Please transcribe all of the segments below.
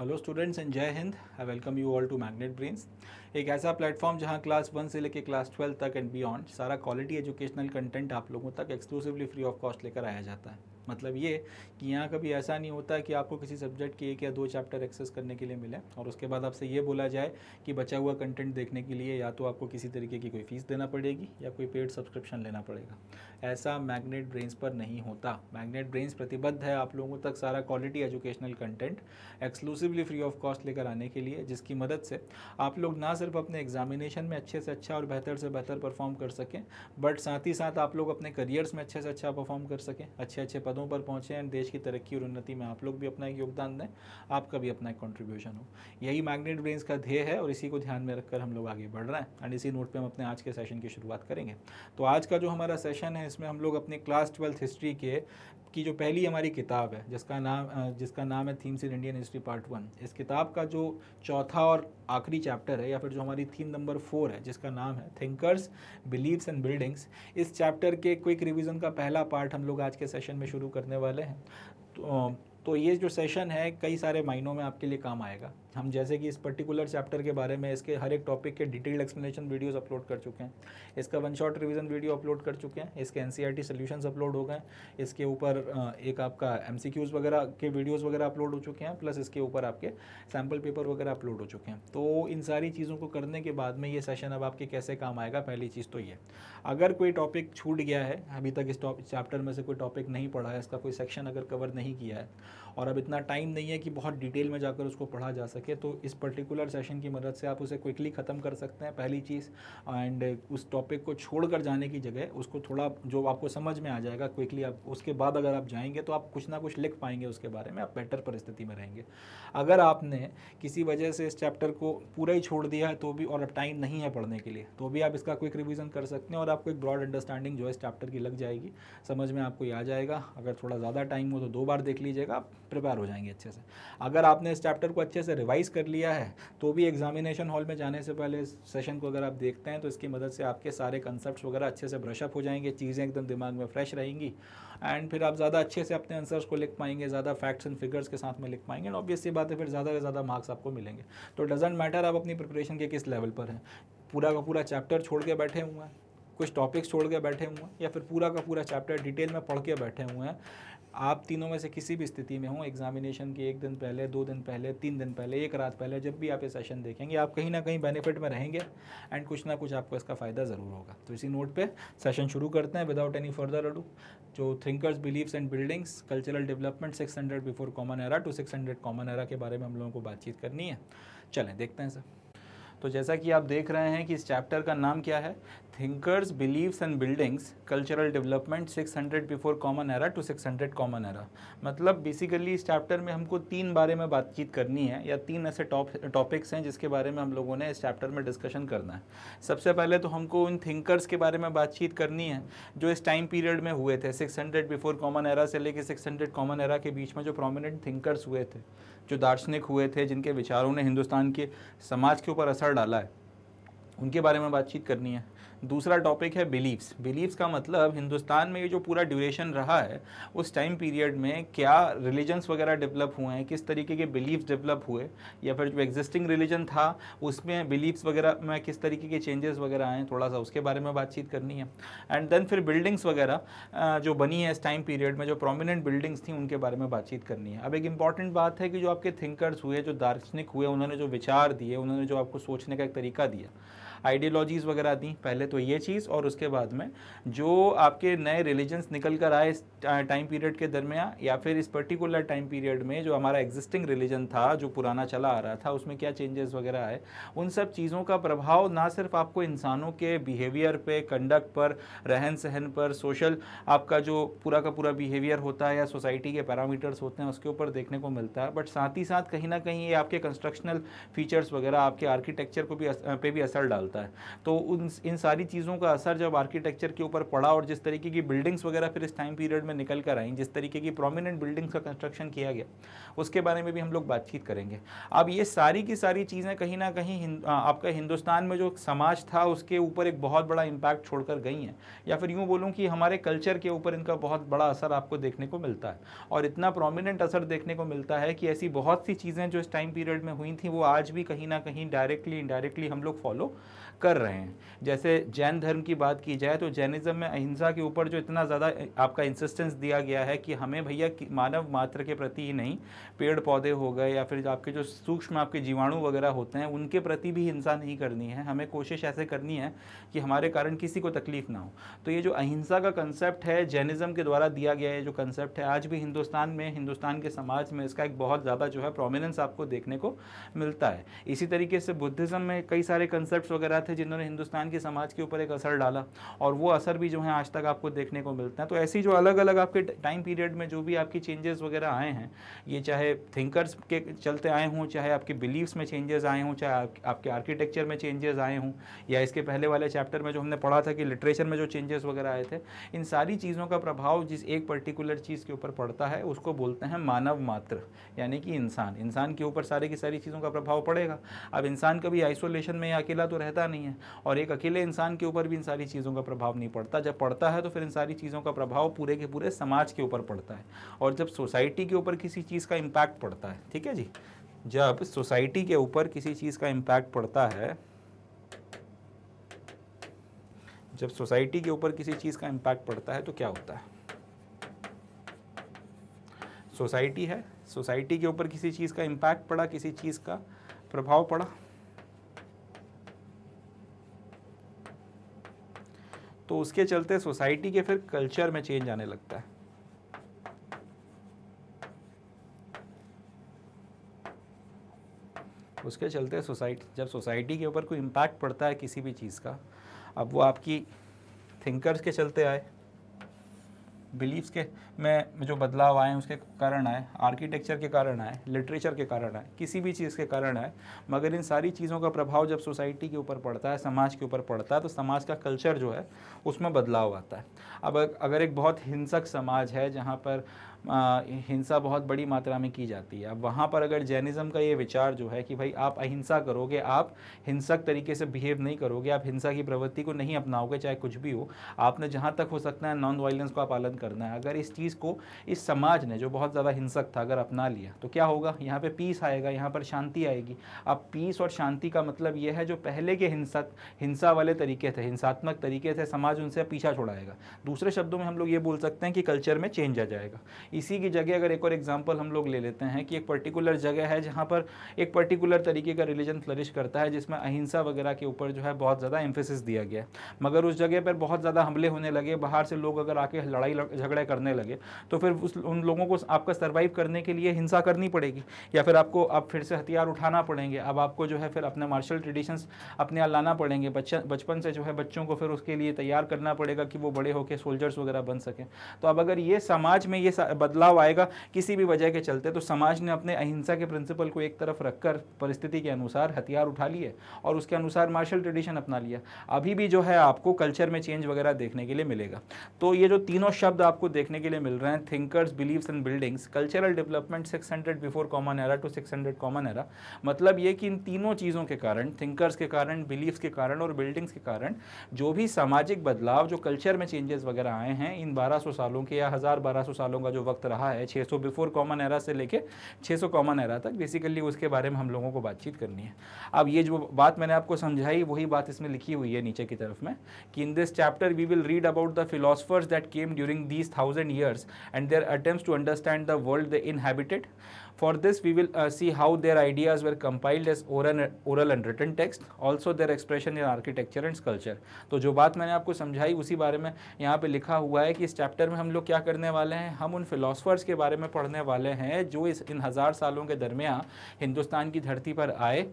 Hello students and जय Hind I welcome you all to magnet brains एक ऐसा platform जहां क्लास वन से लेकर क्लास ट्वेल्व तक एंड बियॉन्ड सारा क्वालिटी एजुकेशनल कंटेंट आप लोगों तक एक्सक्लूसिवली फ्री ऑफ कॉस्ट लेकर आया जाता है मतलब ये कि यहाँ कभी ऐसा नहीं होता कि आपको किसी सब्जेक्ट के एक या दो चैप्टर एक्सेस करने के लिए मिले और उसके बाद आपसे ये बोला जाए कि बचा हुआ कंटेंट देखने के लिए या तो आपको किसी तरीके की कोई फ़ीस देना पड़ेगी या कोई पेड सब्सक्रिप्शन लेना पड़ेगा ऐसा मैग्नेट ब्रेन्स पर नहीं होता मैग्नेट ब्रेन्स प्रतिबद्ध है आप लोगों तक सारा quality educational content exclusively free of cost लेकर आने के लिए जिसकी मदद से आप लोग ना सिर्फ अपने एग्जामिनेशन में अच्छे से अच्छा और बेहतर से बेहतर परफॉर्म कर सकें बट साथ ही साथ आप लोग अपने करियर्स में अच्छे से अच्छा परफॉर्म कर सकें अच्छे अच्छे पदों पर पहुँचें एंड देश की तरक्की और उन्नति में आप लोग भी अपना योगदान दें आपका भी अपना कॉन्ट्रीब्यूशन हो यही मैग्नेट ब्रेन्स का ध्येय है और इसी को ध्यान में रखकर हम लोग आगे बढ़ रहे हैं एंड इसी नोट पर हम अपने आज के सेशन की शुरुआत करेंगे तो आज का जो हमारा सेशन है इसमें हम लोग अपने क्लास ट्वेल्थ हिस्ट्री के की जो पहली हमारी किताब है जिसका नाम जिसका नाम है themes in Indian history part one इस किताब का जो चौथा और आखिरी चैप्टर है या फिर जो हमारी थीम नंबर फोर है जिसका नाम है थिंकर्स बिलीव्स एंड बिल्डिंग्स इस चैप्टर के क्विक रिविज़न का पहला पार्ट हम लोग आज के सेशन में शुरू करने वाले हैं तो, तो ये जो सेशन है कई सारे मायनों में आपके लिए काम आएगा हम जैसे कि इस पर्टिकुलर चैप्टर के बारे में इसके हर एक टॉपिक के डिटेल्ड एक्सप्लेनेशन वीडियोस अपलोड कर चुके हैं इसका one shot revision video upload कर चुके हैं इसके एन सी अपलोड हो गए इसके ऊपर एक आपका एम वगैरह के वीडियोज़ वगैरह अपलोड हो चुके हैं प्लस इसके ऊपर आपके सैम्पल पेपर वगैरह अपलोड हो चुके हैं तो इन सारी चीज़ों को करने के बाद में ये सेशन अब आपके कैसे काम आएगा पहली चीज़ तो ये अगर कोई टॉपिक छूट गया है अभी तक इस चैप्टर में से कोई टॉपिक नहीं पढ़ा है इसका कोई सेक्शन अगर कवर नहीं किया है और अब इतना टाइम नहीं है कि बहुत डिटेल में जाकर उसको पढ़ा जा सके तो इस पर्टिकुलर सेशन की मदद से आप उसे क्विकली ख़त्म कर सकते हैं पहली चीज़ एंड उस टॉपिक को छोड़ कर जाने की जगह उसको थोड़ा जो आपको समझ में आ जाएगा क्विकली आप उसके बाद अगर आप जाएंगे तो आप कुछ ना कुछ लिख पाएंगे उसके बारे में आप बेटर परिस्थिति में रहेंगे अगर आपने किसी वजह से इस चैप्टर को पूरा ही छोड़ दिया है तो भी और अब टाइम नहीं है पढ़ने के लिए तो भी आप इसका क्विक रिविज़न कर सकते हैं और आपको एक ब्रॉड अंडरस्टैंडिंग जो है इस चैप्टर की लग जाएगी समझ में आपको ये आ जाएगा अगर थोड़ा ज़्यादा टाइम हो तो दो बार देख लीजिएगा आप प्रिपेयर हो जाएंगे अच्छे से अगर आपने इस चैप्टर को अच्छे से रिवाइज़ कर लिया है तो भी एग्जामिनेशन हॉल में जाने से पहले सेशन को अगर आप देखते हैं तो इसकी मदद से आपके सारे कंसेप्ट वगैरह अच्छे से ब्रशअप हो जाएंगे चीज़ें एकदम दिमाग में फ्रेश रहेंगी एंड फिर आप ज़्यादा अच्छे से अपने आंसर्स को लिख पाएंगे ज़्यादा फैक्ट्स एंड फिगर्स के साथ में लिख पाएंगे एंड ऑब्वियसली ये बात है फिर ज़्यादा से ज़्यादा मार्क्स आपको मिलेंगे तो डजेंट मैटर आप अपनी प्रिपरेशन के किस लेवल पर हैं पूरा का पूरा चैप्टर छोड़ के बैठे हुए हैं कुछ टॉपिक्स छोड़ के बैठे हुए हैं या फिर पूरा का पूरा चैप्टर डिटेल में पढ़ के बैठे हुए हैं आप तीनों में से किसी भी स्थिति में हों एग्जामिनेशन के एक दिन पहले दो दिन पहले तीन दिन पहले एक रात पहले जब भी आप ये सेशन देखेंगे आप कहीं ना कहीं बेनिफिट में रहेंगे एंड कुछ ना कुछ आपको इसका फ़ायदा ज़रूर होगा तो इसी नोट पर सेशन शुरू करते हैं विदाउट एनी फर्दर अडू जो thinkers beliefs and buildings cultural development six hundred before common era to six hundred common era के बारे में हम लोगों को बातचीत करनी है चलें देखते हैं सर तो जैसा कि आप देख रहे हैं कि इस चैप्टर का नाम क्या है thinkers buildings cultural development six hundred 600 common era to six 600 common era मतलब बेसिकली इस चैप्टर में हमको तीन बारे में बातचीत करनी है या तीन ऐसे टॉपिक्स हैं जिसके बारे में हम लोगों ने इस चैप्टर में डिस्कशन करना है सबसे पहले तो हमको उन थिंकर्स के बारे में बातचीत करनी है जो इस टाइम पीरियड में हुए थे 600 बिफोर कॉमन एरा से लेके 600 कॉमन एरा के बीच में जो प्रोमिनेंट थिंकर्स हुए थे जो दार्शनिक हुए थे जिनके विचारों ने हिंदुस्तान के समाज के ऊपर असर डाला है उनके बारे में बातचीत करनी है दूसरा टॉपिक है बिलीव्स बिलीव्स का मतलब हिंदुस्तान में ये जो पूरा ड्यूरेशन रहा है उस टाइम पीरियड में क्या रिलीजन्स वगैरह डेवलप हुए हैं किस तरीके के बिलीव्स डेवलप हुए या फिर जो एग्जिस्टिंग रिलीजन था उसमें बिलीव्स वगैरह में किस तरीके के चेंजेस वगैरह आए थोड़ा सा उसके बारे में बातचीत करनी है एंड देन फिर बिल्डिंग्स वगैरह जो बनी है इस टाइम पीरियड में जो प्रोमिनेंट बिल्डिंग्स थी उनके बारे में बातचीत करनी है अब एक इंपॉर्टेंट बात है कि जो आपके थिंकर्स हुए जो दार्शनिक हुए उन्होंने जो विचार दिए उन्होंने जो आपको सोचने का एक तरीका दिया आइडियोलॉजीज़ वगैरह दी पहले तो ये चीज़ और उसके बाद में जो आपके नए रिलीजन्स निकल कर आए इस टाइम पीरियड के दरमियान या फिर इस पर्टिकुलर टाइम पीरियड में जो हमारा एग्जिस्टिंग रिलीजन था जो पुराना चला आ रहा था उसमें क्या चेंजेस वगैरह आए उन सब चीज़ों का प्रभाव ना सिर्फ आपको इंसानों के बिहेवियर पे कंडक्ट पर रहन सहन पर सोशल आपका जो पूरा का पूरा बिहेवियर होता है या सोसाइटी के पैरामीटर्स होते हैं उसके ऊपर देखने को मिलता है बट साथ ही साथ कहीं ना कहीं ये आपके कंस्ट्रक्शनल फीचर्स वगैरह आपके आर्किटेक्चर को भी पे भी असर डाल चलता है तो उन इन सारी चीज़ों का असर जब आर्किटेक्चर के ऊपर पड़ा और जिस तरीके की बिल्डिंग्स वगैरह फिर इस टाइम पीरियड में निकल कर आई जिस तरीके की प्रोमिनेंट बिल्डिंग्स का कंस्ट्रक्शन किया गया उसके बारे में भी हम लोग बातचीत करेंगे अब ये सारी की सारी चीज़ें कहीं ना कहीं आपका हिंदुस्तान में जो समाज था उसके ऊपर एक बहुत बड़ा इम्पैक्ट छोड़कर गई हैं या फिर यूँ बोलूँ कि हमारे कल्चर के ऊपर इनका बहुत बड़ा असर आपको देखने को मिलता है और इतना प्रोमिनेंट असर देखने को मिलता है कि ऐसी बहुत सी चीज़ें जो इस टाइम पीरियड में हुई थी वो आज भी कहीं ना कहीं डायरेक्टली इनडायरेक्टली हम लोग फॉलो कर रहे हैं जैसे जैन धर्म की बात की जाए तो जैनिज़्म में अहिंसा के ऊपर जो इतना ज़्यादा आपका इंसिस्टेंस दिया गया है कि हमें भैया मानव मात्र के प्रति ही नहीं पेड़ पौधे हो गए या फिर आपके जो सूक्ष्म आपके जीवाणु वगैरह होते हैं उनके प्रति भी हिंसा नहीं करनी है हमें कोशिश ऐसे करनी है कि हमारे कारण किसी को तकलीफ़ ना हो तो ये जो अहिंसा का कंसेप्ट है जैनिज़्म के द्वारा दिया गया ये जो कंसेप्ट है आज भी हिंदुस्तान में हिंदुस्तान के समाज में इसका एक बहुत ज़्यादा जो है प्रोमिनेंस आपको देखने को मिलता है इसी तरीके से बुद्धिज़्म में कई सारे कंसेप्ट वगैरह थे जिन्होंने हिंदुस्तान के समाज के ऊपर एक असर डाला और वो असर भी जो है आज तक आपको देखने को मिलता है तो ऐसी जो अलग अलग आपके टाइम पीरियड में जो भी आपकी चेंजेस वगैरह आए हैं ये चाहे थिंकर्स के चलते आए हों चाहे आपके बिलीव्स में चेंजेस आए हों चाहे आपके आर्किटेक्चर में चेंजेस आए हों या इसके पहले वाले चैप्टर में जो हमने पढ़ा था कि लिटरेचर में जो चेंजेस वगैरह आए थे इन सारी चीज़ों का प्रभाव जिस एक पर्टिकुलर चीज़ के ऊपर पड़ता है उसको बोलते हैं मानव मात्र यानी कि इंसान इंसान के ऊपर सारे की सारी चीज़ों का प्रभाव पड़ेगा अब इंसान कभी आइसोलेशन में या अकेला तो रहता नहीं नहीं है और एक अकेले इंसान के ऊपर भी इन सारी चीज़ों का प्रभाव नहीं पड़ता जब पड़ता है तो फिर इन सारी चीज़ों का प्रभाव पूरे के पूरे समाज के ऊपर पड़ता है और जब सोसाइटी के ऊपर किसी चीज़ का इम्पैक्ट पड़ता है ठीक है जी जब सोसाइटी के ऊपर किसी चीज़ का इम्पैक्ट पड़ता है जब सोसाइटी के ऊपर किसी चीज़ का इम्पैक्ट पड़ता है तो क्या होता है सोसाइटी है सोसाइटी के ऊपर किसी चीज़ का इम्पैक्ट पड़ा किसी चीज़ का प्रभाव पड़ा तो उसके चलते सोसाइटी के फिर कल्चर में चेंज आने लगता है उसके चलते सोसाइटी जब सोसाइटी के ऊपर कोई इम्पैक्ट पड़ता है किसी भी चीज़ का अब वो आपकी थिंकर्स के चलते आए बिलीव्स के में जो बदलाव आए उसके कारण आए आर्किटेक्चर के कारण आए लिटरेचर के कारण आए किसी भी चीज़ के कारण आए मगर इन सारी चीज़ों का प्रभाव जब सोसाइटी के ऊपर पड़ता है समाज के ऊपर पड़ता है तो समाज का कल्चर जो है उसमें बदलाव आता है अब अगर एक बहुत हिंसक समाज है जहाँ पर हिंसा बहुत बड़ी मात्रा में की जाती है अब वहाँ पर अगर जैनिज़्म का ये विचार जो है कि भाई आप अहिंसा करोगे आप हिंसक तरीके से बिहेव नहीं करोगे आप हिंसा की प्रवृत्ति को नहीं अपनाओगे चाहे कुछ भी हो आपने जहाँ तक हो सकता है नॉन वायलेंस का पालन करना है अगर इस चीज़ को इस समाज ने जो बहुत ज़्यादा हिंसक था अगर अपना लिया तो क्या होगा यहाँ पर पीस आएगा यहाँ पर शांति आएगी अब पीस और शांति का मतलब यह है जो पहले के हिंसक हिंसा वाले तरीके थे हिंसात्मक तरीके थे समाज उनसे पीछा छोड़ाएगा दूसरे शब्दों में हम लोग ये बोल सकते हैं कि कल्चर में चेंज आ जाएगा इसी की जगह अगर एक और एग्जाम्पल हम लोग ले लेते हैं कि एक पर्टिकुलर जगह है जहाँ पर एक पर्टिकुलर तरीके का रिलीजन फ्लरिश करता है जिसमें अहिंसा वगैरह के ऊपर जो है बहुत ज़्यादा एम्फेसिस दिया गया मगर उस जगह पर बहुत ज़्यादा हमले होने लगे बाहर से लोग अगर आके लड़ाई झगड़े करने लगे तो फिर उस उन लोगों को आपका सर्वाइव करने के लिए हिंसा करनी पड़ेगी या फिर आपको अब आप फिर से हथियार उठाना पड़ेंगे अब आपको जो है फिर अपने मार्शल ट्रेडिशंस अपने यहाँ लाना पड़ेंगे बच्चा बचपन से जो है बच्चों को फिर उसके लिए तैयार करना पड़ेगा कि वो बड़े होकर सोल्जर्स वगैरह बन सकें तो अब अगर ये समाज में ये बदलाव आएगा किसी भी वजह के चलते तो समाज ने अपने अहिंसा के प्रिंसिपल को एक तरफ रखकर परिस्थिति के अनुसार हथियार उठा लिए और उसके अनुसार मार्शल ट्रेडिशन अपना लिया अभी भी जो है आपको कल्चर में चेंज वगैरह देखने के लिए मिलेगा तो ये जो तीनों शब्द आपको देखने के लिए मिल रहे हैं thinkers beliefs and buildings cultural development hundred before common era to 600 common era मतलब ये कि इन तीनों चीज़ों के कारण थिंकर्स के कारण बिलीव्स के कारण और बिल्डिंग्स के कारण जो भी सामाजिक बदलाव जो कल्चर में चेंजेस वगैरह आए हैं इन 1200 सालों के या हज़ार बारह सालों का जो वक्त रहा है 600 बिफोर कॉमन एरा से लेके 600 कॉमन एरा तक बेसिकली उसके बारे में हम लोगों को बातचीत करनी है अब ये जो बात मैंने आपको समझाई वही बात इसमें लिखी हुई है नीचे की तरफ में कि in this chapter we will read about the philosophers that came during these thousand years and their attempt to understand the world the inhabited For this, we will uh, see how their ideas were compiled as oral, oral and written text, also their expression in architecture and sculpture. तो जो बात मैंने आपको समझाई उसी बारे में यहाँ पे लिखा हुआ है कि इस चैप्टर में हम लोग क्या करने वाले हैं हम उन फिलोसफर्स के बारे में पढ़ने वाले हैं जो इस इन हज़ार सालों के दरमियान हिंदुस्तान की धरती पर आए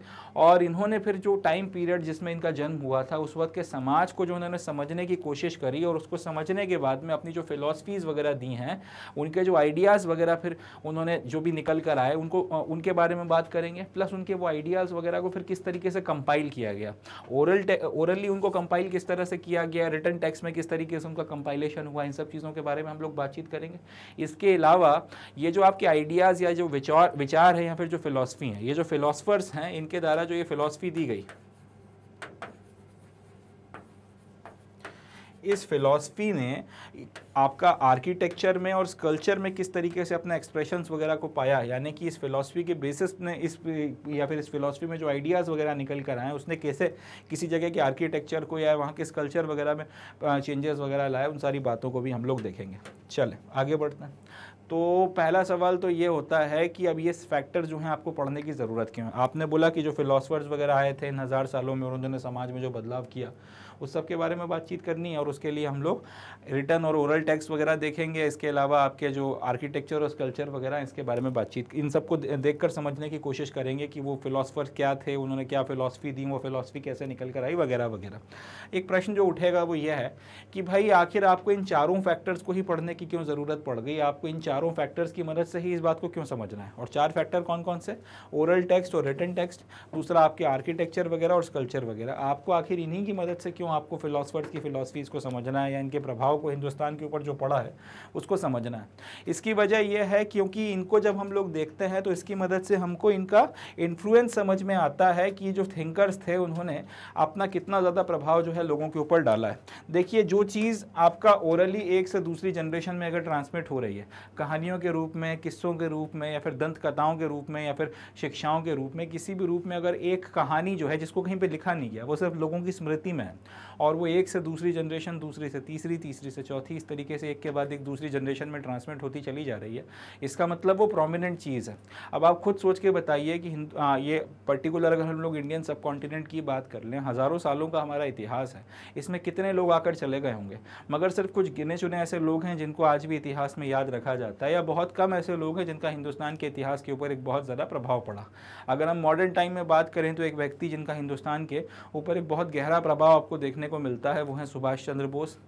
और इन्होंने फिर जो टाइम पीरियड जिसमें इनका जन्म हुआ था उस वक्त के समाज को जो उन्होंने समझने की कोशिश करी और उसको समझने के बाद में अपनी जो फिलोसफीज़ वगैरह दी हैं उनके जो आइडियाज़ वगैरह फिर उन्होंने जो भी निकल कर लेकर आए उनको उनके बारे में बात करेंगे प्लस उनके वो आइडियाज़ वगैरह को फिर किस तरीके से कंपाइल किया गया ओरल ओरली उनको कंपाइल किस तरह से किया गया रिटर्न टैक्स में किस तरीके से उनका कंपाइलेशन हुआ इन सब चीज़ों के बारे में हम लोग बातचीत करेंगे इसके अलावा ये जो आपके आइडियाज़ या जो विचार विचार है या फिर जो फिलासफ़ी हैं ये जो फिलासफ़र्स हैं इनके द्वारा जो ये फिलासफ़ी दी गई इस फिलॉसफी ने आपका आर्किटेक्चर में और स्कल्चर में किस तरीके से अपना एक्सप्रेशंस वगैरह को पाया यानी कि इस फिलॉसफी के बेसिस ने इस या फिर इस फिलॉसफी में जो आइडियाज़ वगैरह निकल कर आए उसने कैसे किसी जगह के आर्किटेक्चर को या वहाँ के स्कल्चर वगैरह में चेंजेस वगैरह लाए उन सारी बातों को भी हम लोग देखेंगे चलें आगे बढ़ते हैं तो पहला सवाल तो ये होता है कि अब ये फैक्टर जो हैं आपको पढ़ने की ज़रूरत क्यों है आपने बोला कि जो फ़िलासफ़र्स वगैरह आए थे इन हज़ार सालों में और उन्होंने समाज में जो बदलाव किया उस सब के बारे में बातचीत करनी है और उसके लिए हम लोग रिटर्न और ओरल टैक्स वगैरह देखेंगे इसके अलावा आपके जो आर्किटेक्चर और कल्चर वगैरह इसके बारे में बातचीत इन सबको देख कर समझने की कोशिश करेंगे कि वो फिलासफ़र क्या थे उन्होंने क्या फ़िलासफ़ी दी वो फ़िलासफ़ी कैसे निकल कर आई वगैरह वगैरह एक प्रश्न जो उठेगा वो ये है कि भाई आखिर आपको इन चारों फैक्टर्स को ही पढ़ने की क्यों ज़रूरत पड़ गई आपको इन चारों फैक्टर्स की मदद से ही इस बात को क्यों समझना है और चार फैक्टर कौन कौन से ओरल टेक्स्ट और रिटर्न टेक्स्ट दूसरा आपके आर्किटेक्चर वगैरह और स्कल्चर वगैरह आपको आखिर इन्हीं की मदद से क्यों क्यों आपको फ़िलासफ़र्स की फ़िलासफ़ीज़ को समझना है या इनके प्रभाव को हिंदुस्तान के ऊपर जो पड़ा है उसको समझना है इसकी वजह यह है क्योंकि इनको जब हम लोग देखते हैं तो इसकी मदद से हमको इनका इन्फ्लुएंस समझ में आता है कि जो थिंकर्स थे उन्होंने अपना कितना ज़्यादा प्रभाव जो है लोगों के ऊपर डाला है देखिए जो चीज़ आपका ओरली एक से दूसरी जनरेशन में अगर ट्रांसमिट हो रही है कहानियों के रूप में किस्सों के रूप में या फिर दंत कथाओं के रूप में या फिर शिक्षाओं के रूप में किसी भी रूप में अगर एक कहानी जो है जिसको कहीं पर लिखा नहीं गया वो सिर्फ लोगों की स्मृति में है और वो एक से दूसरी जनरेशन दूसरी से तीसरी तीसरी से चौथी इस तरीके से एक के बाद एक दूसरी जनरेशन में ट्रांसमिट होती चली जा रही है इसका मतलब वो प्रोमिनेंट चीज़ है अब आप खुद सोच के बताइए कि आ, हाँ, ये पर्टिकुलर अगर हम लोग इंडियन सब कॉन्टिनेंट की बात कर लें हज़ारों सालों का हमारा इतिहास है इसमें कितने लोग आकर चले गए होंगे मगर सिर्फ कुछ गिने चुने ऐसे लोग हैं जिनको आज भी इतिहास में याद रखा जाता है या बहुत कम ऐसे लोग हैं जिनका हिंदुस्तान के इतिहास के ऊपर एक बहुत ज़्यादा प्रभाव पड़ा अगर हम मॉडर्न टाइम में बात करें तो एक व्यक्ति जिनका हिंदुस्तान के ऊपर एक बहुत गहरा प्रभाव आपको देखने को मिलता है वो है सुभाष चंद्र बोस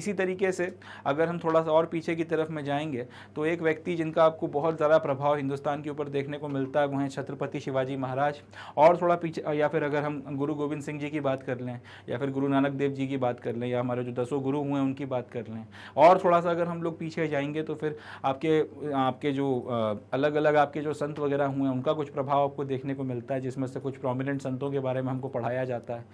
इसी तरीके से अगर हम थोड़ा सा और पीछे की तरफ में जाएंगे तो एक व्यक्ति जिनका आपको बहुत ज़्यादा प्रभाव हिंदुस्तान के ऊपर देखने को मिलता है वो हैं छत्रपति शिवाजी महाराज और थोड़ा पीछे या फिर अगर हम गुरु गोविंद सिंह जी की बात कर लें या फिर गुरु नानक देव जी की बात कर लें या हमारे जो दसों गुरु हुए हैं उनकी बात कर लें और थोड़ा सा अगर हम लोग पीछे जाएंगे तो फिर आपके आपके जो अलग अलग आपके जो संत वगैरह हुए हैं उनका कुछ प्रभाव आपको देखने को मिलता है जिसमें से कुछ प्रोमिनेंट संतों के बारे में हमको पढ़ाया जाता है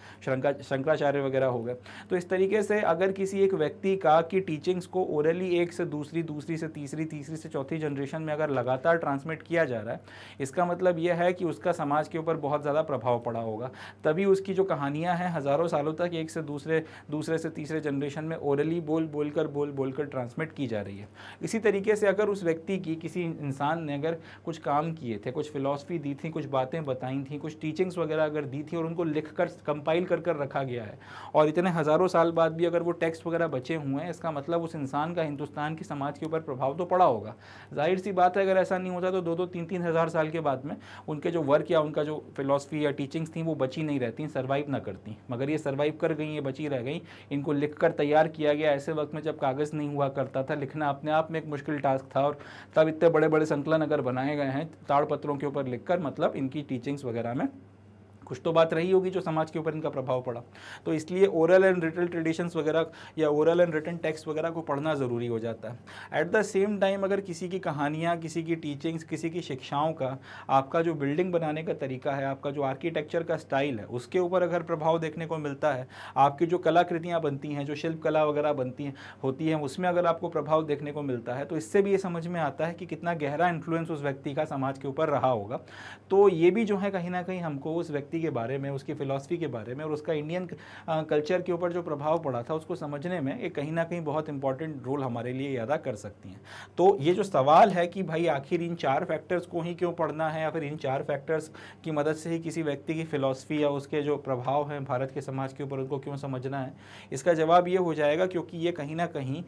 शंकराचार्य वगैरह हो गए तो इस तरीके से अगर किसी एक व्यक्ति का कि टीचिंग्स को ओरली एक से दूसरी दूसरी से तीसरी तीसरी से चौथी जनरेशन में अगर लगातार ट्रांसमिट किया जा रहा है इसका मतलब यह है कि उसका समाज के ऊपर बहुत ज़्यादा प्रभाव पड़ा होगा तभी उसकी जो कहानियाँ हैं हज़ारों सालों तक एक से दूसरे दूसरे से तीसरे जनरेशन में ओरली बोल बोल कर बोल बोल कर ट्रांसमिट की जा रही है इसी तरीके से अगर उस व्यक्ति की किसी इंसान ने अगर कुछ काम किए थे कुछ फिलासफी दी थी कुछ बातें बताई थी कुछ टीचिंग्स वगैरह अगर दी थी और उनको लिख कर कंपाइल कर कर रखा गया है और इतने हज़ारों साल बाद भी अगर वो टेक्स्ट वगैरह बचे हुए हैं इसका मतलब उस इंसान का हिंदुस्तान की समाज के ऊपर प्रभाव तो पड़ा होगा जाहिर सी बात है अगर ऐसा नहीं होता तो दो दो तीन तीन हज़ार साल के बाद में उनके जो वर्क या उनका जो फिलासफी या टीचिंग्स थी वो बची नहीं रहती सर्वाइव ना करती मगर ये सर्वाइव कर गई ये बची रह गई इनको लिख कर तैयार किया गया ऐसे वक्त में जब कागज़ नहीं हुआ करता था लिखना अपने आप में एक मुश्किल टास्क था और तब इतने बड़े बड़े संकलन अगर बनाए गए हैं ताड़पत्रों के ऊपर लिखकर मतलब इनकी टीचिंग्स वगैरह में कुछ तो बात रही होगी जो समाज के ऊपर इनका प्रभाव पड़ा तो इसलिए ओरल एंड रिटन ट्रेडिशन वगैरह या ओरल एंड रिटन टेक्स्ट वगैरह को पढ़ना ज़रूरी हो जाता है एट द सेम टाइम अगर किसी की कहानियाँ किसी की टीचिंग्स किसी की शिक्षाओं का आपका जो बिल्डिंग बनाने का तरीका है आपका जो आर्किटेक्चर का स्टाइल है उसके ऊपर अगर प्रभाव देखने को मिलता है आपकी जो कलाकृतियाँ बनती हैं जो शिल्प कला वगैरह बनती हैं होती हैं उसमें अगर आपको प्रभाव देखने को मिलता है तो इससे भी ये समझ में आता है कि कितना गहरा इन्फ्लुएंस उस व्यक्ति का समाज के ऊपर रहा होगा तो ये भी जो है कहीं ना कहीं हमको उस व्यक्ति शक्ति के बारे में उसकी फ़िलासफ़ी के बारे में और उसका इंडियन कल्चर के ऊपर जो प्रभाव पड़ा था उसको समझने में ये कहीं ना कहीं बहुत इंपॉर्टेंट रोल हमारे लिए अदा कर सकती हैं तो ये जो सवाल है कि भाई आखिर इन चार फैक्टर्स को ही क्यों पढ़ना है या फिर इन चार फैक्टर्स की मदद से ही किसी व्यक्ति की फ़िलासफ़ी या उसके जो प्रभाव हैं भारत के समाज के ऊपर उनको क्यों समझना है इसका जवाब ये हो जाएगा क्योंकि ये कहीं ना कहीं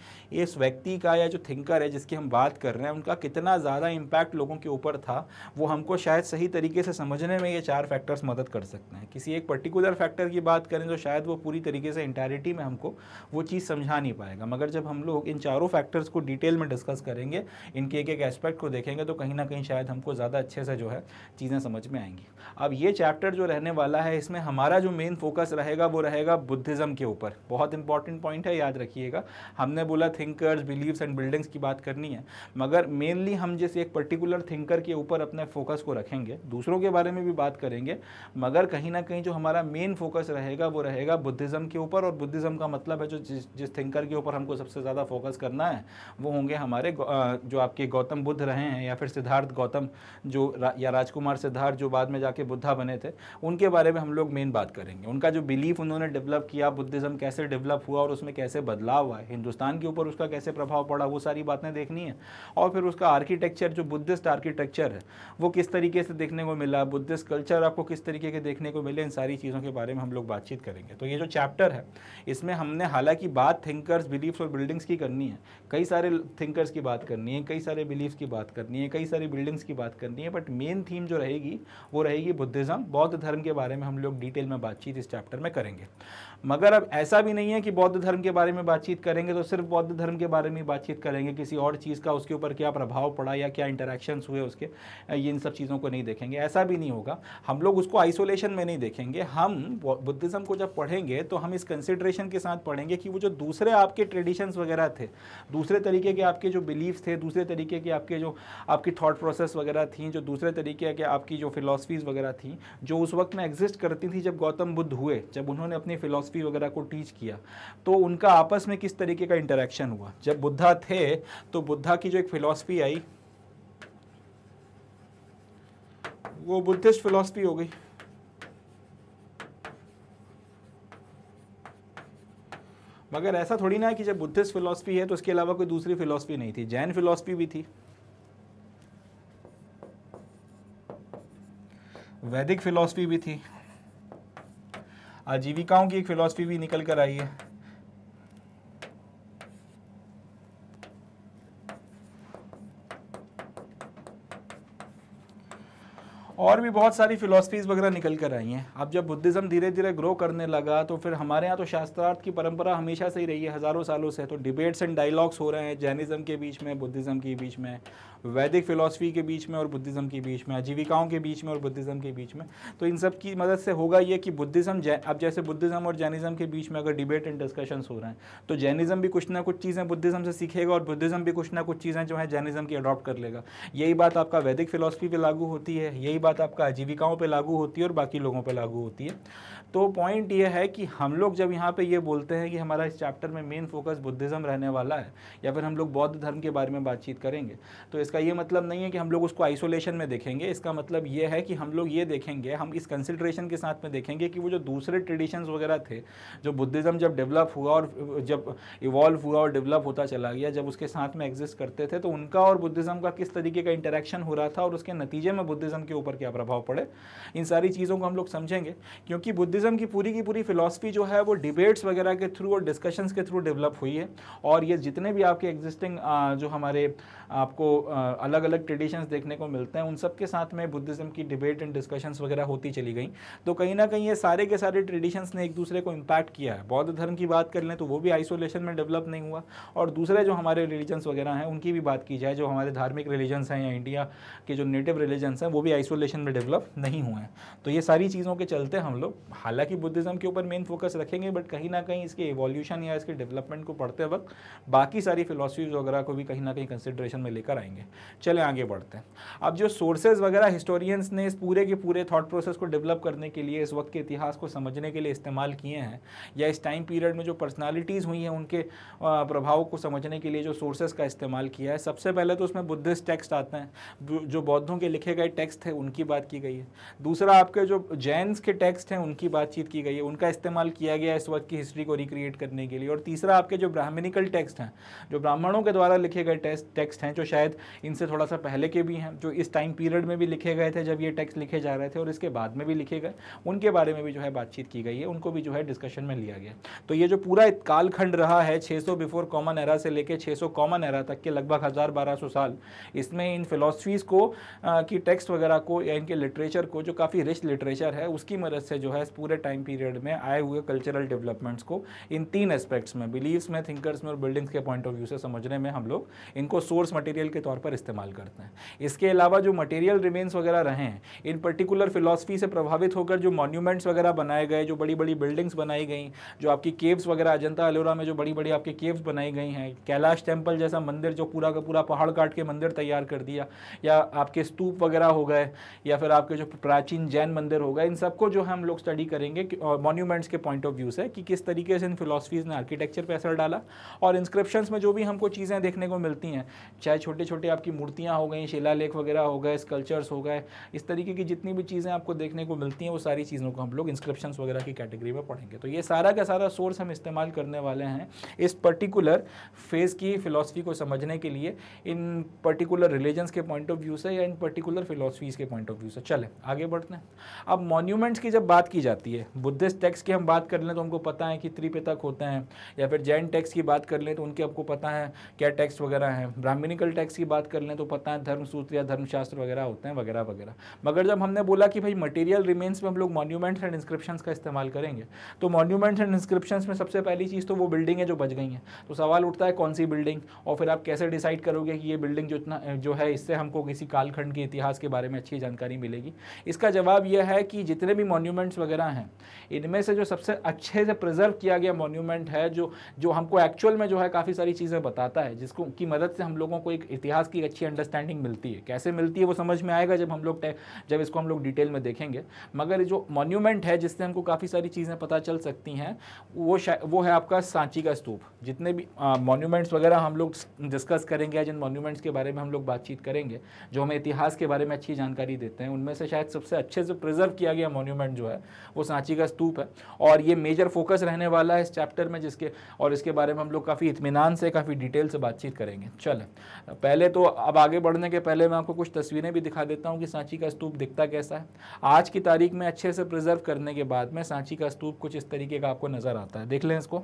इस व्यक्ति का या जो थिंकर है जिसकी हम बात कर रहे हैं उनका कितना ज़्यादा इम्पैक्ट लोगों के ऊपर था वो हमको शायद सही तरीके से समझने में ये चार फैक्टर्स मदद कर सकते हैं किसी एक पर्टिकुलर फैक्टर की बात करें तो शायद वो पूरी तरीके से इंटायरिटी में हमको वो चीज़ समझा नहीं पाएगा मगर जब हम लोग इन चारों फैक्टर्स को डिटेल में डिस्कस करेंगे इनके एक एक एस्पेक्ट को देखेंगे तो कहीं ना कहीं शायद हमको ज़्यादा अच्छे से जो है चीज़ें समझ में आएंगी अब ये चैप्टर जो रहने वाला है इसमें हमारा जो मेन फोकस रहेगा वो रहेगा बुद्धिज़्म के ऊपर बहुत इंपॉर्टेंट पॉइंट है याद रखिएगा हमने बोला थिंकर्स बिलीव्स एंड बिल्डिंग्स की बात करनी है मगर मेनली हम जिस एक पर्टिकुलर थिंकर के ऊपर अपने फोकस को रखेंगे दूसरों के बारे में भी बात करेंगे मगर कहीं ना कहीं जो हमारा मेन फोकस रहेगा वो रहेगा बुद्धिज़्म के ऊपर और बुद्धिज़्म का मतलब है जो जिस जिस थिंकर के ऊपर हमको सबसे ज़्यादा फोकस करना है वो होंगे हमारे जो आपके गौतम बुद्ध रहे हैं या फिर सिद्धार्थ गौतम जो या राजकुमार सिद्धार्थ जो बाद में जाके बुद्धा बने थे उनके बारे में हम लोग मेन बात करेंगे उनका जो बिलीफ उन्होंने डेवलप किया बुद्धिज़्म कैसे डेवलप हुआ और उसमें कैसे बदलाव हुआ हिंदुस्तान के ऊपर उसका कैसे प्रभाव पड़ा वो सारी बातें देखनी है और फिर उसका आर्किटेक्चर जो बुद्धिस्ट आर्किटेक्चर है वो किस तरीके से देखने को मिला बुद्धिस्ट कल्चर आपको किस तरीके के देखने को मिले इन सारी चीज़ों के बारे में हम लोग बातचीत करेंगे तो ये जो चैप्टर है इसमें हमने हालांकि बात थिंकर्स बिलीफ्स और बिल्डिंग्स की करनी है कई सारे थिंकर्स की बात करनी है कई सारे बिलीफ्स की बात करनी है कई सारी बिल्डिंग्स की बात करनी है बट मेन थीम जो रहेगी वो रहेगी बुद्धिज़्म बौद्ध धर्म के बारे में हम लोग डिटेल में बातचीत इस चैप्टर में करेंगे मगर अब ऐसा भी नहीं है कि बौद्ध धर्म के बारे में बातचीत करेंगे तो सिर्फ बौद्ध धर्म के बारे में बातचीत करेंगे किसी और चीज़ का उसके ऊपर क्या प्रभाव पड़ा या क्या इंटरेक्शन हुए उसके ये इन सब चीज़ों को नहीं देखेंगे ऐसा भी नहीं होगा हम लोग उसको आइसोलेशन में नहीं देखेंगे हम बुद्धिज़्म को जब पढ़ेंगे तो हम इस कंसिड्रेशन के साथ पढ़ेंगे कि वो जो दूसरे आपके ट्रेडिशंस वगैरह थे दूसरे तरीके के आपके जो बिलीफ थे दूसरे तरीके के आपके जो आपकी थाट प्रोसेस वगैरह थी जो दूसरे तरीके के आपकी जो फ़िलासफ़ीज़ वगैरह थी जो उस वक्त में एग्जिस्ट करती थी जब गौतम बुद्ध हुए जब उन्होंने अपनी फिलोसफी फिलोसफी वगैरह को टीच किया तो उनका आपस में किस तरीके का इंटरेक्शन हुआ जब बुद्धा थे तो बुद्धा की जो एक फिलोसफी आई वो बुद्धिस्ट फिलोसफी हो गई मगर ऐसा थोड़ी ना है कि जब बुद्धिस्ट फिलोसफी है तो उसके अलावा कोई दूसरी फिलोसफी नहीं थी जैन फिलोसफी भी थी वैदिक फिलोसफी भी थी आजीविकाओं की एक फिलोसफी भी निकल कर आई है और भी बहुत सारी फिलोसफीज़ वगैरह निकल कर आई हैं अब जब बुद्धिज़्म धीरे धीरे ग्रो करने लगा तो फिर हमारे यहाँ तो शास्त्रार्थ की परंपरा हमेशा से ही रही है हज़ारों सालों से तो डिबेट्स एंड डायलॉग्स हो रहे हैं जैनिज़्म के बीच में बुद्धिज़्म के बीच में वैदिक फिलॉसफी के बीच में और बुद्धिज़्म के बीच में आजीविकाओं के बीच में और बुद्धिज़्म के बीच में तो इन सब की मदद से होगा ये कि बुद्धिज़्म अब जैसे बुद्धिज़्म और जैनिज़्म के बीच में अगर डिबेट एंड डिस्कशन हो रहे हैं तो जैनिज़्म भी कुछ ना कुछ चीज़ें बुद्धिज़्म से सीखेगा और बुद्धिज़्म भी कुछ ना कुछ चीज़ें जो है जैनिज़्म की अडॉप्ट कर लेगा यही बात आपका वैदिक फिलासफी पर लागू होती है यही बात आपका आजीविकाओं पर लागू होती है और बाकी लोगों पर लागू होती है तो पॉइंट ये है कि हम लोग जब यहाँ पे ये बोलते हैं कि हमारा इस चैप्टर में मेन फोकस बुद्धिज्म रहने वाला है या फिर हम लोग बौद्ध धर्म के बारे में बातचीत करेंगे तो इसका ये मतलब नहीं है कि हम लोग उसको आइसोलेशन में देखेंगे इसका मतलब ये है कि हम लोग ये देखेंगे हम इस कंसिड्रेशन के साथ में देखेंगे कि वो जो दूसरे ट्रेडिशन वगैरह थे जो बुद्धिज़्म जब डेवलप हुआ और जब इवॉल्व हुआ और डेवलप होता चला गया जब उसके साथ में एग्जिस्ट करते थे तो उनका और बुद्धिज़्म का किस तरीके का इंटरेक्शन हो रहा था और उसके नतीजे में बुद्धिज़्म के ऊपर क्या प्रभाव पड़े इन सारी चीज़ों को हम लोग समझेंगे क्योंकि बुद्धिज़्म फेमिनिज्म की पूरी की पूरी फिलॉसफी जो है वो डिबेट्स वगैरह के थ्रू और डिस्कशंस के थ्रू डेवलप हुई है और ये जितने भी आपके एग्जिस्टिंग जो हमारे आपको अलग अलग ट्रेडिशंस देखने को मिलते हैं उन सब के साथ में बुद्धिज़्म की डिबेट एंड डिस्कशंस वगैरह होती चली गई तो कहीं ना कहीं ये सारे के सारे ट्रेडिशंस ने एक दूसरे को इम्पैक्ट किया है बौद्ध धर्म की बात कर लें तो वो भी आइसोलेशन में डेवलप नहीं हुआ और दूसरे जो हमारे रिलीजन्स वगैरह हैं उनकी भी बात की जाए जो हमारे धार्मिक रिलीजन्स हैं या इंडिया के जो नेटिव रिलीजन्स हैं वो भी आइसोलेशन में डेवलप नहीं हुए हैं तो ये सारी चीज़ों के चलते हम लोग हालांकि बुद्धिज़्म के ऊपर मेन फोकस रखेंगे बट कहीं ना कहीं इसके एवोल्यूशन या इसके डेवलपमेंट को पढ़ते वक्त बाकी सारी फिलोसफीज वगैरह को भी कहीं ना कहीं कंसिड्रेशन में लेकर आएंगे चले आगे बढ़ते हैं अब जो सोर्सेज वगैरह हिस्टोरियंस ने इस पूरे के पूरे थाट प्रोसेस को डेवलप करने के लिए इस वक्त के इतिहास को समझने के लिए इस्तेमाल किए हैं या इस टाइम पीरियड में जो पर्सनैलिटीज़ हुई हैं उनके प्रभाव को समझने के लिए जो सोर्सेज का इस्तेमाल किया है सबसे पहले तो उसमें बुद्धिस्ट टेक्स्ट आते हैं जो बौद्धों के लिखे गए टेक्स्ट हैं उनकी बात की गई है दूसरा आपके जो जैन के टेक्स्ट हैं उनकी बातचीत की गई है उनका इस्तेमाल किया गया है इस वक्त की हिस्ट्री को रिक्रिएट करने के लिए और तीसरा आपके जो ब्राह्मणिकल टेक्स्ट हैं जो ब्राह्मणों के द्वारा लिखे गए टेक्स्ट हैं जो शायद इनसे थोड़ा सा पहले के भी हैं जो इस टाइम पीरियड में भी लिखे गए थे जब ये टेक्स्ट लिखे जा रहे थे और इसके बाद में भी लिखे गए उनके बारे में भी जो है बातचीत की गई है उनको भी जो है डिस्कशन में लिया गया तो ये जो पूरा कालखंड रहा है छः बिफोर कॉमन एरा से लेकर छः कॉमन एरा तक के लगभग हज़ार बारह सौ साल इसमें इन फिलोसफीज़ को की टेक्स्ट वगैरह को या इनके लिटरेचर को जो काफ़ी रिच लिटरेचर है उसकी मदद से जो है पूरे टाइम पीरियड में आए हुए कल्चरल डेवलपमेंट्स को इन तीन एस्पेक्ट्स में बिलीव्स में थिंकर्स में और बिल्डिंग्स के पॉइंट ऑफ व्यू से समझने में हम लोग इनको सोर्स मटेरियल के तौर पर इस्तेमाल करते हैं इसके अलावा जो मटेरियल रिमेन्स वगैरह रहे हैं इन पर्टिकुलर फिलासफी से प्रभावित होकर जो मॉन्यूमेंट्स वगैरह बनाए गए जो बड़ी बड़ी बिल्डिंग्स बनाई गई जो आपकी केव्स वगैरह अजंता अलोरा में जो बड़ी बड़ी आपकी केव्स बनाई गई हैं कैलाश टेम्पल जैसा मंदिर जो पूरा का पूरा पहाड़ काट के मंदिर तैयार कर दिया या आपके स्तूप वगैरह हो गए या फिर आपके जो प्राचीन जैन मंदिर हो गए इन सबको जो हम लोग स्टडी कर करेंगे मॉन्यूमेंट्स के पॉइंट ऑफ व्यू से कि किस तरीके से इन फिलोसफीज़ ने आर्किटेक्चर पर असर डाला और इंस्क्रिप्शन में जो भी हमको चीज़ें देखने को मिलती हैं चाहे छोटे छोटे आपकी मूर्तियाँ हो गई शिलालेख वगैरह हो गए स्कल्चर्स हो गए इस तरीके की जितनी भी चीज़ें आपको देखने को मिलती हैं वो सारी चीज़ों को हम लोग इंस्क्रिप्शन वगैरह की कैटेगरी में पढ़ेंगे तो ये सारा का सारा सोर्स हम इस्तेमाल करने वाले हैं इस पर्टिकुलर फेज़ की फिलोसफी को समझने के लिए इन पर्टिकुलर रिलीजन्स के पॉइंट ऑफ व्यू से या इन पर्टिकुलर फिलोसफीज़ के पॉइंट ऑफ व्यू से चले आगे बढ़ते हैं अब मॉन्यूमेंट्स की जब बात की जाती जाती है बुद्धिस्ट टैक्स की हम बात कर लें तो हमको पता है कि त्रिपिटक होते हैं या फिर जैन टैक्स की बात कर लें तो उनके आपको पता है क्या टैक्स वगैरह हैं ब्राह्मणिकल टैक्स की बात कर लें तो पता है धर्मसूत्र या धर्मशास्त्र वगैरह होते हैं वगैरह वगैरह मगर जब हमने बोला कि भाई मटेरियल रिमेन्स में हम लोग मॉन्यूमेंट्स एंड इंस्क्रिप्शन का इस्तेमाल करेंगे तो मॉन्यूमेंट्स एंड इंस्क्रिप्शन में सबसे पहली चीज़ तो वो बिल्डिंग है जो बच गई हैं तो सवाल उठता है कौन सी बिल्डिंग और फिर आप कैसे डिसाइड करोगे कि ये बिल्डिंग जो इतना जो है इससे हमको किसी कालखंड के इतिहास के बारे में अच्छी जानकारी मिलेगी इसका जवाब यह है कि जितने भी मॉन्यूमेंट्स वगैरह है इनमें से जो सबसे अच्छे से प्रिजर्व किया गया मोन्यूमेंट है जो जो हमको एक्चुअल में जो है काफ़ी सारी चीज़ें बताता है जिसको की मदद से हम लोगों को एक इतिहास की अच्छी अंडरस्टैंडिंग मिलती है कैसे मिलती है वो समझ में आएगा जब हम लोग जब इसको हम लोग डिटेल में देखेंगे मगर जो मोन्यूमेंट है जिससे हमको काफ़ी सारी चीज़ें पता चल सकती हैं वो वो है आपका सांची का स्तूप जितने भी मोन्यूमेंट्स वगैरह हम लोग डिस्कस करेंगे या जिन मोन्यूमेंट्स के बारे में हम लोग बातचीत करेंगे जो हमें इतिहास के बारे में अच्छी जानकारी देते हैं उनमें से शायद सबसे अच्छे से प्रिजर्व किया गया मोन्यूमेंट जो है वो सांची का स्तूप है और ये मेजर फोकस रहने वाला है इस चैप्टर में जिसके और इसके बारे में हम लोग काफ़ी इतमान से काफ़ी डिटेल से बातचीत करेंगे चलें पहले तो अब आगे बढ़ने के पहले मैं आपको कुछ तस्वीरें भी दिखा देता हूँ कि सांची का स्तूप दिखता कैसा है आज की तारीख में अच्छे से प्रिजर्व करने के बाद में सांची का स्तूप कुछ इस तरीके का आपको नज़र आता है देख लें इसको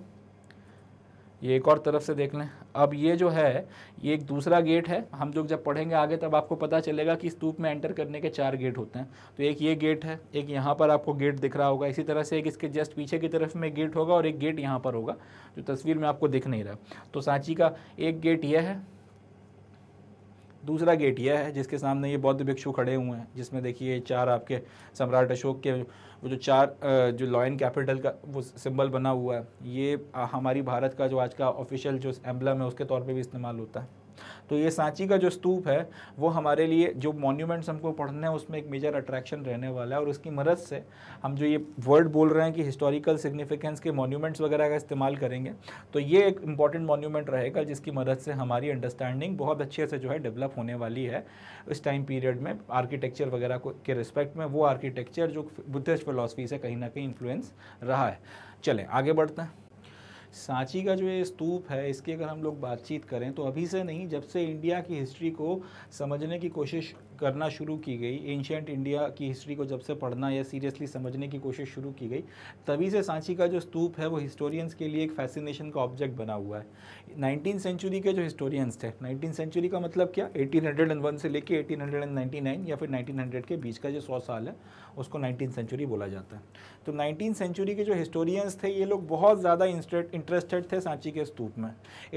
ये एक और तरफ से देख लें अब ये जो है ये एक दूसरा गेट है हम लोग जब पढ़ेंगे आगे तब आपको पता चलेगा कि स्तूप में एंटर करने के चार गेट होते हैं तो एक ये गेट है एक यहाँ पर आपको गेट दिख रहा होगा इसी तरह से एक इसके जस्ट पीछे की तरफ में गेट होगा और एक गेट यहाँ पर होगा जो तस्वीर में आपको दिख नहीं रहा तो सांची का एक गेट यह है दूसरा गेट यह है जिसके सामने ये बौद्ध भिक्षु खड़े हुए हैं जिसमें देखिए चार आपके सम्राट अशोक के वो जो चार जो लॉयन कैपिटल का वो सिंबल बना हुआ है ये हमारी भारत का जो आज का ऑफिशियल जो एम्बलम है उसके तौर पे भी इस्तेमाल होता है तो ये सांची का जो स्तूप है वो हमारे लिए जो मॉन्यूमेंट्स हमको पढ़ने हैं उसमें एक मेजर अट्रैक्शन रहने वाला है और उसकी मदद से हम जो ये वर्ड बोल रहे हैं कि हिस्टोरिकल सिग्निफिकेंस के मॉन्यूमेंट्स वगैरह का इस्तेमाल करेंगे तो ये एक इंपॉर्टेंट मॉन्यूमेंट रहेगा जिसकी मदद से हमारी अंडरस्टैंडिंग बहुत अच्छे से जो है डेवलप होने वाली है इस टाइम पीरियड में आर्किटेक्चर वगैरह को के रिस्पेक्ट में वो आर्किटेक्चर जो बुद्धिस्ट फिलोसफी से कहीं ना कहीं इन्फ्लुएंस रहा है चलें आगे बढ़ते हैं सांची का जो ये स्तूप है इसकी अगर हम लोग बातचीत करें तो अभी से नहीं जब से इंडिया की हिस्ट्री को समझने की कोशिश करना शुरू की गई एंशेंट इंडिया की हिस्ट्री को जब से पढ़ना या सीरियसली समझने की कोशिश शुरू की गई तभी से सांची का जो स्तूप है वो हिस्टोरियंस के लिए एक फैसिनेशन का ऑब्जेक्ट बना हुआ है नाइनटीन सेंचुरी के जो हिस्टोरियंस थे नाइनटीन सेंचुरी का मतलब क्या एटीन से लेकर एटीन या फिर नाइनटीन के बीच का जो सौ साल है उसको नाइनटीन सेंचुरी बोला जाता है तो नाइनटीन सेंचुरी के जो हिस्टोरियंस थे ये लोग बहुत ज़्यादा इंटरेस्टेड थे सांची के स्तूप में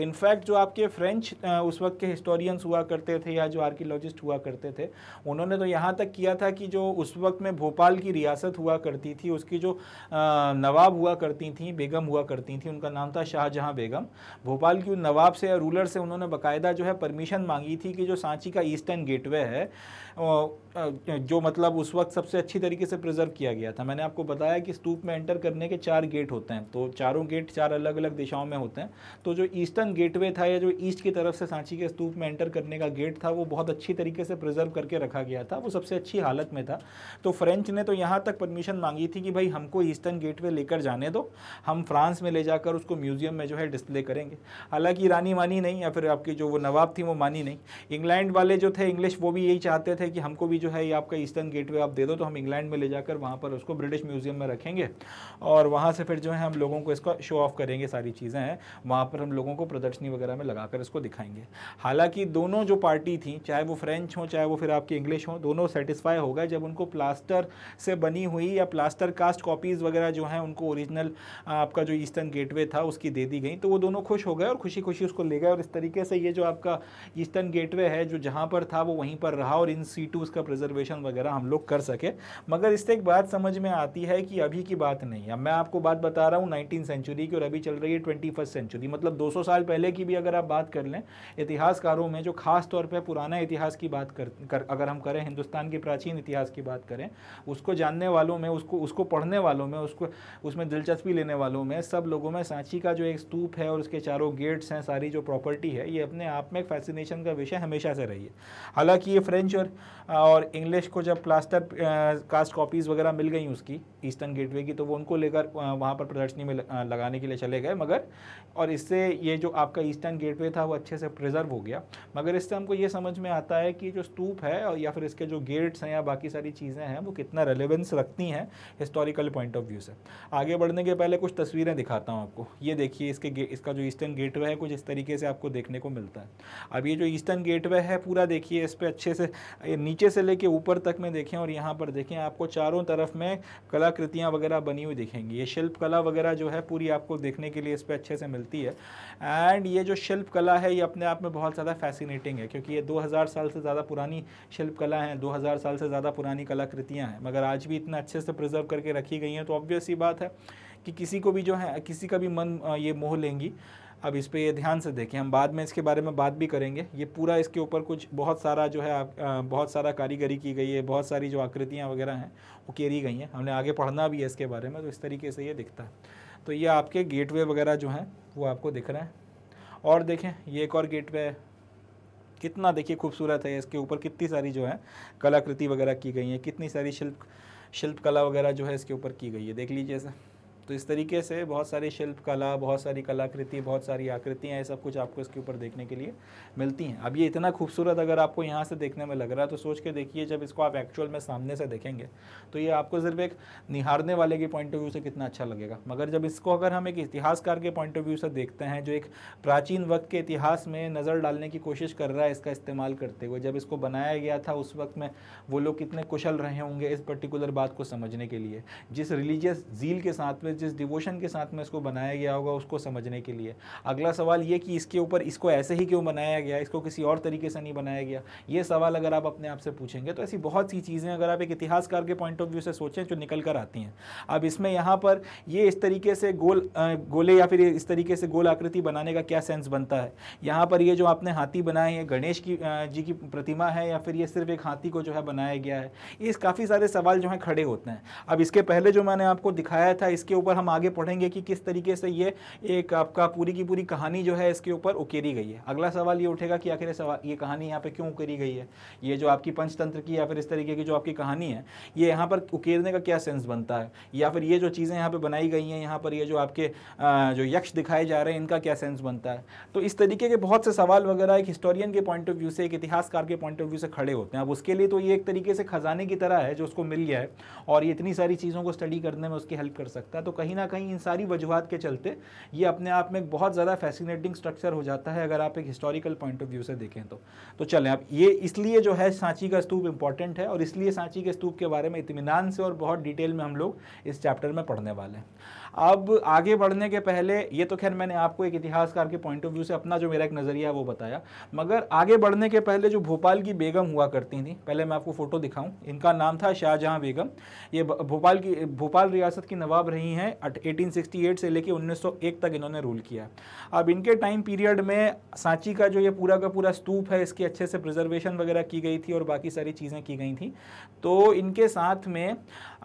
इनफैक्ट जो आपके फ्रेंच उस वक्त के हिस्टोरियंस हुआ करते थे या जो आर्कियोलॉजिस्ट हुआ करते थे उन्होंने तो यहाँ तक किया था कि जो उस वक्त में भोपाल की रियासत हुआ करती थी उसकी जो नवाब हुआ करती थी बेगम हुआ करती थी उनका नाम था शाहजहाँ बेगम भोपाल की नवाब से या रूलर से उन्होंने बाकायदा जो है परमिशन मांगी थी कि जो सांची का ईस्टर्न गेटवे है जो मतलब उस वक्त सबसे अच्छी तरीके से प्रिजर्व किया गया था मैंने आपको बताया कि स्तूप में एंटर करने के चार गेट होते हैं तो चारों गेट चार अलग अलग दिशाओं में होते हैं तो जो ईस्टर्न गेटवे था या जो ईस्ट की तरफ से सांची के स्तूप में एंटर करने का गेट था वो बहुत अच्छी तरीके से प्रिजर्व करके रखा गया था वो सबसे अच्छी हालत में था तो फ्रेंच ने तो यहाँ तक परमिशन मांगी थी कि भाई हमको ईस्टर्न गेट लेकर जाने दो हम फ्रांस में ले जाकर उसको म्यूजियम में जो है डिस्प्ले करेंगे हालांकि रानी मानी नहीं या फिर आपकी जो वो नवाब थी वो मानी नहीं इंग्लैंड वाले जो थे इंग्लिश वो भी यही चाहते थे है कि हमको भी जो है ये आपका ईस्टर्न गेटवे आप दे दो तो हम इंग्लैंड में ले जाकर वहाँ पर उसको ब्रिटिश म्यूजियम में रखेंगे और वहाँ से फिर जो है हम लोगों को इसका शो ऑफ करेंगे सारी चीज़ें हैं वहाँ पर हम लोगों को प्रदर्शनी वगैरह में लगाकर इसको दिखाएंगे हालांकि दोनों जो पार्टी थी चाहे वो फ्रेंच हो चाहे वो फिर आपकी इंग्लिश हो दोनों सेटिस्फाई हो गए जब उनको प्लास्टर से बनी हुई या प्लास्टर कास्ट कॉपीज़ वगैरह जो हैं उनको ओरिजिनल आपका जो ईस्टर्न गेटवे था उसकी दे दी गई तो वो दोनों खुश हो गए और खुशी खुशी उसको ले गए और इस तरीके से ये जो आपका ईस्टर्न गेटवे है जो जहाँ पर था वो वहीं पर रहा और इन सी टू उसका प्रिजर्वेशन वगैरह हम लोग कर सके मगर इससे एक बात समझ में आती है कि अभी की बात नहीं अब मैं आपको बात बता रहा हूँ नाइनटीन सेंचुरी की और अभी चल रही है ट्वेंटी फर्स्ट सेंचुरी मतलब दो साल पहले की भी अगर आप बात कर लें इतिहासकारों में जो खास तौर पर पुराना इतिहास की बात कर, कर अगर हम करें हिंदुस्तान के प्राचीन इतिहास की बात करें उसको जानने वालों में उसको उसको पढ़ने वालों में उसको उसमें दिलचस्पी लेने वालों में सब लोगों में सांची का जो एक स्तूप है और उसके चारों गेट्स हैं सारी जो प्रॉपर्टी है ये अपने आप में एक फैसिनेशन का विषय हमेशा से रही है हालांकि ये फ्रेंच और और इंग्लिश को जब प्लास्टर कास्ट कॉपीज़ वगैरह मिल गई उसकी ईस्टर्न गेटवे की तो वो उनको लेकर वहाँ पर प्रदर्शनी में लगाने के लिए चले गए मगर और इससे ये जो आपका ईस्टर्न गेटवे था वो अच्छे से प्रिजर्व हो गया मगर इससे हमको ये समझ में आता है कि जो स्तूप है और या फिर इसके जो गेट्स हैं या बाकी सारी चीज़ें हैं वो कितना रेलिवेंस रखती हैं हिस्टोरिकल पॉइंट ऑफ व्यू से आगे बढ़ने के पहले कुछ तस्वीरें दिखाता हूँ आपको ये देखिए इसके इसका जो ईस्टर्न गेटवे है कुछ इस तरीके से आपको देखने को मिलता है अब ये जो ईस्टर्न गेटवे है पूरा देखिए इस पर अच्छे से नीचे से लेके ऊपर तक में देखें और यहाँ पर देखें आपको चारों तरफ में कलाकृतियाँ वगैरह बनी हुई दिखेंगी ये शिल्प कला वगैरह जो है पूरी आपको देखने के लिए इस पर अच्छे से मिलती है एंड ये जो शिल्प कला है ये अपने आप में बहुत ज़्यादा फैसिनेटिंग है क्योंकि ये 2000 साल से ज़्यादा पुरानी शिल्प कला है 2000 साल से ज़्यादा पुरानी कलाकृतियाँ हैं मगर आज भी इतना अच्छे से प्रिजर्व करके रखी गई हैं तो ऑब्वियस ही बात है कि किसी को भी जो है किसी का भी मन ये मोह लेंगी अब इस पर ये ध्यान से देखें हम बाद में इसके बारे में बात भी करेंगे ये पूरा इसके ऊपर कुछ बहुत सारा जो है आ, बहुत सारा कारीगरी की गई है बहुत सारी जो आकृतियाँ वगैरह हैं वो केरी गई हैं हमने आगे पढ़ना भी है इसके बारे में तो इस तरीके से ये दिखता है तो ये आपके गेट वगैरह जो हैं वो आपको दिख रहे हैं और देखें ये एक और गेट है कितना देखिए खूबसूरत है इसके ऊपर कितनी सारी जो है कलाकृति वगैरह की गई है कितनी सारी शिल्प शिल्प कला वगैरह जो है इसके ऊपर की गई है देख लीजिए ऐसा तो इस तरीके से बहुत सारी शिल्प कला बहुत सारी कलाकृति बहुत सारी आकृतियाँ ये सब कुछ आपको इसके ऊपर देखने के लिए मिलती हैं अब ये इतना खूबसूरत अगर आपको यहाँ से देखने में लग रहा है तो सोच के देखिए जब इसको आप एक्चुअल में सामने से देखेंगे तो ये आपको सिर्फ एक निहारने वाले के पॉइंट ऑफ व्यू से कितना अच्छा लगेगा मगर जब इसको अगर हम एक इतिहासकार के पॉइंट ऑफ व्यू से देखते हैं जो एक प्राचीन वक्त के इतिहास में नज़र डालने की कोशिश कर रहा है इसका इस्तेमाल करते हुए जब इसको बनाया गया था उस वक्त में वो लोग कितने कुशल रहे होंगे इस पर्टिकुलर बात को समझने के लिए जिस रिलीजियस झील के साथ में जिस डिवोशन के साथ में इसको बनाया गया होगा उसको समझने के लिए अगला सवाल ये कि इसके ऊपर इसको ऐसे ही क्यों बनाया गया इसको किसी और तरीके से नहीं बनाया गया ये सवाल अगर आप अपने आप से पूछेंगे तो ऐसी बहुत सी चीज़ें अगर आप एक इतिहासकार के पॉइंट ऑफ व्यू से सोचें जो निकल कर आती हैं अब इसमें यहाँ पर ये इस तरीके से गोल गोले या फिर इस तरीके से गोल आकृति बनाने का क्या सेंस बनता है यहाँ पर ये जो आपने हाथी बनाए हैं गणेश की जी की प्रतिमा है या फिर ये सिर्फ एक हाथी को जो है बनाया गया है इस काफ़ी सारे सवाल जो है खड़े होते हैं अब इसके पहले जो मैंने आपको दिखाया था इसके ऊपर हम आगे पढ़ेंगे कि किस तरीके से ये एक आपका पूरी की पूरी कहानी जो है इसके ऊपर उकेरी गई है अगला सवाल ये उठेगा कि आखिर सवाल ये कहानी यहाँ पर क्यों उकेरी गई है ये जो आपकी पंचतंत्र की या फिर इस तरीके की जो आपकी कहानी है ये यहाँ पर उकेरने का क्या सेंस बनता है या फिर ये जो चीज़ें यहाँ पर बनाई गई हैं यहाँ पर ये जो आपके जो यक्ष दिखाए जा रहे हैं इनका क्या सेंस बनता है तो इस तरीके के बहुत से सवाल वगैरह एक हिस्टोरियन के पॉइंट ऑफ व्यू से एक इतिहासकार के पॉइंट ऑफ व्यू से खड़े होते हैं अब उसके लिए तो ये एक तरीके से खजाने की तरह है जो उसको मिल गया है और ये इतनी सारी चीज़ों को स्टडी करने में उसकी हेल्प कर सकता है तो कहीं ना कहीं इन सारी वजूहत के चलते ये अपने आप में एक बहुत ज़्यादा फैसिनेटिंग स्ट्रक्चर हो जाता है अगर आप एक हिस्टोरिकल पॉइंट ऑफ व्यू से देखें तो तो चलें आप ये इसलिए जो है सांची का स्तूप इंपॉर्टेंट है और इसलिए सांची के स्तूप के बारे में इतमान से और बहुत डिटेल में हम लोग इस चैप्टर में पढ़ने वाले हैं अब आगे बढ़ने के पहले ये तो खैर मैंने आपको एक इतिहासकार के पॉइंट ऑफ व्यू से अपना जो मेरा एक नज़रिया है वो बताया मगर आगे बढ़ने के पहले जो भोपाल की बेगम हुआ करती थी पहले मैं आपको फ़ोटो दिखाऊँ इनका नाम था शाहजहाँ बेगम ये भोपाल की भोपाल रियासत की नवाब रही हैं एटीन से लेकर उन्नीस तक इन्होंने रूल किया अब इनके टाइम पीरियड में सांची का जो ये पूरा का पूरा स्तूप है इसकी अच्छे से प्रिजर्वेशन वगैरह की गई थी और बाकी सारी चीज़ें की गई थी तो इनके साथ में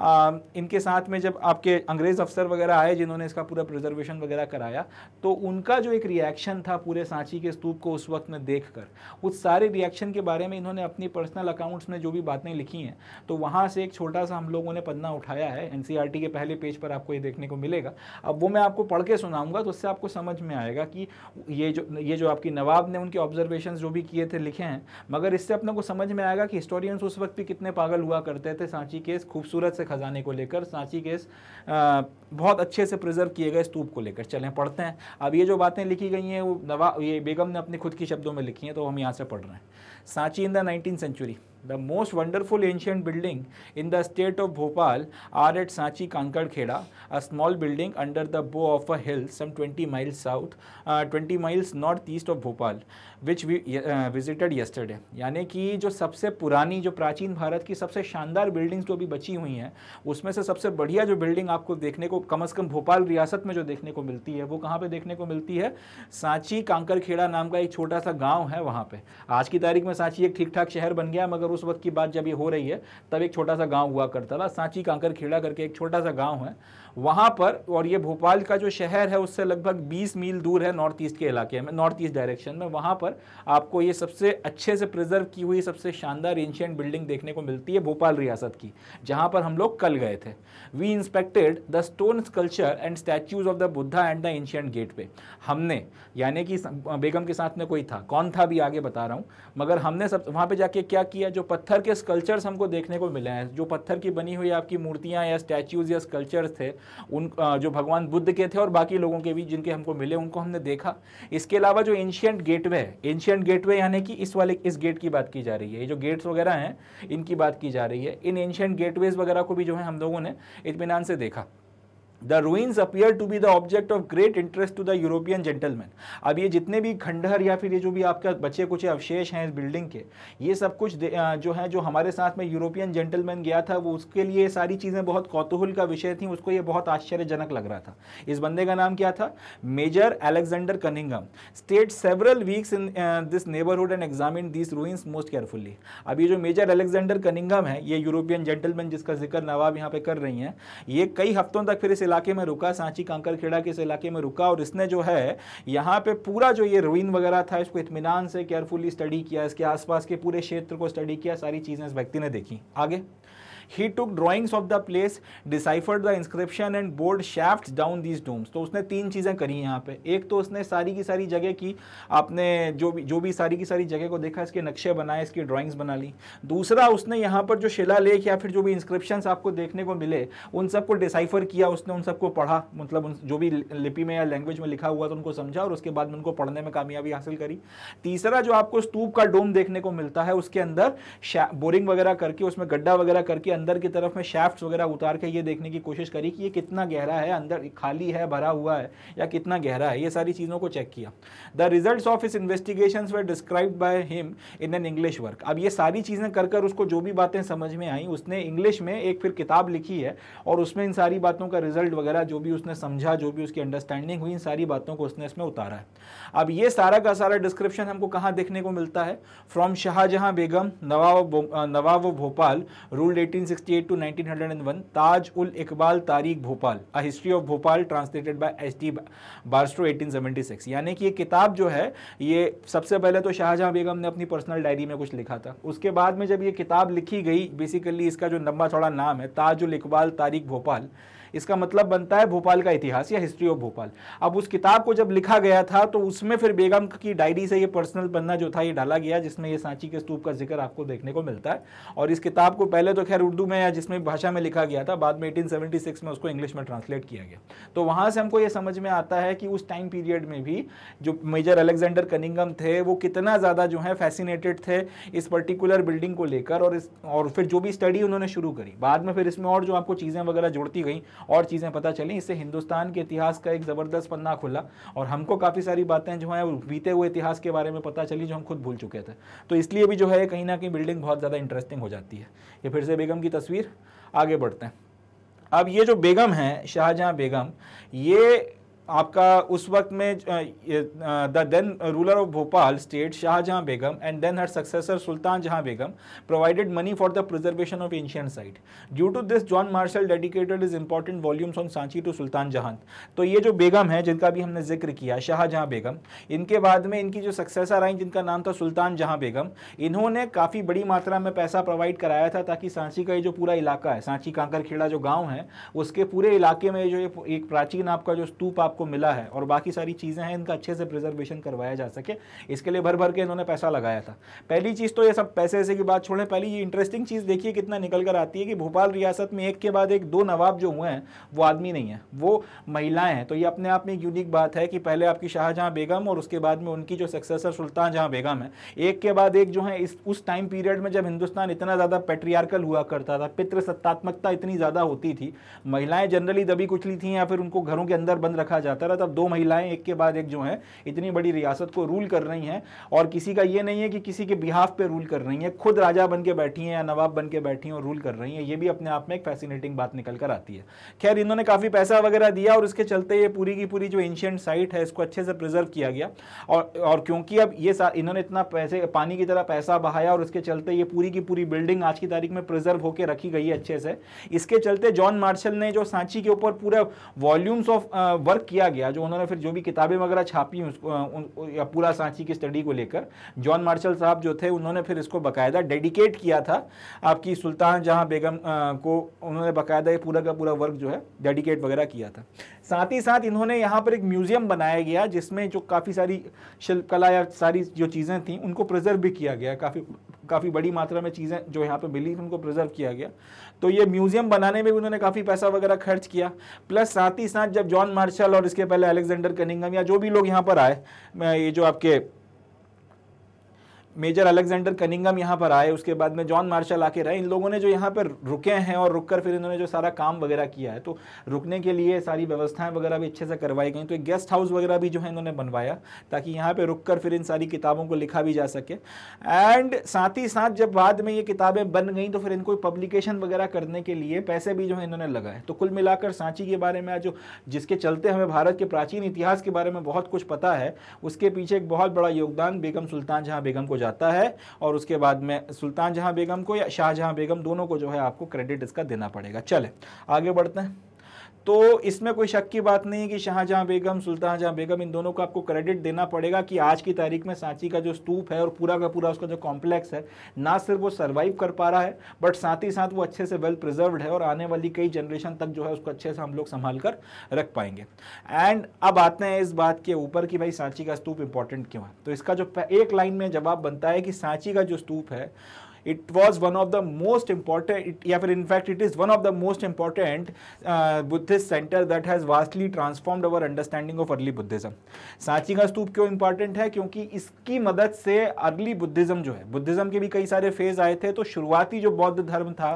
आ, इनके साथ में जब आपके अंग्रेज़ अफसर वगैरह आए जिन्होंने इसका पूरा प्रिजर्वेशन वगैरह कराया तो उनका जो एक रिएक्शन था पूरे सांची के स्तूप को उस वक्त में देख कर उस सारे रिएक्शन के बारे में इन्होंने अपनी पर्सनल अकाउंट्स में जो भी बातें लिखी हैं तो वहाँ से एक छोटा सा हम लोगों ने पन्ना उठाया है एन e के पहले पेज पर आपको ये देखने को मिलेगा अब वो मैं आपको पढ़ के सुनाऊँगा तो उससे आपको समझ में आएगा कि ये जो ये जो आपकी नवाब ने उनके ऑब्जर्वेशन जो भी किए थे लिखे हैं मगर इससे अपने को समझ में आएगा कि हिस्टोरियंस उस वक्त भी कितने पागल हुआ करते थे सांची के खूबसूरत से ख़जाने को लेकर सांची के बहुत अच्छे से प्रिजर्व किए गए स्तूप को लेकर चलें पढ़ते हैं अब ये जो बातें लिखी गई हैं वो नवा ये बेगम ने अपने खुद की शब्दों में लिखी हैं तो हम यहाँ से पढ़ रहे हैं Sanchi in the nineteen century the most wonderful ancient building in the state of Bhopal are at Sanchi Khera a small building under the bow of a hill some 20 miles south 20 miles north east of Bhopal which we visited yesterday यानी कि जो सबसे पुरानी जो प्राचीन भारत की सबसे शानदार बिल्डिंग्स जो अभी बची हुई हैं उसमें से सबसे बढ़िया जो बिल्डिंग आपको देखने को कम अज़ कम भोपाल रियासत में जो देखने को मिलती है वो कहाँ पर देखने को मिलती है सांची खेड़ा नाम का एक छोटा सा गाँव है वहाँ पर आज की तारीख में सांची एक ठीक ठाक शहर बन गया मगर और उस वक्त की बात जब ये हो रही है तब एक छोटा सा गांव हुआ करता था सांची कांकर खेड़ा करके एक छोटा सा गांव है वहाँ पर और ये भोपाल का जो शहर है उससे लगभग 20 मील दूर है नॉर्थ ईस्ट के इलाके में नॉर्थ ईस्ट डायरेक्शन में वहाँ पर आपको ये सबसे अच्छे से प्रिजर्व की हुई सबसे शानदार एंशियंट बिल्डिंग देखने को मिलती है भोपाल रियासत की जहाँ पर हम लोग कल गए थे we inspected the stone sculpture and statues of the Buddha and the ancient gate पे हमने यानी कि बेगम के साथ में कोई था कौन था भी आगे बता रहा हूँ मगर हमने सब वहाँ पर जाके क्या किया जो पत्थर के स्कल्चर्स हमको देखने को मिले हैं जो पत्थर की बनी हुई आपकी मूर्तियाँ या स्टैचूज या स्कल्चर्स थे उन जो भगवान बुद्ध के थे और बाकी लोगों के भी जिनके हमको मिले उनको हमने देखा इसके अलावा जो एंशियंट गेटवे है एंशियंट गेटवे यानी कि इस वाले इस गेट की बात की जा रही है ये जो गेट्स वगैरह हैं इनकी बात की जा रही है इन एंशियंट गेटवेज वगैरह को भी जो है हम लोगों ने इतमान से देखा the ruins appear to be the object of great interest to the European gentleman अब ये जितने भी खंडहर या फिर ये जो भी आपका बचे कुछ अवशेष हैं इस बिल्डिंग के ये सब कुछ जो है जो हमारे साथ में यूरोपियन जेंटलमैन गया था वो उसके लिए सारी चीज़ें बहुत कौतूहल का विषय थी उसको ये बहुत आश्चर्यजनक लग रहा था इस बंदे का नाम क्या था major Alexander Cunningham state several weeks in this neighbourhood and examine this ruins most carefully अब ये जो मेजर एलेक्जेंडर कनिंगम है ये यूरोपियन जेंटलमैन जिसका जिक्र नवाब यहाँ पे कर रही हैं ये कई हफ्तों तक फिर इस इलाके में रुका सांची कांकर खेड़ा के इस इलाके में रुका और इसने जो है यहाँ पे पूरा जो ये रोइन वगैरह था इसको इतमान से केयरफुली स्टडी किया इसके आसपास के पूरे क्षेत्र को स्टडी किया सारी चीज़ें इस व्यक्ति ने देखी आगे ही took drawings of the place deciphered the inscription and bored shaft down these domes तो उसने तीन चीज़ें करी हैं यहाँ पे एक तो उसने सारी की सारी जगह की आपने जो भी जो भी सारी की सारी जगह को देखा इसके नक्शे बनाए इसकी ड्रॉइंग्स बना ली दूसरा उसने यहाँ पर जो शिला लेख या फिर जो भी इंस्क्रिप्शन आपको देखने को मिले उन सबको डिसाइफर किया उसने उन सबको पढ़ा मतलब उन जो भी लिपि में या लैंग्वेज में लिखा हुआ तो उनको समझा और उसके बाद में उनको पढ़ने में कामयाबी हासिल करी तीसरा जो आपको स्तूप का डोम देखने को मिलता है उसके अंदर बोरिंग वगैरह करके उसमें गड्ढा वगैरह करके अंदर की तरफ में शैफ्ट वगैरह उतार के ये देखने की कोशिश करी कि ये कितना गहरा है अंदर खाली है भरा हुआ है या कितना गहरा है ये सारी चीज़ों को चेक किया the result of this investigation were describe by him in an English work अब ये सारी चीज़ें कर कर उसको जो भी बातें समझ में आई उसने इंग्लिश में एक फिर किताब लिखी है और उसमें इन सारी बातों का रिजल्ट वगैरह जो भी उसने समझा जो भी उसकी अंडरस्टैंडिंग हुई इन सारी बातों को उसने इसमें उतारा है अब ये सारा का सारा डिस्क्रिप्शन हमको कहाँ देखने को मिलता है from Shahjahan Begum Nawab Nawab Bhopal ruled eighteen 1968 to 1901 Taj ul Iqbal Tarikh Bhopal a history of Bhopal translated by H T Barstow 1876 यानी कि ये किताब जो है ये सबसे पहले तो शाहजहां बेगम ने अपनी पर्सनल डायरी में कुछ लिखा था उसके बाद में जब ये किताब लिखी गई बेसिकली इसका जो लंबा थोड़ा नाम है ताज उल इकबाल तारीख भोपाल इसका मतलब बनता है भोपाल का इतिहास या हिस्ट्री ऑफ भोपाल अब उस किताब को जब लिखा गया था तो उसमें फिर बेगम की डायरी से ये पर्सनल पन्ना जो था ये डाला गया जिसमें ये सांची के स्तूप का जिक्र आपको देखने को मिलता है और इस किताब को पहले तो खैर उर्दू में या जिसमें भाषा में लिखा गया था बाद में एटीन में उसको इंग्लिश में ट्रांसलेट किया गया तो वहाँ से हमको ये समझ में आता है कि उस टाइम पीरियड में भी जो मेजर अलेक्जेंडर कनिंगम थे वो कितना ज़्यादा जो है फैसिनेटेड थे इस पर्टिकुलर बिल्डिंग को लेकर और इस और फिर जो भी स्टडी उन्होंने शुरू करी बाद में फिर इसमें और जो आपको चीज़ें वगैरह जुड़ती गई और चीज़ें पता चली इससे हिंदुस्तान के इतिहास का एक ज़बरदस्त पन्ना खुला और हमको काफ़ी सारी बातें जो हैं बीते हुए इतिहास के बारे में पता चली जो हम खुद भूल चुके थे तो इसलिए भी जो है कहीं ना कहीं बिल्डिंग बहुत ज़्यादा इंटरेस्टिंग हो जाती है ये फिर से बेगम की तस्वीर आगे बढ़ते हैं अब ये जो बेगम हैं शाहजहाँ बेगम ये आपका उस वक्त में the then ruler of Bhopal state Shahjahan Begum and then her successor Sultan Jahan Begum provided money for the preservation of ancient site due to this John Marshall dedicated is important volumes on Sanchi to Sultan Jahan तो ये जो बेगम है जिनका भी हमने जिक्र किया शाहजहां बेगम इनके बाद में इनकी जो सक्सेसर आई जिनका नाम था सुल्तान जहां बेगम इन्होंने काफ़ी बड़ी मात्रा में पैसा प्रोवाइड कराया था ताकि सांची का ये जो पूरा इलाका है सांची कांकरखेड़ा जो गाँव है उसके पूरे इलाके में जो एक प्राचीन आपका जो स्तूप आपको आपको मिला है और बाकी सारी चीज़ें हैं इनका अच्छे से प्रिजर्वेशन करवाया जा सके इसके लिए भर भर के इन्होंने पैसा लगाया था पहली चीज़ तो ये सब पैसे ऐसे की बात छोड़ें पहली ये इंटरेस्टिंग चीज़ देखिए कितना निकल कर आती है कि भोपाल रियासत में एक के बाद एक दो नवाब जो हुए हैं वो आदमी नहीं है वो महिलाएं हैं तो ये अपने आप में एक यूनिक बात है कि पहले आपकी शाहजहाँ बेगम और उसके बाद में उनकी जो सक्सेसर सुल्तान जहाँ बेगम है एक के बाद एक जो है इस उस टाइम पीरियड में जब हिंदुस्तान इतना ज़्यादा पेट्रियार्कल हुआ करता था पितृ सत्तात्मकता इतनी ज़्यादा होती थी महिलाएं जनरली दबी कुचली थी या फिर उनको घरों के अंदर बंद रखा जा जाता रहा तब दो महिलाएं एक के बाद एक जो है इतनी बड़ी रियासत को रूल कर रही हैं और किसी का ये नहीं है कि किसी के बिहाफ पे रूल कर रही हैं खुद राजा बन के बैठी हैं या नवाब बन के बैठी हैं और रूल कर रही हैं ये भी अपने आप में एक फैसिनेटिंग बात निकल कर आती है खैर इन्होंने काफ़ी पैसा वगैरह दिया और उसके चलते ये पूरी की पूरी जो एंशियंट साइट है इसको अच्छे से प्रिजर्व किया गया और और क्योंकि अब ये इन्होंने इतना पैसे पानी की तरह पैसा बहाया और उसके चलते ये पूरी की पूरी बिल्डिंग आज की तारीख में प्रिजर्व होकर रखी गई है अच्छे से इसके चलते जॉन मार्शल ने जो सांची के ऊपर पूरा वॉल्यूम्स ऑफ वर्क किया गया जो उन्होंने फिर जो भी किताबें वगैरह छापी उसको उन, या पूरा सांची की स्टडी को लेकर जॉन मार्शल साहब जो थे उन्होंने फिर इसको बाकायदा डेडिकेट किया था आपकी सुल्तान जहाँ बेगम आ, को उन्होंने बाकायदा ये पूरा का पूरा वर्क जो है डेडिकेट वगैरह किया था साथ ही साथ इन्होंने यहाँ पर एक म्यूज़ियम बनाया गया जिसमें जो काफ़ी सारी शिल्पकला या सारी जो चीज़ें थी उनको प्रिजर्व भी किया गया काफ़ी काफ़ी बड़ी मात्रा में चीज़ें जो यहाँ पर मिली उनको प्रिजर्व किया गया तो ये म्यूजियम बनाने में भी उन्होंने काफ़ी पैसा वगैरह खर्च किया प्लस साथ ही साथ जब जॉन मार्शल और इसके पहले अलेक्जेंडर कनिंगम या जो भी लोग यहाँ पर आए ये जो आपके मेजर अलेक्जेंडर कनिंगम यहाँ पर आए उसके बाद में जॉन मार्शल आके रहे इन लोगों ने जो यहाँ पर रुके हैं और रुक कर फिर इन्होंने जो सारा काम वगैरह किया है तो रुकने के लिए सारी व्यवस्थाएं वगैरह भी अच्छे से करवाई गई तो एक गेस्ट हाउस वगैरह भी जो है इन्होंने बनवाया ताकि यहाँ पर रुक कर फिर इन सारी किताबों को लिखा भी जा सके एंड साथ ही साथ जब बाद में ये किताबें बन गई तो फिर इनको पब्लिकेशन वगैरह करने के लिए पैसे भी जो है इन्होंने लगाए तो कुल मिलाकर सांची के बारे में जो जिसके चलते हमें भारत के प्राचीन इतिहास के बारे में बहुत कुछ पता है उसके पीछे एक बहुत बड़ा योगदान बेगम सुल्तान जहाँ बेगम को जा जाता है और उसके बाद में सुल्तान जहां बेगम को या शाहजहां बेगम दोनों को जो है आपको क्रेडिट इसका देना पड़ेगा चले आगे बढ़ते हैं तो इसमें कोई शक की बात नहीं है कि शाहजहाँ बेगम सुल्तान जहाँ बेगम इन दोनों को आपको क्रेडिट देना पड़ेगा कि आज की तारीख में सांची का जो स्तूप है और पूरा का पूरा उसका जो कॉम्प्लेक्स है ना सिर्फ वो सर्वाइव कर पा रहा है बट साथ ही साथ वो अच्छे से वेल प्रिजर्व्ड है और आने वाली कई जनरेशन तक जो है उसको अच्छे से हम लोग संभाल कर रख पाएंगे एंड अब आते हैं इस बात के ऊपर कि भाई सांची का स्तूप इंपॉर्टेंट क्यों है तो इसका जो एक लाइन में जवाब बनता है कि सांची का जो स्तूप है it was one of the most important या फिर in fact it is one of the most important Buddhist center that has vastly transformed our understanding of early Buddhism Sanchi का स्तूप क्यों इंपॉर्टेंट है क्योंकि इसकी मदद से अर्ली बुद्धिज्म जो है बुद्धिज्म के भी कई सारे फेज आए थे तो शुरुआती जो बौद्ध धर्म था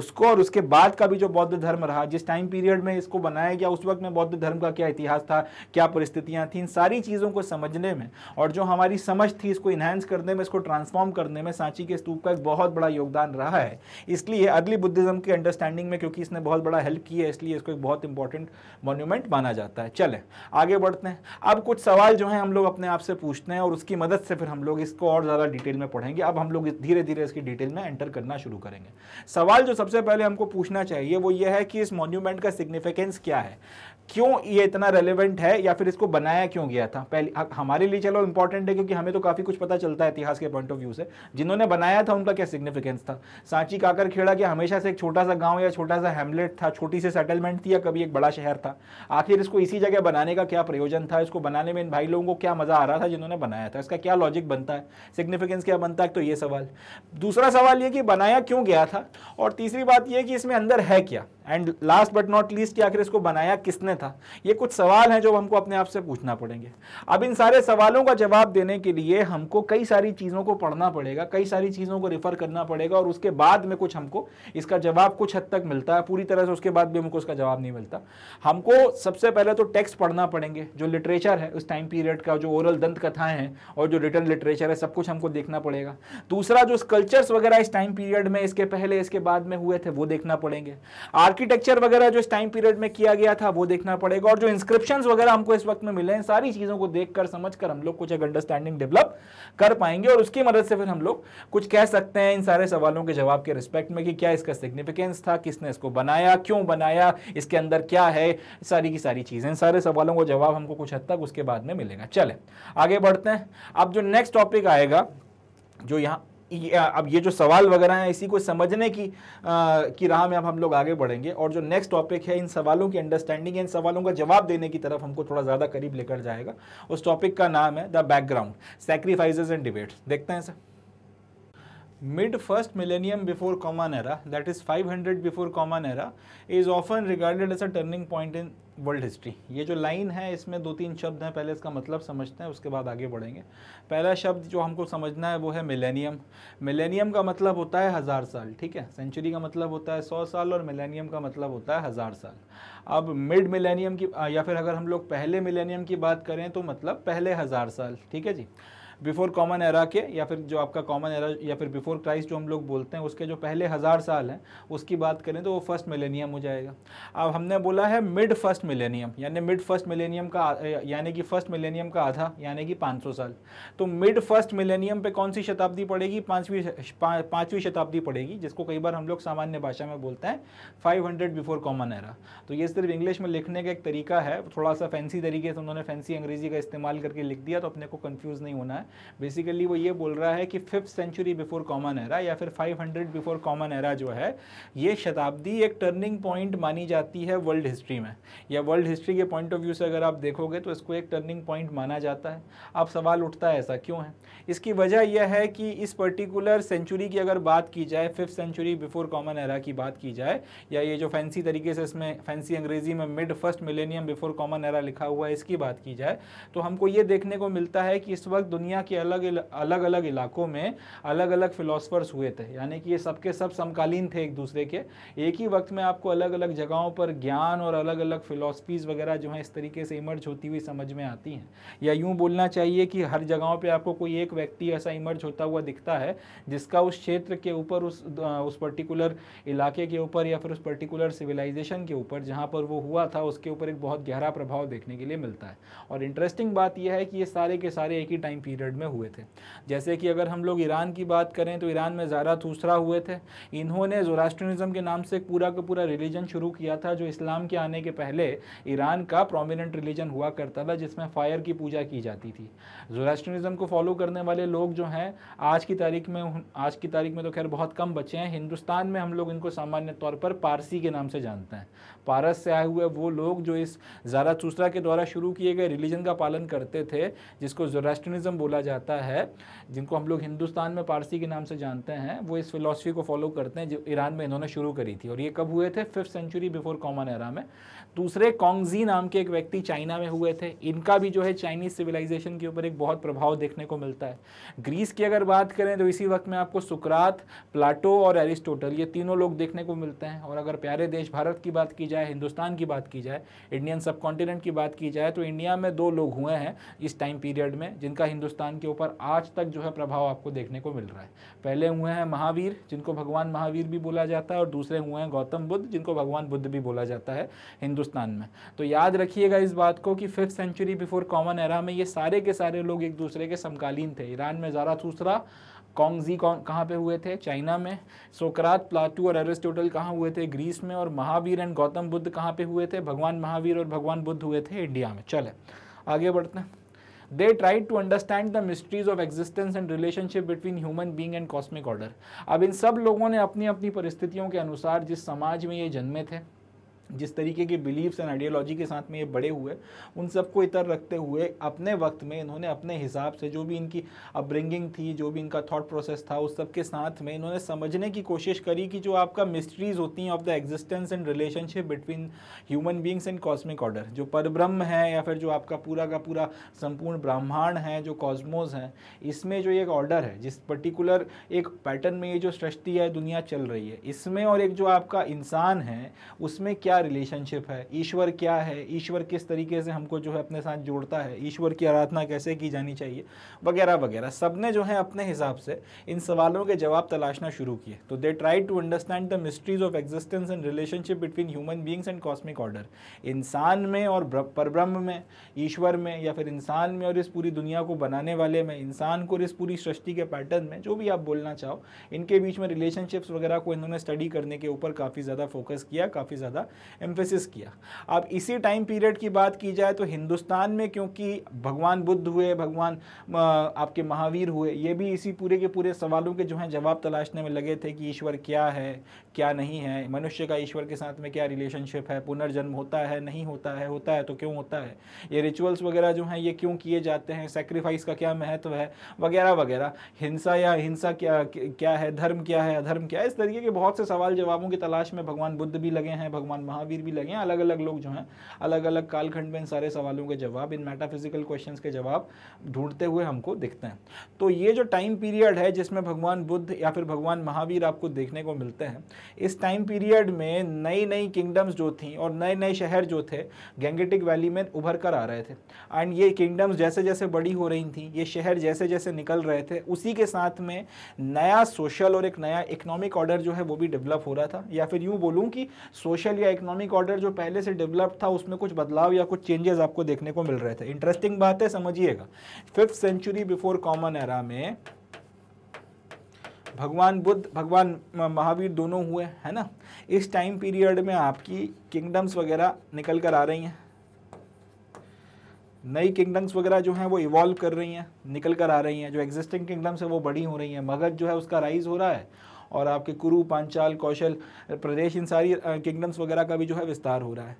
उसको और उसके बाद का भी जो बौद्ध धर्म रहा जिस टाइम पीरियड में इसको बनाया गया उस वक्त में बौद्ध धर्म का क्या इतिहास था क्या परिस्थितियाँ थी इन सारी चीज़ों को समझने में और जो हमारी समझ थी इसको इन्हांस करने में इसको ट्रांसफॉर्म करने में सांची के स्तूप का एक बहुत बड़ा योगदान रहा है इसलिए अर्ली बुद्धिज़्म की अंडरस्टैंडिंग में क्योंकि इसने बहुत बड़ा हेल्प किया है इसलिए इसको एक बहुत इंपॉर्टेंट मोन्यूमेंट माना जाता है चले आगे बढ़ते हैं अब कुछ सवाल जो है हम लोग अपने आप से पूछते हैं और उसकी मदद से फिर हम लोग इसको और ज़्यादा डिटेल में पढ़ेंगे अब हम लोग धीरे धीरे इसकी डिटेल में एंटर करना शुरू करेंगे सवाल जो सबसे पहले हमको पूछना चाहिए वो ये है कि इस मॉन्यूमेंट का सिग्निफिकेंस क्या है क्यों ये इतना रेलिवेंट है या फिर इसको बनाया क्यों गया था पहले हमारे लिए चलो इंपॉर्टेंट है क्योंकि हमें तो काफ़ी कुछ पता चलता है इतिहास के पॉइंट ऑफ व्यू से जिन्होंने बनाया था उनका क्या सिग्निफिकेंस था सांची काकर खेड़ा क्या हमेशा से एक छोटा सा गाँव या छोटा सा हेमलेट था छोटी सी सेटलमेंट थी या कभी एक बड़ा शहर था आखिर इसको इसी जगह बनाने का क्या प्रयोजन था इसको बनाने में इन भाई लोगों को क्या मज़ा आ रहा था जिन्होंने बनाया था इसका क्या लॉजिक बनता है सिग्निफिकेंस क्या बनता है तो ये सवाल दूसरा सवाल ये कि बनाया क्यों गया था और तीसरी बात यह कि इसमें अंदर है क्या and last but not least कि आखिर इसको बनाया किसने था ये कुछ सवाल हैं जो हमको अपने आप से पूछना पड़ेंगे अब इन सारे सवालों का जवाब देने के लिए हमको कई सारी चीज़ों को पढ़ना पड़ेगा कई सारी चीज़ों को रिफ़र करना पड़ेगा और उसके बाद में कुछ हमको इसका जवाब कुछ हद तक मिलता है पूरी तरह से उसके बाद भी हमको उसका जवाब नहीं मिलता हमको सबसे पहले तो टेक्स्ट पढ़ना पड़ेंगे जो लिटरेचर है उस टाइम पीरियड का जो ओरल दंत कथाएँ हैं और जो रिटर्न लिटरेचर है सब कुछ हमको देखना पड़ेगा दूसरा जो स्कल्चर्स वगैरह इस टाइम पीरियड में इसके पहले इसके बाद में हुए थे वो देखना पड़ेंगे आर्ट आर्किटेक्चर वगैरह जो इस टाइम पीरियड में किया गया था वो देखना पड़ेगा और जो इंस्क्रिप्शन वगैरह हमको इस वक्त में मिले हैं सारी चीज़ों को देखकर समझकर हम लोग कुछ एक अंडरस्टैंडिंग डेवलप कर पाएंगे और उसकी मदद से फिर हम लोग कुछ कह सकते हैं इन सारे सवालों के जवाब के रिस्पेक्ट में कि क्या इसका सिग्निफिकेंस था किसने इसको बनाया क्यों बनाया इसके अंदर क्या है सारी की सारी चीज़ें इन सारे सवालों का जवाब हमको कुछ हद तक उसके बाद में मिलेगा चले आगे बढ़ते हैं अब जो नेक्स्ट टॉपिक आएगा जो यहाँ अब ये जो सवाल वगैरह हैं इसी को समझने की आ, की राह में अब हम लोग आगे बढ़ेंगे और जो नेक्स्ट टॉपिक है इन सवालों की अंडरस्टैंडिंग इन सवालों का जवाब देने की तरफ हमको थोड़ा ज़्यादा करीब लेकर जाएगा उस टॉपिक का नाम है the background sacrifices and debates देखते हैं sir mid first millennium before common era that is 500 before common era is often regarded as a turning point in world history ये जो लाइन है इसमें दो तीन शब्द हैं पहले इसका मतलब समझते हैं उसके बाद आगे बढ़ेंगे पहला शब्द जो हमको समझना है वो है मिलेनियम मिलेनियम का मतलब होता है हज़ार साल ठीक है सेंचुरी का मतलब होता है सौ साल और मिलेनियम का मतलब होता है हज़ार साल अब मिड मिलेनियम की या फिर अगर हम लोग पहले मिलेनियम की बात करें तो मतलब पहले हज़ार साल ठीक है जी बिफोर कॉमन एरा के या फिर जो आपका कॉमन एरा या फिर बिफोर क्राइस्ट जो हम लोग बोलते हैं उसके जो पहले हज़ार साल हैं उसकी बात करें तो वो फर्स्ट मिलेनियम हो जाएगा अब हमने बोला है मिड फर्स्ट मिलेनियम यानी मिड फर्स्ट मिलेनियम का यानी कि फर्स्ट मिलेनियम का आधा यानी कि 500 साल तो मिड फर्स्ट मिलेनियम पे कौन सी शताब्दी पड़ेगी पाँचवीं पाँचवीं शताब्दी पड़ेगी जिसको कई बार हम लोग सामान्य भाषा में बोलते हैं फाइव बिफोर कॉमन एरा तो ये सिर्फ इंग्लिश में लिखने का एक तरीका है थोड़ा सा फैंसी तरीके से उन्होंने फैंसी अंग्रेजी का इस्तेमाल करके लिख दिया तो अपने को कन्फ्यूज़ नहीं होना है बेसिकली वो ये बोल रहा है कि fifth century before common era या फिर 500 बिफोर कॉमन एरा जो है ये शताब्दी एक टर्निंग पॉइंट मानी जाती है वर्ल्ड हिस्ट्री में या वर्ल्ड हिस्ट्री के पॉइंट ऑफ व्यू से अगर आप देखोगे तो इसको एक टर्निंग पॉइंट माना जाता है अब सवाल उठता है ऐसा क्यों है इसकी वजह यह है कि इस पर्टिकुलर सेंचुरी की अगर बात की जाए fifth century before common era की बात की जाए या ये जो फैंसी तरीके से इसमें फैंसी अंग्रेजी में mid first millennium before common era लिखा हुआ है इसकी बात की जाए तो हमको ये देखने को मिलता है कि इस वक्त दुनिया दुनिया के अलग अलग अलग इलाकों में अलग अलग फिलोसफर्स हुए थे यानी कि ये सबके सब समकालीन थे एक दूसरे के एक ही वक्त में आपको अलग अलग जगहों पर ज्ञान और अलग अलग फिलोसफीज़ वगैरह जो हैं इस तरीके से इमर्ज होती हुई समझ में आती हैं या यूँ बोलना चाहिए कि हर जगहों पर आपको कोई एक व्यक्ति ऐसा इमर्ज होता हुआ दिखता है जिसका उस क्षेत्र के ऊपर उस उस पर्टिकुलर इलाके के ऊपर या फिर उस पर्टिकुलर सिविलाइजेशन के ऊपर जहाँ पर वो हुआ था उसके ऊपर एक बहुत गहरा प्रभाव देखने के लिए मिलता है और इंटरेस्टिंग बात यह है कि ये सारे के सारे एक ही टाइम पीरियड पीरियड में हुए थे जैसे कि अगर हम लोग ईरान की बात करें तो ईरान में ज़ारा दूसरा हुए थे इन्होंने जोरास्ट्रनिज़म के नाम से पूरा का पूरा रिलीजन शुरू किया था जो इस्लाम के आने के पहले ईरान का प्रोमिनेंट रिलीजन हुआ करता था जिसमें फायर की पूजा की जाती थी जोरास्ट्रनिज़म को फॉलो करने वाले लोग जो हैं आज की तारीख में आज की तारीख में तो खैर बहुत कम बचे हैं हिंदुस्तान में हम लोग इनको सामान्य तौर पर पारसी के नाम से जानते हैं पारस से आए हुए वो लोग जो इस चूसरा के द्वारा शुरू किए गए रिलीजन का पालन करते थे जिसको जोरास्ट्रनिज़म बोला जाता है जिनको हम लोग हिंदुस्तान में पारसी के नाम से जानते हैं वो इस फिलासफ़ी को फॉलो करते हैं जो ईरान में इन्होंने शुरू करी थी और ये कब हुए थे fifth century before common era में दूसरे कॉन्गजी नाम के एक व्यक्ति चाइना में हुए थे इनका भी जो है चाइनीज़ सिविलाइजेशन के ऊपर एक बहुत प्रभाव देखने को मिलता है ग्रीस की अगर बात करें तो इसी वक्त में आपको सुकरात प्लाटो और एरिस्टोटल ये तीनों लोग देखने को मिलते हैं और अगर प्यारे देश भारत की बात की जाए जाए हिंदुस्तान की बात की जाए इंडियन सब कॉन्टिनेंट की बात की जाए तो इंडिया में दो लोग हुए हैं इस टाइम पीरियड में जिनका हिंदुस्तान के ऊपर आज तक जो है प्रभाव आपको देखने को मिल रहा है पहले हुए हैं महावीर जिनको भगवान महावीर भी बोला जाता है और दूसरे हुए हैं गौतम बुद्ध जिनको भगवान बुद्ध भी बोला जाता है हिंदुस्तान में तो याद रखिएगा इस बात को कि fifth century before common era में ये सारे के सारे लोग एक दूसरे के समकालीन थे ईरान में ज़ारा दूसरा कॉन्गजी कहाँ पे हुए थे चाइना में सोकरात प्लाटू और एरिस्टोटल कहाँ हुए थे ग्रीस में और महावीर एंड गौतम बुद्ध कहाँ पे हुए थे भगवान महावीर और भगवान बुद्ध हुए थे इंडिया में चले आगे बढ़ते हैं they try to understand the mysteries of existence and relationship between human being and cosmic order अब इन सब लोगों ने अपनी अपनी परिस्थितियों के अनुसार जिस समाज में ये जन्मे थे जिस तरीके की बिलीव्स एंड आइडियोलॉजी के साथ में ये बड़े हुए उन सबको इतर रखते हुए अपने वक्त में इन्होंने अपने हिसाब से जो भी इनकी अपब्रिंगिंग थी जो भी इनका थॉट प्रोसेस था उस सब के साथ में इन्होंने समझने की कोशिश करी कि जो आपका मिस्ट्रीज होती हैं of the existence and relationship between human beings and cosmic order जो परब्रह्म है या फिर जो आपका पूरा का पूरा संपूर्ण ब्रह्मांड है जो कॉस्मोज है इसमें जो एक ऑर्डर है जिस पर्टिकुलर एक पैटर्न में ये जो सृष्टि है दुनिया चल रही है इसमें और एक जो आपका इंसान है उसमें क्या क्या रिलेशनशिप है ईश्वर क्या है ईश्वर किस तरीके से हमको जो है अपने साथ जोड़ता है ईश्वर की आराधना कैसे की जानी चाहिए वगैरह वगैरह सब ने जो है अपने हिसाब से इन सवालों के जवाब तलाशना शुरू किए तो they try to understand the mysteries of existence and relationship between human beings and cosmic order इंसान में और परब्रह्म में ईश्वर में या फिर इंसान में और इस पूरी दुनिया को बनाने वाले में इंसान को और इस पूरी सृष्टि के पैटर्न में जो भी आप बोलना चाहो इनके बीच में रिलेशनशिप्स वगैरह को इन्होंने स्टडी करने के ऊपर काफ़ी ज़्यादा फोकस किया काफ़ी ज़्यादा एम्फेसिस किया अब इसी टाइम पीरियड की बात की जाए तो हिंदुस्तान में क्योंकि भगवान बुद्ध हुए भगवान आपके महावीर हुए ये भी इसी पूरे के पूरे सवालों के जो हैं जवाब तलाशने में लगे थे कि ईश्वर क्या है क्या नहीं है मनुष्य का ईश्वर के साथ में क्या रिलेशनशिप है पुनर्जन्म होता है नहीं होता है होता है तो क्यों होता है ये रिचुअल्स वगैरह जो हैं ये क्यों किए जाते हैं सेक्रीफाइस का क्या महत्व है वगैरह वगैरह हिंसा या हिंसा क्या क्या है धर्म क्या है अधर्म क्या है इस तरीके के बहुत से सवाल जवाबों की तलाश में भगवान बुद्ध भी लगे हैं भगवान महावीर भी लगे हैं अलग अलग लोग जो हैं अलग अलग कालखंड में इन सारे सवालों के जवाब इन मेटाफिजिकल क्वेश्चंस के जवाब ढूंढते हुए हमको दिखते हैं तो ये जो टाइम पीरियड है जिसमें भगवान बुद्ध या फिर भगवान महावीर आपको देखने को मिलते हैं इस टाइम पीरियड में नई नई किंगडम्स जो थी और नए नए शहर जो थे गेंगेटिक वैली में उभर कर आ रहे थे एंड ये किंगडम्स जैसे जैसे बड़ी हो रही थी ये शहर जैसे जैसे निकल रहे थे उसी के साथ में नया सोशल और एक नया इकोनॉमिक ऑर्डर जो है वो भी डेवलप हो रहा था या फिर यूं बोलूं कि सोशल या एक इकोनॉमिक ऑर्डर जो पहले से डेवलप था उसमें कुछ बदलाव या कुछ चेंजेस आपको देखने को मिल रहे थे इंटरेस्टिंग बात है समझिएगा fifth century before common era में भगवान बुद्ध भगवान महावीर दोनों हुए है ना इस टाइम पीरियड में आपकी किंगडम्स वगैरह निकल कर आ रही हैं नई किंगडम्स वगैरह जो हैं वो इवॉल्व कर रही हैं निकल कर आ रही हैं जो एग्जिस्टिंग किंगडम्स है वो बड़ी हो रही हैं मगध जो है उसका राइज हो रहा है और आपके कुरु पांचाल कौशल प्रदेश इन सारी किंगडम्स वगैरह का भी जो है विस्तार हो रहा है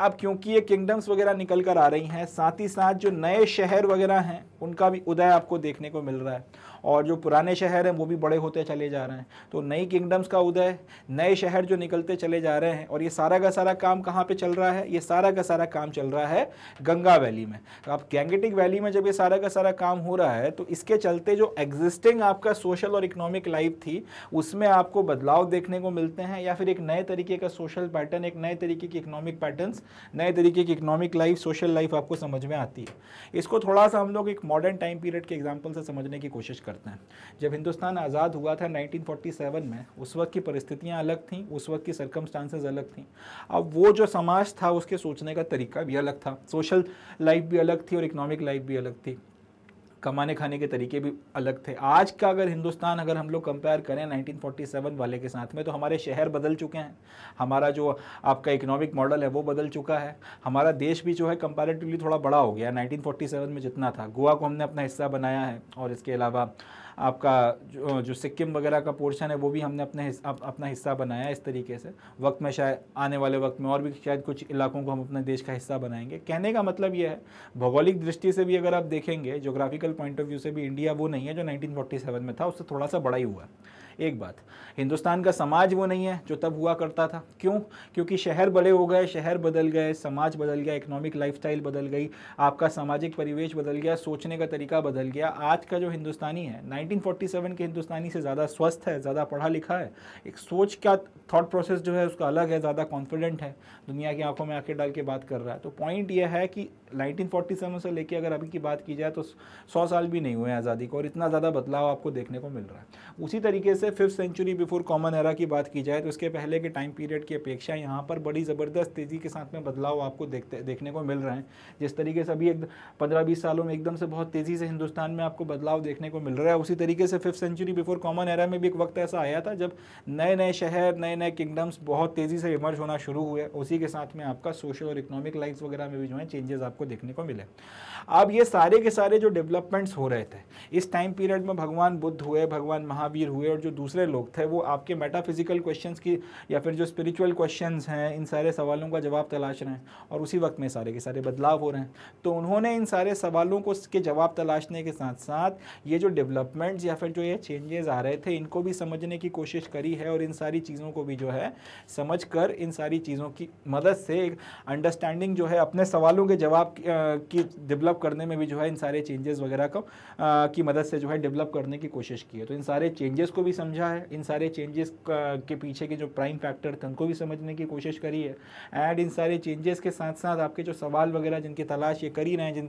अब क्योंकि ये किंगडम्स वगैरह निकल कर आ रही हैं साथ ही साथ जो नए शहर वगैरह हैं उनका भी उदय आपको देखने को मिल रहा है और जो पुराने शहर हैं वो भी बड़े होते चले जा रहे हैं तो नई किंगडम्स का उदय नए शहर जो निकलते चले जा रहे हैं और ये सारा का सारा काम कहाँ पर चल रहा है ये सारा का सारा काम चल रहा है गंगा वैली में आप गैंगेटिक वैली में जब ये सारा का सारा काम हो रहा है तो इसके चलते जो एग्जिस्टिंग आपका सोशल और इकोनॉमिक लाइफ थी उसमें आपको बदलाव देखने को मिलते हैं या फिर एक नए तरीके का सोशल पैटर्न एक नए तरीके की इकोनॉमिक पैटर्न्स नए तरीके की इकोनॉमिक लाइफ सोशल लाइफ आपको समझ में आती है इसको थोड़ा सा हम लोग एक मॉडर्न टाइम पीरियड के एग्जाम्पल से समझने की कोशिश करते हैं जब हिंदुस्तान आज़ाद हुआ था 1947 में उस वक्त की परिस्थितियाँ अलग थीं उस वक्त की सरकमस्टांसेज अलग थीं अब वो जो समाज था उसके सोचने का तरीका भी अलग था सोशल लाइफ भी अलग थी और इकनॉमिक लाइफ भी अलग थी कमाने खाने के तरीके भी अलग थे आज का अगर हिंदुस्तान अगर हम लोग कंपेयर करें 1947 वाले के साथ में तो हमारे शहर बदल चुके हैं हमारा जो आपका इकोनॉमिक मॉडल है वो बदल चुका है हमारा देश भी जो है कंपेरेटिवली थोड़ा बड़ा हो गया 1947 में जितना था गोवा को हमने अपना हिस्सा बनाया है और इसके अलावा आपका जो, जो सिक्किम वगैरह का पोर्शन है वो भी हमने अपने हिस, अप, अपना हिस्सा बनाया इस तरीके से वक्त में शायद आने वाले वक्त में और भी शायद कुछ इलाकों को हम अपने देश का हिस्सा बनाएंगे कहने का मतलब ये है भौगोलिक दृष्टि से भी अगर आप देखेंगे जोग्राफिकल पॉइंट ऑफ व्यू से भी इंडिया वो नहीं है जो नाइनटीन में था उससे थोड़ा सा बड़ा ही हुआ है एक बात हिंदुस्तान का समाज वो नहीं है जो तब हुआ करता था क्यों क्योंकि शहर बड़े हो गए शहर बदल गए समाज बदल गया इकोनॉमिक लाइफ बदल गई आपका सामाजिक परिवेश बदल गया सोचने का तरीका बदल गया आज का जो हिंदुस्तानी है 1947 के हिंदुस्तानी से ज़्यादा स्वस्थ है ज़्यादा पढ़ा लिखा है एक सोच का थॉट प्रोसेस जो है उसका अलग है ज़्यादा कॉन्फिडेंट है दुनिया की आंखों में आंखें डाल के बात कर रहा है तो पॉइंट यह है कि 1947 से लेके अगर अभी की बात की जाए तो सौ साल भी नहीं हुए आज़ादी को और इतना ज़्यादा बदलाव आपको देखने को मिल रहा है उसी तरीके से fifth century before common era की बात की जाए तो इसके पहले के टाइम पीरियड की अपेक्षा यहाँ पर बड़ी ज़बरदस्त तेज़ी के साथ में बदलाव आपको देखते देखने को मिल रहे हैं जिस तरीके से अभी एक पंद्रह बीस सालों में एकदम से बहुत तेज़ी से हिंदुस्तान में आपको बदलाव देखने को मिल रहा है उसी तरीके से fifth century before common era में भी एक वक्त ऐसा आया था जब नए नए शहर नए नए किंगडम्स बहुत तेज़ी से इमर्ज होना शुरू हुए उसी के साथ में आपका सोशल और इकोनॉमिक लाइफ वगैरह में भी जो है चेंजेस आप आपको देखने को मिले अब ये सारे के सारे जो डेवलपमेंट्स हो रहे थे इस टाइम पीरियड में भगवान बुद्ध हुए भगवान महावीर हुए और जो दूसरे लोग थे वो आपके मेटाफिजिकल क्वेश्चन की या फिर जो स्पिरिचुअल क्वेश्चन हैं इन सारे सवालों का जवाब तलाश रहे हैं और उसी वक्त में सारे के सारे बदलाव हो रहे हैं तो उन्होंने इन सारे सवालों को के जवाब तलाशने के साथ साथ ये जो डेवलपमेंट्स या फिर जो ये चेंजेस आ रहे थे इनको भी समझने की कोशिश करी है और इन सारी चीज़ों को भी जो है समझ कर इन सारी चीज़ों की मदद से एक अंडरस्टैंडिंग जो है अपने सवालों के जवाब आप uh, की डेवलप करने में भी जो है इन सारे चेंजेस वगैरह को uh, की मदद से जो है डेवलप करने की कोशिश की है तो इन सारे चेंजेस को भी समझा है इन सारे चेंजेस uh, के पीछे के जो प्राइम फैक्टर थे उनको भी समझने की कोशिश करी है एंड इन सारे चेंजेस के साथ साथ आपके जो सवाल वगैरह जिनकी तलाश ये कर ही रहे हैं जिन,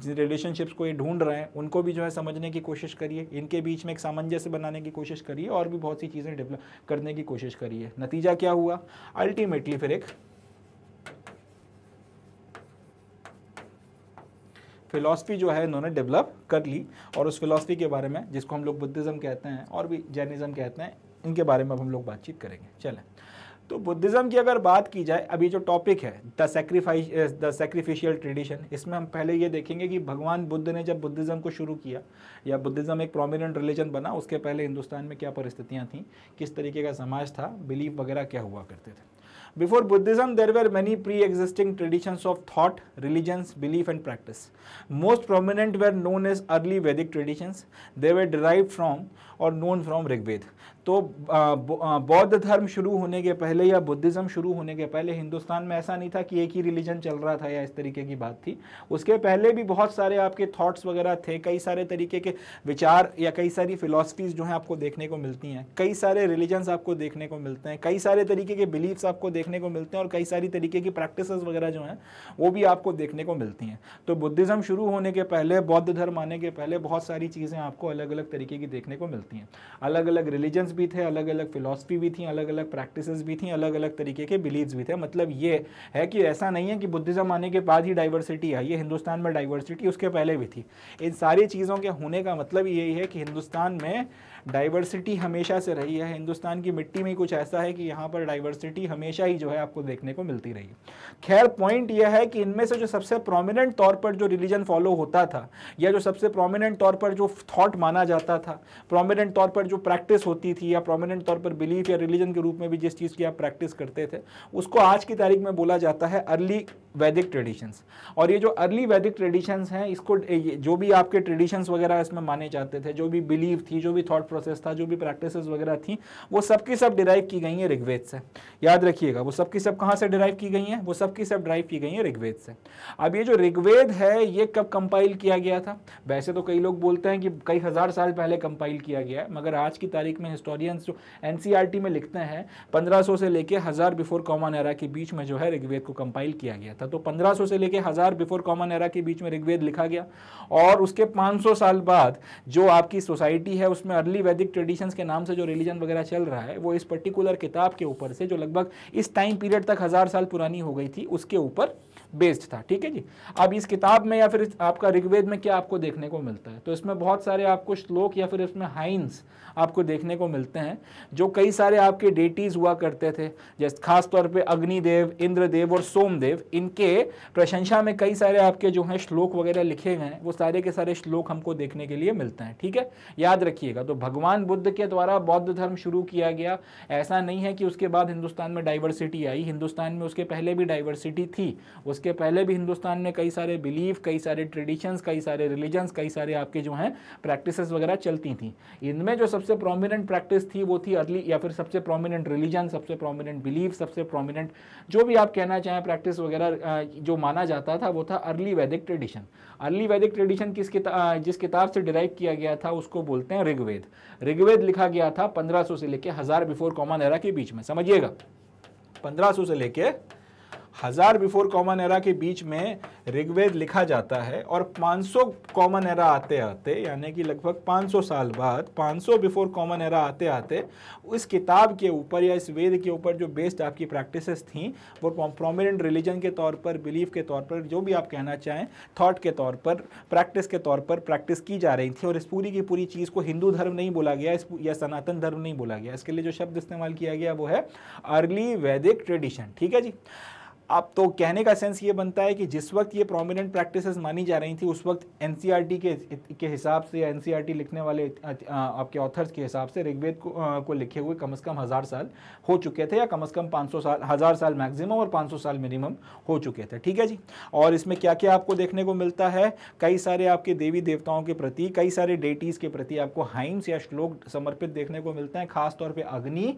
जिन रिलेशनशिप्स को ये ढूंढ रहे हैं उनको भी जो है समझने की कोशिश करिए इनके बीच में एक सामंजस्य बनाने की कोशिश करिए और भी बहुत सी चीज़ें डेवलप करने की कोशिश करिए नतीजा क्या हुआ अल्टीमेटली फिर एक फिलॉसफी जो है इन्होंने डेवलप कर ली और उस फिलॉसफी के बारे में जिसको हम लोग बुद्धिज़्म कहते हैं और भी जैनिज़्म कहते हैं इनके बारे में अब हम लोग बातचीत करेंगे चलें तो बुद्धिज़्म की अगर बात की जाए अभी जो टॉपिक है the sacrifice the sacrificial tradition इसमें हम पहले ये देखेंगे कि भगवान बुद्ध ने जब बुद्धिज़्म को शुरू किया या बुद्धिज़्म एक प्रोमिनेंट रिलीजन बना उसके पहले हिंदुस्तान में क्या परिस्थितियाँ थीं किस तरीके का समाज था बिलीफ वगैरह क्या हुआ करते थे Before Buddhism, there were many pre-existing traditions of thought, religions, belief and practice. Most prominent were known as early Vedic traditions. They were derived from or known from Rigveda. तो बौद्ध धर्म शुरू होने के पहले या बुद्धिज़्म शुरू होने के पहले हिंदुस्तान में ऐसा नहीं था कि एक ही रिलीजन चल रहा था या इस तरीके की बात थी उसके पहले भी बहुत सारे आपके थॉट्स वगैरह थे कई सारे तरीके के विचार या कई सारी फिलोसफीज़ जो हैं आपको देखने को मिलती हैं कई सारे रिलीजन्स आपको देखने को मिलते हैं कई सारे तरीके के बिलीफ्स आपको देखने को मिलते हैं और कई सारी तरीके की प्रैक्टिस वगैरह जो हैं वो भी आपको देखने को मिलती हैं तो बुद्धिज़्म शुरू होने के पहले बौद्ध धर्म आने के पहले बहुत सारी चीज़ें आपको अलग अलग तरीके की देखने को मिलती हैं अलग अलग रिलीजन्स भी थे अलग अलग फिलासफी भी थी अलग अलग प्रैक्टिस भी थी अलग अलग तरीके के बिलीव भी थे मतलब ये है कि ऐसा नहीं है कि बुद्धिज़्म आने के बाद ही डाइवर्सिटी आई है हिंदुस्तान में डाइवर्सिटी उसके पहले भी थी इन सारी चीज़ों के होने का मतलब यही है कि हिंदुस्तान में डाइवर्सिटी हमेशा से रही है हिंदुस्तान की मिट्टी में कुछ ऐसा है कि यहाँ पर डाइवर्सिटी हमेशा ही जो है आपको देखने को मिलती रही खैर पॉइंट यह है कि इनमें से जो सबसे प्रोमिनेंट तौर पर जो रिलीजन फॉलो होता था या जो सबसे प्रोमिनेंट तौर पर जो थॉट माना जाता था प्रोमिनेंट तौर पर जो प्रैक्टिस होती थी या प्रोमिनेंट तौर पर बिलीफ या रिलीजन के रूप में भी जिस चीज़ की आप प्रैक्टिस करते थे उसको आज की तारीख में बोला जाता है अर्ली वैदिक ट्रेडिशंस और ये जो अर्ली वैदिक ट्रेडिशंस हैं इसको जो भी आपके ट्रेडिशंस वगैरह इसमें माने जाते थे जो भी बिलीव थी जो भी थॉट प्रोसेस था जो भी प्रैक्टिस वगैरह थी वो सबकी सब डिराइव की गई हैं ऋग्वेद से याद रखिएगा वो सबकी सब कहाँ से डिराइव की गई हैं वो सबकी सब ड्राइव की गई हैं ऋग्वेद से अब ये जो ऋग्वेद है ये कब कंपाइल किया गया था वैसे तो कई लोग बोलते हैं कि कई हज़ार साल पहले कंपाइल किया गया है मगर आज की तारीख में हिस्टोरियंस जो एन e में लिखते हैं पंद्रह से लेकर हज़ार बिफोर कॉमन एरा के बीच में जो है ऋग्वेद को कंपाइल किया गया था तो पंद्रह से लेकर हज़ार बिफोर कॉमन एरा के बीच में ऋग्वेद लिखा गया और उसके 500 साल बाद जो आपकी सोसाइटी है उसमें अर्ली पूरी वैदिक ट्रेडिशंस के नाम से जो रिलीजन वगैरह चल रहा है वो इस पर्टिकुलर किताब के ऊपर से जो लगभग इस टाइम पीरियड तक हज़ार साल पुरानी हो गई थी उसके ऊपर बेस्ड था ठीक है जी अब इस किताब में या फिर आपका ऋग्वेद में क्या आपको देखने को मिलता है तो इसमें बहुत सारे आपको श्लोक या फिर इसमें हाइंस आपको देखने को मिलते हैं जो कई सारे आपके डेटीज हुआ करते थे जैसे खासतौर पर अग्निदेव इंद्रदेव और सोमदेव इनके प्रशंसा में कई सारे आपके जो हैं श्लोक वगैरह लिखे गए हैं वो सारे के सारे श्लोक हमको देखने के लिए मिलते हैं ठीक है याद रखिएगा तो भगवान बुद्ध के द्वारा बौद्ध धर्म शुरू किया गया ऐसा नहीं है कि उसके बाद हिंदुस्तान में डाइवर्सिटी आई हिंदुस्तान में उसके पहले भी डाइवर्सिटी थी उसके पहले भी हिंदुस्तान में कई सारे बिलीफ कई सारे ट्रेडिशंस कई सारे रिलीजन्स कई सारे आपके जो हैं प्रैक्टिस वगैरह चलती थी इनमें जो सबसे सबसे प्रोमिनेंट प्रैक्टिस थी वो थी अर्ली या फिर सबसे प्रोमिनेंट रिलीजन सबसे प्रोमिनेंट बिलीफ सबसे प्रोमिनेंट जो भी आप कहना चाहें प्रैक्टिस वगैरह जो माना जाता था वो था अर्ली वैदिक ट्रेडिशन अर्ली वैदिक ट्रेडिशन किस किता, जिस किताब से डिराइव किया गया था उसको बोलते हैं ऋग्वेद ऋग्वेद लिखा गया था पंद्रह से लेकर हज़ार बिफोर कॉमन एरा के बीच में समझिएगा पंद्रह से लेकर हजार बिफोर कॉमन एरा के बीच में ऋग्वेद लिखा जाता है और 500 कॉमन एरा आते आते यानी कि लगभग 500 साल बाद 500 बिफोर कॉमन एरा आते आते उस किताब के ऊपर या इस वेद के ऊपर जो बेस्ड आपकी प्रैक्टिसेस थी वो प्रोमिनेंट रिलीजन के तौर पर बिलीफ के तौर पर जो भी आप कहना चाहें थाट के तौर पर प्रैक्टिस के तौर पर प्रैक्टिस की जा रही थी और इस पूरी की पूरी चीज़ को हिंदू धर्म नहीं बोला गया इस या सनातन धर्म नहीं बोला गया इसके लिए जो शब्द इस्तेमाल किया गया वो है अर्ली वैदिक ट्रेडिशन ठीक है जी अब तो कहने का सेंस ये बनता है कि जिस वक्त ये प्रोमिनेंट प्रैक्टिसेस मानी जा रही थी उस वक्त एन e के के हिसाब से या एन e लिखने वाले आपके ऑथर्स के हिसाब से ऋग्वेद को, को लिखे हुए कम से कम हज़ार साल हो चुके थे या कम से कम 500 साल हज़ार साल मैक्सिमम और 500 साल मिनिमम हो चुके थे ठीक है जी और इसमें क्या क्या आपको देखने को मिलता है कई सारे आपके देवी देवताओं के प्रति कई सारे डेटीज़ के प्रति आपको हाइम्स या श्लोक समर्पित देखने को मिलते हैं खासतौर पर अग्नि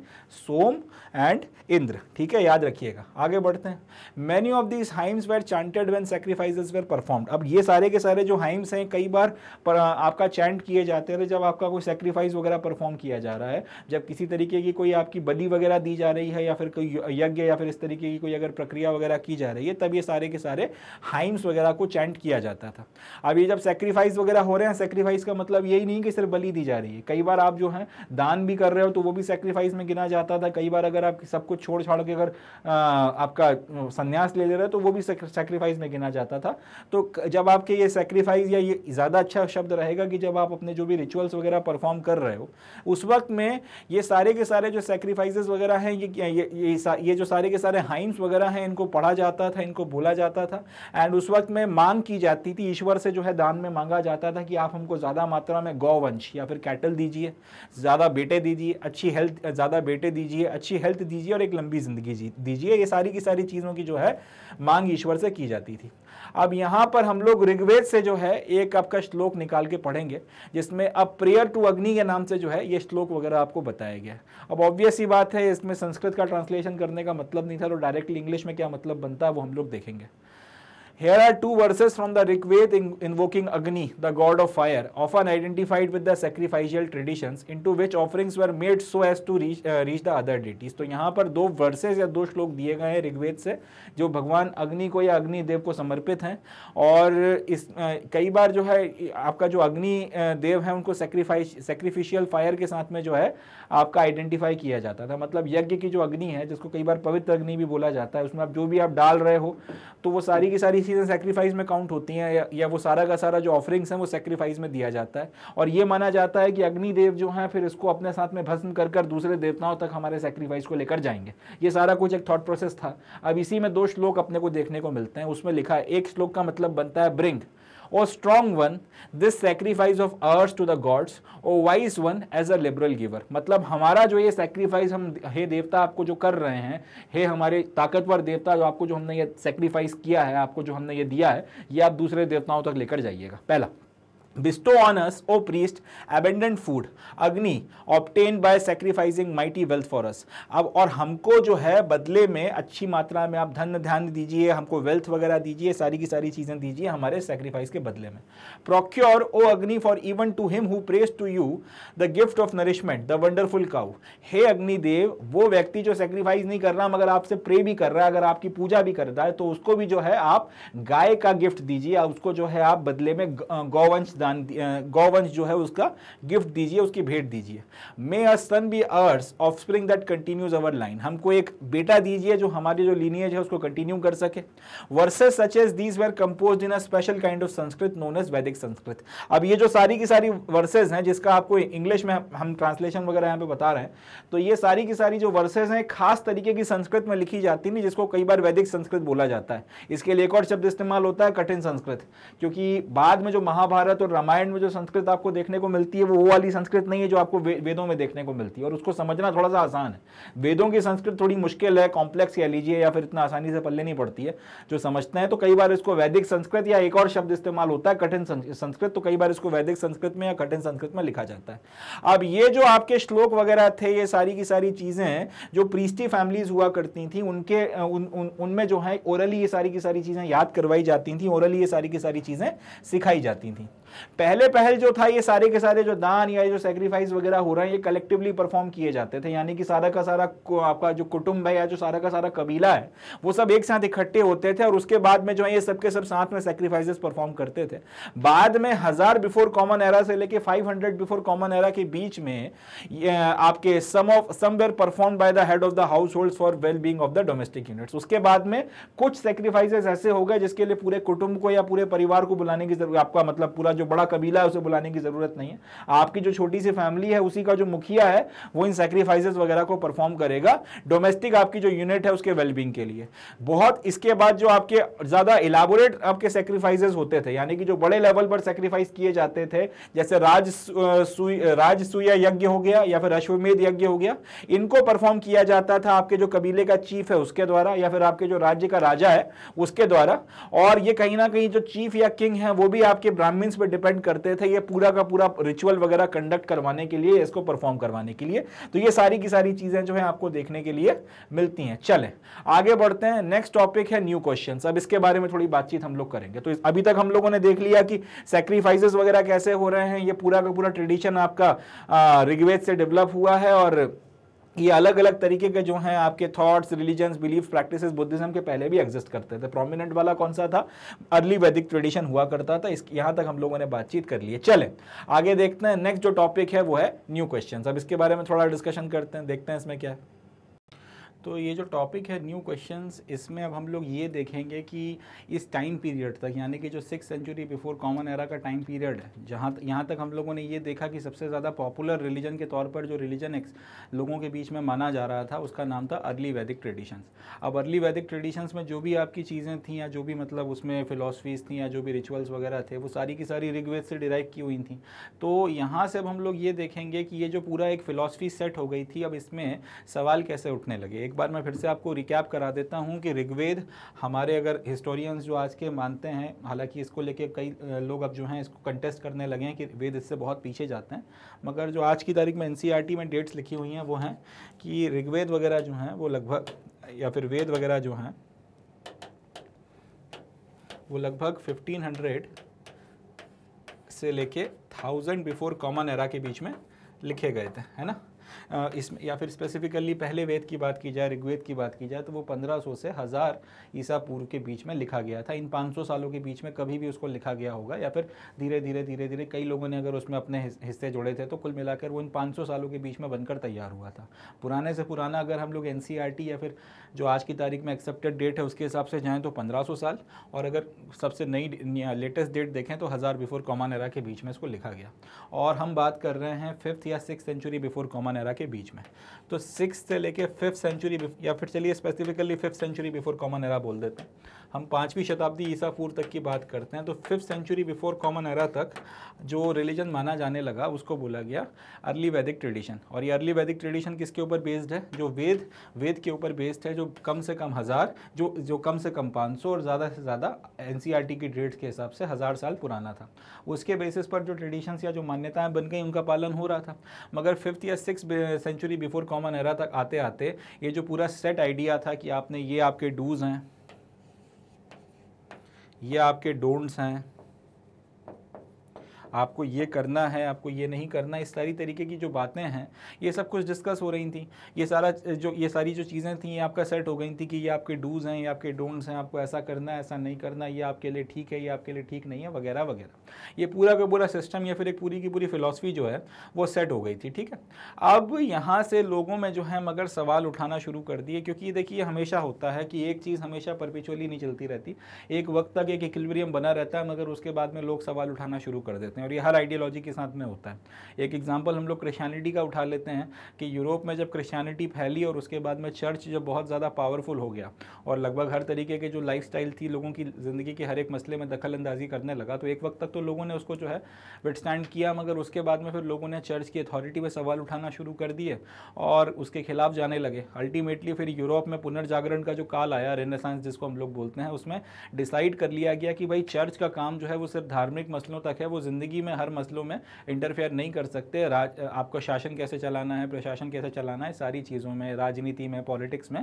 सोम एंड इंद्र ठीक है याद रखिएगा आगे बढ़ते हैं many of these hymns were chanted when sacrifices were performed अब ये सारे के सारे जो हाइम्स हैं कई बार पर, आपका चैंट किए जाते थे जब आपका कोई सेक्रीफाइस वगैरह परफॉर्म किया जा रहा है जब किसी तरीके की कोई आपकी बलि वगैरह दी जा रही है या फिर कोई यज्ञ या फिर इस तरीके की कोई अगर प्रक्रिया वगैरह की जा रही है तब ये सारे के सारे हाइम्स वगैरह को चैंट किया जाता था अब ये जब सेक्रीफाइस वगैरह हो रहे हैं सेक्रीफाइस का मतलब यही नहीं कि सिर्फ बलि दी जा रही है कई बार आप जो है दान भी कर रहे हो तो वो भी सेक्रीफाइस में गिना जाता था कई बार अगर आप सब कुछ छोड़ छाड़ के अगर आ, आपका संन्यास ले ले रहे तो वो भी सेक्रीफाइस में गिना जाता था तो जब आपके ये सेक्रीफाइस या ये ज़्यादा अच्छा शब्द रहेगा कि जब आप अपने जो भी रिचुअल्स वगैरह परफॉर्म कर रहे हो उस वक्त में ये सारे के सारे जो सेक्रीफाइज वगैरह हैं ये ये ये, जो सारे के सारे हाइम्स वगैरह हैं इनको पढ़ा जाता था इनको बोला जाता था एंड उस वक्त में मांग की जाती थी ईश्वर से जो है दान में मांगा जाता था कि आप हमको ज़्यादा मात्रा में गौवंश या फिर कैटल दीजिए ज़्यादा बेटे दीजिए अच्छी हेल्थ ज़्यादा बेटे दीजिए अच्छी हेल्थ दीजिए और एक लंबी ज़िंदगी दीजिए ये सारी की सारी चीज़ों की की जो है मांग ईश्वर से की जाती थी अब यहाँ पर हम लोग ऋग्वेद से जो है एक आपका श्लोक निकाल के पढ़ेंगे जिसमें अब प्रेयर टू अग्नि के नाम से जो है ये श्लोक वगैरह आपको बताया गया अब ऑब्वियस ही बात है इसमें संस्कृत का ट्रांसलेशन करने का मतलब नहीं था तो डायरेक्टली इंग्लिश में क्या मतलब बनता है वो हम लोग देखेंगे Here are two verses from the rigveda in, invoking Agni, the god of fire, often identified with the sacrificial traditions into which offerings were made so as to reach, uh, reach the other deities. तो यहाँ पर दो verses या दो श्लोक दिए गए हैं ऋग्वेद से जो भगवान अग्नि को या अग्नि देव को समर्पित हैं और इस आ, कई बार जो है आपका जो अग्नि देव है उनको sacrificial fire फायर के साथ में जो है आपका आइडेंटिफाई किया जाता था मतलब यज्ञ की जो अग्नि है जिसको कई बार पवित्र अग्नि भी बोला जाता है उसमें आप जो भी आप डाल रहे हो तो वो सारी की सारी चीज़ें सेक्रीफाइस में काउंट होती हैं या, या वो सारा का सारा जो ऑफरिंग्स हैं वो सेक्रीफाइस में दिया जाता है और ये माना जाता है कि अग्निदेव जो हैं फिर इसको अपने साथ में भस्म कर कर दूसरे देवताओं तक हमारे सेक्रीफाइस को लेकर जाएंगे ये सारा कुछ एक थाट प्रोसेस था अब इसी में दो श्लोक अपने को देखने को मिलते हैं उसमें लिखा है एक श्लोक का मतलब बनता है bring or strong one this sacrifice of ours to the gods or wise one as a liberal giver मतलब हमारा जो ये sacrifice हम हे देवता आपको जो कर रहे हैं हे हमारे ताकतवर देवता जो आपको जो हमने ये sacrifice किया है आपको जो हमने ये दिया है ये आप दूसरे देवताओं तक लेकर जाइएगा पहला Bestow on us, O priest, abundant food, अग्नि obtained by sacrificing mighty wealth for us. अब और हमको जो है बदले में अच्छी मात्रा में आप धन ध्यान दीजिए हमको वेल्थ वगैरह दीजिए सारी की सारी चीज़ें दीजिए हमारे सेक्रीफाइस के बदले में procure O Agni for even to him who press to you the gift of nourishment the wonderful cow हे अग्निदेव वो व्यक्ति जो सेक्रीफाइस नहीं कर रहा मगर आपसे प्रे भी कर रहा है अगर आपकी पूजा भी करता है तो उसको भी जो है आप गाय का गिफ्ट दीजिए उसको जो है आप बदले में गौवंश दान गौवंश जो है उसका गिफ्ट दीजिए उसकी भेंट दीजिए may a son be ours of spring that continues our line हमको एक बेटा दीजिए जो हमारी जो लीनियज है उसको कंटिन्यू कर सके verses such as these were compose in a special kind of Sanskrit known as Vedic Sanskrit अब ये जो सारी की सारी वर्सेज हैं जिसका आपको इंग्लिश में हम ट्रांसलेशन वगैरह यहाँ पे बता रहे हैं तो ये सारी की सारी जो वर्सेज हैं खास तरीके की संस्कृत में लिखी जाती नहीं जिसको कई बार वैदिक संस्कृत बोला जाता है इसके लिए एक और शब्द इस्तेमाल होता है कठिन संस्कृत क्योंकि बाद में जो महाभारत और रामायण में जो संस्कृत आपको देखने को मिलती है वो वो वाली संस्कृत नहीं है जो आपको वे, वेदों में देखने को मिलती है और उसको समझना थोड़ा सा आसान है वेदों की संस्कृत थोड़ी मुश्किल है कॉम्प्लेक्स कह लीजिए या फिर इतना आसानी से पल्ले नहीं पड़ती है जो समझते हैं तो कई बार इसको वैदिक संस्कृत या एक और शब्द इस्तेमाल होता है कठिन संस्कृत तो कई बार इसको वैदिक संस्कृत में या कठिन संस्कृत में लिखा जाता है अब ये जो आपके श्लोक वगैरह थे ये सारी की सारी चीज़ें जो प्रीस्टी फैमिलीज हुआ करती थी उनके उनमें जो है ओरली ये सारी की सारी चीज़ें याद करवाई जाती थी ओरली ये सारी की सारी चीज़ें सिखाई जाती थी पहले पहल जो था ये सारे के सारे जो दान या जो सेक्रीफाइस वगैरह हो रहे हैं ये कलेक्टिवली परफॉर्म किए जाते थे यानी कि सारा का सारा आपका जो कुटुंब है या जो सारा का सारा कबीला है वो सब एक साथ इकट्ठे होते थे और उसके बाद में जो है ये सबके सब साथ में सेक्रीफाइसेस परफॉर्म करते थे बाद में हजार बिफोर कॉमन एरा से लेके फाइव बिफोर कॉमन एरा के बीच में आपके some of somewhere perform by the head of the household for well being of the domestic units उसके बाद में कुछ सेक्रीफाइसेस ऐसे हो गए जिसके लिए पूरे कुटुंब को या पूरे परिवार को बुलाने की जरूरत आपका मतलब पूरा जो बड़ा कबीला है उसे बुलाने की ज़रूरत नहीं है आपकी जो छोटी सी फैमिली है उसी का जो मुखिया है वो इन सेक्रीफाइसेस वगैरह को परफॉर्म करेगा डोमेस्टिक आपकी जो यूनिट है उसके वेलबींग के लिए बहुत इसके बाद जो आपके ज़्यादा इलाबोरेट आपके सेक्रीफाइसेज होते थे यानी कि जो बड़े लेवल पर सेक्रीफाइस किए जाते थे जैसे राज सुई यज्ञ हो गया या फिर अश्वमेध यज्ञ हो गया इनको परफॉर्म किया जाता था आपके जो कबीले का चीफ है उसके द्वारा या फिर आपके जो राज्य का राजा है उसके द्वारा और ये कहीं ना कहीं जो चीफ या किंग है वो भी आपके ब्राह्मण्स पर डिपेंड करते थे ये पूरा का पूरा रिचुअल वगैरह कंडक्ट करवाने के लिए इसको परफॉर्म करवाने के लिए तो ये सारी की सारी चीज़ें जो है आपको देखने के लिए मिलती हैं चले आगे बढ़ते हैं नेक्स्ट टॉपिक है न्यू क्वेश्चन अब इसके बारे में थोड़ी बातचीत हम लोग करेंगे तो अभी तक हम लोगों ने देख लिया कि सेक्रीफाइसेस वगैरह कैसे हो रहे हैं ये पूरा का पूरा ट्रेडिशन आपका ऋग्वेद से डेवलप हुआ है और ये अलग अलग तरीके के जो हैं आपके thoughts religions belief practice Buddhism के पहले भी एग्जिस्ट करते थे प्रोमिनेंट वाला कौन सा था अर्ली वैदिक ट्रेडिशन हुआ करता था इस यहाँ तक हम लोगों ने बातचीत कर ली है चले आगे देखते हैं नेक्स्ट जो टॉपिक है वो है न्यू क्वेश्चन अब इसके बारे में थोड़ा डिस्कशन करते हैं देखते हैं इसमें क्या है तो ये जो टॉपिक है न्यू क्वेश्चंस इसमें अब हम लोग ये देखेंगे कि इस टाइम पीरियड तक यानी कि जो six century before common era का टाइम पीरियड है जहाँ यहाँ तक हम लोगों ने ये देखा कि सबसे ज़्यादा पॉपुलर रिलीजन के तौर पर जो रिलीजन एक्स लोगों के बीच में माना जा रहा था उसका नाम था अर्ली वैदिक ट्रेडिशंस अब अर्ली वैदिक ट्रेडिशंस में जो भी आपकी चीज़ें थी या जो भी मतलब उसमें फ़िलासफ़ीज़ थी या जो भी रिचुअल्स वगैरह थे वो सारी की सारी ऋग्वेद से डिराइव की हुई थी तो यहाँ से अब हम लोग ये देखेंगे कि ये जो पूरा एक फ़िलासफ़ी सेट हो गई थी अब इसमें सवाल कैसे उठने लगे एक बार मैं फिर से आपको रिकैप करा देता हूँ कि ऋग्वेद हमारे अगर हिस्टोरियंस जो आज के मानते हैं हालांकि इसको लेके कई लोग अब जो हैं इसको कंटेस्ट करने लगे हैं कि वेद इससे बहुत पीछे जाते हैं मगर जो आज की तारीख में एन e में डेट्स लिखी हुई हैं वो हैं कि ऋग्वेद वगैरह जो हैं वो लगभग या फिर वेद वगैरह जो हैं वो लगभग 1500 से लेके 1000 बिफोर कॉमन एरा के बीच में लिखे गए थे है ना इस या फिर स्पेसिफिकली पहले वेद की बात की जाए ऋग्वेद की बात की जाए तो वो 1500 से हज़ार ईसा पूर्व के बीच में लिखा गया था इन 500 सालों के बीच में कभी भी उसको लिखा गया होगा या फिर धीरे धीरे धीरे धीरे कई लोगों ने अगर उसमें अपने हिस्से जोड़े थे तो कुल मिलाकर वो इन पाँच सालों के बीच में बनकर तैयार हुआ था पुराने से पुराना अगर हम लोग एन e या फिर जो आज की तारीख में एक्सेप्टेड डेट है उसके हिसाब से जाएँ तो पंद्रह साल और अगर सबसे नई लेटेस्ट डेट देखें तो हज़ार बिफोर कॉमन एरा के बीच में इसको लिखा गया और हम बात कर रहे हैं फिफ्थ या six century before common era के बीच में तो सिक्स से लेके फिफ्थ सेंचुरी या फिर चलिए specifically fifth century before common era बोल देते हैं हम पाँचवीं शताब्दी ईसा पूर्व तक की बात करते हैं तो fifth century before common era तक जो रिलीजन माना जाने लगा उसको बोला गया अर्ली वैदिक ट्रेडिशन और ये अर्ली वैदिक ट्रेडिशन किसके ऊपर बेस्ड है जो वेद वेद के ऊपर बेस्ड है जो कम से कम हज़ार जो जो कम से कम पाँच और ज़्यादा से ज़्यादा एन e की डेट्स के हिसाब से हज़ार साल पुराना था उसके बेसिस पर जो ट्रेडिशंस या जो मान्यताएँ बन गई उनका पालन हो रहा था मगर फिफ्थ या six century before common era तक आते आते ये जो पूरा सेट आइडिया था कि आपने ये आपके डूज हैं ये आपके डोंट्स हैं आपको ये करना है आपको ये नहीं करना इस सारी तरीके की जो बातें हैं ये सब कुछ डिस्कस हो रही थी ये सारा जो ये सारी जो चीज़ें थी ये आपका सेट हो गई थी कि ये आपके डूज़ हैं ये आपके डोंट्स हैं आपको ऐसा करना है ऐसा नहीं करना ये आपके लिए ठीक है ये आपके लिए ठीक नहीं है वगैरह वगैरह ये पूरा का पूरा सिस्टम या फिर एक पूरी की पूरी फिलासफी जो है वो सेट हो गई थी ठीक है अब यहाँ से लोगों में जो है मगर सवाल उठाना शुरू कर दिए क्योंकि देखिए हमेशा होता है कि एक चीज़ हमेशा परपिचुअली नहीं चलती रहती एक वक्त तक एक इक्विलिब्रियम बना रहता है मगर उसके बाद में लोग सवाल उठाना शुरू कर देते हैं हैं और ये हर आइडियोलॉजी के साथ में होता है एक एग्जाम्पल हम लोग क्रिश्चियनिटी का उठा लेते हैं कि यूरोप में जब क्रिश्चियनिटी फैली और उसके बाद में चर्च जब बहुत ज़्यादा पावरफुल हो गया और लगभग हर तरीके के जो लाइफ थी लोगों की ज़िंदगी के हर एक मसले में दखल अंदाजी करने लगा तो एक वक्त तक तो लोगों ने उसको जो है विटस्टैंड किया मगर उसके बाद में फिर लोगों ने चर्च की अथॉरिटी पर सवाल उठाना शुरू कर दिए और उसके खिलाफ जाने लगे अल्टीमेटली फिर यूरोप में पुनर्जागरण का जो काल आया रेनेसांस जिसको हम लोग बोलते हैं उसमें डिसाइड कर लिया गया कि भाई चर्च का काम जो है वो सिर्फ धार्मिक मसलों तक है वो ज़िंदगी ज़िंदगी में हर मसलों में इंटरफेयर नहीं कर सकते राज आपको शासन कैसे चलाना है प्रशासन कैसे चलाना है सारी चीज़ों में राजनीति में पॉलिटिक्स में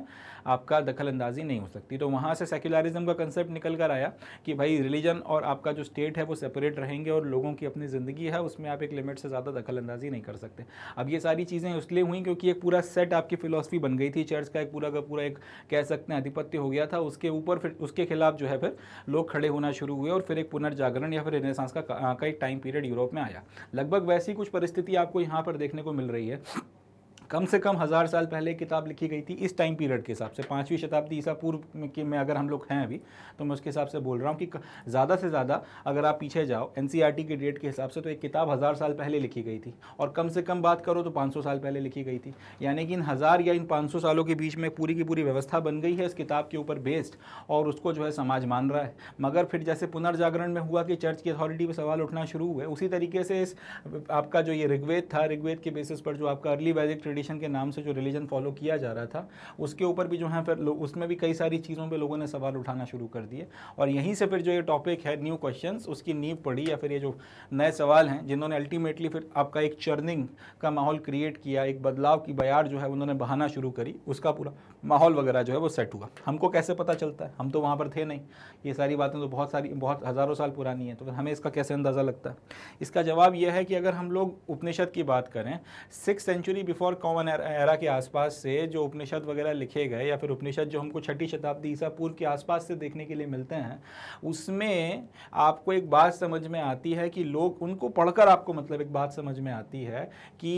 आपका दखल अंदाजी नहीं हो सकती तो वहाँ से सेक्युलरिज्म का कंसेप्ट निकल कर आया कि भाई रिलीजन और आपका जो स्टेट है वो सेपरेट रहेंगे और लोगों की अपनी ज़िंदगी है उसमें आप एक लिमिट से ज़्यादा दखल अंदाजी नहीं कर सकते अब ये सारी चीज़ें इसलिए हुई क्योंकि एक पूरा सेट आपकी फिलोसफी बन गई थी चर्च का एक पूरा का पूरा एक कह सकते हैं आधिपत्य हो गया था उसके ऊपर फिर उसके खिलाफ जो है फिर लोग खड़े होना शुरू हुए और फिर एक पुनर्जागरण या फिर रिनेसांस का, कई टाइम टाइम पीरियड यूरोप में आया लगभग वैसी कुछ परिस्थिति आपको यहाँ पर देखने को मिल रही है कम से कम हज़ार साल पहले किताब लिखी गई थी इस टाइम पीरियड के हिसाब से पाँचवीं शताब्दी ईसा पूर्व के में अगर हम लोग हैं अभी तो मैं उसके हिसाब से बोल रहा हूँ कि ज़्यादा से ज़्यादा अगर आप पीछे जाओ एन के डेट के हिसाब से तो एक किताब हज़ार साल पहले लिखी गई थी और कम से कम बात करो तो पाँच साल पहले लिखी गई थी यानी कि इन हज़ार या इन पाँच सालों के बीच में पूरी की पूरी व्यवस्था बन गई है इस किताब के ऊपर बेस्ड और उसको जो है समाज मान रहा है मगर फिर जैसे पुनर्जागरण में हुआ कि चर्च की अथॉरिटी पर सवाल उठना शुरू हुए उसी तरीके से इस आपका जो ये ऋग्वेद था ऋग्वेद के बेसिस पर जो आपका अर्ली वैदिक ट्रेडिशन के नाम से जो रिलीजन फॉलो किया जा रहा था उसके ऊपर भी जो है फिर उसमें भी कई सारी चीज़ों पर लोगों ने सवाल उठाना शुरू कर दिए और यहीं से फिर जो ये टॉपिक है न्यू क्वेश्चन उसकी नींव पड़ी या फिर ये जो नए सवाल हैं जिन्होंने अल्टीमेटली फिर आपका एक चर्निंग का माहौल क्रिएट किया एक बदलाव की बयार जो है उन्होंने बहाना शुरू करी उसका पूरा माहौल वगैरह जो है वो सेट हुआ हमको कैसे पता चलता है हम तो वहाँ पर थे नहीं ये सारी बातें तो बहुत सारी बहुत हज़ारों साल पुरानी है तो फिर हमें इसका कैसे अंदाज़ा लगता है इसका जवाब यह है कि अगर हम लोग उपनिषद की बात करें six century before common era के आसपास से जो उपनिषद वगैरह लिखे गए या फिर उपनिषद जो हमको छठी शताब्दी ईसा पूर्व के आसपास से देखने के लिए मिलते हैं उसमें आपको एक बात समझ में आती है कि लोग उनको पढ़कर आपको मतलब एक बात समझ में आती है कि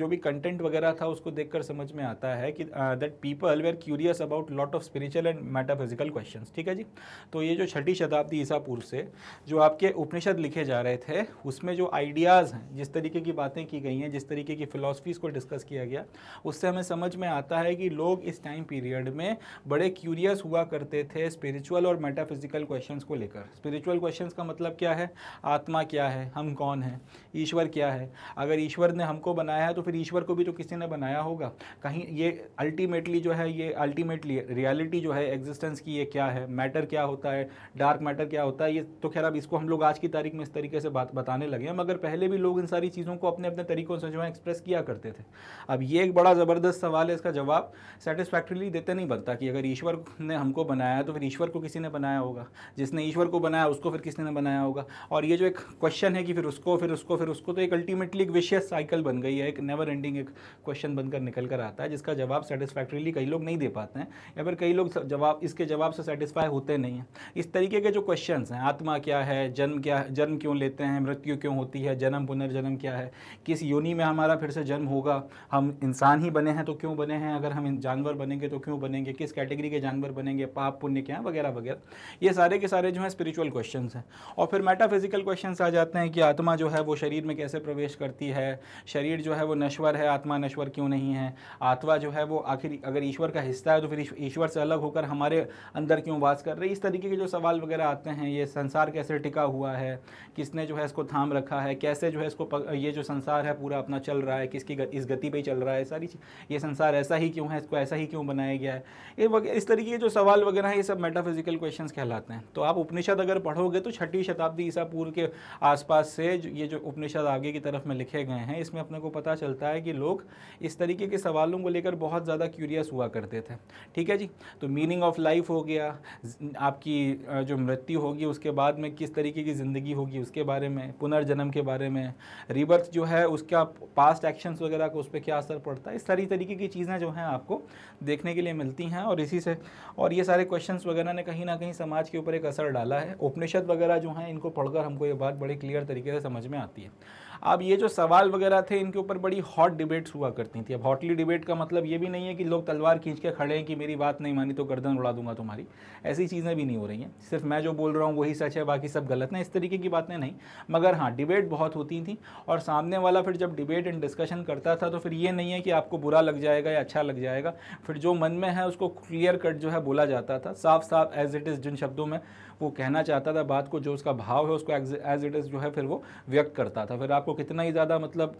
जो भी कंटेंट वगैरह था उसको देख समझ में आता है कि that people were curious about lot of spiritual and metaphysical question ठीक है जी तो ये जो छठी शताब्दी ईसा पूर्व से जो आपके उपनिषद लिखे जा रहे थे उसमें जो आइडियाज़ हैं जिस तरीके की बातें की गई हैं जिस तरीके की फिलोसफीज़ को डिस्कस किया गया उससे हमें समझ में आता है कि लोग इस टाइम पीरियड में बड़े क्यूरियस हुआ करते थे स्पिरिचुअल और मेटाफिजिकल क्वेश्चंस को लेकर स्पिरिचुअल क्वेश्चंस का मतलब क्या है आत्मा क्या है हम कौन हैं ईश्वर क्या है अगर ईश्वर ने हमको बनाया है तो फिर ईश्वर को भी तो किसी ने बनाया होगा कहीं ये अल्टीमेटली जो है ये अल्टीमेटली रियलिटी जो है एग्जिस्टेंस की ये क्या है मैटर क्या होता है डार्क मैटर क्या होता है ये तो खैर अब इसको हम लोग आज की तारीख में इस तरीके से बात बताने लगे हैं मगर पहले भी लोग इन सारी चीज़ों को अपने अपने तरीक़ों से जो है एक्सप्रेस किया करते थे अब ये एक बड़ा ज़बरदस्त सवाल है इसका जवाब सेटिस्फैक्ट्रीली देते नहीं बनता कि अगर ईश्वर ने हमको बनाया तो फिर ईश्वर को किसी ने बनाया होगा जिसने ईश्वर को बनाया उसको फिर किसी ने बनाया होगा और ये जो एक क्वेश्चन है कि फिर उसको फिर उसको फिर फिर उसको तो एक अल्टीमेटली एक विशेष साइकिल बन गई है एक नेवर एंडिंग एक क्वेश्चन बनकर निकल कर आता है जिसका जवाब सेटिस्फैक्ट्रीली कई लोग नहीं दे पाते हैं या फिर कई लोग जवाब इसके जवाब से सेटिस्फाई होते नहीं हैं इस तरीके के जो क्वेश्चन हैं आत्मा क्या है जन्म क्या जन्म क्यों लेते हैं मृत्यु क्यों होती है जन्म पुनर्जन्म क्या है किस योनि में हमारा फिर से जन्म होगा हम इंसान ही बने हैं तो क्यों बने हैं अगर हम जानवर बनेंगे तो क्यों बनेंगे किस कैटेगरी के जानवर बनेंगे पाप पुण्य क्या वगैरह वगैरह ये सारे के सारे जो हैं स्पिरिचुअल क्वेश्चन हैं और फिर मेटाफिजिकल क्वेश्चन आ जाते हैं कि आत्मा जो है वो शरीर में कैसे प्रवेश करती है शरीर जो है वो नश्वर है आत्मा नश्वर क्यों नहीं है आत्मा जो है वो आखिर अगर ईश्वर का हिस्सा है तो फिर ईश्वर से अलग होकर हमारे अंदर क्यों वास कर रही इस तरीके के जो सवाल वगैरह आते हैं ये संसार कैसे टिका हुआ है किसने जो है इसको थाम रखा है कैसे जो है इसको ये जो संसार है पूरा अपना चल रहा है किसकी इस गति पर चल रहा है सारी ये संसार ऐसा ही क्यों है इसको ऐसा ही क्यों बनाया गया है ये इस तरीके के जो सवाल वगैरह हैं ये सब मेटाफिजिकल क्वेश्चन कहलाते हैं तो आप उपनिषद अगर पढ़ोगे तो छठी शताब्दी ईसा पूर्व के आसपास से ये जो उपनिषद आगे की तरफ में लिखे गए हैं इसमें अपने को पता चलता है कि लोग इस तरीके के सवालों को लेकर बहुत ज़्यादा क्यूरियस हुआ करते थे ठीक है जी तो मीनिंग ऑफ लाइफ हो गया आपकी जो मृत्यु होगी उसके बाद में किस तरीके की ज़िंदगी होगी उसके बारे में पुनर्जन्म के बारे में रिबर्थ जो है उसका पास्ट एक्शंस वगैरह को उस पर क्या असर पड़ता है इस सारी तरीके की चीज़ें जो हैं आपको देखने के लिए मिलती हैं और इसी से और ये सारे क्वेश्चंस वगैरह ने कहीं ना कहीं समाज के ऊपर एक असर डाला है उपनिषद वगैरह जो हैं इनको पढ़कर हमको ये बात बड़े क्लियर तरीके से समझ में आती है चाहिए अब ये जो सवाल वगैरह थे इनके ऊपर बड़ी हॉट डिबेट्स हुआ करती थी अब हॉटली डिबेट का मतलब ये भी नहीं है कि लोग तलवार खींच के खड़े हैं कि मेरी बात नहीं मानी तो गर्दन उड़ा दूंगा तुम्हारी ऐसी चीज़ें भी नहीं हो रही हैं सिर्फ मैं जो बोल रहा हूँ वही सच है बाकी सब गलत हैं इस तरीके की बातें नहीं मगर हाँ डिबेट बहुत होती थी और सामने वाला फिर जब डिबेट एंड डिस्कशन करता था तो फिर ये नहीं है कि आपको बुरा लग जाएगा या अच्छा लग जाएगा फिर जो मन में है उसको क्लियर कट जो है बोला जाता था साफ साफ एज इट इज़ जिन शब्दों में वो कहना चाहता था बात को जो उसका भाव है उसको एज इट इज़ जो है फिर वो व्यक्त करता था फिर आपको कितना ही ज़्यादा मतलब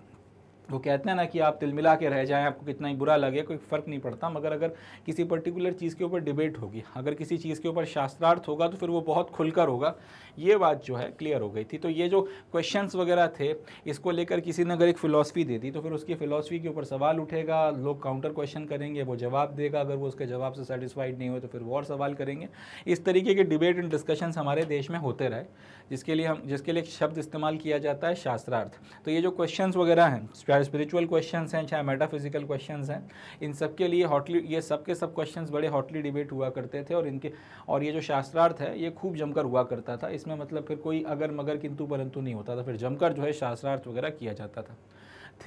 वो कहते हैं ना कि आप तिल मिला के रह जाएं आपको कितना ही बुरा लगे कोई फ़र्क नहीं पड़ता मगर अगर किसी पर्टिकुलर चीज़ के ऊपर डिबेट होगी अगर किसी चीज़ के ऊपर शास्त्रार्थ होगा तो फिर वो बहुत खुलकर होगा ये बात जो है क्लियर हो गई थी तो ये जो क्वेश्चंस वगैरह थे इसको लेकर किसी ने अगर एक फ़िलासफ़ी दे दी तो फिर उसकी फ़िलासफ़ी के ऊपर सवाल उठेगा लोग काउंटर क्वेश्चन करेंगे वो जवाब देगा अगर वो उसके जवाब से सेटिसफाइड नहीं हुए तो फिर वो और सवाल करेंगे इस तरीके के डिबेट एंड डिस्कशंस हमारे देश में होते रहे जिसके लिए हम जिसके लिए शब्द इस्तेमाल किया जाता है शास्त्रार्थ तो ये जो क्वेश्चन वगैरह हैं चाहे स्पिरिचुअल क्वेश्चन हैं चाहे मेटाफिजिकल क्वेश्चन हैं इन सब के लिए हॉटली ये सब के सब क्वेश्चन बड़े हॉटली डिबेट हुआ करते थे और इनके और ये जो शास्त्रार्थ है ये खूब जमकर हुआ करता था इसमें मतलब फिर कोई अगर मगर किंतु परंतु नहीं होता था फिर जमकर जो है शास्त्रार्थ वगैरह किया जाता था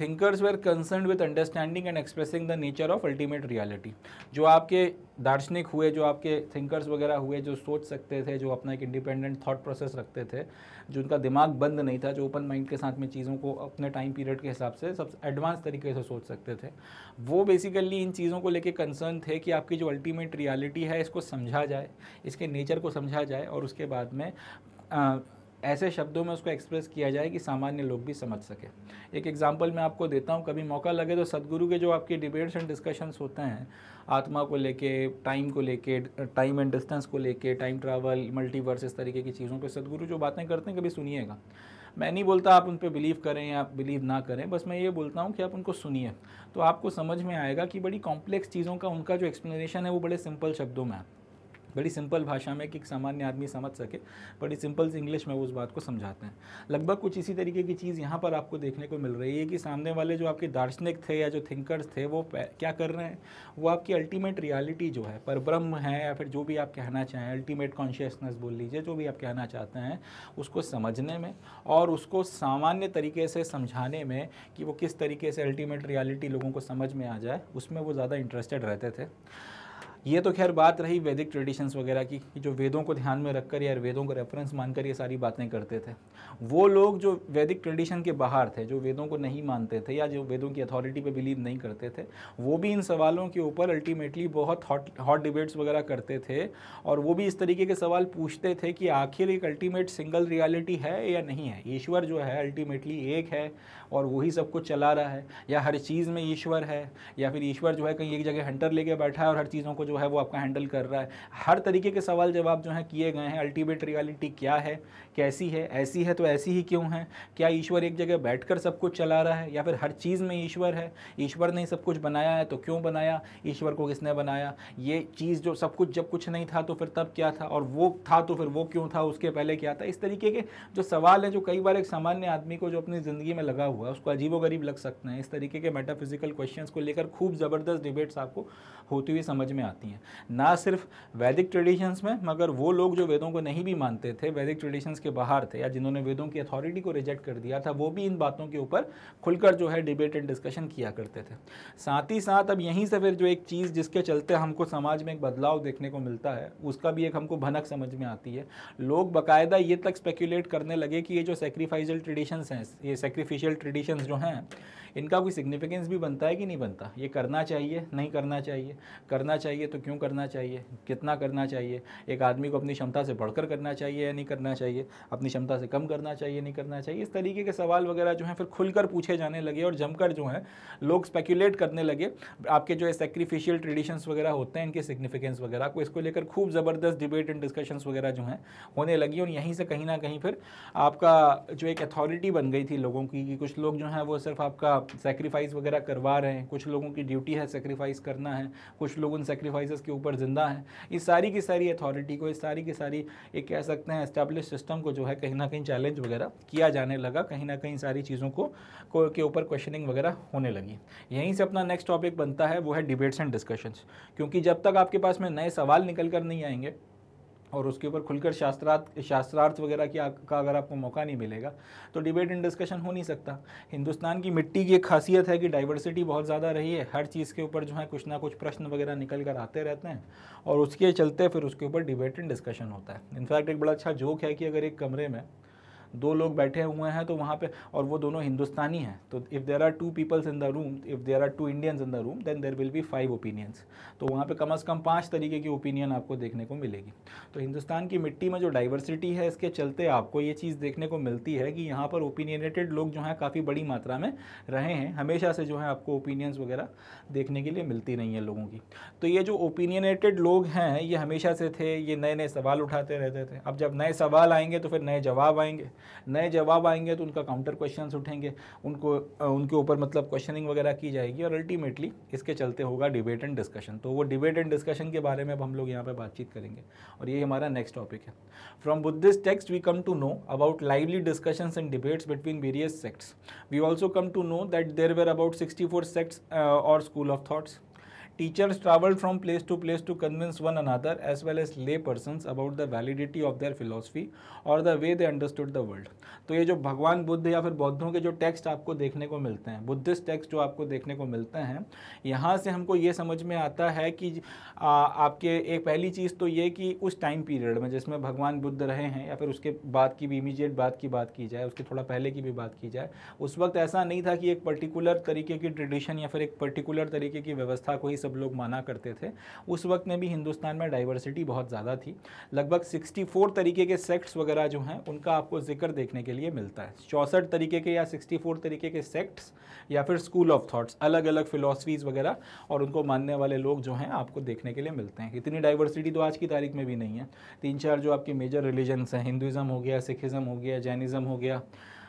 thinkers were concern with understanding and expressing the nature of ultimate reality जो आपके दार्शनिक हुए जो आपके थिंकर्स वगैरह हुए जो सोच सकते थे जो अपना एक इंडिपेंडेंट थाट प्रोसेस रखते थे जो उनका दिमाग बंद नहीं था जो ओपन माइंड के साथ में चीज़ों को अपने टाइम पीरियड के हिसाब से सबसे एडवांस तरीके से सोच सकते थे वो बेसिकली इन चीज़ों को लेके कंसर्न थे कि आपकी जो अल्टीमेट रियालिटी है इसको समझा जाए इसके नेचर को समझा जाए और उसके बाद में आ, ऐसे शब्दों में उसको एक्सप्रेस किया जाए कि सामान्य लोग भी समझ सके एक एग्जांपल मैं आपको देता हूँ कभी मौका लगे तो सदगुरु के जो आपके डिबेट्स एंड डिस्कशंस होते हैं आत्मा को लेके टाइम को लेके टाइम एंड डिस्टेंस को लेके टाइम ट्रैवल मल्टीवर्स इस तरीके की चीज़ों पर सदगुरु जो बातें करते हैं कभी सुनिएगा मैं नहीं बोलता आप उन पर बिलीव करें या बिलीव ना करें बस मैं ये बोलता हूँ कि आप उनको सुनिए तो आपको समझ में आएगा कि बड़ी कॉम्प्लेक्स चीज़ों का उनका जो एक्सप्लेनेशन है वो बड़े सिंपल शब्दों में है बड़ी सिंपल भाषा में कि सामान्य आदमी समझ सके बड़ी सिंपल इंग्लिश में वो उस बात को समझाते हैं लगभग कुछ इसी तरीके की चीज़ यहाँ पर आपको देखने को मिल रही है कि सामने वाले जो आपके दार्शनिक थे या जो थिंकर्स थे वो क्या कर रहे हैं वो आपकी अल्टीमेट रियलिटी जो है पर ब्रह्म है या फिर जो भी आप कहना चाहें अल्टीमेट कॉन्शियसनेस बोल लीजिए जो भी आप कहना चाहते हैं उसको समझने में और उसको सामान्य तरीके से समझाने में कि वो किस तरीके से अल्टीमेट रियलिटी लोगों को समझ में आ जाए उसमें वो ज़्यादा इंटरेस्टेड रहते थे ये तो खैर बात रही वैदिक ट्रेडिशंस वगैरह की जो वेदों को ध्यान में रखकर या वेदों को रेफरेंस मानकर ये सारी बातें करते थे वो लोग जो वैदिक ट्रेडिशन के बाहर थे जो वेदों को नहीं मानते थे या जो वेदों की अथॉरिटी पे बिलीव नहीं करते थे वो भी इन सवालों के ऊपर अल्टीमेटली बहुत हॉट हॉट डिबेट्स वगैरह करते थे और वो भी इस तरीके के सवाल पूछते थे कि आखिर एक अल्टीमेट सिंगल रियालिटी है या नहीं है ईश्वर जो है अल्टीमेटली एक है और वही सब कुछ चला रहा है या हर चीज़ में ईश्वर है या फिर ईश्वर जो है कहीं एक जगह हंटर लेके बैठा है और हर चीज़ों को जो है वो आपका हैंडल कर रहा है हर तरीके के सवाल जवाब जो है किए गए हैं अल्टीमेट रियलिटी क्या है कैसी है ऐसी है तो ऐसी ही क्यों है क्या ईश्वर एक जगह बैठकर सब कुछ चला रहा है या फिर हर चीज़ में ईश्वर है ईश्वर ने सब कुछ बनाया है तो क्यों बनाया ईश्वर को किसने बनाया ये चीज़ जो सब कुछ जब कुछ नहीं था तो फिर तब क्या था और वो था तो फिर वो क्यों था उसके पहले क्या था इस तरीके के जो सवाल है जो कई बार एक सामान्य आदमी को जो अपनी ज़िंदगी में लगा हुआ है उसको गरीब लग सकते हैं इस तरीके के मेटाफिजिकल क्वेश्चंस को लेकर खूब ज़बरदस्त डिबेट्स आपको होती हुई समझ में आती हैं ना सिर्फ वैदिक ट्रेडिशंस में मगर वो लोग जो वेदों को नहीं भी मानते थे वैदिक ट्रेडिशंस के बाहर थे या जिन्होंने वेदों की अथॉरिटी को रिजेक्ट कर दिया था वो भी इन बातों के ऊपर खुलकर जो है डिबेट एंड डिस्कशन किया करते थे साथ ही साथ अब यहीं से फिर जो एक चीज़ जिसके चलते हमको समाज में एक बदलाव देखने को मिलता है उसका भी एक हमको भनक समझ में आती है लोग बाकायदा ये तक स्पेक्यूलेट करने लगे कि ये जो सेक्रीफाइजल ट्रेडिशंस हैं ये सेक्रीफिशियल ट्रेडिशंस जो हैं इनका कोई सिग्निफिकेंस भी बनता है कि नहीं बनता ये करना चाहिए नहीं करना चाहिए करना चाहिए तो क्यों करना चाहिए कितना करना चाहिए एक आदमी को अपनी क्षमता से बढ़कर करना चाहिए या नहीं करना चाहिए अपनी क्षमता से कम करना चाहिए नहीं करना चाहिए इस तरीके के सवाल वगैरह जो हैं फिर खुलकर पूछे जाने लगे और जमकर जो हैं लोग स्पेक्यूलेट करने लगे आपके जो सेक्रीफिशियल ट्रेडिशंस वगैरह होते हैं इनके सिग्निफिकेंस वगैरह को इसको लेकर खूब ज़बरदस्त डिबेट एंड डिस्कशंस वगैरह जो हैं होने लगी और यहीं से कहीं ना कहीं फिर आपका जो एक अथॉरिटी बन गई थी लोगों की कि कुछ लोग जो हैं वो सिर्फ आपका सेक्रीफाइस वगैरह करवा रहे हैं कुछ लोगों की ड्यूटी है सेक्रीफाइस करना है कुछ लोग उन सेक्रीफाइस के ऊपर ज़िंदा हैं इस सारी की सारी अथॉरिटी को इस सारी की सारी एक कह सकते हैं इस्टेब्लिश सिस्टम को जो है कहीं ना कहीं चैलेंज वगैरह किया जाने लगा कहीं ना कहीं सारी चीज़ों को, के ऊपर क्वेश्चनिंग वगैरह होने लगी यहीं से अपना नेक्स्ट टॉपिक बनता है वो है डिबेट्स एंड डिस्कशंस क्योंकि जब तक आपके पास में नए सवाल निकल कर नहीं आएंगे और उसके ऊपर खुलकर शास्त्रार्थ शास्त्रार्थ वगैरह की का अगर आपको मौका नहीं मिलेगा तो डिबेट एंड डिस्कशन हो नहीं सकता हिंदुस्तान की मिट्टी की एक खासियत है कि डाइवर्सिटी बहुत ज़्यादा रही है हर चीज़ के ऊपर जो है कुछ ना कुछ प्रश्न वगैरह निकल कर आते रहते हैं और उसके चलते फिर उसके ऊपर डिबेट एंड डिस्कशन होता है इनफैक्ट एक बड़ा अच्छा जोक है कि अगर एक कमरे में दो लोग बैठे हुए हैं तो वहाँ पे और वो दोनों हिंदुस्तानी हैं तो if there are two peoples in the room if there are two Indians in the room then there will be five opinions तो वहाँ पे कम अज़ कम पाँच तरीके की ओपिनियन आपको देखने को मिलेगी तो हिंदुस्तान की मिट्टी में जो डाइवर्सिटी है इसके चलते आपको ये चीज़ देखने को मिलती है कि यहाँ पर ओपिनियनेटेड लोग जो हैं काफ़ी बड़ी मात्रा में रहे हैं हमेशा से जो है आपको ओपिनियंस वगैरह देखने के लिए मिलती नहीं हैं लोगों की तो ये जो ओपिनियनेटेड लोग हैं ये हमेशा से थे ये नए नए सवाल उठाते रहते थे अब जब नए सवाल आएंगे तो फिर नए जवाब आएंगे नए जवाब आएंगे तो उनका काउंटर क्वेश्चन उठेंगे उनको उनके ऊपर मतलब क्वेश्चनिंग वगैरह की जाएगी और अल्टीमेटली इसके चलते होगा डिबेट एंड डिस्कशन तो वो डिबेट एंड डिस्कशन के बारे में अब हम लोग यहाँ पर बातचीत करेंगे और ये हमारा नेक्स्ट टॉपिक है from Buddhist text we come to know about lively discussions and debates between various sects we also come to know that there were about sixty four sects और school of thoughts teachers traveled from place to place to convince one another as well as lay persons about the validity of their philosophy और the way they understood the world तो ये जो भगवान बुद्ध या फिर बौद्धों के जो टेक्स्ट आपको देखने को मिलते हैं बुद्धिस्ट टेक्स्ट जो आपको देखने को मिलते हैं यहाँ से हमको ये समझ में आता है कि आ, आपके एक पहली चीज़ तो ये कि उस टाइम पीरियड में जिसमें भगवान बुद्ध रहे हैं या फिर उसके बाद की भी इमीजिएट बात की बात की जाए उसके थोड़ा पहले की भी बात की जाए उस वक्त ऐसा नहीं था कि एक पर्टिकुलर तरीके की ट्रेडिशन या फिर एक पर्टिकुलर तरीके की व्यवस्था को ही सब लोग माना करते थे उस वक्त में भी हिंदुस्तान में डाइवर्सिटी बहुत ज़्यादा थी लगभग 64 तरीके के सेक्ट्स वगैरह जो हैं उनका आपको जिक्र देखने के लिए मिलता है चौंसठ तरीके के या 64 तरीके के सेक्ट्स या फिर स्कूल ऑफ थाट्स अलग अलग फिलोसफीज़ वगैरह और उनको मानने वाले लोग जो हैं आपको देखने के लिए मिलते हैं इतनी डाइवर्सिटी तो आज की तारीख में भी नहीं है तीन चार जो आपके मेजर रिलीजन्स हैं हिंदुज़म हो गया सिखिज़म हो गया जैनिज़म हो गया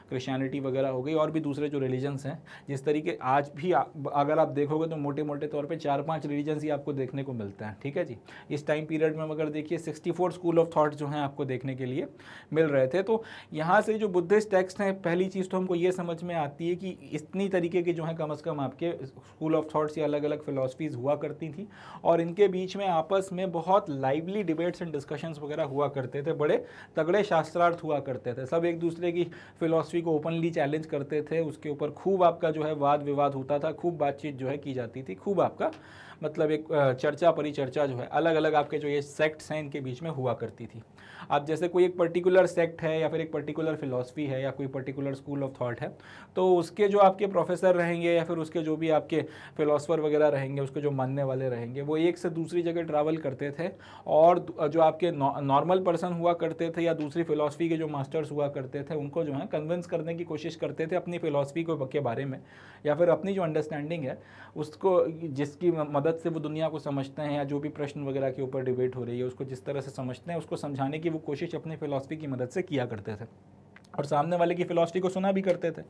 क्रिश्चियनिटी वगैरह हो गई और भी दूसरे जो रिलीजन्स हैं जिस तरीके आज भी आ, अगर आप देखोगे तो मोटे मोटे तौर पर चार पाँच रिलीजन्स ही आपको देखने को मिलते हैं ठीक है जी इस टाइम पीरियड में अगर देखिए सिक्सटी स्कूल ऑफ थाट्स जो हैं आपको देखने के लिए मिल रहे थे तो यहाँ से जो बुद्धिस्ट टेक्स्ट हैं पहली चीज़ तो हमको ये समझ में आती है कि इतनी तरीके के जो हैं कम अज़ कम आपके स्कूल ऑफ थाट्स या अलग अलग फिलासफीज़ हुआ करती थी और इनके बीच में आपस में बहुत लाइवली डिबेट्स एंड डिस्कशंस वगैरह हुआ करते थे बड़े तगड़े शास्त्रार्थ हुआ करते थे सब एक दूसरे की फिलोस तपस्वी को ओपनली चैलेंज करते थे उसके ऊपर खूब आपका जो है वाद विवाद होता था खूब बातचीत जो है की जाती थी खूब आपका मतलब एक चर्चा परिचर्चा जो है अलग अलग आपके जो ये सेक्ट्स हैं इनके बीच में हुआ करती थी आप जैसे कोई एक पर्टिकुलर सेक्ट है या फिर एक पर्टिकुलर फिलोसफी है या कोई पर्टिकुलर स्कूल ऑफ थाट है तो उसके जो आपके प्रोफेसर रहेंगे या फिर उसके जो भी आपके फिलोसफर वगैरह रहेंगे उसके जो मानने वाले रहेंगे वो एक से दूसरी जगह ट्रैवल करते थे और जो आपके नॉर्मल पर्सन हुआ करते थे या दूसरी फिलोसफी के जो मास्टर्स हुआ करते थे उनको जो है कन्विंस करने की कोशिश करते थे अपनी फिलोसफी को के बारे में या फिर अपनी जो अंडरस्टैंडिंग है उसको जिसकी मदद से वो दुनिया को समझते हैं या जो भी प्रश्न वगैरह के ऊपर डिबेट हो रही है उसको जिस तरह से समझते हैं उसको समझाने की वो कोशिश अपने फ़िलासफ़ी की मदद से किया करते थे और सामने वाले की फ़िलासफ़ी को सुना भी करते थे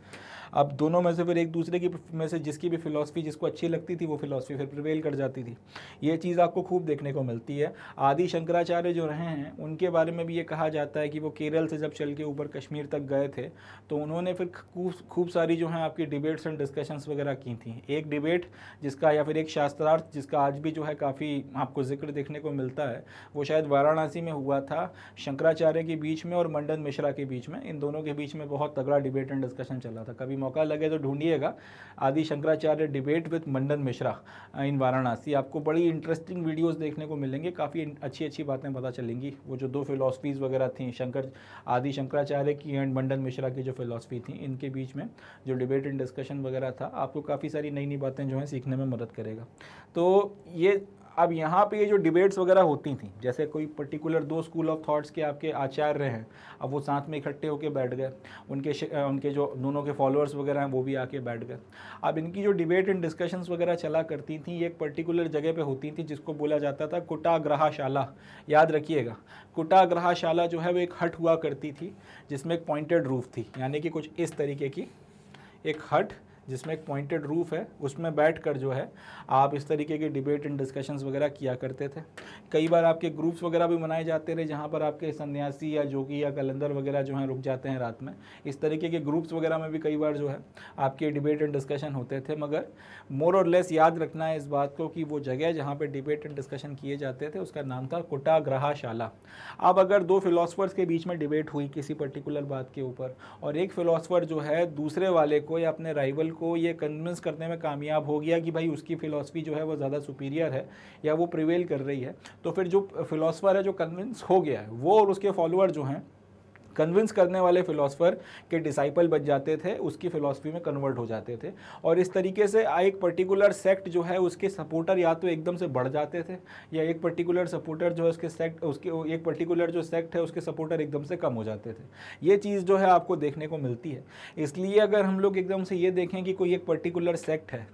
अब दोनों में से फिर एक दूसरे की में से जिसकी भी फ़िलासफ़ी जिसको अच्छी लगती थी वो फ़िलासफ़ी फिर प्रिवेल कर जाती थी ये चीज़ आपको खूब देखने को मिलती है आदि शंकराचार्य जो रहे हैं उनके बारे में भी ये कहा जाता है कि वो केरल से जब चल के ऊपर कश्मीर तक गए थे तो उन्होंने फिर खूब खूब सारी जो है आपकी डिबेट्स एंड डिस्कशंस वगैरह की थी एक डिबेट जिसका या फिर एक शास्त्रार्थ जिसका आज भी जो है काफ़ी आपको जिक्र देखने को मिलता है वो शायद वाराणसी में हुआ था शंकराचार्य के बीच में और मंडन मिश्रा के बीच में इन दोनों दोनों के बीच में बहुत तगड़ा डिबेट एंड डिस्कशन चला था कभी मौका लगे तो ढूंढिएगा Adi Shankaracharya debate with Mandan Mishra in Varanasi आपको बड़ी इंटरेस्टिंग वीडियोज़ देखने को मिलेंगे काफ़ी अच्छी अच्छी बातें पता चलेंगी वो जो दो फिलासफीज़ वगैरह थी शंकर आदि शंकराचार्य की एंड मंडन मिश्रा की जो फिलासफी थी इनके बीच में जो डिबेट एंड डिस्कशन वगैरह था आपको काफ़ी सारी नई नई बातें जो हैं सीखने में मदद करेगा तो ये अब यहाँ पे ये जो डिबेट्स वगैरह होती थी जैसे कोई पर्टिकुलर दो स्कूल ऑफ थॉट्स के आपके आचार्य हैं अब वो साथ में इकट्ठे होकर बैठ गए उनके उनके जो दोनों के फॉलोअर्स वगैरह हैं वो भी आके बैठ गए अब इनकी जो डिबेट एंड डिस्कशंस वगैरह चला करती थी ये एक पर्टिकुलर जगह पर होती थी जिसको बोला जाता था कुटाग्रहशाला याद रखिएगा कुटाग्रहशाला जो है वो एक हट हुआ करती थी जिसमें एक पॉइंटेड रूफ थी यानी कि कुछ इस तरीके की एक हट जिसमें एक पॉइंटेड रूफ है उसमें बैठ कर जो है आप इस तरीके के डिबेट एंड डिस्कशंस वगैरह किया करते थे कई बार आपके ग्रुप्स वगैरह भी मनाए जाते रहे जहाँ पर आपके सन्यासी या जोगी या कलंदर वगैरह जो हैं रुक जाते हैं रात में इस तरीके के ग्रुप्स वगैरह में भी कई बार जो है आपके डिबेट एंड डिस्कशन होते थे मगर मोर और लेस याद रखना है इस बात को कि वो जगह जहाँ पर डिबेट एंड डिस्कशन किए जाते थे उसका नाम था कुटाग्रहाशाला अब अगर दो फिलोसफर्स के बीच में डिबेट हुई किसी पर्टिकुलर बात के ऊपर और एक फिलोसफर जो है दूसरे वाले को या अपने राइवल को ये कन्विंस करने में कामयाब हो गया कि भाई उसकी फ़िलासफ़ी जो है वो ज़्यादा सुपीरियर है या वो प्रिवेल कर रही है तो फिर जो फ़िलासफ़र है जो कन्विंस हो गया है वो और उसके फॉलोअर जो हैं कन्विंस करने वाले फिलोसफर के डिसाइपल बन जाते थे उसकी फिलोसफी में कन्वर्ट हो जाते थे और इस तरीके से एक पर्टिकुलर सेक्ट जो है उसके सपोर्टर या तो एकदम से बढ़ जाते थे या एक पर्टिकुलर सपोर्टर जो है उसके सेक्ट उसके एक पर्टिकुलर जो सेक्ट है उसके सपोर्टर एकदम से कम हो जाते थे ये चीज़ जो है आपको देखने को मिलती है इसलिए अगर हम लोग एकदम से ये देखें कि कोई एक पर्टिकुलर सेक्ट है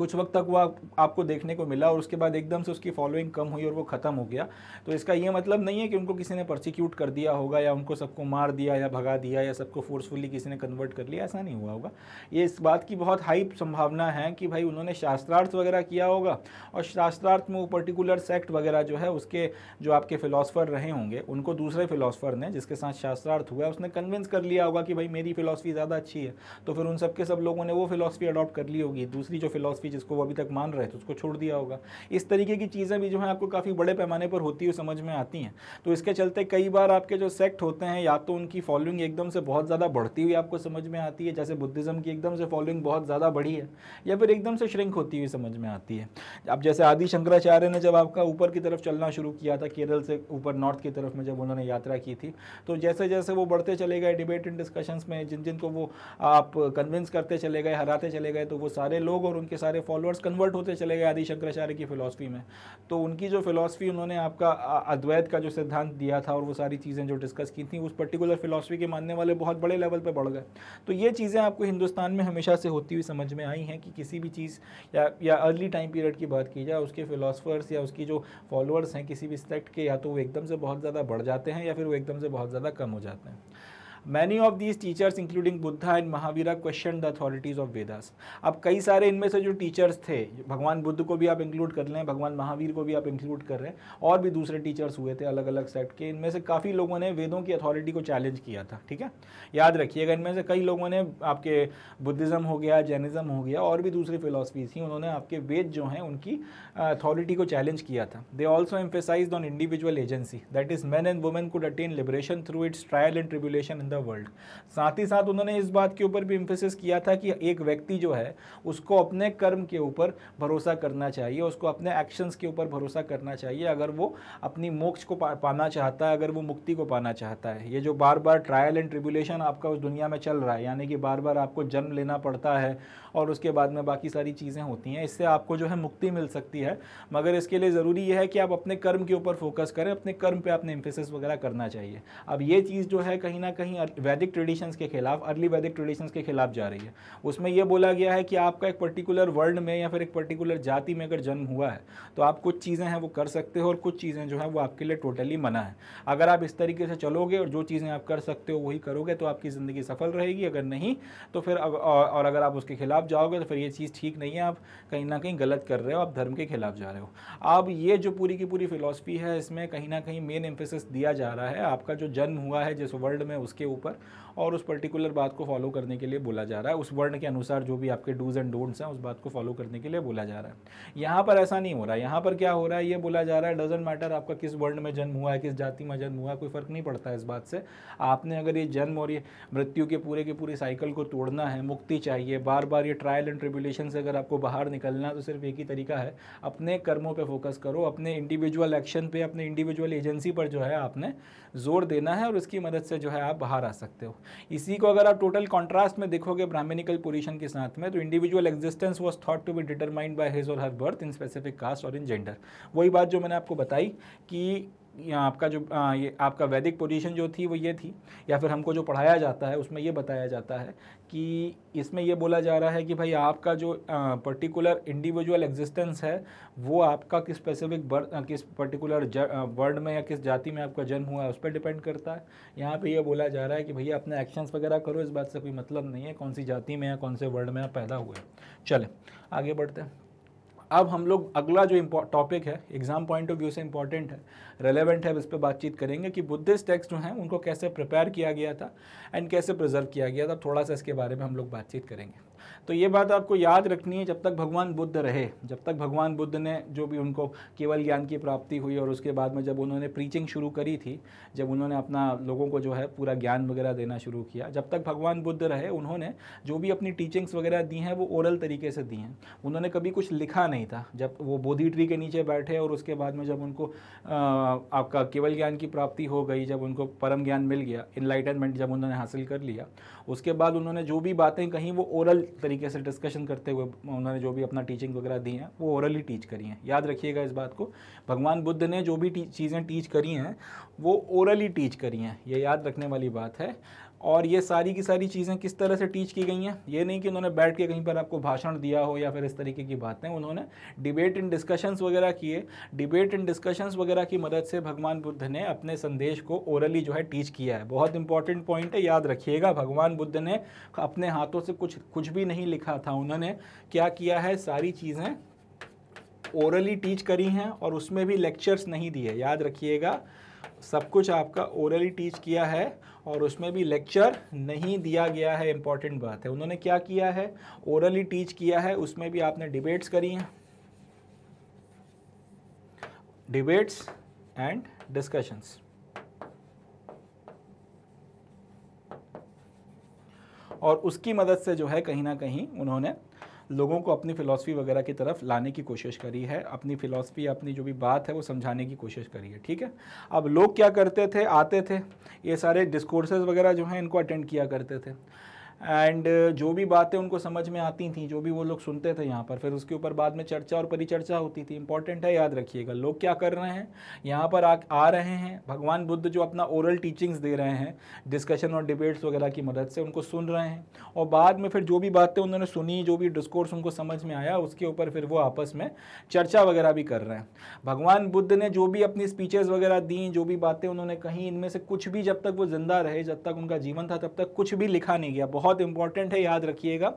कुछ वक्त तक वो आप, आपको देखने को मिला और उसके बाद एकदम से उसकी फॉलोइंग कम हुई और वो ख़त्म हो गया तो इसका ये मतलब नहीं है कि उनको किसी ने प्रोसिक्यूट कर दिया होगा या उनको सबको मार दिया या भगा दिया या सबको फोर्सफुली किसी ने कन्वर्ट कर लिया ऐसा नहीं हुआ होगा ये इस बात की बहुत हाई संभावना है कि भाई उन्होंने शास्त्रार्थ वगैरह किया होगा और शास्त्रार्थ में वो पर्टिकुलर सेक्ट वगैरह जो है उसके जो आपके फिलासफ़र रहे होंगे उनको दूसरे फिलासफ़र ने जिसके साथ शास्त्रार्थ हुआ है उसने कन्विंस कर लिया होगा कि भाई मेरी फ़िलासफ़ी ज़्यादा अच्छी है तो फिर उन सबके सब लोगों ने वो फिलासफ़ी अडॉप्ट कर ली होगी दूसरी जो फिलासफ़ी कि जिसको वो अभी तक मान रहे थे तो उसको छोड़ दिया होगा इस तरीके की चीज़ें भी जो हैं आपको काफ़ी बड़े पैमाने पर होती हुई समझ में आती हैं तो इसके चलते कई बार आपके जो सेक्ट होते हैं या तो उनकी फॉलोइंग एकदम से बहुत ज़्यादा बढ़ती हुई आपको समझ में आती है जैसे बुद्धिज़्म की एकदम से फॉलोइंग बहुत ज़्यादा बढ़ी है या फिर एकदम से श्रिंक होती हुई समझ में आती है अब जैसे आदि शंकराचार्य ने जब आपका ऊपर की तरफ चलना शुरू किया था केरल से ऊपर नॉर्थ की तरफ में जब उन्होंने यात्रा की थी तो जैसे जैसे वो बढ़ते चले गए डिबेट एंड डिस्कशंस में जिन जिनको वो आप कन्विंस करते चले गए हराते चले गए तो वो सारे लोग और उनके सारे सारे फॉलोअर्स कन्वर्ट होते चले गए आदि शंकराचार्य की फ़िलासफ़ी में तो उनकी जो फ़िलासफ़ी उन्होंने आपका अद्वैत का जो सिद्धांत दिया था और वो सारी चीज़ें जो डिस्कस की थी उस पर्टिकुलर फिलासफ़ी के मानने वाले बहुत बड़े लेवल पर बढ़ गए तो ये चीज़ें आपको हिंदुस्तान में हमेशा से होती हुई समझ में आई हैं कि किसी भी चीज़ या या अर्ली टाइम पीरियड की बात की जाए उसके फ़िलासफ़र्स या उसकी जो फॉलोअर्स हैं किसी भी सेक्ट के या तो वो एकदम से बहुत ज़्यादा बढ़ जाते हैं या फिर वो एकदम से बहुत ज़्यादा कम हो जाते हैं many of these teachers including Buddha and Mahavira question the authorities of Vedas अब कई सारे इनमें से जो टीचर्स थे भगवान बुद्ध को भी आप इंक्लूड कर लें भगवान महावीर को भी आप इंक्लूड कर रहे हैं और भी दूसरे टीचर्स हुए थे अलग अलग सेट के इनमें से काफ़ी लोगों ने वेदों की अथॉरिटी को चैलेंज किया था ठीक है याद रखिएगा इनमें से कई लोगों ने आपके बुद्धिज़्म हो गया जैनिज़्म हो गया और भी दूसरी फिलासफी थी उन्होंने आपके वेद जो हैं उनकी अथॉरिटी को चैलेंज किया था they also emphasize on individual agency that is man and women could attain liberation through its trial and tribulation in the world साथ ही साथ उन्होंने इस बात के ऊपर भी इम्फोसिस किया था कि एक व्यक्ति जो है उसको अपने कर्म के ऊपर भरोसा करना चाहिए उसको अपने एक्शंस के ऊपर भरोसा करना चाहिए अगर वो अपनी मोक्ष को पा, पाना चाहता है अगर वो मुक्ति को पाना चाहता है ये जो बार बार ट्रायल एंड ट्रिबुलेशन आपका उस दुनिया में चल रहा है यानी कि बार बार आपको जन्म लेना पड़ता है और उसके बाद में बाकी सारी चीज़ें होती हैं इससे आपको जो है मुक्ति मिल सकती है मगर इसके लिए ज़रूरी यह है कि आप अपने कर्म के ऊपर फोकस करें अपने कर्म पर आपने इम्फेसिस वगैरह करना चाहिए अब ये चीज़ जो है कहीं ना कहीं वैदिक ट्रेडिशंस के खिलाफ अर्ली वैदिक ट्रेडिशंस के खिलाफ जा रही है उसमें यह बोला गया है कि आपका एक पर्टिकुलर वर्ल्ड में या फिर एक पर्टिकुलर जाति में अगर जन्म हुआ है तो आप कुछ चीज़ें हैं वो कर सकते हो और कुछ चीज़ें जो हैं वो आपके लिए टोटली मना है अगर आप इस तरीके से चलोगे और जो चीज़ें आप कर सकते हो वही करोगे तो आपकी ज़िंदगी सफल रहेगी अगर नहीं तो फिर और अगर आप उसके खिलाफ खिलाफ जाओगे तो फिर ये चीज़ ठीक नहीं है आप कहीं ना कहीं गलत कर रहे हो आप धर्म के खिलाफ जा रहे हो आप ये जो पूरी की पूरी फिलोसफी है इसमें कहीं ना कहीं मेन एम्फेसिस दिया जा रहा है आपका जो जन्म हुआ है जिस वर्ल्ड में उसके ऊपर और उस पर्टिकुलर बात को फॉलो करने के लिए बोला जा रहा है उस वर्ण के अनुसार जो भी आपके डूज एंड डोंट्स हैं उस बात को फॉलो करने के लिए बोला जा रहा है यहाँ पर ऐसा नहीं हो रहा है यहाँ पर क्या हो रहा है ये बोला जा रहा है डजेंट मैटर आपका किस वर्ण में जन्म हुआ है किस जाति में जन्म हुआ है कोई फ़र्क नहीं पड़ता इस बात से आपने अगर ये जन्म और ये मृत्यु के पूरे के पूरे साइकिल को तोड़ना है मुक्ति चाहिए बार बार ये ट्रायल एंड ट्रिबुलेशन से अगर आपको बाहर निकलना है तो सिर्फ एक ही तरीका है अपने कर्मों पर फोकस करो अपने इंडिविजुअल एक्शन पे अपने इंडिविजुअल एजेंसी पर जो है आपने जोर देना है और उसकी मदद से जो है आप बाहर आ सकते हो इसी को अगर आप टोटल कॉन्ट्रास्ट में देखोगे ब्राह्मणिकल पोजिशन के साथ में तो individual existence was thought to be determined by his और her birth in specific caste और इन जेंडर वही बात जो मैंने आपको बताई कि आपका जो आ, ये आपका वैदिक पोजीशन जो थी वो ये थी या फिर हमको जो पढ़ाया जाता है उसमें ये बताया जाता है कि इसमें ये बोला जा रहा है कि भाई आपका जो आ, पर्टिकुलर इंडिविजुअल एग्जिस्टेंस है वो आपका किस स्पेसिफिक बर्थ किस पर्टिकुलर वर्ल्ड में या किस जाति में आपका जन्म हुआ है उस पर डिपेंड करता है यहाँ पे ये बोला जा रहा है कि भैया अपने एक्शंस वगैरह करो इस बात से कोई मतलब नहीं है कौन सी जाति में या कौन से वर्ल्ड में आप पैदा हुए चले आगे बढ़ते हैं अब हम लोग अगला जो टॉपिक है एग्जाम पॉइंट ऑफ व्यू से इम्पॉर्टेंट है रेलेवेंट है इस पर बातचीत करेंगे कि बुद्धिस्ट टेक्स्ट जो हैं उनको कैसे प्रिपेयर किया गया था एंड कैसे प्रिजर्व किया गया था थोड़ा सा इसके बारे में हम लोग बातचीत करेंगे तो ये बात आपको याद रखनी है जब तक भगवान बुद्ध रहे जब तक भगवान बुद्ध ने जो भी उनको केवल ज्ञान की प्राप्ति हुई और उसके बाद में जब उन्होंने प्रीचिंग शुरू करी थी जब उन्होंने अपना लोगों को जो है पूरा ज्ञान वगैरह देना शुरू किया जब तक भगवान बुद्ध रहे उन्होंने जो भी अपनी टीचिंग्स वगैरह दी हैं वो ओरल तरीके से दी हैं उन्होंने कभी कुछ लिखा नहीं था जब वो बोधी ट्री के नीचे बैठे और उसके बाद में जब उनको आपका केवल ज्ञान की प्राप्ति हो गई जब उनको परम ज्ञान मिल गया इनलाइटनमेंट जब उन्होंने हासिल कर लिया उसके बाद उन्होंने जो भी बातें कहीं वो ओरल तरीके से डिस्कशन करते हुए उन्होंने जो भी अपना टीचिंग वगैरह दी है वो ओरली टीच करी हैं याद रखिएगा इस बात को भगवान बुद्ध ने जो भी चीज़ें टीच करी हैं वो ओरली टीच करी हैं ये याद रखने वाली बात है और ये सारी की सारी चीज़ें किस तरह से टीच की गई हैं ये नहीं कि उन्होंने बैठ के कहीं पर आपको भाषण दिया हो या फिर इस तरीके की बातें उन्होंने डिबेट एंड डिस्कशंस वगैरह किए डिबेट एंड डिस्कशंस वगैरह की मदद से भगवान बुद्ध ने अपने संदेश को ओरली जो है टीच किया है बहुत इंपॉर्टेंट पॉइंट है याद रखिएगा भगवान बुद्ध ने अपने हाथों से कुछ कुछ भी नहीं लिखा था उन्होंने क्या किया है सारी चीज़ें ओरली टीच करी हैं और उसमें भी लेक्चर्स नहीं दिए याद रखिएगा सब कुछ आपका ओरली टीच किया है और उसमें भी लेक्चर नहीं दिया गया है इम्पॉर्टेंट बात है उन्होंने क्या किया है ओरली टीच किया है उसमें भी आपने डिबेट्स करी हैं डिबेट्स एंड डिस्कशंस और उसकी मदद से जो है कहीं ना कहीं उन्होंने लोगों को अपनी फ़िलासफ़ी वगैरह की तरफ लाने की कोशिश करी है अपनी फ़िलासफ़ी अपनी जो भी बात है वो समझाने की कोशिश करी है ठीक है अब लोग क्या करते थे आते थे ये सारे डिस्कोर्सेज वगैरह जो हैं इनको अटेंड किया करते थे एंड uh, जो भी बातें उनको समझ में आती थी जो भी वो लोग सुनते थे यहाँ पर फिर उसके ऊपर बाद में चर्चा और परिचर्चा होती थी इंपॉर्टेंट है याद रखिएगा लोग क्या कर रहे हैं यहाँ पर आ, आ रहे हैं भगवान बुद्ध जो अपना ओरल टीचिंग्स दे रहे हैं डिस्कशन और डिबेट्स वगैरह की मदद से उनको सुन रहे हैं और बाद में फिर जो भी बातें उन्होंने सुनी जो भी डिस्कोर्स उनको समझ में आया उसके ऊपर फिर वो आपस में चर्चा वगैरह भी कर रहे हैं भगवान बुद्ध ने जो भी अपनी स्पीचेज वगैरह दी जो भी बातें उन्होंने कहीं इनमें से कुछ भी जब तक वो जिंदा रहे जब तक उनका जीवन था तब तक कुछ भी लिखा नहीं गया बहुत बहुत इंपॉर्टेंट है याद रखिएगा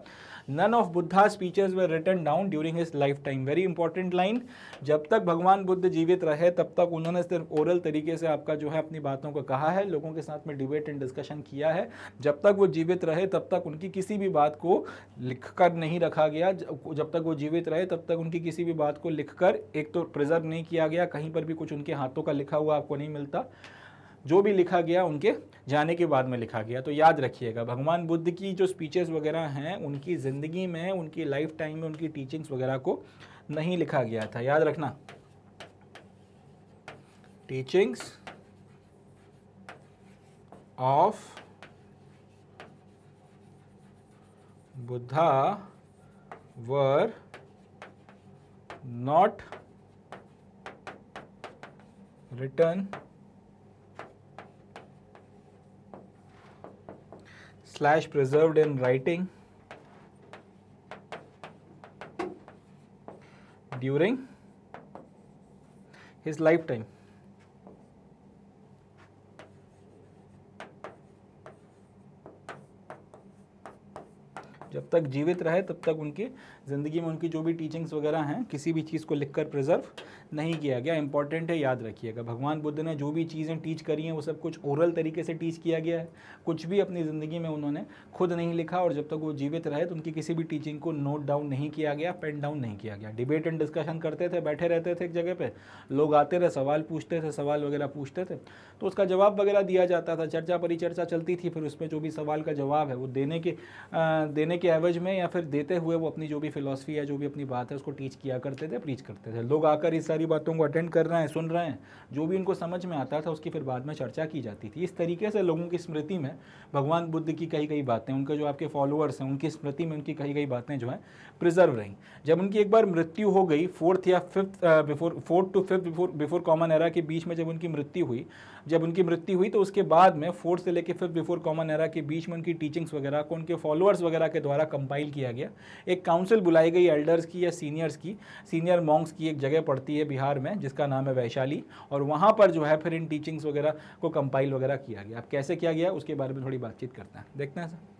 none of Buddha speeches were written down during his life time very important line जब तक भगवान बुद्ध जीवित रहे तब तक उन्होंने सिर्फ ओरल तरीके से आपका जो है अपनी बातों को कहा है लोगों के साथ में डिबेट एंड डिस्कशन किया है जब तक वो जीवित रहे तब तक उनकी किसी भी बात को लिख कर नहीं रखा गया जब तक वो जीवित रहे तब तक उनकी किसी भी बात को लिख कर एक तो प्रिजर्व नहीं किया गया कहीं पर भी कुछ उनके हाथों का लिखा हुआ आपको नहीं मिलता जो भी लिखा गया उनके जाने के बाद में लिखा गया तो याद रखिएगा भगवान बुद्ध की जो स्पीचेस वगैरह हैं उनकी ज़िंदगी में उनकी लाइफ टाइम में उनकी टीचिंग्स वगैरह को नहीं लिखा गया था याद रखना teachings of Buddha were not written slash preserved in writing during his lifetime. जब तक जीवित रहे तब तक उनकी ज़िंदगी में उनकी जो भी टीचिंग्स वगैरह हैं किसी भी चीज़ को लिखकर प्रिजर्व नहीं किया गया इंपॉर्टेंट है याद रखिएगा भगवान बुद्ध ने जो भी चीज़ें टीच करी हैं वो सब कुछ ओरल तरीके से टीच किया गया है कुछ भी अपनी ज़िंदगी में उन्होंने खुद नहीं लिखा और जब तक वो जीवित रहे तो उनकी किसी भी टीचिंग को नोट डाउन नहीं किया गया पेन डाउन नहीं किया गया डिबेट एंड डिस्कशन करते थे बैठे रहते थे एक जगह पर लोग आते रहे सवाल पूछते थे सवाल वगैरह पूछते थे तो उसका जवाब वगैरह दिया जाता था चर्चा परिचर्चा चलती थी फिर उसमें जो भी सवाल का जवाब है वो देने के देने के एवज में या फिर देते हुए वो अपनी जो भी फिलोसफी या जो भी अपनी बात है उसको टीच किया करते थे प्रीच करते थे लोग आकर इस सारी सारी बातों को अटेंड कर रहे हैं सुन रहे हैं जो भी इनको समझ में आता था उसकी फिर बाद में चर्चा की जाती थी इस तरीके से लोगों की स्मृति में भगवान बुद्ध की कई कई बातें उनके जो आपके फॉलोअर्स हैं उनकी स्मृति में उनकी कई कई बातें जो हैं प्रिजर्व रहीं जब उनकी एक बार मृत्यु हो गई फोर्थ या fifth before fourth to fifth before before common era के बीच में जब उनकी मृत्यु हुई जब उनकी मृत्यु हुई तो उसके बाद में फोर्थ से लेकर फिफ्थ बिफोर कॉमन एरा के बीच में उनकी टीचिंग्स वगैरह को उनके फॉलोअर्स वगैरह के द्वारा कंपाइल किया गया एक काउंसिल बुलाई गई एल्डर्स की या सीनियर्स की सीनियर मॉन्ग्स की एक जगह पड़ती है बिहार में जिसका नाम है वैशाली और वहाँ पर जो है फिर इन टीचिंग्स वगैरह को कंपाइल वगैरह किया गया अब कैसे किया गया उसके बारे में थोड़ी बातचीत करते हैं देखते हैं सर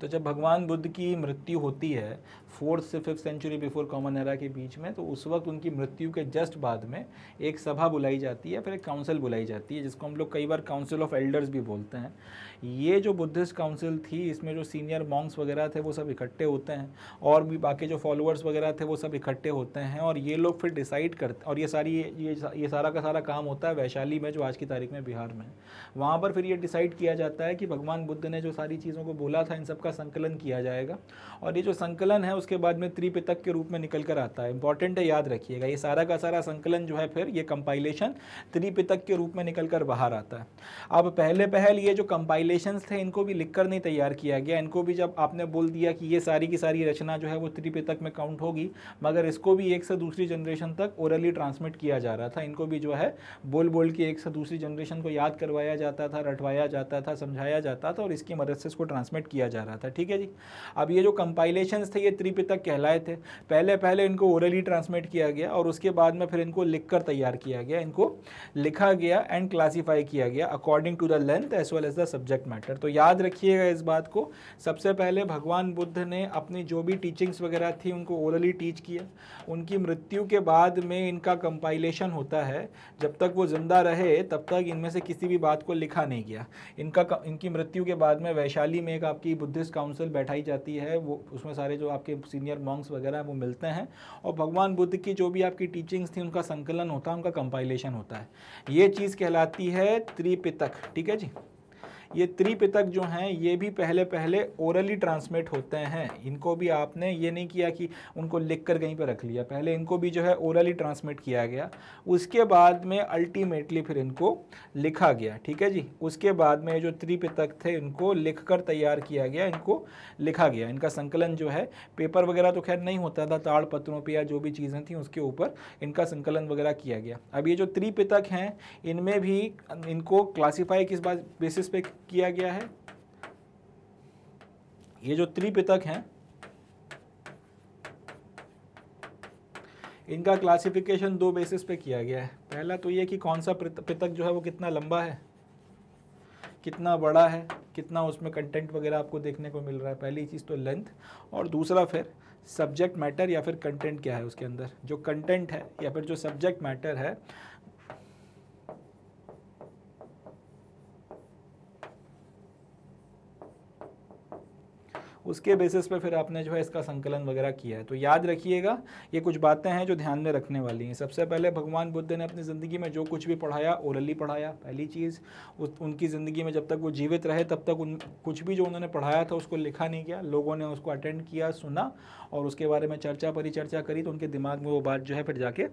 तो जब भगवान बुद्ध की मृत्यु होती है फोर्थ से fifth century before common era के बीच में तो उस वक्त उनकी मृत्यु के जस्ट बाद में एक सभा बुलाई जाती है फिर एक काउंसिल बुलाई जाती है जिसको हम लोग कई बार काउंसिल ऑफ एल्डर्स भी बोलते हैं ये जो बुद्धिस्ट काउंसिल थी इसमें जो सीनियर मॉन्ग्स वगैरह थे वो सब इकट्ठे होते हैं और भी बाकी जो फॉलोअर्स वगैरह थे वो सब इकट्ठे होते हैं और ये लोग फिर डिसाइड करते और ये सारी ये ये सारा का सारा काम होता है वैशाली में जो आज की तारीख में बिहार में वहाँ पर फिर ये डिसाइड किया जाता है कि भगवान बुद्ध ने जो सारी चीज़ों को बोला था इन सब का संकलन किया जाएगा और ये जो संकलन है उसके बाद में त्रिपितक के रूप में निकल कर आता है इंपॉर्टेंट है याद रखिएगा ये सारा का सारा संकलन जो है फिर ये कंपाइलेशन त्रिपितक के रूप में निकल कर बाहर आता है अब पहले पहल ये जो कंपाइलेशन थे इनको भी लिख कर नहीं तैयार किया गया इनको भी जब आपने बोल दिया कि ये सारी की सारी रचना जो है वो त्रिपितक में काउंट होगी मगर इसको भी एक से दूसरी जनरेशन तक ओरली ट्रांसमिट किया जा रहा था इनको भी जो है बोल बोल के एक से दूसरी जनरेशन को याद करवाया जाता था रटवाया जाता था समझाया जाता था और इसकी मदद से इसको ट्रांसमिट किया जा रहा था ठीक है जी अब ये जो कंपाइलेशन थे ये त्रि तक कहलाए थे पहले पहले इनको ओरली ट्रांसमिट किया गया और उसके बाद में फिर इनको लिखकर तैयार किया गया इनको लिखा गया एंड क्लासीफाई किया गया according to the length as well as the subject matter तो याद रखिएगा इस बात को सबसे पहले भगवान बुद्ध ने अपनी जो भी टीचिंग्स वगैरह थी उनको ओरली टीच किया उनकी मृत्यु के बाद में इनका कंपाइलेशन होता है जब तक वो ज़िंदा रहे तब तक इनमें से किसी भी बात को लिखा नहीं गया इनका इनकी मृत्यु के बाद में वैशाली में एक आपकी बुद्धिस्ट काउंसिल बैठाई जाती है वो उसमें सारे जो आपके सीनियर मॉन्ग्स वगैरह हैं वो मिलते हैं और भगवान बुद्ध की जो भी आपकी टीचिंग्स थी उनका संकलन होता है उनका कंपाइलेशन होता है ये चीज़ कहलाती है त्रिपितक ठीक है जी ये त्रिपितक जो हैं ये भी पहले पहले ओरली ट्रांसमिट होते हैं इनको भी आपने ये नहीं किया कि उनको लिख कर कहीं पर रख लिया पहले इनको भी जो है ओरली ट्रांसमिट किया गया उसके बाद में अल्टीमेटली फिर इनको लिखा गया ठीक है जी उसके बाद में जो त्रिपितक थे इनको लिख कर तैयार किया गया इनको लिखा गया इनका संकलन जो है पेपर वगैरह तो खैर नहीं होता था ताड़ पत्रों पर या जो भी चीज़ें थी उसके ऊपर इनका संकलन वगैरह किया गया अब ये जो त्रिपितक हैं इनमें भी इनको क्लासीफाई किस बात बेसिस पे किया गया है ये जो त्रिपितक हैं इनका क्लासिफिकेशन दो बेसिस पे किया गया है पहला तो ये कि कौन सा पितक जो है वो कितना लंबा है कितना बड़ा है कितना उसमें कंटेंट वगैरह आपको देखने को मिल रहा है पहली चीज़ तो लेंथ और दूसरा फिर सब्जेक्ट मैटर या फिर कंटेंट क्या है उसके अंदर जो कंटेंट है या फिर जो सब्जेक्ट मैटर है उसके बेसिस पे फिर आपने जो है इसका संकलन वगैरह किया है तो याद रखिएगा ये कुछ बातें हैं जो ध्यान में रखने वाली हैं सबसे पहले भगवान बुद्ध ने अपनी ज़िंदगी में जो कुछ भी पढ़ाया ओरली पढ़ाया पहली चीज़ उनकी ज़िंदगी में जब तक वो जीवित रहे तब तक उन कुछ भी जो उन्होंने पढ़ाया था उसको लिखा नहीं किया लोगों ने उसको अटेंड किया सुना और उसके बारे में चर्चा परिचर्चा करी तो उनके दिमाग में वो बात जो है फिर जाके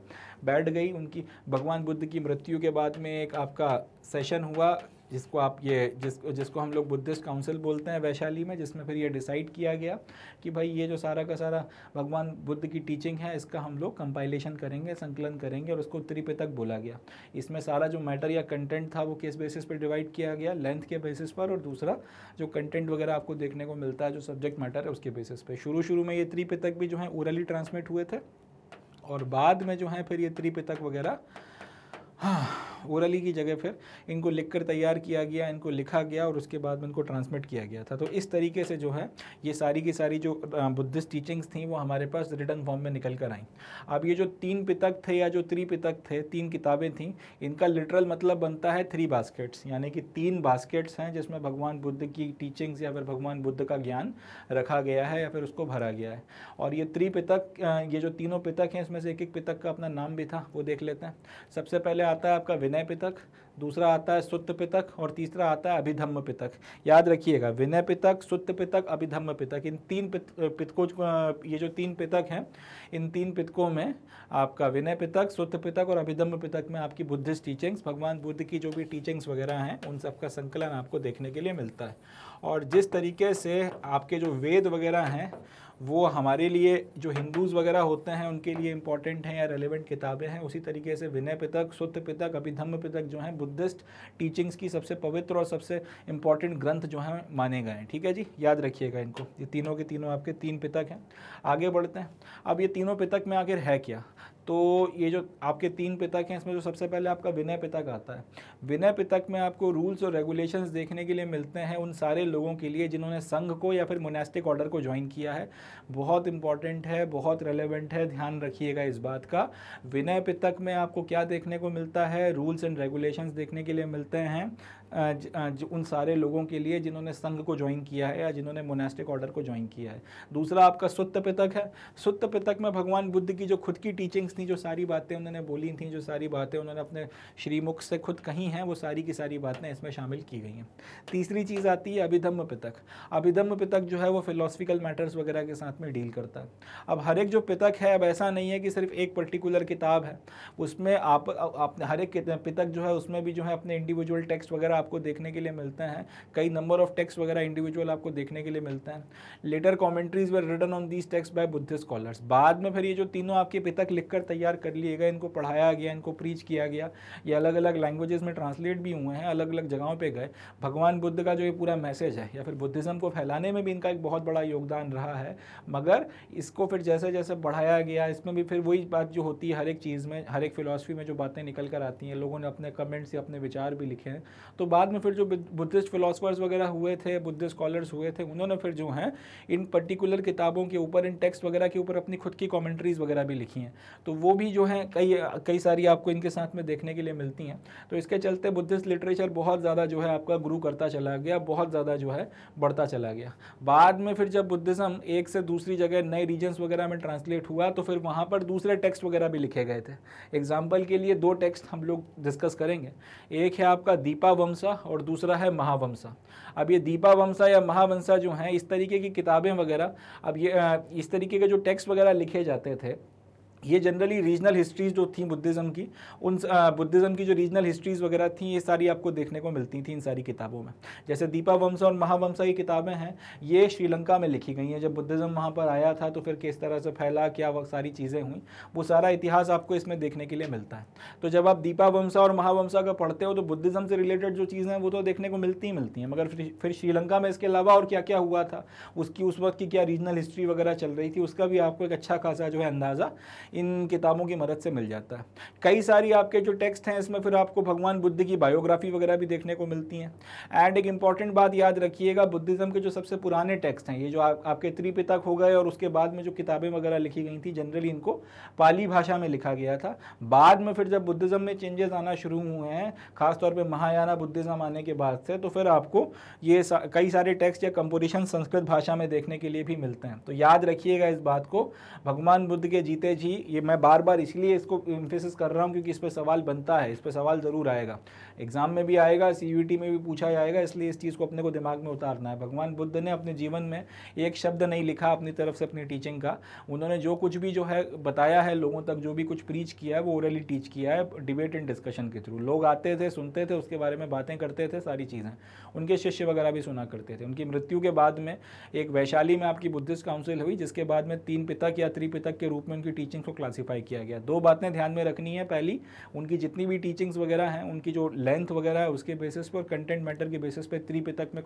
बैठ गई उनकी भगवान बुद्ध की मृत्यु के बाद में एक आपका सेशन हुआ जिसको आप ये जिस जिसको हम लोग बुद्धिस्ट काउंसिल बोलते हैं वैशाली में जिसमें फिर ये डिसाइड किया गया कि भाई ये जो सारा का सारा भगवान बुद्ध की टीचिंग है इसका हम लोग कंपाइलेशन करेंगे संकलन करेंगे और उसको उत्तरी बोला गया इसमें सारा जो मैटर या कंटेंट था वो किस बेसिस पर डिवाइड किया गया लेंथ के बेसिस पर और दूसरा जो कंटेंट वगैरह आपको देखने को मिलता है जो सब्जेक्ट मैटर है उसके बेसिस पर शुरू शुरू में ये त्रिपितक भी जो है ओरली ट्रांसमिट हुए थे और बाद में जो है फिर ये त्रिपितक वगैरह हाँ ओरली की जगह फिर इनको लिख कर तैयार किया गया इनको लिखा गया और उसके बाद में इनको ट्रांसमिट किया गया था तो इस तरीके से जो है ये सारी की सारी जो बुद्धिस्ट टीचिंग्स थी वो हमारे पास रिटर्न फॉर्म में निकल कर आई अब ये जो तीन पितक थे या जो त्रिपितक थे तीन किताबें थीं इनका लिटरल मतलब बनता है थ्री बास्केट्स यानी कि तीन बास्केट्स हैं जिसमें भगवान बुद्ध की टीचिंग्स या फिर भगवान बुद्ध का ज्ञान रखा गया है या फिर उसको भरा गया है और ये त्रिपितक ये जो तीनों पितक हैं इसमें से एक एक पितक का अपना नाम भी था वो देख लेते हैं सबसे पहले आता है आपका विनय पितक दूसरा आता है सुत्त पितक और तीसरा आता है अभिधम्म पितक याद रखिएगा विनय पितक सुत्त पितक अभिधम्म पितक इन तीन पित, पितकों ये जो तीन पितक हैं इन तीन पितकों में आपका विनय पितक सुत्त पितक और अभिधम्म पितक में आपकी बुद्धिस्ट टीचिंग्स भगवान बुद्ध की जो भी टीचिंग्स वगैरह हैं उन सब का संकलन आपको देखने के लिए मिलता है और जिस तरीके से आपके जो वेद वगैरह हैं वो हमारे लिए जो हिंदूज़ वगैरह होते हैं उनके लिए इंपॉर्टेंट हैं या रेलिवेंट किताबें हैं उसी तरीके से विनय पितक सुत्त पितक अभिधम्म पितक जो हैं बुद्धिस्ट टीचिंग्स की सबसे पवित्र और सबसे इंपॉर्टेंट ग्रंथ जो हैं माने गए हैं ठीक है जी याद रखिएगा इनको ये तीनों के तीनों आपके तीन पितक हैं आगे बढ़ते हैं अब ये तीनों पितक में आखिर है क्या तो ये जो आपके तीन पितक हैं इसमें जो सबसे पहले आपका विनय पितक आता है विनय पितक में आपको रूल्स और रेगुलेशंस देखने के लिए मिलते हैं उन सारे लोगों के लिए जिन्होंने संघ को या फिर मोनेस्टिक ऑर्डर को ज्वाइन किया है बहुत इंपॉर्टेंट है बहुत रेलिवेंट है ध्यान रखिएगा इस बात का विनय पितक में आपको क्या देखने को मिलता है रूल्स एंड रेगुलेशंस देखने के लिए मिलते हैं उन सारे लोगों के लिए जिन्होंने संघ को ज्वाइन किया है या जिन्होंने मोनास्टिक ऑर्डर को ज्वाइन किया है दूसरा आपका सुत्त पितक है सुत्त पितक में भगवान बुद्ध की जो खुद की टीचिंग्स थी जो सारी बातें उन्होंने बोली थी जो सारी बातें उन्होंने अपने श्रीमुख से खुद कही हैं वो सारी की सारी बातें इसमें शामिल की गई हैं तीसरी चीज़ आती है अभिधम्म पितक अभिधम्म पितक जो है वो फिलोसफिकल मैटर्स वगैरह के साथ में डील करता है अब हर एक जो पितक है अब ऐसा नहीं है कि सिर्फ एक पर्टिकुलर किताब है उसमें आप, आप हर एक पितक जो है उसमें भी जो है अपने इंडिविजुअल टेक्स्ट वगैरह आपको देखने के लिए मिलते हैं कई नंबर ऑफ टेक्स वगैरह इंडिविजुअल आपको देखने के लिए मिलते हैं later commentaries were written on these texts by Buddhist scholars बाद में फिर ये जो तीनों आपके पितक लिखकर तैयार कर लिए गए इनको पढ़ाया गया इनको प्रीच किया गया ये अलग अलग लैंग्वेजेस में ट्रांसलेट भी हुए हैं अलग अलग जगहों पर गए भगवान बुद्ध का जो ये पूरा मैसेज है या फिर बुद्धिज़्म को फैलाने में भी इनका एक बहुत बड़ा योगदान रहा है मगर इसको फिर जैसे जैसे बढ़ाया गया इसमें भी फिर वही बात जो होती है हर एक चीज़ में हर एक फिलासफी में जो बातें निकल कर आती हैं लोगों ने अपने कमेंट्स या अपने विचार भी लिखे हैं तो बाद में फिर जो बुद्धिस्ट फिलोसफर्स वगैरह हुए थे बुद्धिस्ट स्कॉलर्स हुए थे उन्होंने फिर जो है इन पर्टिकुलर किताबों के ऊपर इन टेक्स्ट वगैरह के ऊपर अपनी खुद की कॉमेंट्रीज़ वगैरह भी लिखी हैं तो वो भी जो है कई कई सारी आपको इनके साथ में देखने के लिए मिलती हैं तो इसके चलते बुद्धिस्ट लिटरेचर बहुत ज़्यादा जो है आपका ग्रो करता चला गया बहुत ज़्यादा जो है बढ़ता चला गया बाद में फिर जब बुद्धिज़्म एक से दूसरी जगह नए रीजन्स वगैरह में ट्रांसलेट हुआ तो फिर वहाँ पर दूसरे टेक्स्ट वगैरह भी लिखे गए थे एग्जाम्पल के लिए दो टेक्स्ट हम लोग डिस्कस करेंगे एक है आपका दीपा वंश वंशा और दूसरा है महावंशा अब ये दीपा वंशा या महावंशा जो हैं इस तरीके की किताबें वगैरह अब ये इस तरीके के जो टेक्स्ट वगैरह लिखे जाते थे ये जनरली रीजनल हिस्ट्रीज़ जो थी बुद्धिज़्म की उन बुद्धिज़्म की जो रीजनल हिस्ट्रीज़ वगैरह थी ये सारी आपको देखने को मिलती थी इन सारी किताबों में जैसे दीपा वंश और महावंशा की किताबें हैं ये श्रीलंका में लिखी गई हैं जब बुद्धिज़्म वहाँ पर आया था तो फिर किस तरह से फैला क्या सारी चीज़ें हुई वो सारा इतिहास आपको इसमें देखने के लिए मिलता है तो जब आप दीपा वंशा और महावंशा का पढ़ते हो तो बुद्धिज़्म से रिलेटेड जो चीज़ें हैं वो तो देखने को मिलती ही मिलती हैं मगर फिर श्रीलंका में इसके अलावा और क्या क्या हुआ था उसकी उस वक्त की क्या रीजनल हिस्ट्री वगैरह चल रही थी उसका भी आपको एक अच्छा खासा जो है अंदाज़ा इन किताबों की मदद से मिल जाता है कई सारी आपके जो टेक्स्ट हैं इसमें फिर आपको भगवान बुद्ध की बायोग्राफी वगैरह भी देखने को मिलती हैं एंड एक इंपॉर्टेंट बात याद रखिएगा बुद्धिज़्म के जो सबसे पुराने टेक्स्ट हैं ये जो आ, आपके त्रिपिताक हो गए और उसके बाद में जो किताबें वगैरह लिखी गई थी जनरली इनको पाली भाषा में लिखा गया था बाद में फिर जब बुद्धिज़्म में चेंजेस आना शुरू हुए हैं खासतौर पर महायाना बुद्धिज़्म आने के बाद से तो फिर आपको ये कई सारे टेक्स्ट या कंपोजिशन संस्कृत भाषा में देखने के लिए भी मिलते हैं तो याद रखिएगा इस बात को भगवान बुद्ध के जीते जी ये मैं बार बार इसलिए इसको इन्फेसिस कर रहा हूँ क्योंकि इस पर सवाल बनता है इस पर सवाल ज़रूर आएगा एग्जाम में भी आएगा सी में भी पूछा जाएगा इसलिए इस चीज़ को अपने को दिमाग में उतारना है भगवान बुद्ध ने अपने जीवन में एक शब्द नहीं लिखा अपनी तरफ से अपनी टीचिंग का उन्होंने जो कुछ भी जो है बताया है लोगों तक जो भी कुछ प्रीच किया है वो ओरली टीच किया है डिबेट एंड डिस्कशन के थ्रू लोग आते थे सुनते थे उसके बारे में बातें करते थे सारी चीज़ें उनके शिष्य वगैरह भी सुना करते थे उनकी मृत्यु के बाद में एक वैशाली में आपकी बुद्धिस्ट काउंसिल हुई जिसके बाद में तीन पितक या त्रिपितक के रूप में उनकी टीचिंग्स को क्लासीफाई किया गया दो बातें ध्यान में रखनी है पहली उनकी जितनी भी टीचिंग्स वगैरह हैं उनकी जो लेंथ वगैरह है उसके बेसिस पर कंटेंट मैटर के बेसिस पर त्रिपितक में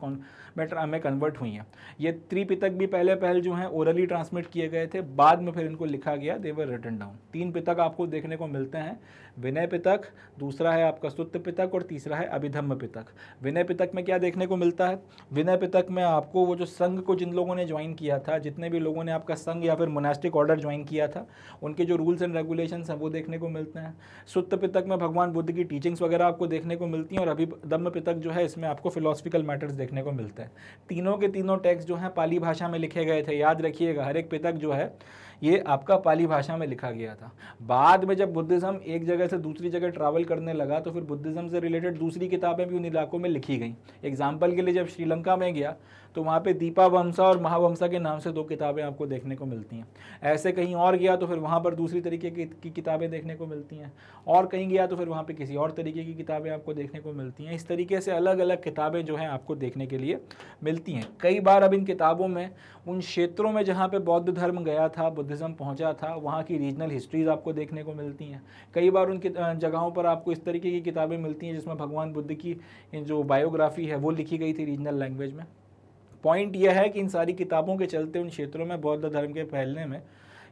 मैटर हमें कन्वर्ट हुई हैं ये त्रिपितक भी पहले पहल जो हैं ओरली ट्रांसमिट किए गए थे बाद में फिर इनको लिखा गया देवर रिटर्न डाउन तीन पितक आपको देखने को मिलते हैं विनय पितक दूसरा है आपका सुत्त पितक और तीसरा है अभिधम्म पितक विनय पितक में क्या देखने को मिलता है विनय पितक में आपको वो जो संघ को जिन लोगों ने ज्वाइन किया था जितने भी लोगों ने आपका संघ या फिर मोनास्टिक ऑर्डर ज्वाइन किया था उनके जो रूल्स एंड रेगुलेशन हैं वो देखने को मिलते हैं सुत्त पितक में भगवान बुद्ध की टीचिंग्स वगैरह आपको देखने को मिलती हैं और अभिधम्म पितक जो है इसमें आपको फिलोसफिकल मैटर्स देखने को मिलते हैं तीनों के तीनों टेक्स्ट जो हैं पाली भाषा में लिखे गए थे याद रखिएगा हर एक पितक जो है ये आपका पाली भाषा में लिखा गया था बाद में जब बुद्धिज़्म एक जगह से दूसरी जगह ट्रैवल करने लगा तो फिर बुद्धिज़्म से रिलेटेड दूसरी किताबें भी उन इलाकों में लिखी गई एग्जाम्पल के लिए जब श्रीलंका में गया तो वहाँ पे दीपा वंशा और महावंशा के नाम से दो किताबें आपको देखने को मिलती हैं ऐसे कहीं और गया तो फिर वहाँ पर दूसरी तरीके की, की किताबें देखने को मिलती हैं और कहीं गया तो फिर वहाँ पर किसी और तरीके की किताबें आपको देखने को मिलती हैं इस तरीके से अलग अलग किताबें जो हैं आपको देखने के लिए मिलती हैं कई बार अब इन किताबों में उन क्षेत्रों में जहाँ पर बौद्ध धर्म गया था बुद्धिज़्म पहुँचा था वहाँ की रीजनल हिस्ट्रीज़ आपको देखने को मिलती हैं कई बार उन जगहों पर आपको इस तरीके की किताबें मिलती हैं जिसमें भगवान बुद्ध की जो बायोग्राफी है वो लिखी गई थी रीजनल लैंग्वेज में पॉइंट यह है कि इन सारी किताबों के चलते उन क्षेत्रों में बौद्ध धर्म के फैलने में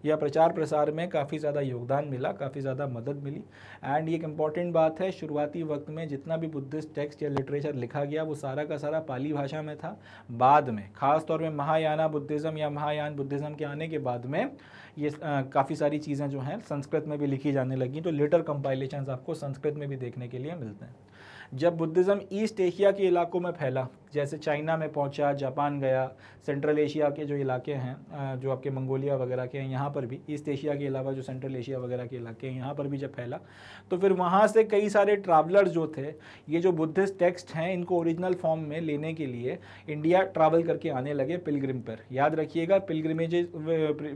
या प्रचार प्रसार में काफ़ी ज़्यादा योगदान मिला काफ़ी ज़्यादा मदद मिली एंड ये एक इम्पॉर्टेंट बात है शुरुआती वक्त में जितना भी बुद्धिस्ट टेक्स्ट या लिटरेचर लिखा गया वो सारा का सारा पाली भाषा में था बाद में ख़ास तौर में महायाना बुद्धिज़्म या महायान बुद्धिज़्म के आने के बाद में ये काफ़ी सारी चीज़ें जो हैं संस्कृत में भी लिखी जाने लगी तो लेटर कंपाइलेशन आपको संस्कृत में भी देखने के लिए मिलते हैं जब बुद्धिज़्म ईस्ट एशिया के इलाकों में फैला जैसे चाइना में पहुंचा जापान गया सेंट्रल एशिया के जो इलाके हैं जो आपके मंगोलिया वगैरह के हैं यहाँ पर भी ईस्ट एशिया के अलावा जो सेंट्रल एशिया वगैरह के इलाके हैं यहाँ पर भी जब फैला तो फिर वहाँ से कई सारे ट्रैवलर्स जो थे ये जो बुद्धिस्ट टेक्स्ट हैं इनको ओरिजिनल फॉर्म में लेने के लिए इंडिया ट्रैवल करके आने लगे पिलग्रिम पर याद रखिएगा पिलग्रमेज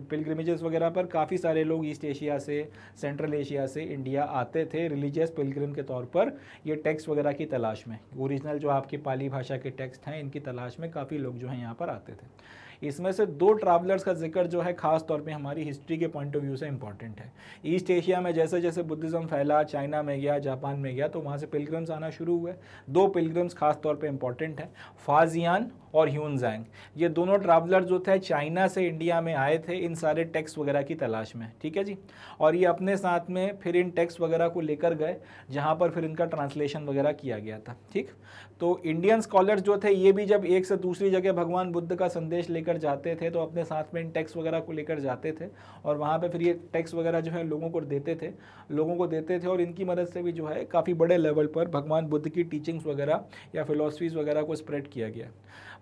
पिलग्रिमेजेस वगैरह पर काफ़ी सारे लोग ईस्ट एशिया से सेंट्रल एशिया से इंडिया आते थे रिलीजियस पिलग्रिम के तौर पर ये टेक्स्ट वगैरह की तलाश में ओरिजिनल जो आपकी पाली भाषा के टेक्स्ट टेक्स्ट हैं इनकी तलाश में काफ़ी लोग जो हैं यहाँ पर आते थे इसमें से दो ट्रैवलर्स का जिक्र जो है खास तौर पे हमारी हिस्ट्री के पॉइंट ऑफ व्यू से इंपॉर्टेंट है ईस्ट एशिया में जैसे जैसे बुद्धिज़्म फैला चाइना में गया जापान में गया तो वहाँ से पिलग्रम्स आना शुरू हुए दो पिलग्रम्स खास तौर पर इंपॉर्टेंट हैं फाजियान और ह्यून जैंग ये दोनों ट्रैवलर जो थे चाइना से इंडिया में आए थे इन सारे टैक्स वगैरह की तलाश में ठीक है जी और ये अपने साथ में फिर इन टैक्स वगैरह को लेकर गए जहाँ पर फिर इनका ट्रांसलेशन वगैरह किया गया था ठीक तो इंडियन स्कॉलर्स जो थे ये भी जब एक से दूसरी जगह भगवान बुद्ध का संदेश लेकर जाते थे तो अपने साथ में इन टैक्स वगैरह को लेकर जाते थे और वहाँ पर फिर ये टैक्स वगैरह जो है लोगों को देते थे लोगों को देते थे और इनकी मदद से भी जो है काफ़ी बड़े लेवल पर भगवान बुद्ध की टीचिंग्स वगैरह या फिलोसफीज़ वगैरह को स्प्रेड किया गया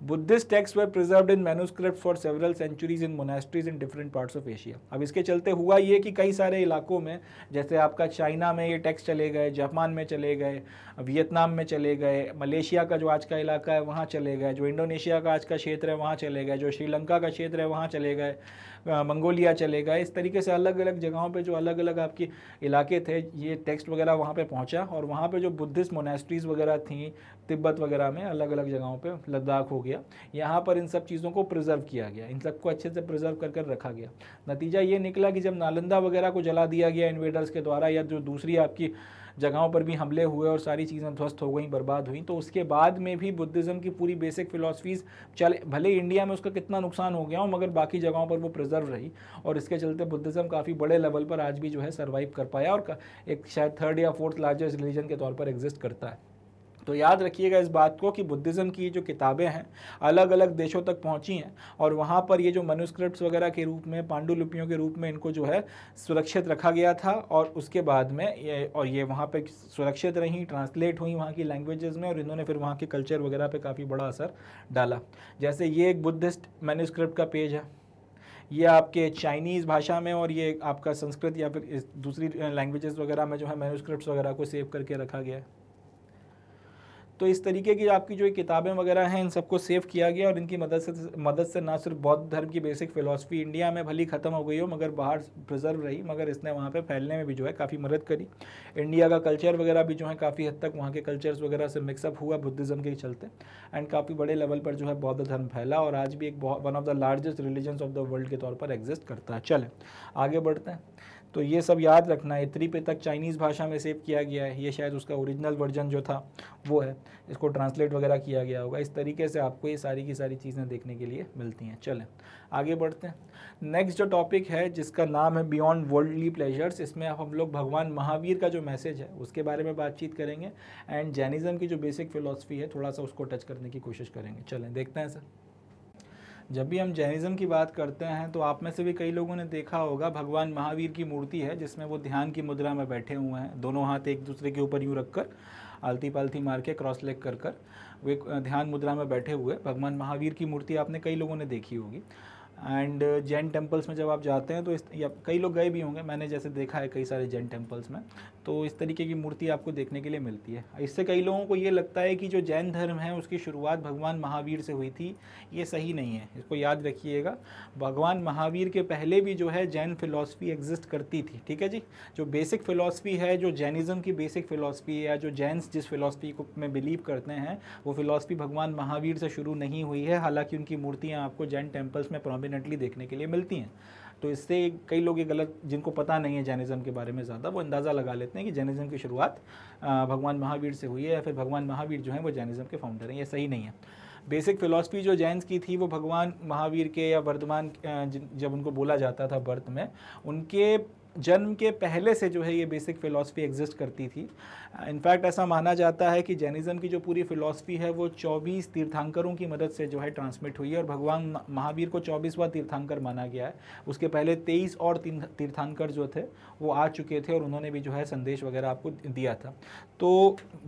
Buddhist text were preserve in manuscript for several centuries in monasteries in different parts of Asia अब इसके चलते हुआ ये कि कई सारे इलाकों में जैसे आपका चाइना में ये टेक्स्ट चले गए जापान में चले गए वियतनाम में चले गए मलेशिया का जो आज का इलाका है वहाँ चले गए जो इंडोनेशिया का आज का क्षेत्र है वहाँ चले गए जो श्रीलंका का क्षेत्र है वहाँ चले गए मंगोलिया चले गए इस तरीके से अलग अलग जगहों पर जो अलग अलग आपके इलाके थे ये टेक्स्ट वगैरह वहाँ पर पहुँचा और वहाँ पर जो बुद्धिस्ट मोनेस्ट्रीज़ वगैरह थी तिब्बत वगैरह में अलग अलग जगहों पर लद्दाख हो गया यहाँ पर इन सब चीज़ों को प्रिजर्व किया गया इन सबको अच्छे से प्रिजर्व कर कर रखा गया नतीजा ये निकला कि जब नालंदा वगैरह को जला दिया गया इन्वेडर्स के द्वारा या जो दूसरी आपकी जगहों पर भी हमले हुए और सारी चीज़ें ध्वस्त हो गई बर्बाद हुई तो उसके बाद में भी बुद्धिज़्म की पूरी बेसिक फ़िलासफ़ीज़ चले भले इंडिया में उसका कितना नुकसान हो गया हो मगर बाकी जगहों पर वो प्रिजर्व रही और इसके चलते बुद्धिज़्म काफ़ी बड़े लेवल पर आज भी जो है सर्वाइव कर पाया और एक शायद थर्ड या फोर्थ लार्जेस्ट रिलीजन के तौर पर एग्जिस्ट करता है तो याद रखिएगा इस बात को कि बुद्धिज़्म की जो किताबें हैं अलग अलग देशों तक पहुंची हैं और वहाँ पर ये जो मनुस्क्रिप्ट वगैरह के रूप में पांडुलिपियों के रूप में इनको जो है सुरक्षित रखा गया था और उसके बाद में ये और ये वहाँ पर सुरक्षित रहीं ट्रांसलेट हुई वहाँ की लैंग्वेजेज़ में और इन्होंने फिर वहाँ के कल्चर वगैरह पर काफ़ी बड़ा असर डाला जैसे ये एक बुद्धिस्ट मैन्यूस्क्रिप्ट का पेज है ये आपके चाइनीज़ भाषा में और ये आपका संस्कृत या फिर दूसरी लैंग्वेजेस वगैरह में जो है मैन्यूस्क्रिप्ट वगैरह को सेव करके रखा गया है तो इस तरीके की आपकी जो किताबें वगैरह हैं इन सबको सेव किया गया और इनकी मदद से मदद से ना सिर्फ बौद्ध धर्म की बेसिक फ़िलासफ़ी इंडिया में भली ख़त्म हो गई हो मगर बाहर प्रिजर्व रही मगर इसने वहाँ पर फैलने में भी जो है काफ़ी मदद करी इंडिया का कल्चर वगैरह भी जो है काफ़ी हद तक वहाँ के कल्चर्स वगैरह से मिक्सअप हुआ बुद्धिज़्म के चलते एंड काफ़ी बड़े लेवल पर जो है बौद्ध धर्म फैला और आज भी एक one of the largest religion of the world के तौर पर एग्जिस्ट करता है चलें आगे बढ़ते हैं तो ये सब याद रखना है त्रिपे तक चाइनीज़ भाषा में सेव किया गया है ये शायद उसका ओरिजिनल वर्जन जो था वो है इसको ट्रांसलेट वगैरह किया गया होगा इस तरीके से आपको ये सारी की सारी चीज़ें देखने के लिए मिलती हैं चलें आगे बढ़ते हैं नेक्स्ट जो टॉपिक है जिसका नाम है बियॉन्ड वर्ल्डली प्लेजर्स इसमें हम लोग भगवान महावीर का जो मैसेज है उसके बारे में बातचीत करेंगे एंड जैनिज़म की जो बेसिक फिलोसफी है थोड़ा सा उसको टच करने की कोशिश करेंगे चलें देखते हैं सर जब भी हम जैनिज़्म की बात करते हैं तो आप में से भी कई लोगों ने देखा होगा भगवान महावीर की मूर्ति है जिसमें वो ध्यान की मुद्रा में बैठे हुए हैं दोनों हाथ एक दूसरे के ऊपर यूँ रखकर आलती पालती मार के क्रॉस लेग कर कर वे ध्यान मुद्रा में बैठे हुए भगवान महावीर की मूर्ति आपने कई लोगों ने देखी होगी एंड जैन टेम्पल्स में जब आप जाते हैं तो इस या कई लोग गए भी होंगे मैंने जैसे देखा है कई सारे जैन टेम्पल्स में तो इस तरीके की मूर्ति आपको देखने के लिए मिलती है इससे कई लोगों को ये लगता है कि जो जैन धर्म है उसकी शुरुआत भगवान महावीर से हुई थी ये सही नहीं है इसको याद रखिएगा भगवान महावीर के पहले भी जो है जैन फिलासफ़ी एग्जिस्ट करती थी ठीक है जी जो बेसिक फ़िलासफ़ी है जो जैनिज़्म की बेसिक फ़िलासफ़ी या जो जैन्स जिस फ़िलासफ़ी को में बिलीव करते हैं वो फ़िलासफ़ी भगवान महावीर से शुरू नहीं हुई है हालाँकि उनकी मूर्तियाँ आपको जैन टेम्पल्स में प्रॉमिस प्रोमिनेंटली देखने के लिए मिलती हैं तो इससे कई लोग ये गलत जिनको पता नहीं है जैनिज़्म के बारे में ज़्यादा वो अंदाज़ा लगा लेते हैं कि जैनिज़्म की शुरुआत भगवान महावीर से हुई है या फिर भगवान महावीर जो है वो जैनिज़्म के फाउंडर हैं ये सही नहीं है बेसिक फिलॉसफी जो जैन की थी वो भगवान महावीर के या वर्धमान जब उनको बोला जाता था बर्थ में उनके जन्म के पहले से जो है ये बेसिक फिलॉसफी एग्जिस्ट करती थी इनफैक्ट ऐसा माना जाता है कि जैनिज़्म की जो पूरी फिलॉसफी है वो 24 तीर्थांकरों की मदद से जो है ट्रांसमिट हुई है और भगवान महावीर को 24वां तीर्थांकर माना गया है उसके पहले 23 और तीर्थांकर जो थे वो आ चुके थे और उन्होंने भी जो है संदेश वगैरह आपको दिया था तो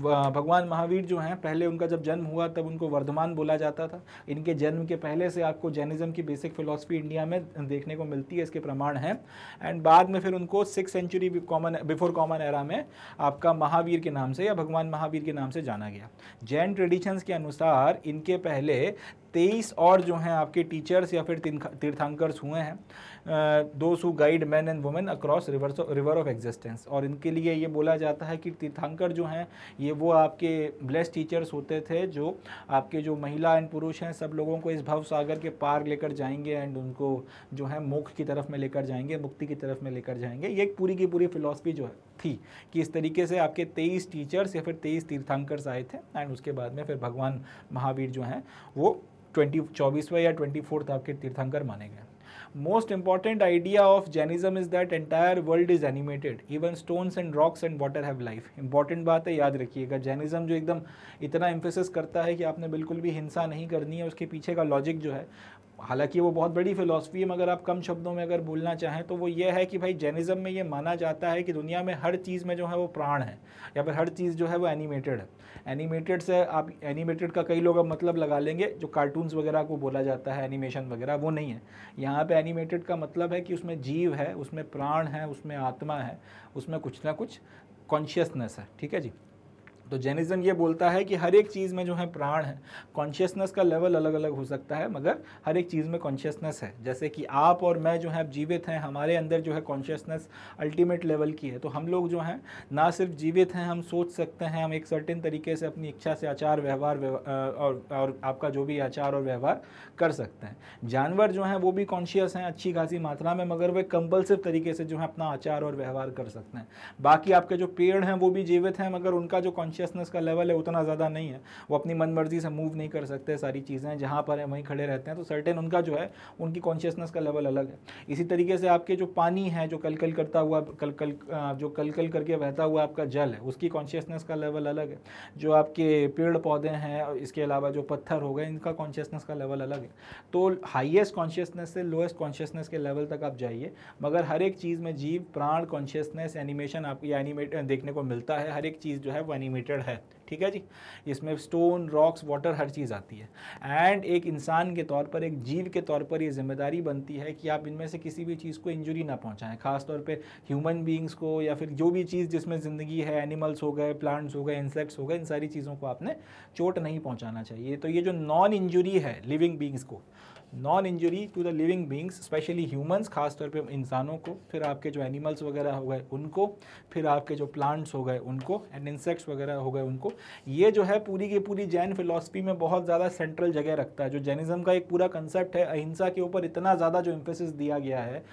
भगवान महावीर जो हैं पहले उनका जब जन्म हुआ तब उनको वर्धमान बोला जाता था इनके जन्म के पहले से आपको जैनिज़्म की बेसिक फिलासफी इंडिया में देखने को मिलती है इसके प्रमाण हैं एंड बाद में फिर उनको six century common before common era में आपका महावीर महावीर के नाम से या भगवान महावीर के नाम से जाना गया जैन ट्रेडिशंस के अनुसार इनके पहले तेईस और जो हैं आपके टीचर्स या फिर तीर्थांकर्स हुए हैं दो सू guide man and women across river river of existence और इनके लिए ये बोला जाता है कि तीर्थंकर जो हैं ये वो आपके ब्लेस टीचर्स होते थे जो आपके जो महिला एंड पुरुष हैं सब लोगों को इस भव सागर के पार लेकर जाएंगे एंड उनको जो है मोक्ष की तरफ में लेकर जाएंगे मुक्ति की तरफ में लेकर जाएंगे ये एक पूरी की पूरी फिलासफी जो है थी कि इस तरीके से आपके तेईस टीचर्स या फिर तेईस तीर्थंकर आए थे एंड उसके बाद में फिर भगवान महावीर जो हैं वो ट्वेंटी चौबीसवें या ट्वेंटी फोर्थ आपके तीर्थंकर माने गए most important idea of Jainism is that entire world is animated even stones and rocks and water have life important बात है याद रखिएगा जैनिज्म जो एकदम इतना एम्फोसिस करता है कि आपने बिल्कुल भी हिंसा नहीं करनी है उसके पीछे का लॉजिक जो है हालांकि वो बहुत बड़ी फिलॉसफी है मगर आप कम शब्दों में अगर बोलना चाहें तो वो ये है कि भाई जैनिज़्म में ये माना जाता है कि दुनिया में हर चीज़ में जो है वो प्राण है या फिर हर चीज़ जो है वो एनिमेटेड है एनिमेटेड से आप एनिमेटेड का कई लोग अब मतलब लगा लेंगे जो कार्टून्स वगैरह को बोला जाता है एनिमेशन वगैरह वो नहीं है यहाँ पर एनिमेटेड का मतलब है कि उसमें जीव है उसमें प्राण है उसमें आत्मा है उसमें कुछ ना कुछ कॉन्शियसनेस है ठीक है जी तो जैनिज़्म ये बोलता है कि हर एक चीज़ में जो है प्राण है कॉन्शियसनेस का लेवल अलग अलग हो सकता है मगर हर एक चीज़ में कॉन्शियसनेस है जैसे कि आप और मैं जो है जीवित हैं हमारे अंदर जो है कॉन्शियसनेस अल्टीमेट लेवल की है तो हम लोग जो हैं ना सिर्फ जीवित हैं हम सोच सकते हैं हम एक सर्टिन तरीके से अपनी इच्छा से आचार व्यवहार और और आपका जो भी आचार और व्यवहार कर सकते हैं जानवर जो हैं वो भी कॉन्शियस हैं अच्छी खासी मात्रा में मगर वे कंपल्सिव तरीके से जो है अपना आचार और व्यवहार कर सकते हैं बाकी आपके जो पेड़ हैं वो भी जीवित हैं मगर उनका जो कॉन्शियस कॉन्शियसनेस का लेवल है उतना ज़्यादा नहीं है वो अपनी मन मर्जी से मूव नहीं कर सकते सारी चीज़ें जहाँ पर हैं वहीं खड़े रहते हैं तो सर्टेन उनका जो है उनकी कॉन्शियसनेस का लेवल अलग है इसी तरीके से आपके जो पानी है जो कल कल करता हुआ कल कल जो कल कल करके बहता हुआ आपका जल है उसकी कॉन्शियसनेस का लेवल अलग है जो आपके पेड़ पौधे हैं और इसके अलावा जो पत्थर हो गए इनका कॉन्शियसनेस का लेवल अलग है तो हाइएस्ट कॉन्शियसनेस से लोएस्ट कॉन्शियसनेस के लेवल तक आप जाइए मगर हर एक चीज़ में जीव प्राण कॉन्शियसनेस एनिमेशन आपको एनिमेट देखने को मिलता है हर एक चीज़ जो है वो एनिमेट रिलेटेड है ठीक है जी इसमें स्टोन रॉक्स वाटर हर चीज़ आती है एंड एक इंसान के तौर पर एक जीव के तौर पर ये जिम्मेदारी बनती है कि आप इनमें से किसी भी चीज़ को इंजुरी ना पहुँचाएं खासतौर पर ह्यूमन बींग्स को या फिर जो भी चीज़ जिसमें ज़िंदगी है एनिमल्स हो गए प्लांट्स हो गए इंसेक्ट्स हो गए इन सारी चीज़ों को आपने चोट नहीं पहुँचाना चाहिए तो ये जो नॉन इंजुरी है लिविंग बींग्स को non injury to the living beings specially humans खासतौर पे इंसानों को फिर आपके जो एनिमल्स वगैरह हो गए उनको फिर आपके जो प्लांट्स हो गए उनको एंड इंसेक्ट्स वगैरह हो गए उनको ये जो है पूरी की पूरी जैन फिलोसफी में बहुत ज़्यादा सेंट्रल जगह रखता है जो जैनिज़्म का एक पूरा कंसेप्ट है अहिंसा के ऊपर इतना ज़्यादा जो इम्फोसिस दिया गया है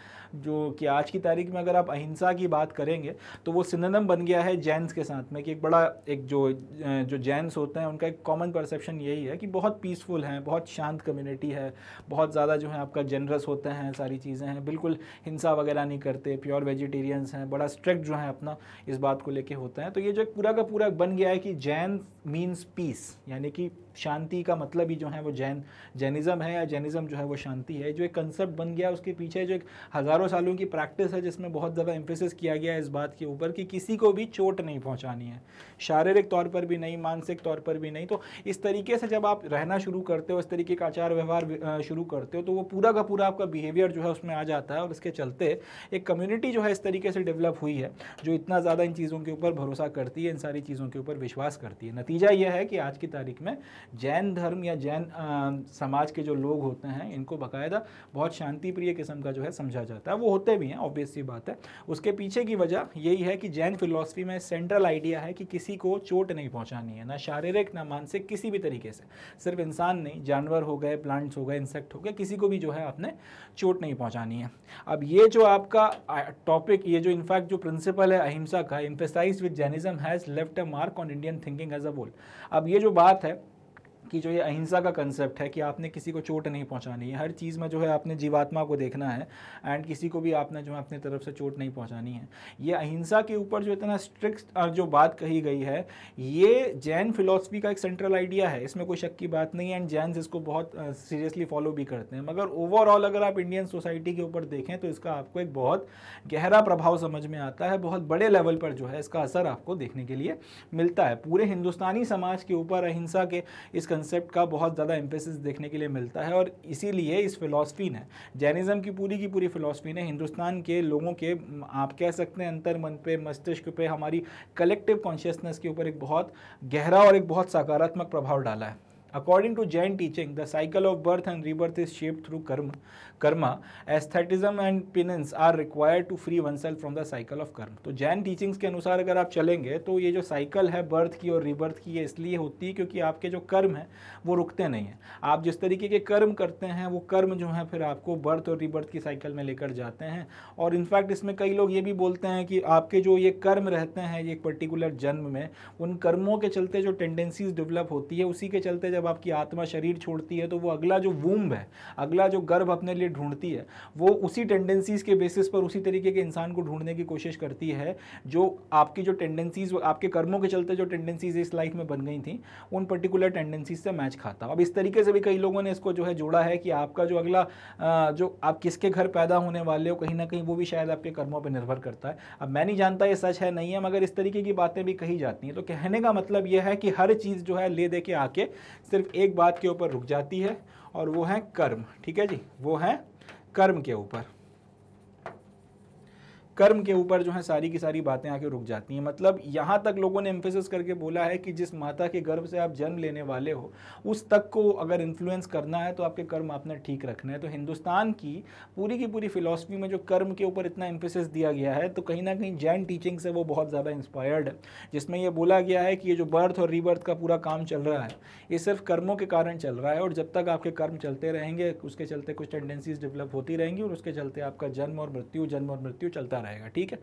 जो कि आज की तारीख में अगर आप अहिंसा की बात करेंगे तो वो सिनेम बन गया है जैनस के साथ में कि एक बड़ा एक जो जो जैनस होते हैं उनका एक कॉमन परसेप्शन यही है कि बहुत पीसफुल हैं बहुत शांत कम्युनिटी है बहुत ज़्यादा जो है आपका जनरस होते हैं सारी चीज़ें हैं बिल्कुल हिंसा वगैरह नहीं करते प्योर वेजिटेरियंस हैं बड़ा स्ट्रिक्ट जो है अपना इस बात को लेके होते हैं तो ये जो पूरा का पूरा बन गया है कि जैन मीन्स पीस यानी कि शांति का मतलब ही जो है वो जैन जैनिज़्म है या जैनिज़्म जो है वो शांति है जो एक कंसेप्ट बन गया उसके पीछे जो एक हज़ारों सालों की प्रैक्टिस है जिसमें बहुत ज़्यादा एम्फेसिस किया गया है इस बात के ऊपर कि किसी को भी चोट नहीं पहुँचानी है शारीरिक तौर पर भी नहीं मानसिक तौर पर भी नहीं तो इस तरीके से जब आप रहना शुरू करते हो इस तरीके का आचार व्यवहार शुरू करते हो तो वो पूरा का पूरा आपका बिहेवियर जो है उसमें आ जाता है और इसके चलते एक कम्युनिटी जो है इस तरीके से डेवलप हुई है जो इतना ज़्यादा इन चीज़ों के ऊपर भरोसा करती है इन सारी चीज़ों के ऊपर विश्वास करती है नतीजा यह है कि आज की तारीख में जैन धर्म या जैन समाज के जो लोग होते हैं इनको बाकायदा बहुत शांति प्रिय किस्म का जो है समझा जाता है वो होते भी हैं ऑब्वियसली बात है उसके पीछे की वजह यही है कि जैन फिलोसफी में सेंट्रल आइडिया है कि किसी को चोट नहीं पहुँचानी है ना शारीरिक ना मानसिक किसी भी तरीके से सिर्फ इंसान नहीं जानवर हो गए प्लांट्स हो गए इंसेक्ट हो गए किसी को भी जो है आपने चोट नहीं पहुँचानी है अब ये जो आपका टॉपिक ये जो इनफैक्ट जो प्रिंसिपल है अहिंसा का emphasize with Jainism has left a mark on Indian thinking as a whole अब ये जो बात है कि जो ये अहिंसा का कंसेप्ट है कि आपने किसी को चोट नहीं पहुंचानी है हर चीज़ में जो है आपने जीवात्मा को देखना है एंड किसी को भी आपने जो है अपनी तरफ से चोट नहीं पहुंचानी है ये अहिंसा के ऊपर जो इतना स्ट्रिक्ट जो बात कही गई है ये जैन फिलोसफी का एक सेंट्रल आइडिया है इसमें कोई शक की बात नहीं है एंड जैन इसको बहुत सीरियसली फॉलो भी करते हैं मगर ओवरऑल अगर आप इंडियन सोसाइटी के ऊपर देखें तो इसका आपको एक बहुत गहरा प्रभाव समझ में आता है बहुत बड़े लेवल पर जो है इसका असर आपको देखने के लिए मिलता है पूरे हिंदुस्तानी समाज के ऊपर अहिंसा के इस कंसेप्ट का बहुत ज़्यादा एम्फेसिस देखने के लिए मिलता है और इसीलिए इस फिलासफ़ी ने जैनिज़्म की पूरी की पूरी फिलासफी ने हिंदुस्तान के लोगों के आप कह सकते हैं अंतर मन पे मस्तिष्क पे हमारी कलेक्टिव कॉन्शियसनेस के ऊपर एक बहुत गहरा और एक बहुत सकारात्मक प्रभाव डाला है according to Jain teaching the cycle of birth and rebirth is shape through karma karma asceticism and penance are required to free one self from the cycle of karma तो जैन टीचिंग्स के अनुसार अगर आप चलेंगे तो ये जो साइकिल है बर्थ की और रीबर्थ की ये इसलिए होती है क्योंकि आपके जो कर्म हैं वो रुकते नहीं हैं आप जिस तरीके के कर्म करते हैं वो कर्म जो है फिर आपको बर्थ और रीबर्थ की साइकिल में लेकर जाते हैं और इनफैक्ट इसमें कई लोग ये भी बोलते हैं कि आपके जो ये कर्म रहते हैं ये एक पर्टिकुलर जन्म में उन कर्मों के चलते जो टेंडेंसीज डेवलप होती है उसी के चलते जब जब आपकी आत्मा शरीर छोड़ती है तो वो अगला जो वूम्ब है अगला जो गर्भ अपने लिए ढूंढती है वो उसी टेंडेंसीज़ के बेसिस पर उसी तरीके के इंसान को ढूंढने की कोशिश करती है जो आपकी जो टेंडेंसीज़ आपके कर्मों के चलते जो टेंडेंसीज़ इस लाइफ में बन गई थी उन पर्टिकुलर टेंडेंसीज से मैच खाता अब इस तरीके से भी कई लोगों ने इसको जो है जोड़ा है कि आपका जो अगला जो आप किसके घर पैदा होने वाले हो कहीं ना कहीं वो भी शायद आपके कर्मों पर निर्भर करता है अब मैं नहीं जानता ये सच है नहीं है मगर इस तरीके की बातें भी कही जाती हैं तो कहने का मतलब यह है कि हर चीज़ जो है ले दे के आके सिर्फ एक बात के ऊपर रुक जाती है और वो है कर्म ठीक है जी वो है कर्म के ऊपर कर्म के ऊपर जो है सारी की सारी बातें आके रुक जाती हैं मतलब यहाँ तक लोगों ने एम्फेसिस करके बोला है कि जिस माता के गर्भ से आप जन्म लेने वाले हो उस तक को अगर इन्फ्लुएंस करना है तो आपके कर्म आपने ठीक रखना है तो हिंदुस्तान की पूरी की पूरी फिलॉसफी में जो कर्म के ऊपर इतना एम्फेसिस दिया गया है तो कहीं ना कहीं जैन टीचिंग से वो बहुत ज़्यादा इंस्पायर्ड है जिसमें यह बोला गया है कि ये जो बर्थ और रीबर्थ का पूरा काम चल रहा है ये सिर्फ कर्मों के कारण चल रहा है और जब तक आपके कर्म चलते रहेंगे उसके चलते कुछ टेंडेंसीज डेवलप होती रहेंगी और उसके चलते आपका जन्म और मृत्यु जन्म और मृत्यु चलता रहेगा ठीक है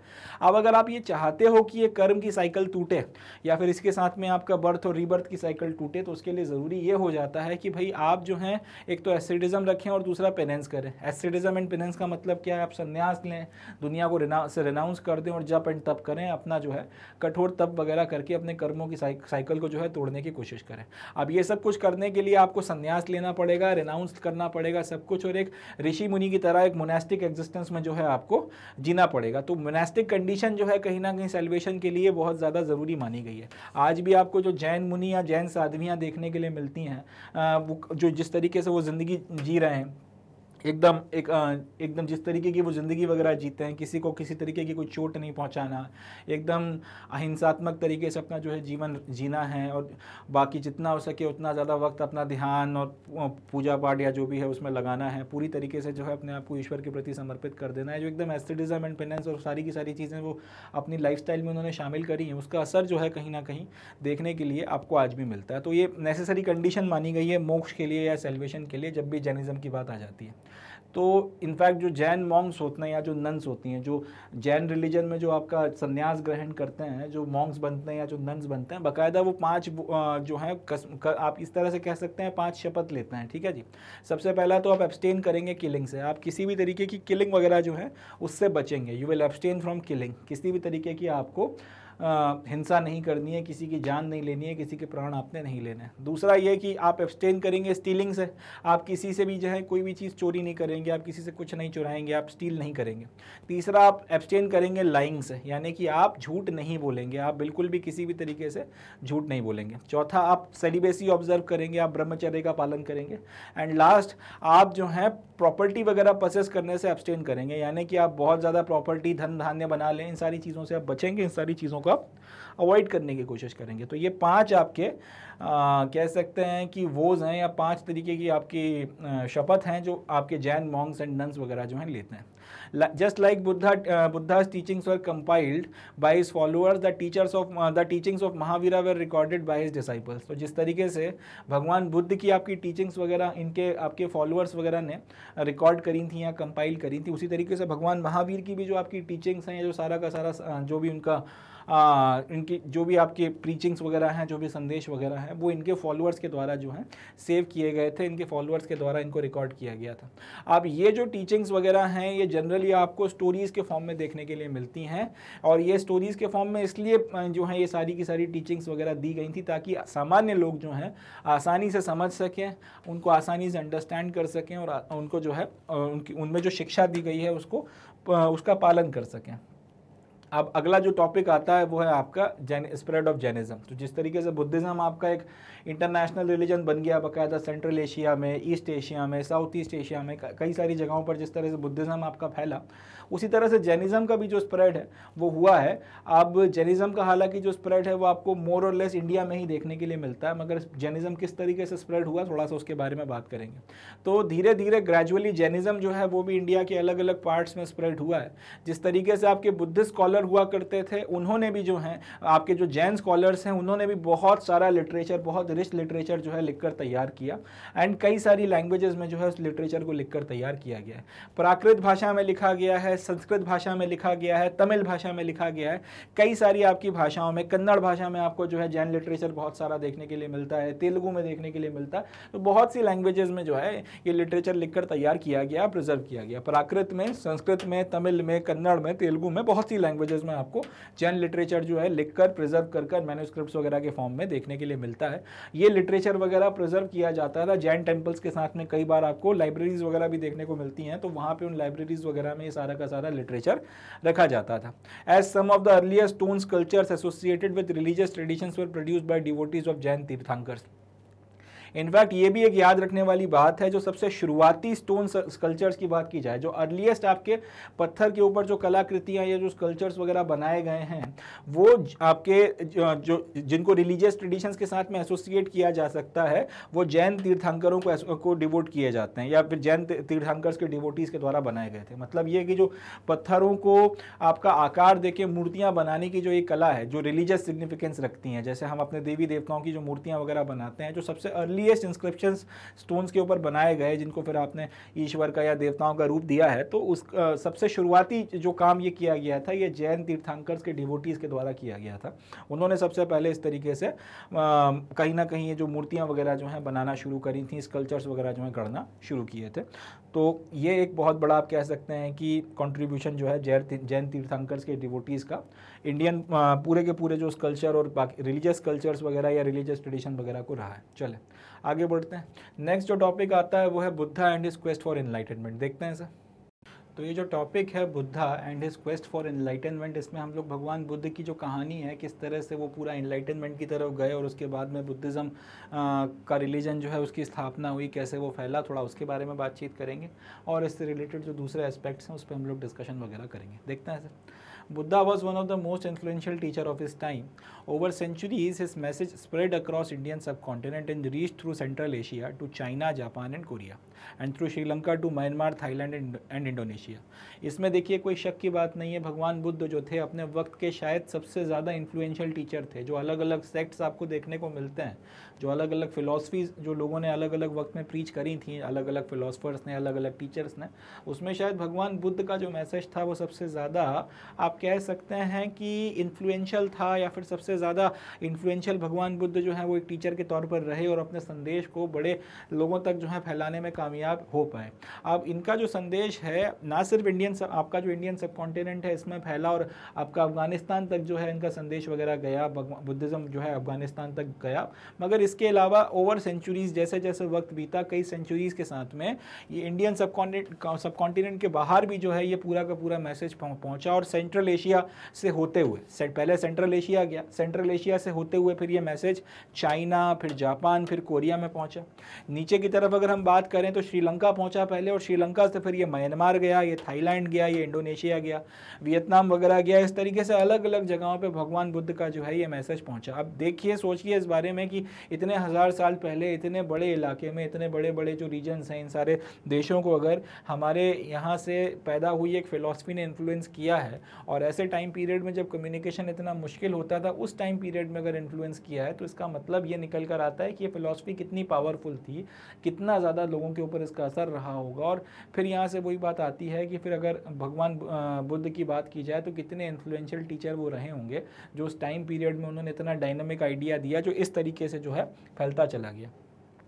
अब अगर आप ये चाहते हो कि ये कर्म की साइकिल टूटे या फिर इसके साथ में आपका बर्थ और रीबर्थ की साइकिल टूटे तो उसके लिए ज़रूरी ये हो जाता है कि भाई आप जो हैं एक तो एसिडिज्म रखें और दूसरा पेनेंस करें एसिडिज्म एंड पेनेंस का मतलब क्या है आप संन्यास लें दुनिया को रिना से रिनाउंस कर दें और जप एंड तप करें अपना जो है कठोर तप वगैरह करके अपने कर्मों की साइकिल को जो है तोड़ने की कोशिश करें अब ये सब कुछ करने के लिए आपको संन्यास लेना पड़ेगा रिनाउंस करना पड़ेगा सब कुछ और एक ऋषि मुनि की तरह एक मोनेस्टिक एग्जिस्टेंस में जो है आपको जीना पड़ेगा जाएगा तो मोनेस्टिक कंडीशन जो है कहीं ना कहीं सेलिब्रेशन के लिए बहुत ज़्यादा ज़रूरी मानी गई है आज भी आपको जो जैन मुनि या जैन साधवियाँ देखने के लिए मिलती हैं वो जो जिस तरीके से वो ज़िंदगी जी रहे हैं एकदम एक एकदम जिस तरीके की वो ज़िंदगी वगैरह जीते हैं किसी को किसी तरीके की कोई चोट नहीं पहुंचाना एकदम अहिंसात्मक तरीके से अपना जो है जीवन जीना है और बाकी जितना हो सके उतना ज़्यादा वक्त अपना ध्यान और पूजा पाठ या जो भी है उसमें लगाना है पूरी तरीके से जो है अपने आप को ईश्वर के प्रति समर्पित कर देना है जो एकदम एस्थेटिज्म एंड पेनेंस और सारी की सारी चीज़ें वो अपनी लाइफ में उन्होंने शामिल करी हैं उसका असर जो है कहीं ना कहीं देखने के लिए आपको आज भी मिलता है तो ये नेसेसरी कंडीशन मानी गई है मोक्ष के लिए या सेल्वेशन के लिए जब भी जर्निज़म की बात आ जाती है तो इनफैक्ट जो जैन मॉन्ग्स होते हैं या जो नन्स होती हैं जो जैन रिलीजन में जो आपका संन्यास ग्रहण करते हैं जो मॉन्ग्स बनते हैं या जो नन्स बनते हैं बाकायदा वो पांच जो हैं आप इस तरह से कह सकते हैं पांच शपथ लेते हैं ठीक है जी सबसे पहला तो आप एब्सटेन करेंगे किलिंग से आप किसी भी तरीके की किलिंग वगैरह जो है उससे बचेंगे you will abstain from killing किसी भी तरीके की आपको हिंसा नहीं करनी है किसी की जान नहीं लेनी है किसी के प्राण आपने नहीं लेने हैं दूसरा ये कि आप एब्सटेन करेंगे स्टीलिंग से आप किसी से भी जो है कोई भी चीज़ चोरी नहीं करेंगे आप किसी से कुछ नहीं चुराएंगे आप स्टील नहीं करेंगे तीसरा आप एब्सटेन करेंगे लाइंग से यानी कि आप झूठ नहीं बोलेंगे आप बिल्कुल भी किसी भी तरीके से झूठ नहीं बोलेंगे चौथा आप सेलिबेसी ऑब्जर्व करेंगे आप ब्रह्मचर्य का पालन करेंगे एंड लास्ट आप जो है प्रॉपर्टी वगैरह परसेस करने से एब्सटेन करेंगे यानी कि आप बहुत ज़्यादा प्रॉपर्टी धन धान्य बना लें इन सारी चीज़ों से आप बचेंगे इन सारी चीज़ों का आप अवॉइड करने की कोशिश करेंगे तो ये पांच आपके आ, कह सकते हैं कि वोज हैं या पांच तरीके की आपकी शपथ हैं जो आपके जैन मॉन्ग्स एंड नंस वगैरह जो हैं लेते हैं just like Buddha Buddha's teachings were compiled by his followers the teachers of the teachings of Mahavira were recorded by his disciples तो जिस तरीके से भगवान बुद्ध की आपकी टीचिंग्स वगैरह इनके आपके फॉलोअर्स वगैरह ने रिकॉर्ड करी थी या कंपाइल करी थी उसी तरीके से भगवान महावीर की भी जो आपकी टीचिंग्स हैं जो सारा का सारा जो भी उनका आ, इनकी जो भी आपके प्रीचिंग्स वगैरह हैं जो भी संदेश वगैरह हैं वो इनके फॉलोअर्स के द्वारा जो हैं सेव किए गए थे इनके फॉलोअर्स के द्वारा इनको रिकॉर्ड किया गया था अब ये जो टीचिंग्स वगैरह हैं ये जनरली आपको स्टोरीज़ के फॉर्म में देखने के लिए मिलती हैं और ये स्टोरीज़ के फॉर्म में इसलिए जो है ये सारी की सारी टीचिंग्स वगैरह दी गई थी ताकि सामान्य लोग जो हैं आसानी से समझ सकें उनको आसानी से अंडरस्टैंड कर सकें और उनको जो है उनकी उनमें जो शिक्षा दी गई है उसको उसका पालन कर सकें अब अगला जो टॉपिक आता है वो है आपका जैन स्प्रेड ऑफ जैनिज़्म तो जिस तरीके से बुद्धिज़्म आपका एक इंटरनेशनल रिलीजन बन गया बाकायदा सेंट्रल एशिया में ईस्ट एशिया में साउथ ईस्ट एशिया में कई सारी जगहों पर जिस तरह से बुद्धिज़्म आपका फैला उसी तरह से जैनिज़्म का भी जो स्प्रेड है वो हुआ है अब जैनिज़्म का हालांकि जो स्प्रेड है वो आपको मोर और लेस इंडिया में ही देखने के लिए मिलता है मगर जैनिज़्म किस तरीके से स्प्रेड हुआ थोड़ा सा उसके बारे में बात करेंगे तो धीरे धीरे ग्रेजुअली जैनिज़्म जो है वो भी इंडिया के अलग अलग पार्ट्स में स्प्रेड हुआ है जिस तरीके से आपके बुद्धिस्ट स्कॉलर हुआ करते थे उन्होंने भी जो हैं आपके जो जैन स्कॉलर्स हैं उन्होंने भी बहुत सारा लिटरेचर बहुत रिच लिटरेचर जो है लिखकर तैयार किया एंड कई सारी लैंग्वेजेस में जो है उस लिटरेचर को लिखकर तैयार किया गया है प्राकृत भाषा में लिखा गया है संस्कृत भाषा में लिखा गया है तमिल भाषा में लिखा गया है कई सारी आपकी भाषाओं में कन्नड़ भाषा में आपको जो है जैन लिटरेचर बहुत सारा देखने के लिए मिलता है तेलुगु में देखने के लिए मिलता है तो बहुत सी लैंग्वेजेस में जो है ये लिटरेचर लिखकर तैयार किया गया प्रिजर्व किया गया प्राकृत में संस्कृत में तमिल में कन्नड़ में तेलुगु में बहुत सी लैंग्वेजेस में आपको जैन लिटरेचर जो है लिखकर प्रिजर्व कर कर मैन्यूस्क्रिप्ट वगैरह के फॉर्म में देखने के लिए मिलता है ये लिटरेचर वगैरह प्रिजर्व किया जाता था जैन टेम्पल्स के साथ में कई बार आपको लाइब्रेरीज वगैरह भी देखने को मिलती हैं तो वहाँ पर उन लाइब्रेरीज वगैरह में ये सारा का ज़्यादा लिटरेचर रखा जाता था as some of the earliest stones cultures associated with religious traditions were produce by devotees of Jain tirthankars in fact ये भी एक याद रखने वाली बात है जो सबसे शुरुआती स्टोन स्कल्चर्स की बात की जाए जो अर्लीस्ट आपके पत्थर के ऊपर जो कलाकृतियाँ या जो स्कल्चर्स वगैरह बनाए गए हैं वो आपके जो जिनको रिलीजियस ट्रेडिशंस के साथ में एसोसिएट किया जा सकता है वो जैन तीर्थंकरों को को डिवोट किए जाते हैं या फिर जैन तीर्थंकर्स के डिवोटीज़ के द्वारा बनाए गए थे मतलब ये कि जो पत्थरों को आपका आकार देके मूर्तियाँ बनाने की जो एक कला है जो रिलीजियस सिग्निफिकेंस रखती हैं जैसे हम अपने देवी देवताओं की जो मूर्तियाँ वगैरह बनाते हैं जो सबसे अर्ली अर्लीस्ट इंस्क्रिप्शन स्टोन्स के ऊपर बनाए गए जिनको फिर आपने ईश्वर का या देवताओं का रूप दिया है तो उस सबसे शुरुआती जो काम ये किया गया था ये जैन तीर्थांकर्स के डिवोटीज़ के द्वारा किया गया था उन्होंने सबसे पहले इस तरीके से कहीं ना कहीं ये जो मूर्तियाँ वगैरह जो हैं बनाना शुरू करी थी स्कल्चर्स वगैरह जो हैं गढ़ना शुरू किए थे तो ये एक बहुत बड़ा आप कह सकते हैं कि कंट्रीब्यूशन जो है जैन जैन तीर्थांकर्स के डिवोटीज़ का इंडियन पूरे के पूरे जो कल्चर और बाकी रिलीजियस कल्चर्स वगैरह या रिलीजियस ट्रेडिशन वगैरह को रहा है चले आगे बढ़ते हैं नेक्स्ट जो टॉपिक आता है वो है Buddha and his quest for enlightenment देखते हैं सर तो ये जो टॉपिक है Buddha and his quest for enlightenment इसमें हम लोग भगवान बुद्ध की जो कहानी है किस तरह से वो पूरा इन्लाइटनमेंट की तरफ गए और उसके बाद में बुद्धिज़्म का रिलीजन जो है उसकी स्थापना हुई कैसे वो फैला थोड़ा उसके बारे में बातचीत करेंगे और इससे रिलेटेड जो दूसरे एस्पेक्ट्स हैं उस पर हम लोग डिस्कशन वगैरह करेंगे देखते हैं sir Buddha was one of the most influential teacher of his time. Over centuries, his message spread across Indian subcontinent and reached through Central Asia to China, Japan and Korea and through Sri Lanka to Myanmar, Thailand and, and Indonesia. इसमें देखिए कोई शक की बात नहीं है भगवान बुद्ध जो थे अपने वक्त के शायद सबसे ज़्यादा influential teacher थे जो अलग अलग sects आपको देखने को मिलते हैं जो अलग अलग फ़िलासफ़ीज़ जो लोगों ने अलग अलग वक्त में प्रीच करी थी अलग अलग फ़िलासफ़र्स ने अलग अलग टीचर्स ने उसमें शायद भगवान बुद्ध का जो मैसेज था वो सबसे ज़्यादा आप कह सकते हैं कि इन्फ्लुएंशल था या फिर सबसे ज़्यादा इन्फ्लुएंशल भगवान बुद्ध जो है वो एक टीचर के तौर पर रहे और अपने संदेश को बड़े लोगों तक जो है फैलाने में कामयाब हो पाए अब इनका जो संदेश है ना सिर्फ इंडियन सब आपका जो इंडियन सब कॉन्टिनेंट है इसमें फैला और आपका अफगानिस्तान तक जो है इनका संदेश वगैरह गया बुद्धिज़्म जो है अफगानिस्तान तक गया मगर इस इसके अलावा ओवर सेंचुरीज जैसे जैसे वक्त बीता कई सेंचुरीज के साथ में ये इंडियन सब कॉन्टिनेंट के बाहर भी जो है ये पूरा का पूरा मैसेज पहुंचा और सेंट्रल एशिया से होते हुए से, पहले सेंट्रल एशिया गया सेंट्रल एशिया से होते हुए फिर ये मैसेज चाइना फिर जापान फिर कोरिया में पहुंचा नीचे की तरफ अगर हम बात करें तो श्रीलंका पहुंचा पहले और श्रीलंका से फिर ये म्यांमार गया ये थाईलैंड गया ये इंडोनेशिया गया वियतनाम वगैरह गया इस तरीके से अलग अलग जगहों पर भगवान बुद्ध का जो है ये मैसेज पहुंचा अब देखिए सोचिए इस बारे में कि इतने हज़ार साल पहले इतने बड़े इलाके में इतने बड़े बड़े जो रीजन्स हैं इन सारे देशों को अगर हमारे यहाँ से पैदा हुई एक फ़िलासफ़ी ने इन्फ्लुएंस किया है और ऐसे टाइम पीरियड में जब कम्युनिकेशन इतना मुश्किल होता था उस टाइम पीरियड में अगर इन्फ्लुएंस किया है तो इसका मतलब ये निकल कर आता है कि ये फ़िलासफ़ी कितनी पावरफुल थी कितना ज़्यादा लोगों के ऊपर इसका असर रहा होगा और फिर यहाँ से वही बात आती है कि फिर अगर भगवान बुद्ध की बात की जाए तो कितने इन्फ्लुएंशियल टीचर वो रहे होंगे जो उस टाइम पीरियड में उन्होंने इतना डायनामिक आइडिया दिया जो इस तरीके से जो है है फैलता चला गया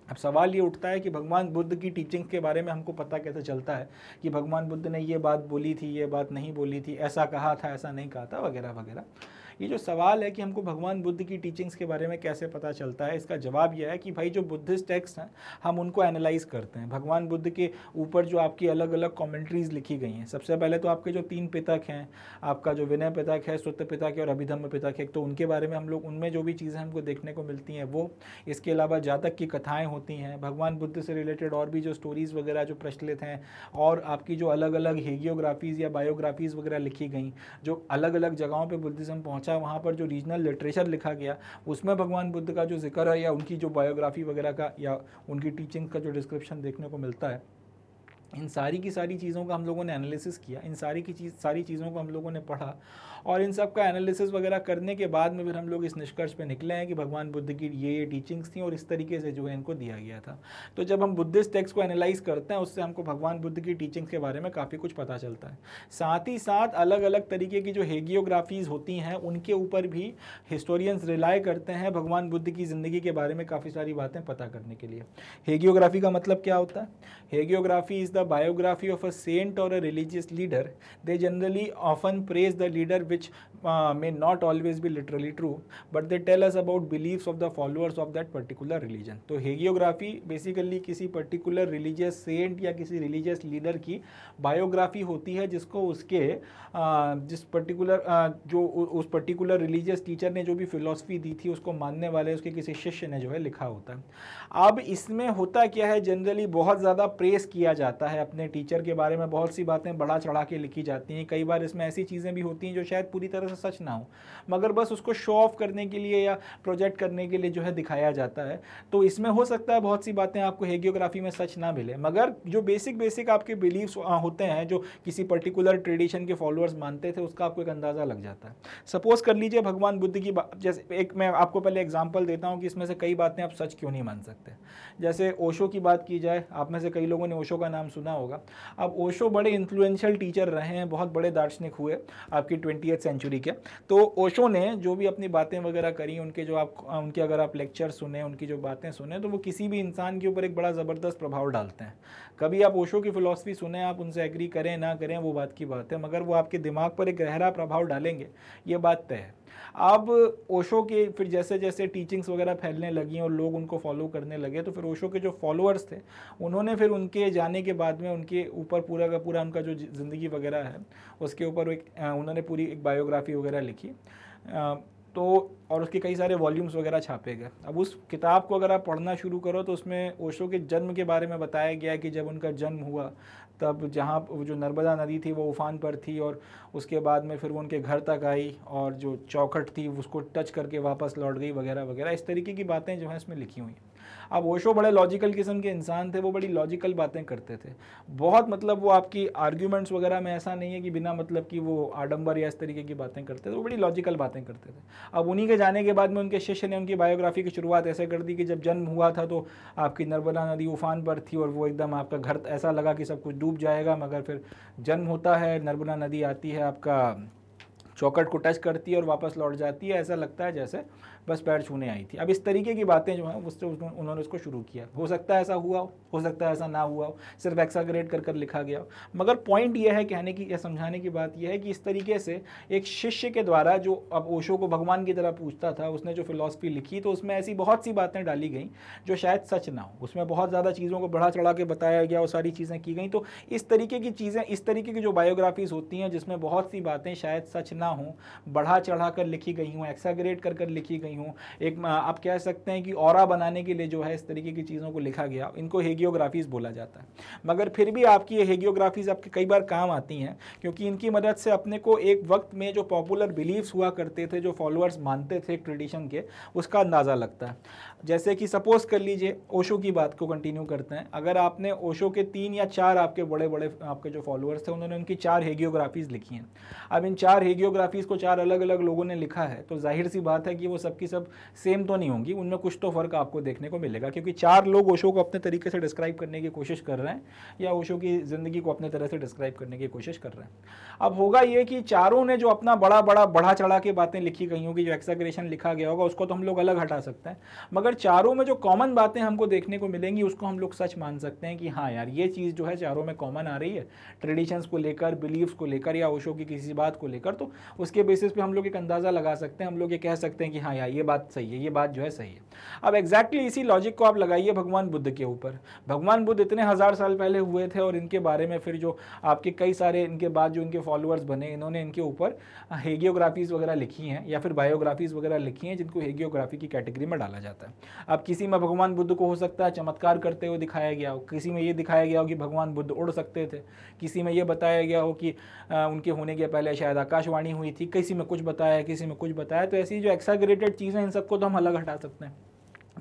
अब सवाल ये उठता है कि भगवान बुद्ध की टीचिंग्स के बारे में हमको पता कैसे चलता है कि भगवान बुद्ध ने ये बात बोली थी ये बात नहीं बोली थी ऐसा कहा था ऐसा नहीं कहा था वगैरह वगैरह ये जो सवाल है कि हमको भगवान बुद्ध की टीचिंग्स के बारे में कैसे पता चलता है इसका जवाब यह है कि भाई जो बुद्धिस्ट टेक्स्ट हैं हम उनको एनालाइज करते हैं भगवान बुद्ध के ऊपर जो आपकी अलग अलग कॉमेंट्रीज लिखी गई हैं सबसे पहले तो आपके जो तीन पितक हैं आपका जो विनय पिथक है सुत पितक है और अभिधम्म पितक है तो उनके बारे में हम लोग उनमें जो भी चीज़ें हमको देखने को मिलती हैं वो इसके अलावा जातक की कथाएँ होती हैं भगवान बुद्ध से रिलेटेड और भी जो स्टोरीज़ वगैरह जो प्रचलित हैं और आपकी जो अलग अलग हेगियोग्राफीज़ या बायोग्राफीज़ वगैरह लिखी गई जो अलग अलग जगहों पर बुद्धिज़्म पहुँच पहुंचा वहाँ पर जो रीजनल लिटरेचर लिखा गया उसमें भगवान बुद्ध का जो जिक्र है या उनकी जो बायोग्राफी वगैरह का या उनकी टीचिंग का जो डिस्क्रिप्शन देखने को मिलता है इन सारी की सारी चीज़ों का हम लोगों ने एनालिसिस किया इन सारी की चीज़ सारी चीज़ों को हम लोगों ने पढ़ा और इन सब का एनालिसिस वगैरह करने के बाद में फिर हम लोग इस निष्कर्ष पे निकले हैं कि भगवान बुद्ध की ये ये टीचिंग्स थी और इस तरीके से जो है इनको दिया गया था तो जब हम बुद्धिस्ट टेक्स्ट को एनालाइज करते हैं उससे हमको भगवान बुद्ध की टीचिंग्स के बारे में काफ़ी कुछ पता चलता है साथ ही साथ अलग अलग तरीके की जो हेगियोग्राफीज़ होती हैं उनके ऊपर भी हिस्टोरियंस रिलाय करते हैं भगवान बुद्ध की ज़िंदगी के बारे में काफ़ी सारी बातें पता करने के लिए हेगियोग्राफी का मतलब क्या होता है hagiography is the biography of a saint और a religious leader they generally often praise the leader which uh, may not always be literally true, but they tell us about beliefs of the followers of that particular religion. तो hagiography basically किसी particular religious saint या किसी religious leader की biography होती है जिसको उसके uh, जिस पर्टिकुलर uh, जो उस पर्टिकुलर रिलीजियस टीचर ने जो भी फिलॉसफी दी थी उसको मानने वाले उसके किसी शिष्य ने जो है लिखा होता है अब इसमें होता क्या है जनरली बहुत ज़्यादा प्रेस किया जाता है अपने टीचर के बारे में बहुत सी बातें बड़ा चढ़ा के लिखी जाती हैं कई बार इसमें ऐसी चीज़ें भी होती हैं जो शायद शायद पूरी तरह से सच ना हो मगर बस उसको शो ऑफ करने के लिए या प्रोजेक्ट करने के लिए जो है दिखाया जाता है तो इसमें हो सकता है बहुत सी बातें आपको हेगियोग्राफी में सच ना मिले मगर जो बेसिक बेसिक आपके बिलीव्स होते हैं जो किसी पर्टिकुलर ट्रेडिशन के फॉलोअर्स मानते थे उसका आपको एक अंदाज़ा लग जाता है सपोज कर लीजिए भगवान बुद्ध की जैसे एक मैं आपको पहले एग्जाम्पल देता हूँ कि इसमें से कई बातें आप सच क्यों नहीं मान सकते जैसे ओशो की बात की जाए आप में से कई लोगों ने ओशो का नाम सुना होगा अब ओशो बड़े इन्फ्लुएंशियल टीचर रहे हैं बहुत बड़े दार्शनिक हुए आपकी ट्वेंटी ट्वेंटी सेंचुरी के तो ओशो ने जो भी अपनी बातें वगैरह करी उनके जो आप उनके अगर आप लेक्चर सुने उनकी जो बातें सुने तो वो किसी भी इंसान के ऊपर एक बड़ा ज़बरदस्त प्रभाव डालते हैं कभी आप ओशो की फ़िलासफ़ी सुने आप उनसे एग्री करें ना करें वो बात की बात है मगर वो आपके दिमाग पर एक गहरा प्रभाव डालेंगे ये बात तय है अब ओशो के फिर जैसे जैसे टीचिंग्स वगैरह फैलने लगी और लोग उनको फॉलो करने लगे तो फिर ओशो के जो फॉलोअर्स थे उन्होंने फिर उनके जाने के बाद में उनके ऊपर पूरा का पूरा उनका जो ज़िंदगी वगैरह है उसके ऊपर एक उन्होंने पूरी एक बायोग्राफी वगैरह लिखी तो और उसके कई सारे वॉल्यूम्स वगैरह छापे गए अब उस किताब को अगर आप पढ़ना शुरू करो तो उसमें ओशो के जन्म के बारे में बताया गया कि जब उनका जन्म हुआ तब जहाँ वो जो नर्मदा नदी थी वो उफान पर थी और उसके बाद में फिर वो उनके घर तक आई और जो चौखट थी उसको टच करके वापस लौट गई वगैरह वगैरह इस तरीके की बातें जो हैं इसमें लिखी हुई हैं अब ओशो बड़े लॉजिकल किस्म के इंसान थे वो बड़ी लॉजिकल बातें करते थे बहुत मतलब वो आपकी आर्ग्यूमेंट्स वगैरह में ऐसा नहीं है कि बिना मतलब कि वो आडम्बर या इस तरीके की बातें करते थे वो बड़ी लॉजिकल बातें करते थे अब उन्हीं के जाने के बाद में उनके शिष्य ने उनकी बायोग्राफी की शुरुआत ऐसे कर दी कि जब जन्म हुआ था तो आपकी नर्मदा नदी उफान पर थी और वो एकदम आपका घर ऐसा लगा कि सब कुछ डूब जाएगा मगर फिर जन्म होता है नर्मदा नदी आती है आपका चौकट को टच करती है और वापस लौट जाती है ऐसा लगता है जैसे बस पैर छूने आई थी अब इस तरीके की बातें जो हैं उससे उन्होंने उसको शुरू किया हो सकता है ऐसा हुआ हो हो सकता है ऐसा ना हुआ हो सिर्फ एक्सागरेट कर कर लिखा गया हो मगर पॉइंट यह है कहने की या समझाने की बात यह है कि इस तरीके से एक शिष्य के द्वारा जो अब ओशो को भगवान की तरह पूछता था उसने जो फिलोसफी लिखी तो उसमें ऐसी बहुत सी बातें डाली गई जो शायद सच ना हो उसमें बहुत ज़्यादा चीज़ों को बढ़ा चढ़ा के बताया गया और सारी चीज़ें की गई तो इस तरीके की चीज़ें इस तरीके की जो बायोग्राफीज होती हैं जिसमें बहुत सी बातें शायद सच ना हों बढ़ा चढ़ा कर लिखी गई हों एक्सागरेट कर कर लिखी गई नहीं हूँ एक आप कह सकते हैं कि और बनाने के लिए जो है इस तरीके की चीज़ों को लिखा गया इनको हेगियोग्राफीज बोला जाता है मगर फिर भी आपकी ये हेगियोग्राफीज आपके कई बार काम आती हैं क्योंकि इनकी मदद से अपने को एक वक्त में जो पॉपुलर बिलीव्स हुआ करते थे जो फॉलोअर्स मानते थे ट्रेडिशन के उसका अंदाज़ा लगता है जैसे कि सपोज कर लीजिए ओशो की बात को कंटिन्यू करते हैं अगर आपने ओशो के तीन या चार आपके बड़े बड़े आपके जो फॉलोअर्स थे उन्होंने उनकी चार हेगियोग्राफीज़ लिखी हैं अब इन चार हेगियोग्राफीज़ को चार अलग अलग लोगों ने लिखा है तो जाहिर सी बात है कि वो सबकी सब सेम तो नहीं होंगी उनमें कुछ तो फ़र्क आपको देखने को मिलेगा क्योंकि चार लोग ओशो को अपने तरीके से डिस्क्राइब करने की कोशिश कर रहे हैं या ओशो की ज़िंदगी को अपने तरह से डिस्क्राइब करने की कोशिश कर रहे हैं अब होगा ये कि चारों ने जो अपना बड़ा बड़ा बढ़ा चढ़ा के बातें लिखी गई होंगी जो एक्साग्रेशन लिखा गया होगा उसको तो हम लोग अलग हटा सकते हैं मगर अगर चारों में जो कॉमन बातें हमको देखने को मिलेंगी उसको हम लोग सच मान सकते हैं कि हाँ यार ये चीज़ जो है चारों में कॉमन आ रही है ट्रेडिशंस को लेकर बिलीव्स को लेकर या ओशो की किसी बात को लेकर तो उसके बेसिस पे हम लोग एक अंदाज़ा लगा सकते हैं हम लोग ये कह सकते हैं कि हाँ यार ये बात सही है ये बात जो है सही है अब एग्जैक्टली exactly इसी लॉजिक को आप लगाइए भगवान बुद्ध के ऊपर भगवान बुद्ध इतने हज़ार साल पहले हुए थे और इनके बारे में फिर जो आपके कई सारे इनके बाद जो इनके फॉलोअर्स बने इन्होंने इनके ऊपर हेगियोग्राफीज़ वगैरह लिखी हैं या फिर बायोग्राफीज़ वगैरह लिखी हैं जिनको हेगियोग्राफी की कैटेगरी में डाला जाता है अब किसी में भगवान बुद्ध को हो सकता है चमत्कार करते हुए दिखाया गया हो किसी में ये दिखाया गया हो कि भगवान बुद्ध उड़ सकते थे किसी में ये बताया गया हो कि आ, उनके होने के पहले शायद आकाशवाणी हुई थी किसी में कुछ बताया किसी में कुछ बताया तो ऐसी जो एक्साग्रेटेड चीज़ें इन सबको तो हम अलग हटा सकते हैं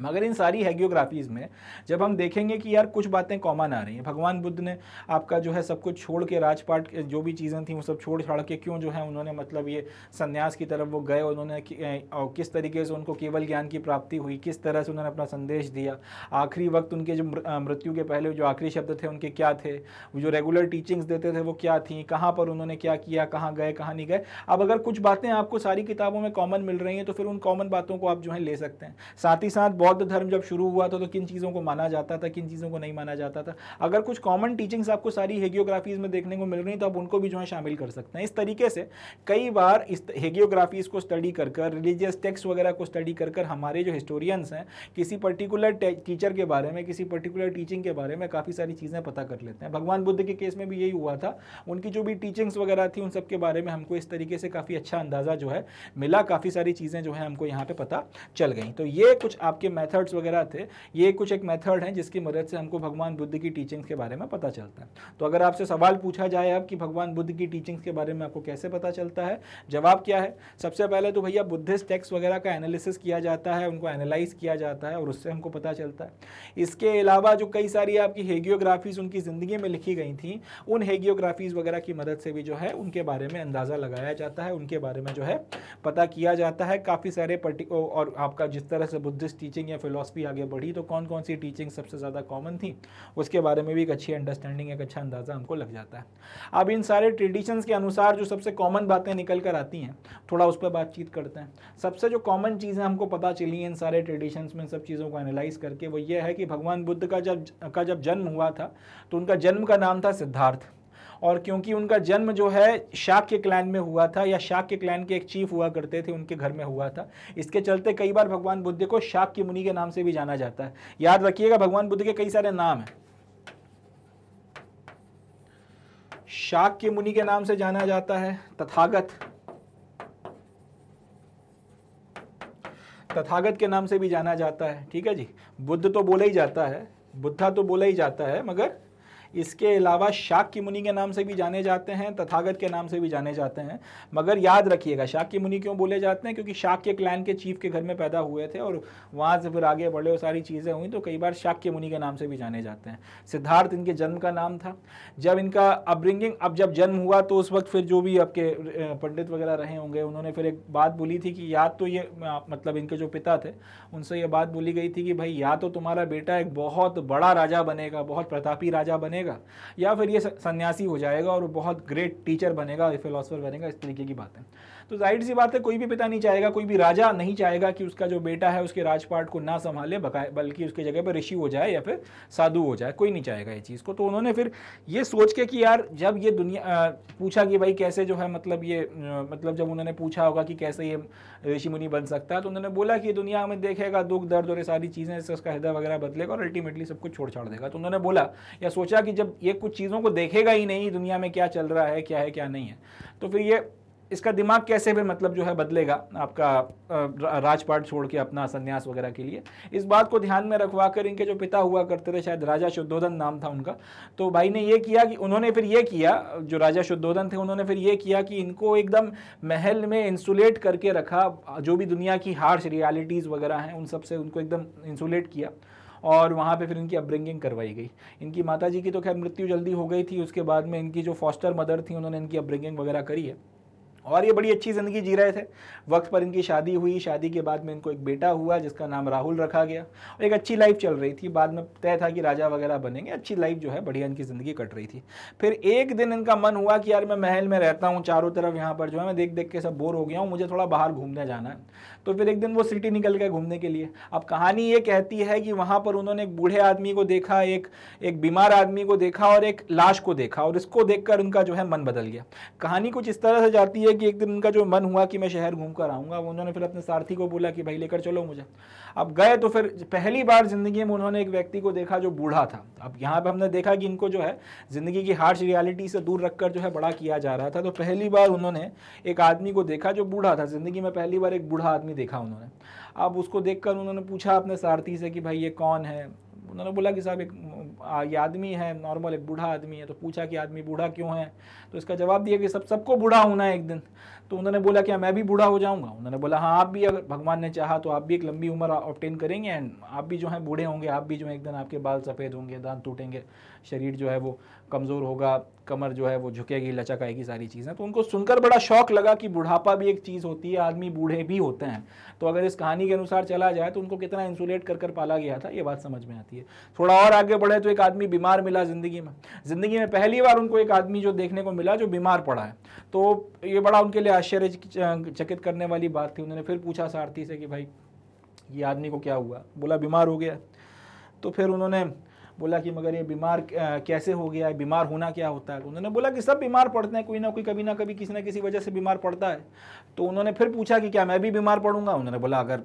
मगर इन सारी हैगियोग्राफीज़ में जब हम देखेंगे कि यार कुछ बातें कॉमन आ रही हैं भगवान बुद्ध ने आपका जो है सब कुछ छोड़ के राजपाट जो भी चीज़ें थी वो सब छोड़ छाड़ के क्यों जो है उन्होंने मतलब ये संन्यास की तरफ वो गए उन्होंने और किस तरीके से उनको केवल ज्ञान की प्राप्ति हुई किस तरह से उन्होंने अपना संदेश दिया आखिरी वक्त उनके जो मृत्यु के पहले जो आखिरी शब्द थे उनके क्या थे वो जो रेगुलर टीचिंग्स देते थे वो क्या थी कहाँ पर उन्होंने क्या किया कहाँ गए कहाँ नहीं गए अब अगर कुछ बातें आपको सारी किताबों में कॉमन मिल रही हैं तो फिर उन कॉमन बातों को आप जो है ले सकते हैं साथ ही साथ बौद्ध धर्म जब शुरू हुआ था तो किन चीज़ों को माना जाता था किन चीज़ों को नहीं माना जाता था अगर कुछ कॉमन टीचिंग्स आपको सारी हेगियोग्राफीज में देखने को मिल रही तो आप उनको भी जो है शामिल कर सकते हैं इस तरीके से कई बार इस हेगियोग्राफीज को स्टडी कर कर रिलीजियस टेक्स्ट वगैरह को स्टडी कर कर हमारे जो हिस्टोरियंस हैं किसी पर्टिकुलर टीचर के बारे में किसी पर्टिकुलर टीचिंग के बारे में काफ़ी सारी चीज़ें पता कर लेते हैं भगवान बुद्ध के केस में भी यही हुआ था उनकी जो भी टीचिंग्स वगैरह थी उन सब के बारे में हमको इस तरीके से काफ़ी अच्छा अंदाज़ा जो है मिला काफ़ी सारी चीज़ें जो है हमको यहाँ पे पता चल गई तो ये कुछ आपके मेथड्स वगैरह थे ये कुछ एक मेथड हैं जिसकी मदद से हमको भगवान बुद्ध की टीचिंग्स के बारे में पता चलता है तो अगर आपसे सवाल पूछा जाए अब कि भगवान बुद्ध की टीचिंग्स के बारे में आपको कैसे पता चलता है जवाब क्या है सबसे पहले तो भैया बुद्धिस्ट टेक्स्ट वगैरह का एनालिसिस किया जाता है उनको एनालाइज किया जाता है और उससे हमको पता चलता है इसके अलावा जो कई सारी आपकी हेगियोग्राफीज उनकी ज़िंदगी में लिखी गई थी उन हेगियोग्राफीज वगैरह की मदद से भी जो है उनके बारे में अंदाज़ा लगाया जाता है उनके बारे में जो है पता किया जाता है काफ़ी सारे पर्टिक और आपका जिस तरह से बुद्धिस्ट टीचिंग टीचिंग या फिलोसफी आगे बढ़ी तो कौन कौन सी टीचिंग सबसे ज़्यादा कॉमन थी उसके बारे में भी एक अच्छी अंडरस्टैंडिंग एक अच्छा अंदाज़ा हमको लग जाता है अब इन सारे ट्रेडिशंस के अनुसार जो सबसे कॉमन बातें निकल कर आती हैं थोड़ा उस पर बातचीत करते हैं सबसे जो कॉमन चीज़ें हमको पता चली इन सारे ट्रेडिशंस में सब चीज़ों को एनालाइज करके वो ये है कि भगवान बुद्ध का जब का जब जन्म हुआ था तो उनका जन्म का नाम था सिद्धार्थ और क्योंकि उनका जन्म जो है शाक्य के क्लैन में हुआ था या शाक्य के क्लैन के एक चीफ हुआ करते थे उनके घर में हुआ था इसके चलते कई बार भगवान बुद्ध को शाक्य के मुनि के नाम से भी जाना जाता है याद रखिएगा भगवान बुद्ध के कई सारे नाम हैं शाक के मुनि के नाम से जाना जाता है तथागत तथागत के नाम से भी जाना जाता है ठीक है जी बुद्ध तो बोला ही जाता है बुद्धा तो बोला ही जाता है मगर इसके अलावा शाक्य मुनि के नाम से भी जाने जाते हैं तथागत के नाम से भी जाने जाते हैं मगर याद रखिएगा शाक्य मुनि क्यों बोले जाते हैं क्योंकि शाक्य क्लैन के चीफ के घर में पैदा हुए थे और वहाँ से फिर आगे बढ़े और सारी चीज़ें हुई तो कई बार शाक्य मुनि के नाम से भी जाने जाते हैं सिद्धार्थ इनके जन्म का नाम था जब इनका अपब्रिंगिंग अब जब जन्म हुआ तो उस वक्त फिर जो भी आपके पंडित वगैरह रहे होंगे उन्होंने फिर एक बात बोली थी कि याद तो ये मतलब इनके जो पिता थे उनसे ये बात बोली गई थी कि भाई या तो तुम्हारा बेटा एक बहुत बड़ा राजा बनेगा बहुत प्रतापी राजा बनेगा बनेगा या फिर ये सन्यासी हो जाएगा और वो बहुत ग्रेट टीचर बनेगा फिलोसफर बनेगा इस तरीके की बातें तो जाहिर सी बात है कोई भी पिता नहीं चाहेगा कोई भी राजा नहीं चाहेगा कि उसका जो बेटा है उसके राजपाट को ना संभाले बल्कि उसकी जगह पर ऋषि हो जाए या फिर साधु हो जाए कोई नहीं चाहेगा ये चीज़ को तो उन्होंने फिर ये सोच के कि यार जब ये दुनिया पूछा कि भाई कैसे जो है मतलब ये मतलब जब उन्होंने पूछा होगा कि कैसे ये ऋषि मुनि बन सकता है तो उन्होंने बोला कि दुनिया में देखेगा दुख दर्द और ये सारी चीज़ें ऐसे उसका हृदय वगैरह बदलेगा और अल्टीमेटली सब कुछ छोड़ छाड़ देगा तो उन्होंने बोला या सोचा कि जब ये कुछ चीज़ों को देखेगा ही नहीं दुनिया में क्या चल रहा है क्या है क्या नहीं है तो फिर ये इसका दिमाग कैसे फिर मतलब जो है बदलेगा आपका राजपाट छोड़ के अपना संन्यास वगैरह के लिए इस बात को ध्यान में रखवा कर इनके जो पिता हुआ करते थे शायद राजा शुद्धोधन नाम था उनका तो भाई ने ये किया कि उन्होंने फिर ये किया जो राजा शुद्धोधन थे उन्होंने फिर ये किया कि इनको एकदम महल में इंसुलेट करके रखा जो भी दुनिया की हार्श रियालिटीज़ वगैरह हैं उन सब से उनको एकदम इंसुलेट किया और वहाँ पे फिर इनकी अपब्रिंगिंग करवाई गई इनकी माता जी की तो खैर मृत्यु जल्दी हो गई थी उसके बाद में इनकी जो फॉस्टर मदर थी उन्होंने इनकी अपब्रिंगिंग वगैरह करी है और ये बड़ी अच्छी ज़िंदगी जी रहे थे वक्त पर इनकी शादी हुई शादी के बाद में इनको एक बेटा हुआ जिसका नाम राहुल रखा गया और एक अच्छी लाइफ चल रही थी बाद में तय था कि राजा वगैरह बनेंगे अच्छी लाइफ जो है बढ़िया इनकी ज़िंदगी कट रही थी फिर एक दिन इनका मन हुआ कि यार मैं महल में रहता हूँ चारों तरफ यहाँ पर जो है मैं देख देख के सब बोर हो गया हूँ मुझे थोड़ा बाहर घूमने जाना है तो फिर एक दिन वो सिटी निकल गए घूमने के लिए अब कहानी ये कहती है कि वहाँ पर उन्होंने एक बूढ़े आदमी को देखा एक एक बीमार आदमी को देखा और एक लाश को देखा और इसको देखकर उनका जो है मन बदल गया कहानी कुछ इस तरह से जाती है इसलिए कि एक दिन उनका जो मन हुआ कि मैं शहर घूम कर आऊँगा उन्होंने फिर अपने सारथी को बोला कि भाई लेकर चलो मुझे अब गए तो फिर पहली बार ज़िंदगी में उन्होंने एक व्यक्ति को देखा जो बूढ़ा था अब यहाँ पर हमने देखा कि इनको जो है ज़िंदगी की हार्श रियालिटी से दूर रखकर जो है बड़ा किया जा रहा था तो पहली बार उन्होंने एक आदमी को देखा जो बूढ़ा था ज़िंदगी में पहली बार एक बूढ़ा आदमी देखा उन्होंने अब उसको देखकर उन्होंने पूछा अपने सारथी से कि भाई ये कौन है उन्होंने बोला कि साहब एक ये आदमी है नॉर्मल एक बूढ़ा आदमी है तो पूछा कि आदमी बूढ़ा क्यों है तो इसका जवाब दिया कि सब सबको बूढ़ा होना है एक दिन तो उन्होंने बोला क्या मैं भी बूढ़ा हो जाऊंगा उन्होंने बोला हाँ आप भी अगर भगवान ने चाहा तो आप भी एक लंबी उम्र ऑप्टेन करेंगे एंड आप भी जो है बूढ़े होंगे आप भी जो है एक दिन आपके बाल सफ़ेद होंगे दांत टूटेंगे शरीर जो है वो कमज़ोर होगा कमर जो है वो झुकेगी लचक आएगी सारी चीज़ें तो उनको सुनकर बड़ा शौक लगा कि बुढ़ापा भी एक चीज़ होती है आदमी बूढ़े भी होते हैं तो अगर इस कहानी के अनुसार चला जाए तो उनको कितना इंसुलेट कर कर पाला गया था ये बात समझ में आती है थोड़ा और आगे बढ़े तो एक आदमी बीमार मिला ज़िंदगी में ज़िंदगी में पहली बार उनको एक आदमी जो देखने को मिला जो बीमार पड़ा है तो ये बड़ा उनके लिए आश्चर्यचकित करने वाली बात थी उन्होंने फिर पूछा सारथी से कि भाई ये आदमी को क्या हुआ बोला बीमार हो गया तो फिर उन्होंने बोला कि मगर ये बीमार कैसे हो गया है बीमार होना क्या होता है तो उन्होंने बोला कि सब बीमार पड़ते हैं कोई ना कोई कभी ना कभी किसी ना किसी वजह से बीमार पड़ता है तो उन्होंने फिर पूछा कि क्या मैं भी बीमार पड़ूंगा उन्होंने बोला अगर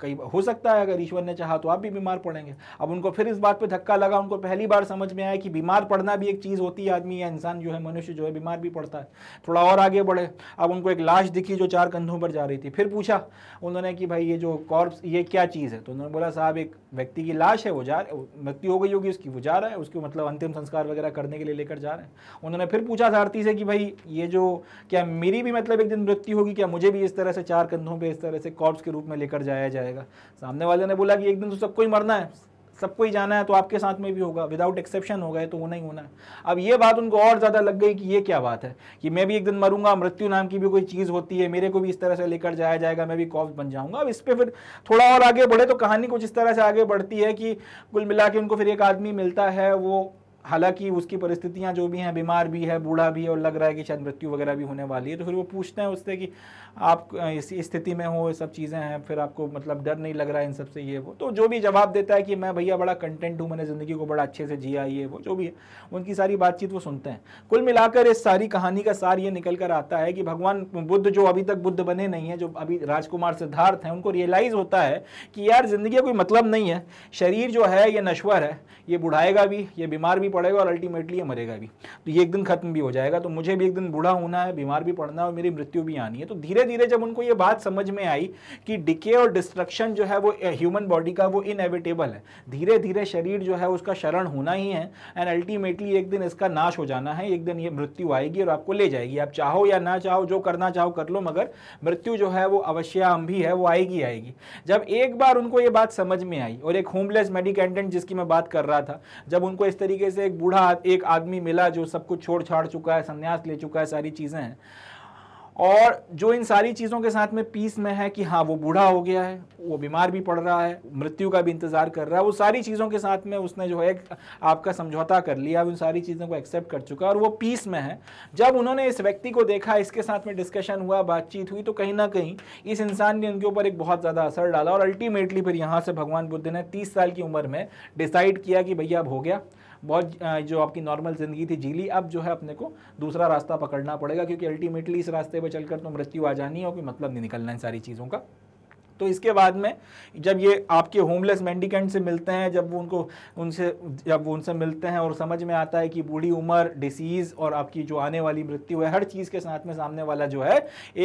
कई हो सकता है अगर ईश्वर ने चाहा तो आप भी बीमार पड़ेंगे अब उनको फिर इस बात पे धक्का लगा उनको पहली बार समझ में आया कि बीमार पड़ना भी एक चीज़ होती है आदमी या इंसान जो है मनुष्य जो है बीमार भी पड़ता है थोड़ा और आगे बढ़े अब उनको एक लाश दिखी जो चार कंधों पर जा रही थी फिर पूछा उन्होंने कि भाई ये जो कॉर्प्स ये क्या चीज़ है तो उन्होंने बोला साहब एक व्यक्ति की लाश है वो जा मृत्यु हो गई होगी उसकी वो जा रहा है उसको मतलब अंतिम संस्कार वगैरह करने के लिए लेकर जा रहे हैं उन्होंने फिर पूछा धारती से कि भाई ये जो क्या मेरी भी मतलब एक दिन मृत्यु होगी क्या मुझे भी इस तरह से चार कंधों पर इस तरह से कॉर्प्स के रूप में लेकर जाए बुलाया जाएगा सामने वाले ने बोला कि एक दिन तो सबको ही मरना है सबको ही जाना है तो आपके साथ में भी होगा विदाउट एक्सेप्शन होगा तो होना ही होना है अब ये बात उनको और ज़्यादा लग गई कि ये क्या बात है कि मैं भी एक दिन मरूंगा मृत्यु नाम की भी कोई चीज़ होती है मेरे को भी इस तरह से लेकर जाया जाएगा मैं भी कॉफ बन जाऊंगा अब इस पर फिर थोड़ा और आगे बढ़े तो कहानी कुछ इस तरह से आगे बढ़ती है कि कुल मिला उनको फिर एक आदमी मिलता है वो हालांकि उसकी परिस्थितियां जो भी हैं बीमार भी है बूढ़ा भी है और लग रहा है कि शायद मृत्यु वगैरह भी होने वाली है तो फिर वो पूछते हैं उससे कि आप इस स्थिति में हो ये सब चीज़ें हैं फिर आपको मतलब डर नहीं लग रहा है इन सब से ये वो तो जो भी जवाब देता है कि मैं भैया बड़ा कंटेंट हूँ मैंने ज़िंदगी को बड़ा अच्छे से जिया ये वो जो भी है उनकी सारी बातचीत वो सुनते हैं कुल मिलाकर इस सारी कहानी का सार ये निकल कर आता है कि भगवान बुद्ध जो अभी तक बुद्ध बने नहीं है जो अभी राजकुमार सिद्धार्थ हैं उनको रियलाइज़ होता है कि यार ज़िंदगी का कोई मतलब नहीं है शरीर जो है ये नश्वर है ये बुढ़ाएगा भी ये बीमार भी पड़ेगा और अल्टीमेटली ये मरेगा भी तो ये एक दिन खत्म भी हो जाएगा तो मुझे भी एक दिन बूढ़ा होना है बीमार भी पड़ना है और मेरी मृत्यु भी आनी है तो धीरे धीरे धीरे जब उनको ये बात समझ में आई कि डिके और डिस्ट्रक्शन जो है वो ह्यूमन बॉडी का वो इनएविटेबल है धीरे धीरे शरीर जो है उसका शरण होना ही है एंड अल्टीमेटली एक दिन इसका नाश हो जाना है एक दिन ये मृत्यु आएगी और आपको ले जाएगी आप चाहो या ना चाहो जो करना चाहो कर लो मगर मृत्यु जो है वो भी है वो आएगी आएगी जब एक बार उनको ये बात समझ में आई और एक होमलेस मेडिकेंडेंट जिसकी मैं बात कर रहा था जब उनको इस तरीके से एक बूढ़ा एक आदमी मिला जो सब कुछ छोड़ छाड़ चुका है संन्यास ले चुका है सारी चीज़ें हैं और जो इन सारी चीज़ों के साथ में पीस में है कि हाँ वो बूढ़ा हो गया है वो बीमार भी पड़ रहा है मृत्यु का भी इंतज़ार कर रहा है वो सारी चीज़ों के साथ में उसने जो है आपका समझौता कर लिया उन सारी चीज़ों को एक्सेप्ट कर चुका और वो पीस में है जब उन्होंने इस व्यक्ति को देखा इसके साथ में डिस्कशन हुआ बातचीत हुई तो कहीं ना कहीं इस इंसान ने उनके ऊपर एक बहुत ज़्यादा असर डाला और अल्टीमेटली फिर यहाँ से भगवान बुद्ध ने तीस साल की उम्र में डिसाइड किया कि भैया अब हो गया बहुत जो आपकी नॉर्मल ज़िंदगी थी जी ली अब जो है अपने को दूसरा रास्ता पकड़ना पड़ेगा क्योंकि अल्टीमेटली इस रास्ते पर चलकर तो मृत्यु आ जानी है और कोई मतलब नहीं निकलना है सारी चीज़ों का तो इसके बाद में जब ये आपके होमलेस मेंडिकेंट से मिलते हैं जब वो उनको उनसे जब वो उनसे मिलते हैं और समझ में आता है कि बूढ़ी उम्र डिसीज़ और आपकी जो आने वाली मृत्यु है हर चीज़ के साथ में सामने वाला जो है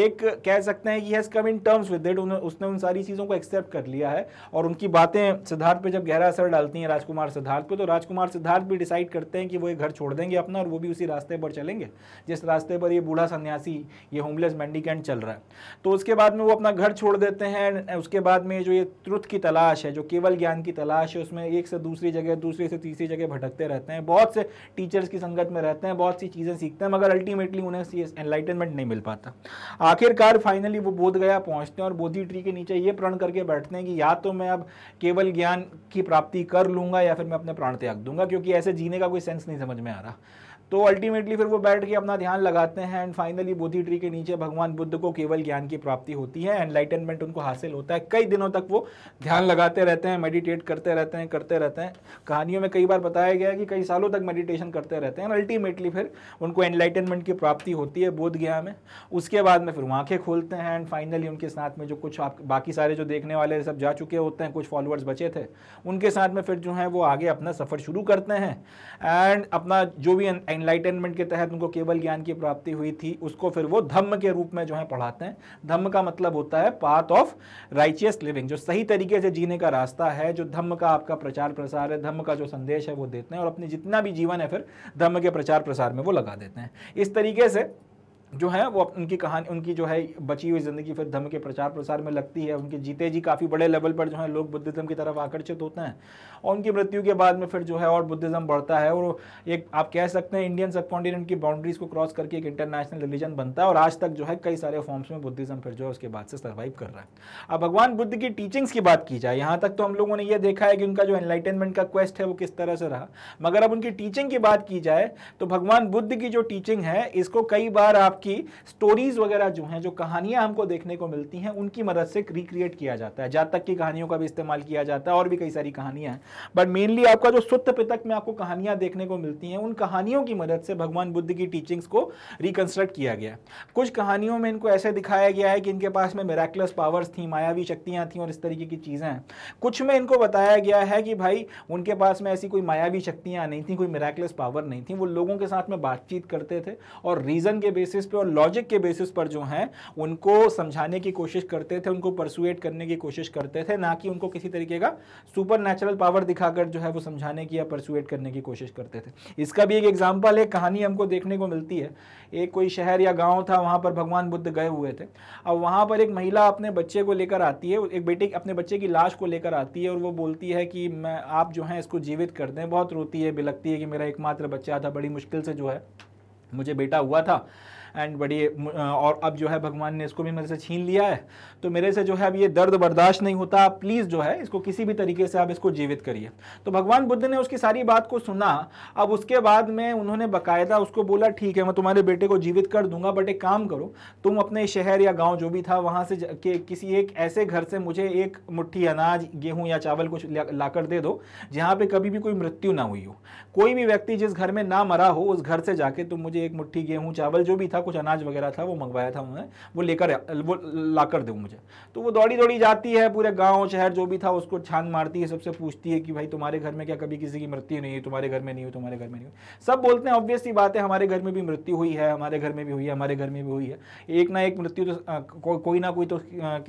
एक कह सकते हैं कि has come in terms with that उसने उन सारी चीज़ों को एक्सेप्ट कर लिया है और उनकी बातें सिद्धार्थ पर जब गहरा असर डालती हैं राजकुमार सिद्धार्थ पर तो राजकुमार सिद्धार्थ भी डिसाइड करते हैं कि वो ये घर छोड़ देंगे अपना और वो भी उसी रास्ते पर चलेंगे जिस रास्ते पर ये बूढ़ा सन्यासी ये होमलेस मेंडिकेंट चल रहा है तो उसके बाद में वो अपना घर छोड़ देते हैं उसके बाद में जो ये त्रुत की तलाश है जो केवल ज्ञान की तलाश है उसमें एक से दूसरी जगह दूसरी से तीसरी जगह भटकते रहते हैं बहुत से टीचर्स की संगत में रहते हैं बहुत सी चीज़ें सीखते हैं मगर अल्टीमेटली उन्हें एनलाइटनमेंट नहीं मिल पाता आखिरकार फाइनली वो बोध गया पहुँचते हैं और बोधि ट्री के नीचे ये प्रण करके बैठते हैं कि या तो मैं अब केवल ज्ञान की प्राप्ति कर लूँगा या फिर मैं अपने प्राण त्याग दूंगा क्योंकि ऐसे जीने का कोई सेंस नहीं समझ में आ रहा तो अल्टीमेटली फिर वो बैठ के अपना ध्यान लगाते हैं एंड फाइनली बोधि ट्री के नीचे भगवान बुद्ध को केवल ज्ञान की प्राप्ति होती है एनलाइटनमेंट उनको हासिल होता है कई दिनों तक वो ध्यान लगाते रहते हैं मेडिटेट करते रहते हैं करते रहते हैं कहानियों में कई बार बताया गया है कि कई सालों तक मेडिटेशन करते रहते हैं अल्टीमेटली फिर उनको एनलाइटनमेंट की प्राप्ति होती है बोध गया में उसके बाद में फिर वो आँखें खोलते हैं एंड फाइनली उनके साथ में जो कुछ आप बाकी सारे जो देखने वाले सब जा चुके होते हैं कुछ फॉलोअर्स बचे थे उनके साथ में फिर जो है वो आगे अपना सफ़र शुरू करते हैं एंड अपना जो भी एनलाइटनमेंट के तहत उनको केवल ज्ञान की प्राप्ति हुई थी उसको फिर वो धम्म के रूप में जो है पढ़ाते हैं धम्म का मतलब होता है पाथ ऑफ राइचियस लिविंग जो सही तरीके से जीने का रास्ता है जो धम्म का आपका प्रचार प्रसार है धम्म का जो संदेश है वो देते हैं और अपने जितना भी जीवन है फिर धम्म के प्रचार प्रसार में वो लगा देते हैं इस तरीके से जो है वो उनकी कहानी उनकी जो है बची हुई ज़िंदगी फिर धर्म के प्रचार प्रसार में लगती है उनके जीते जी काफ़ी बड़े लेवल पर जो है लोग बुद्धिज़्म की तरफ आकर्षित होते हैं और उनकी मृत्यु के बाद में फिर जो है और बुद्धिज़्म बढ़ता है और एक आप कह सकते हैं इंडियन सब कॉन्टिनेंट की बाउंड्रीज़ को क्रॉस करके एक इंटरनेशनल रिलीजन बनता है और आज तक जो है कई सारे फॉर्म्स में बुद्धिज़्म फिर जो है उसके बाद से सर्वाइव कर रहा है अब भगवान बुद्ध की टीचिंग्स की बात की जाए यहाँ तक तो हम लोगों ने यह देखा है कि उनका जो एनलाइटेनमेंट का क्वेस्ट है वो किस तरह से रहा मगर अब उनकी टीचिंग की बात की जाए तो भगवान बुद्ध की जो टीचिंग है इसको कई बार आप आपकी स्टोरीज वगैरह जो हैं जो कहानियां हमको देखने को मिलती हैं उनकी मदद से रिक्रिएट किया जाता है जातक की कहानियों का भी इस्तेमाल किया जाता है और भी कई सारी कहानियां हैं बट मेनली आपका जो सुत पितक में आपको कहानियां देखने को मिलती हैं उन कहानियों की मदद से भगवान बुद्ध की टीचिंग्स को रिकन्स्ट्रक्ट किया गया कुछ कहानियों में इनको ऐसे दिखाया गया है कि इनके पास में मेराकुलस पावर्स थी मायावी शक्तियां थी और इस तरीके की चीज़ें हैं कुछ में इनको बताया गया है कि भाई उनके पास में ऐसी कोई मायावी शक्तियां नहीं थी कोई मेराकुलस पावर नहीं थी वो लोगों के साथ में बातचीत करते थे और रीज़न के बेसिस बेसिस पे और लॉजिक के बेसिस पर जो हैं उनको समझाने की कोशिश करते थे उनको परसुएट करने की कोशिश करते थे ना कि उनको किसी तरीके का सुपर नेचुरल पावर दिखाकर जो है वो समझाने की या परसुएट करने की कोशिश करते थे इसका भी एक एग्जाम्पल एक कहानी हमको देखने को मिलती है एक कोई शहर या गाँव था वहाँ पर भगवान बुद्ध गए हुए थे अब वहाँ पर एक महिला अपने बच्चे को लेकर आती है एक बेटी अपने बच्चे की लाश को लेकर आती है और वो बोलती है कि मैं आप जो हैं इसको जीवित कर दें बहुत रोती है बिलकती है कि मेरा एकमात्र बच्चा था बड़ी मुश्किल से जो है मुझे बेटा हुआ था एंड बड़ी और अब जो है भगवान ने इसको भी मेरे से छीन लिया है तो मेरे से जो है अब ये दर्द बर्दाश्त नहीं होता आप प्लीज़ जो है इसको किसी भी तरीके से आप इसको जीवित करिए तो भगवान बुद्ध ने उसकी सारी बात को सुना अब उसके बाद में उन्होंने बाकायदा उसको बोला ठीक है मैं तुम्हारे बेटे को जीवित कर दूंगा बट एक काम करो तुम अपने शहर या गाँव जो भी था वहाँ से के किसी एक ऐसे घर से मुझे एक मुठ्ठी अनाज गेहूँ या चावल कुछ लाकर दे दो जहाँ पर कभी भी कोई मृत्यु ना हुई हो कोई भी व्यक्ति जिस घर में ना मरा हो उस घर से जाके तुम मुझे एक मुठ्ठी गेहूँ चावल जो भी था कुछ अनाज वगैरह था वो मंगवाया था उन्होंने वो लेकर वो ला कर दो मुझे तो वो दौड़ी दौड़ी जाती है पूरे गाँव शहर जो भी था उसको छान मारती है सबसे पूछती है कि भाई तुम्हारे घर में क्या कभी किसी की मृत्यु नहीं हुई तुम्हारे घर में नहीं हुई तुम्हारे घर में नहीं हुई सब बोलते हैं ऑब्वियसली बात है हमारे घर में भी मृत्यु हुई है हमारे घर में भी हुई है हमारे घर में भी हुई है एक ना एक मृत्यु तो कोई ना कोई तो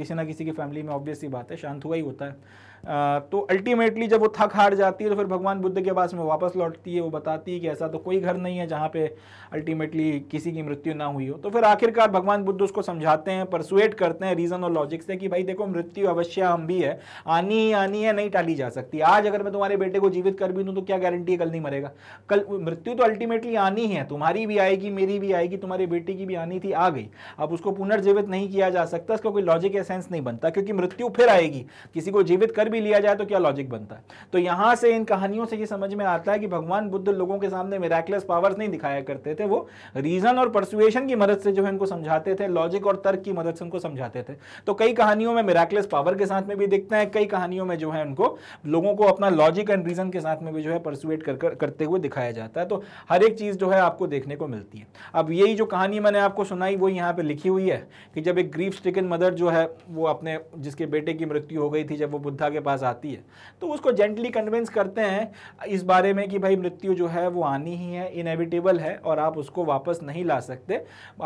किसी ना किसी की फैमिली में ऑब्वियसली बात है शांत हुआ ही होता है तो अल्टीमेटली जब वो थक हार जाती है तो फिर भगवान बुद्ध के पास में वापस लौटती है वो बताती है कि ऐसा तो कोई घर नहीं है जहाँ पे अल्टीमेटली किसी की मृत्यु ना हुई हो तो फिर आखिरकार भगवान बुद्ध उसको समझाते हैं परसुएट करते हैं रीज़न और लॉजिक से कि भाई देखो मृत्यु अवश्य हम भी है आनी ही आनी है नहीं टाली जा सकती आज अगर मैं तुम्हारे बेटे को जीवित कर भी दूँ तो क्या गारंटी है कल नहीं मरेगा कल मृत्यु तो अल्टीमेटली आनी है तुम्हारी भी आएगी मेरी भी आएगी तुम्हारी बेटे की भी आनी थी आ गई अब उसको पुनर्जीवित नहीं किया जा सकता इसका कोई लॉजिक या सेंस नहीं बनता क्योंकि मृत्यु फिर आएगी किसी को जीवित कर भी भी लिया जाए तो क्या लॉजिक बनता है तो यहां से इन कहानियों से ये समझ में आता है कि भगवान बुद्ध लोगों के सामने मेराकुलस पावर्स नहीं दिखाया करते थे वो रीजन और परसुएशन की मदद से जो है इनको समझाते थे लॉजिक और तर्क की मदद से उनको समझाते थे तो कई कहानियों में मेराकुलस पावर के साथ में भी दिखते हैं कई कहानियों में जो है उनको लोगों को अपना लॉजिक एंड रीजन के साथ में भी जो है परसुएट कर, कर, करते हुए दिखाया जाता है तो हर एक चीज़ जो है आपको देखने को मिलती है अब यही जो कहानी मैंने आपको सुनाई वो यहाँ पर लिखी हुई है कि जब एक ग्रीफ स्टिकन मदर जो है वो अपने जिसके बेटे की मृत्यु हो गई थी जब वो बुद्धा के पास आती है तो उसको जेंटली कन्विंस करते हैं इस बारे में कि भाई मृत्यु जो है वो आनी ही है इनएविटेबल है और आप उसको वापस नहीं ला सकते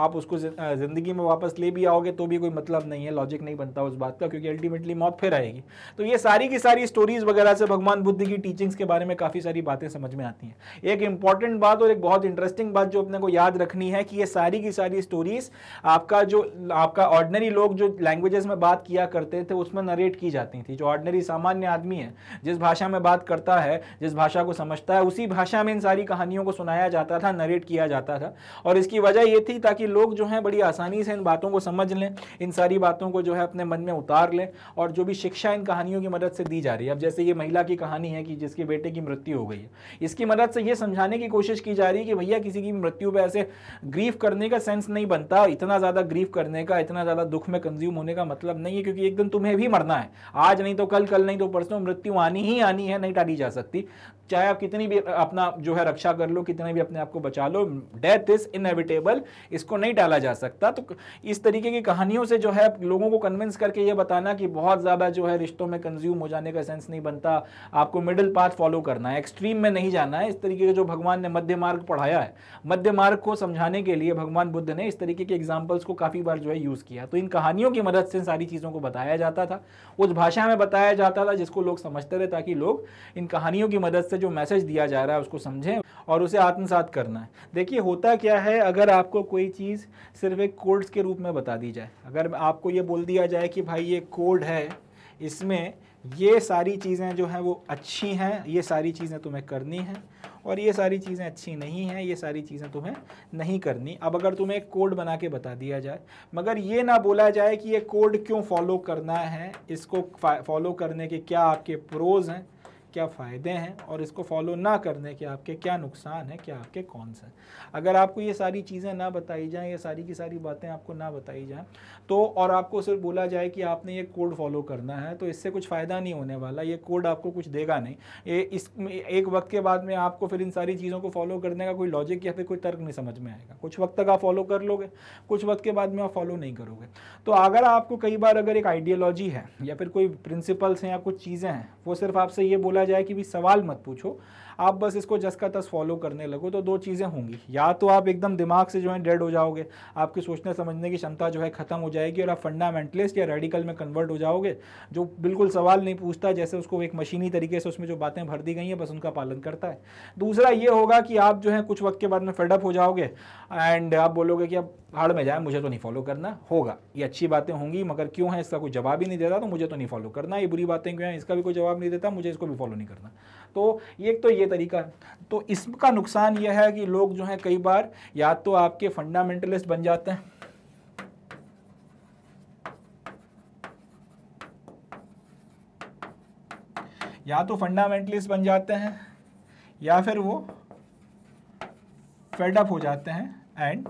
आप उसको ज़िंदगी में वापस ले भी आओगे तो भी कोई मतलब नहीं है लॉजिक नहीं बनता उस बात का क्योंकि अल्टीमेटली मौत फिर आएगी तो ये सारी की सारी स्टोरीज़ वगैरह से भगवान बुद्ध की टीचिंग्स के बारे में काफ़ी सारी बातें समझ में आती हैं एक इंपॉर्टेंट बात और एक बहुत इंटरेस्टिंग बात जो अपने को याद रखनी है कि ये सारी की सारी स्टोरीज़ आपका जो आपका ऑर्डनरी लोग जो लैंग्वेजेस में बात किया करते थे उसमें नरेट की जाती थी जो ऑर्डनरी कोई सामान्य आदमी है जिस भाषा में बात करता है जिस भाषा को समझता है उसी भाषा में इन सारी कहानियों को सुनाया जाता था नरेट किया जाता था और इसकी वजह ये थी ताकि लोग जो हैं बड़ी आसानी से इन बातों को समझ लें इन सारी बातों को जो है अपने मन में उतार लें और जो भी शिक्षा इन कहानियों की मदद से दी जा रही है अब जैसे ये महिला की कहानी है कि जिसके बेटे की मृत्यु हो गई है इसकी मदद से ये समझाने की कोशिश की जा रही है कि भैया किसी की मृत्यु पर ऐसे ग्रीफ करने का सेंस नहीं बनता इतना ज़्यादा ग्रीफ करने का इतना ज़्यादा दुख में कंज्यूम होने का मतलब नहीं है क्योंकि एक दिन तुम्हें भी मरना है आज नहीं तो कल कल नहीं तो परसों मृत्यु आनी ही आनी है नहीं टाली जा सकती चाहे आप कितनी भी अपना जो है रक्षा कर लो कितने भी अपने आप को बचा लो डेथ इज इनएविटेबल इसको नहीं डाला जा सकता तो इस तरीके की कहानियों से जो है लोगों को कन्विंस करके ये बताना कि बहुत ज़्यादा जो है रिश्तों में कंज्यूम हो जाने का सेंस नहीं बनता आपको मिडिल पाथ फॉलो करना है एक्सट्रीम में नहीं जाना है इस तरीके का जो भगवान ने मध्य मार्ग पढ़ाया है मध्य मार्ग को समझाने के लिए भगवान बुद्ध ने इस तरीके के एग्जाम्पल्स को काफ़ी बार जो है यूज़ किया तो इन कहानियों की मदद से सारी चीज़ों को बताया जाता था उस भाषा में बताया जाता था जिसको लोग समझते रहे ताकि लोग इन कहानियों की मदद से जो मैसेज दिया जा रहा है उसको समझें और उसे आत्मसात करना है देखिए होता क्या है अगर आपको कोई चीज़ सिर्फ एक कोड्स के रूप में बता दी जाए अगर आपको ये बोल दिया जाए कि भाई ये कोड है इसमें ये सारी चीज़ें जो हैं वो अच्छी हैं ये सारी चीज़ें तुम्हें करनी हैं और ये सारी चीज़ें अच्छी नहीं हैं ये सारी चीज़ें तुम्हें नहीं करनी अब अगर तुम्हें एक कोड बना के बता दिया जाए मगर ये ना बोला जाए कि ये कोड क्यों फॉलो करना है इसको फॉलो करने के क्या आपके प्रोज़ हैं क्या फ़ायदे हैं और इसको फॉलो ना करने के आपके क्या नुकसान है क्या आपके कौन हैं अगर आपको ये सारी चीज़ें ना बताई जाएं ये सारी की सारी बातें आपको ना बताई जाएं तो और आपको सिर्फ बोला जाए कि आपने ये कोड फॉलो करना है तो इससे कुछ फ़ायदा नहीं होने वाला ये कोड आपको कुछ देगा नहीं ये इस एक वक्त के बाद में आपको फिर इन सारी चीज़ों को फॉलो करने का कोई लॉजिक या फिर कोई तर्क नहीं समझ में आएगा कुछ वक्त तक आप फॉलो कर लोगे कुछ वक्त के बाद में आप फॉलो नहीं करोगे तो अगर आपको कई बार अगर एक आइडियोलॉजी है या फिर कोई प्रिंसिपल्स हैं या कुछ चीज़ें हैं वो सिर्फ आपसे ये बोला बोला जाए कि भी सवाल मत पूछो आप बस इसको जस का तस फॉलो करने लगो तो दो चीज़ें होंगी या तो आप एकदम दिमाग से जो है डेड हो जाओगे आपकी सोचने समझने की क्षमता जो है ख़त्म हो जाएगी और आप फंडामेंटलिस्ट या रेडिकल में कन्वर्ट हो जाओगे जो बिल्कुल सवाल नहीं पूछता जैसे उसको एक मशीनी तरीके से उसमें जो बातें भर दी गई हैं बस उनका पालन करता है दूसरा ये होगा कि आप जो है कुछ वक्त के बाद में फेडअप हो जाओगे एंड आप बोलोगे कि अब हाड़ में जाए मुझे तो नहीं फॉलो करना होगा ये अच्छी बातें होंगी मगर क्यों है इसका कोई जवाब ही नहीं देता तो मुझे तो नहीं फॉलो करना ये बुरी बातें क्यों हैं इसका भी कोई जवाब नहीं देता मुझे इसको भी फॉलो नहीं करना तो एक तो ये तरीका तो इसका नुकसान यह है कि लोग जो है कई बार या तो आपके फंडामेंटलिस्ट बन जाते हैं या तो फंडामेंटलिस्ट बन जाते हैं या फिर वो फेडअप हो जाते हैं एंड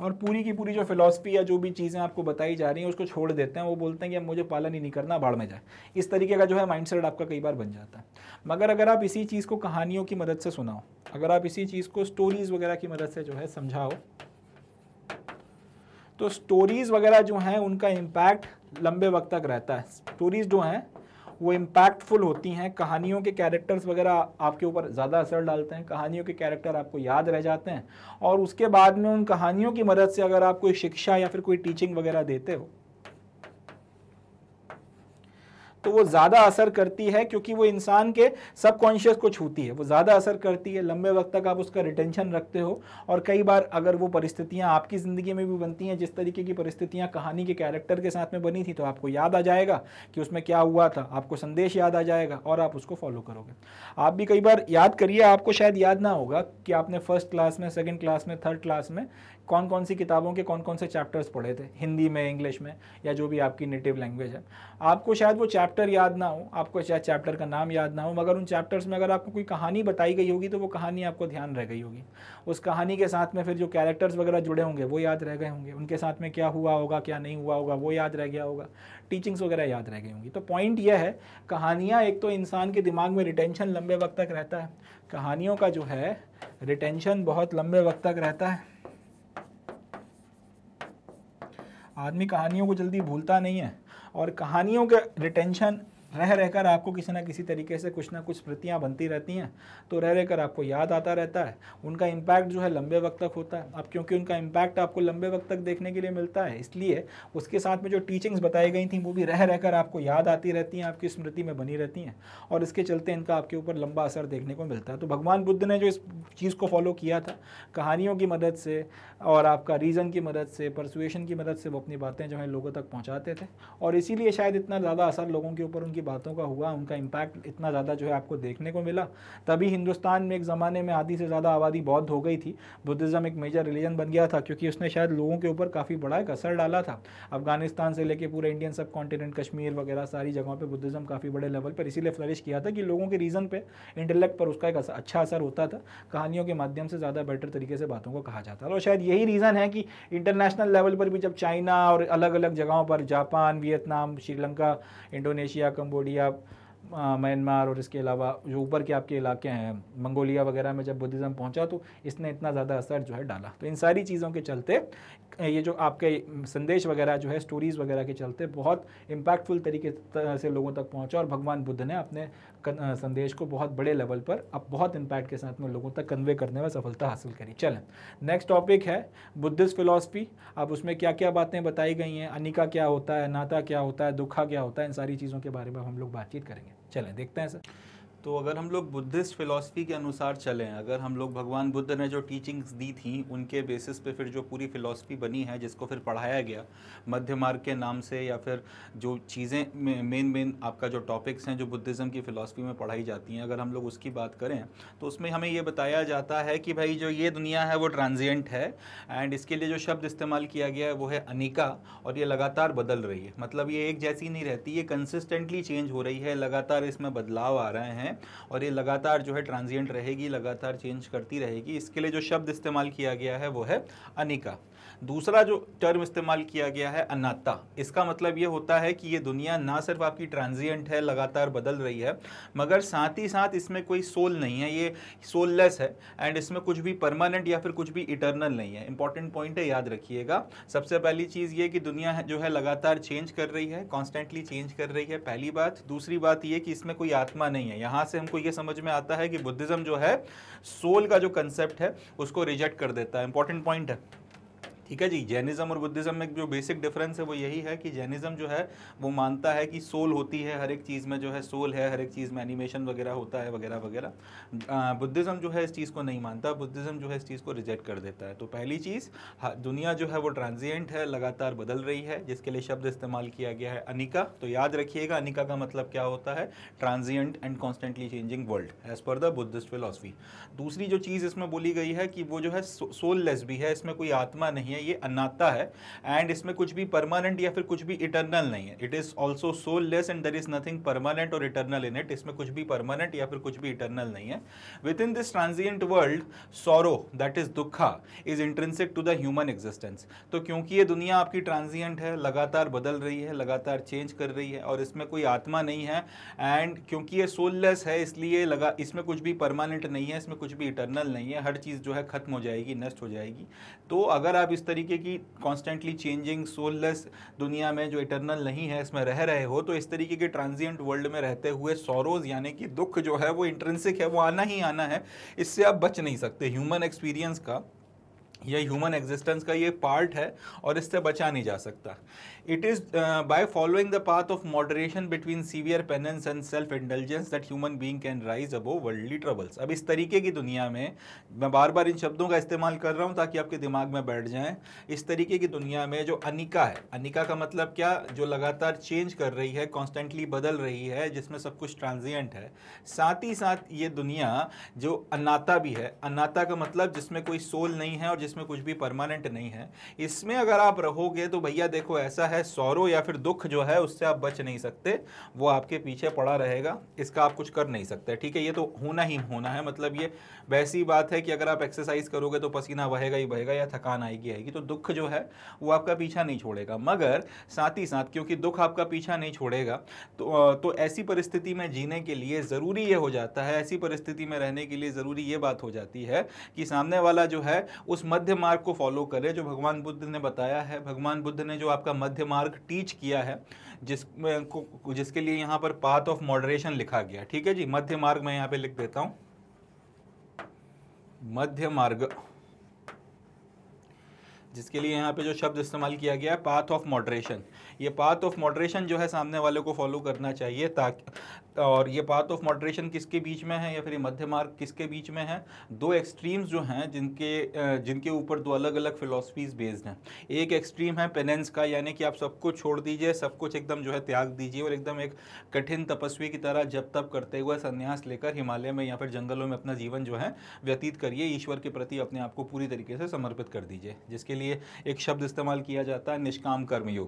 और पूरी की पूरी जो फिलोसफी या जो भी चीज़ें आपको बताई जा रही हैं उसको छोड़ देते हैं वो बोलते हैं कि अब मुझे पालन ही नहीं करना भाड़ में जाए इस तरीके का जो है माइंड आपका कई बार बन जाता है मगर अगर आप इसी चीज़ को कहानियों की मदद से सुनाओ अगर आप इसी चीज़ को स्टोरीज़ वगैरह की मदद से जो है समझाओ तो स्टोरीज़ वगैरह जो हैं उनका इम्पैक्ट लंबे वक्त तक रहता है स्टोरीज़ जो हैं वो इम्पैक्टफुल होती हैं कहानियों के कैरेक्टर्स वगैरह आपके ऊपर ज़्यादा असर डालते हैं कहानियों के कैरेक्टर आपको याद रह जाते हैं और उसके बाद में उन कहानियों की मदद से अगर आप कोई शिक्षा या फिर कोई टीचिंग वगैरह देते हो तो वो ज़्यादा असर करती है क्योंकि वो इंसान के सबकॉन्शियस को छूती है वो ज़्यादा असर करती है लंबे वक्त तक आप उसका रिटेंशन रखते हो और कई बार अगर वो परिस्थितियां आपकी ज़िंदगी में भी बनती हैं जिस तरीके की परिस्थितियां कहानी के कैरेक्टर के साथ में बनी थी तो आपको याद आ जाएगा कि उसमें क्या हुआ था आपको संदेश याद आ जाएगा और आप उसको फॉलो करोगे आप भी कई बार याद करिए आपको शायद याद ना होगा कि आपने फर्स्ट क्लास में सेकेंड क्लास में थर्ड क्लास में कौन कौन सी किताबों के कौन कौन से चैप्टर्स पढ़े थे हिंदी में इंग्लिश में या जो भी आपकी नेटिव लैंग्वेज है आपको शायद वो चैप्टर याद ना हो आपको शायद चैप्टर का नाम याद ना हो मगर उन चैप्टर्स में अगर आपको कोई कहानी बताई गई होगी तो वो कहानी आपको ध्यान रह गई होगी उस कहानी के साथ में फिर जो कैरेक्टर्स वगैरह जुड़े होंगे वो याद रह गए होंगे उनके साथ में क्या हुआ होगा क्या नहीं हुआ होगा वो याद रह गया होगा टीचिंग्स वगैरह याद रह गई होंगी तो पॉइंट यह है कहानियाँ एक तो इंसान के दिमाग में रिटेंशन लंबे वक्त तक रहता है कहानियों का जो है रिटेंशन बहुत लंबे वक्त तक रहता है आदमी कहानियों को जल्दी भूलता नहीं है और कहानियों का रिटेंशन रह रहकर आपको किसी ना किसी तरीके से कुछ ना कुछ स्मृतियाँ बनती रहती हैं तो रह रहकर आपको याद आता रहता है उनका इम्पैक्ट जो है लंबे वक्त तक होता है अब क्योंकि उनका इम्पैक्ट आपको लंबे वक्त तक देखने के लिए मिलता है इसलिए उसके साथ में जो टीचिंग्स बताई गई थी वो भी रह रहकर आपको याद आती रहती हैं आपकी स्मृति में बनी रहती हैं और इसके चलते इनका आपके ऊपर लंबा असर देखने को मिलता है तो भगवान बुद्ध ने जो इस चीज़ को फॉलो किया था कहानियों की मदद से और आपका रीज़न की मदद से परसुएशन की मदद से वो अपनी बातें जो है लोगों तक पहुँचाते थे और इसीलिए शायद इतना ज़्यादा असर लोगों के ऊपर उनकी की बातों का हुआ उनका इम्पैक्ट इतना ज़्यादा जो है आपको देखने को मिला तभी हिंदुस्तान में एक ज़माने में आधी से ज़्यादा आबादी बौद्ध हो गई थी बुद्धिज़्म एक मेजर रिलीजन बन गया था क्योंकि उसने शायद लोगों के ऊपर काफ़ी बड़ा एक असर डाला था अफगानिस्तान से लेकर पूरे इंडियन सब कॉन्टिनेंट कश्मीर वगैरह सारी जगहों पर बुद्धिज़्म काफ़ी बड़े लेवल पर इसीलिए फ्लरिश किया था कि लोगों के रीज़न पर इंटेलेक्ट पर उसका एक अच्छा असर होता था कहानियों के माध्यम से ज़्यादा बेटर तरीके से बातों को कहा जाता था और शायद यही रीज़न है कि इंटरनेशनल लेवल पर भी जब चाइना और अलग अलग जगहों पर Japan Vietnam Sri Lanka Indonesia Cambodia Myanmar और इसके अलावा जो ऊपर के आपके इलाके हैं मंगोलिया वगैरह में जब बुद्धिज़्म पहुंचा तो इसने इतना ज़्यादा असर जो है डाला तो इन सारी चीज़ों के चलते ये जो आपके संदेश वगैरह जो है स्टोरीज़ वगैरह के चलते बहुत इम्पैक्टफुल तरीके से लोगों तक पहुंचा और भगवान बुद्ध ने अपने संदेश को बहुत बड़े लेवल पर अब बहुत इंपैक्ट के साथ में लोगों तक कन्वे करने में सफलता हासिल करी चलें नेक्स्ट टॉपिक है बुद्धिस्ट फिलासफी अब उसमें क्या क्या बातें बताई गई हैं अनिका क्या होता है नाता क्या होता है दुखा क्या होता है इन सारी चीज़ों के बारे में हम लोग बातचीत करेंगे चलें देखते हैं सर तो अगर हम लोग बुद्धिस्ट फिलॉसफी के अनुसार चलें अगर हम लोग भगवान बुद्ध ने जो टीचिंग्स दी थी उनके बेसिस पे फिर जो पूरी फिलॉसफी बनी है जिसको फिर पढ़ाया गया मध्य मार्ग के नाम से या फिर जो चीज़ें मेन मेन आपका जो टॉपिक्स हैं जो बुद्धिज़्म की फ़िलासफ़ी में पढ़ाई जाती हैं अगर हम लोग उसकी बात करें तो उसमें हमें ये बताया जाता है कि भाई जो ये दुनिया है वो ट्रांजियंट है एंड इसके लिए जो शब्द इस्तेमाल किया गया है वो है अनिका और ये लगातार बदल रही है मतलब ये एक जैसी नहीं रहती ये कंसिस्टेंटली चेंज हो रही है लगातार इसमें बदलाव आ रहे हैं है और ये लगातार जो है ट्रांजिएंट रहेगी लगातार चेंज करती रहेगी इसके लिए जो शब्द इस्तेमाल किया गया है वो है अनिका दूसरा जो टर्म इस्तेमाल किया गया है अनाता इसका मतलब ये होता है कि ये दुनिया ना सिर्फ आपकी ट्रांजिएंट है लगातार बदल रही है मगर साथ ही साथ इसमें कोई सोल नहीं है ये सोललेस है एंड इसमें कुछ भी परमानेंट या फिर कुछ भी इटर्नल नहीं है इंपॉर्टेंट पॉइंट है याद रखिएगा सबसे पहली चीज़ ये कि दुनिया जो है लगातार चेंज कर रही है कॉन्स्टेंटली चेंज कर रही है पहली बात दूसरी बात ये कि इसमें कोई आत्मा नहीं है यहाँ से हमको ये समझ में आता है कि बुद्धिज़्म जो है सोल का जो कंसेप्ट है उसको रिजेक्ट कर देता है इंपॉर्टेंट पॉइंट है ठीक है जी जैनिज़्म और बुद्धिज़्म में जो बेसिक डिफरेंस है वो यही है कि जैनिज़्म जो है वो मानता है कि सोल होती है हर एक चीज़ में जो है सोल है हर एक चीज़ में एनिमेशन वगैरह होता है वगैरह वगैरह बुद्धिज़्म जो है इस चीज़ को नहीं मानता बुद्धिज़्म जो है इस चीज़ को रिजेक्ट कर देता है तो पहली चीज़ दुनिया जो है वो ट्रांजियंट है लगातार बदल रही है जिसके लिए शब्द इस्तेमाल किया गया है अनिका तो याद रखिएगा अनिका का मतलब क्या होता है transient and constantly changing world as per the Buddhist philosophy दूसरी जो चीज़ इसमें बोली गई है कि वो जो है सोललेस भी है इसमें कोई आत्मा नहीं है है ये अनाता है एंड इसमें कुछ भी परमानेंट या फिर कुछ भी इटरनल नहीं है it is also soul less and there is nothing permanent और इटरनल इन इट इसमें कुछ भी परमानेंट या फिर कुछ भी इटरनल नहीं है within this transient world sorrow that is dukkha is intrinsic to the human existence तो क्योंकि ये दुनिया आपकी ट्रांजियंट है लगातार बदल रही है लगातार चेंज कर रही है और इसमें कोई आत्मा नहीं है एंड क्योंकि ये सोललेस है इसलिए लगा इसमें कुछ भी परमानेंट नहीं है इसमें कुछ भी इटरनल नहीं है हर चीज़ जो है ख़त्म हो जाएगी नष्ट हो जाएगी तो अगर आप इस तरीके की कॉन्स्टेंटली चेंजिंग सोललेस दुनिया में जो इटरनल नहीं है इसमें रह रहे हो तो इस तरीके के ट्रांजिएंट वर्ल्ड में रहते हुए सोरोज यानी कि दुख जो है वो इंट्रेंसिक है वो आना ही आना है इससे आप बच नहीं सकते ह्यूमन एक्सपीरियंस का यह ह्यूमन एग्जिस्टेंस का ये पार्ट है और इससे बचा नहीं जा सकता it is uh, following the path of moderation between severe severe and self intelligence indulgence human human can rise above worldly troubles अब इस तरीके की दुनिया में मैं बार बार इन शब्दों का इस्तेमाल कर रहा हूँ ताकि आपके दिमाग में बैठ जाए इस तरीके की दुनिया में जो अनिका है अनिका का मतलब क्या जो लगातार चेंज कर रही है कॉन्स्टेंटली बदल रही है जिसमें सब कुछ ट्रांजियंट है साथ ही साथ ये दुनिया जो अनाता भी है अनाता का मतलब जिसमें कोई सोल नहीं है और जिसमें कुछ भी परमानेंट नहीं है इसमें अगर आप रहोगे तो भैया देखो ऐसा है है सौरव या फिर दुख जो है उससे आप बच नहीं सकते वो आपके पीछे पड़ा रहेगा इसका आप कुछ कर नहीं सकते ठीक है ये तो होना ही होना है मतलब ये वैसी बात है कि अगर आप एक्सरसाइज करोगे तो पसीना बहेगा ही बहेगा या थकान आएगी आएगी तो दुख जो है वो आपका पीछा नहीं छोड़ेगा मगर साथ ही साथ क्योंकि दुख आपका पीछा नहीं छोड़ेगा तो तो ऐसी परिस्थिति में जीने के लिए ज़रूरी ये हो जाता है ऐसी परिस्थिति में रहने के लिए ज़रूरी ये बात हो जाती है कि सामने वाला जो है उस मध्य मार्ग को फॉलो करे जो भगवान बुद्ध ने बताया है भगवान बुद्ध ने जो आपका मध्य मध्य मार्ग टीच किया है जिस को जिसके लिए यहाँ पर पाथ ऑफ मॉडरेशन लिखा गया ठीक है जी मध्य मार्ग मैं यहाँ पे लिख देता हूँ मध्य मार्ग जिसके लिए यहाँ पे जो शब्द इस्तेमाल किया गया है पाथ ऑफ मॉडरेशन ये पाथ ऑफ मॉडरेशन जो है सामने वाले को फॉलो करना चाहिए ताकि और ये पाथ ऑफ मॉडरेशन किसके बीच में है या फिर ये मध्य मार्ग किसके बीच में है दो एक्सट्रीम्स जो हैं जिनके जिनके ऊपर दो अलग अलग फिलोसफीज बेस्ड हैं एक एक्सट्रीम है पेनेंस का यानी कि आप सब कुछ छोड़ दीजिए सब कुछ एकदम जो है त्याग दीजिए और एकदम एक कठिन तपस्वी की तरह जब तब करते हुए संन्यास लेकर हिमालय में या फिर जंगलों में अपना जीवन जो है व्यतीत करिए ईश्वर के प्रति अपने आप को पूरी तरीके से समर्पित कर दीजिए जिसके लिए एक शब्द इस्तेमाल किया जाता है निष्काम कर्मयोग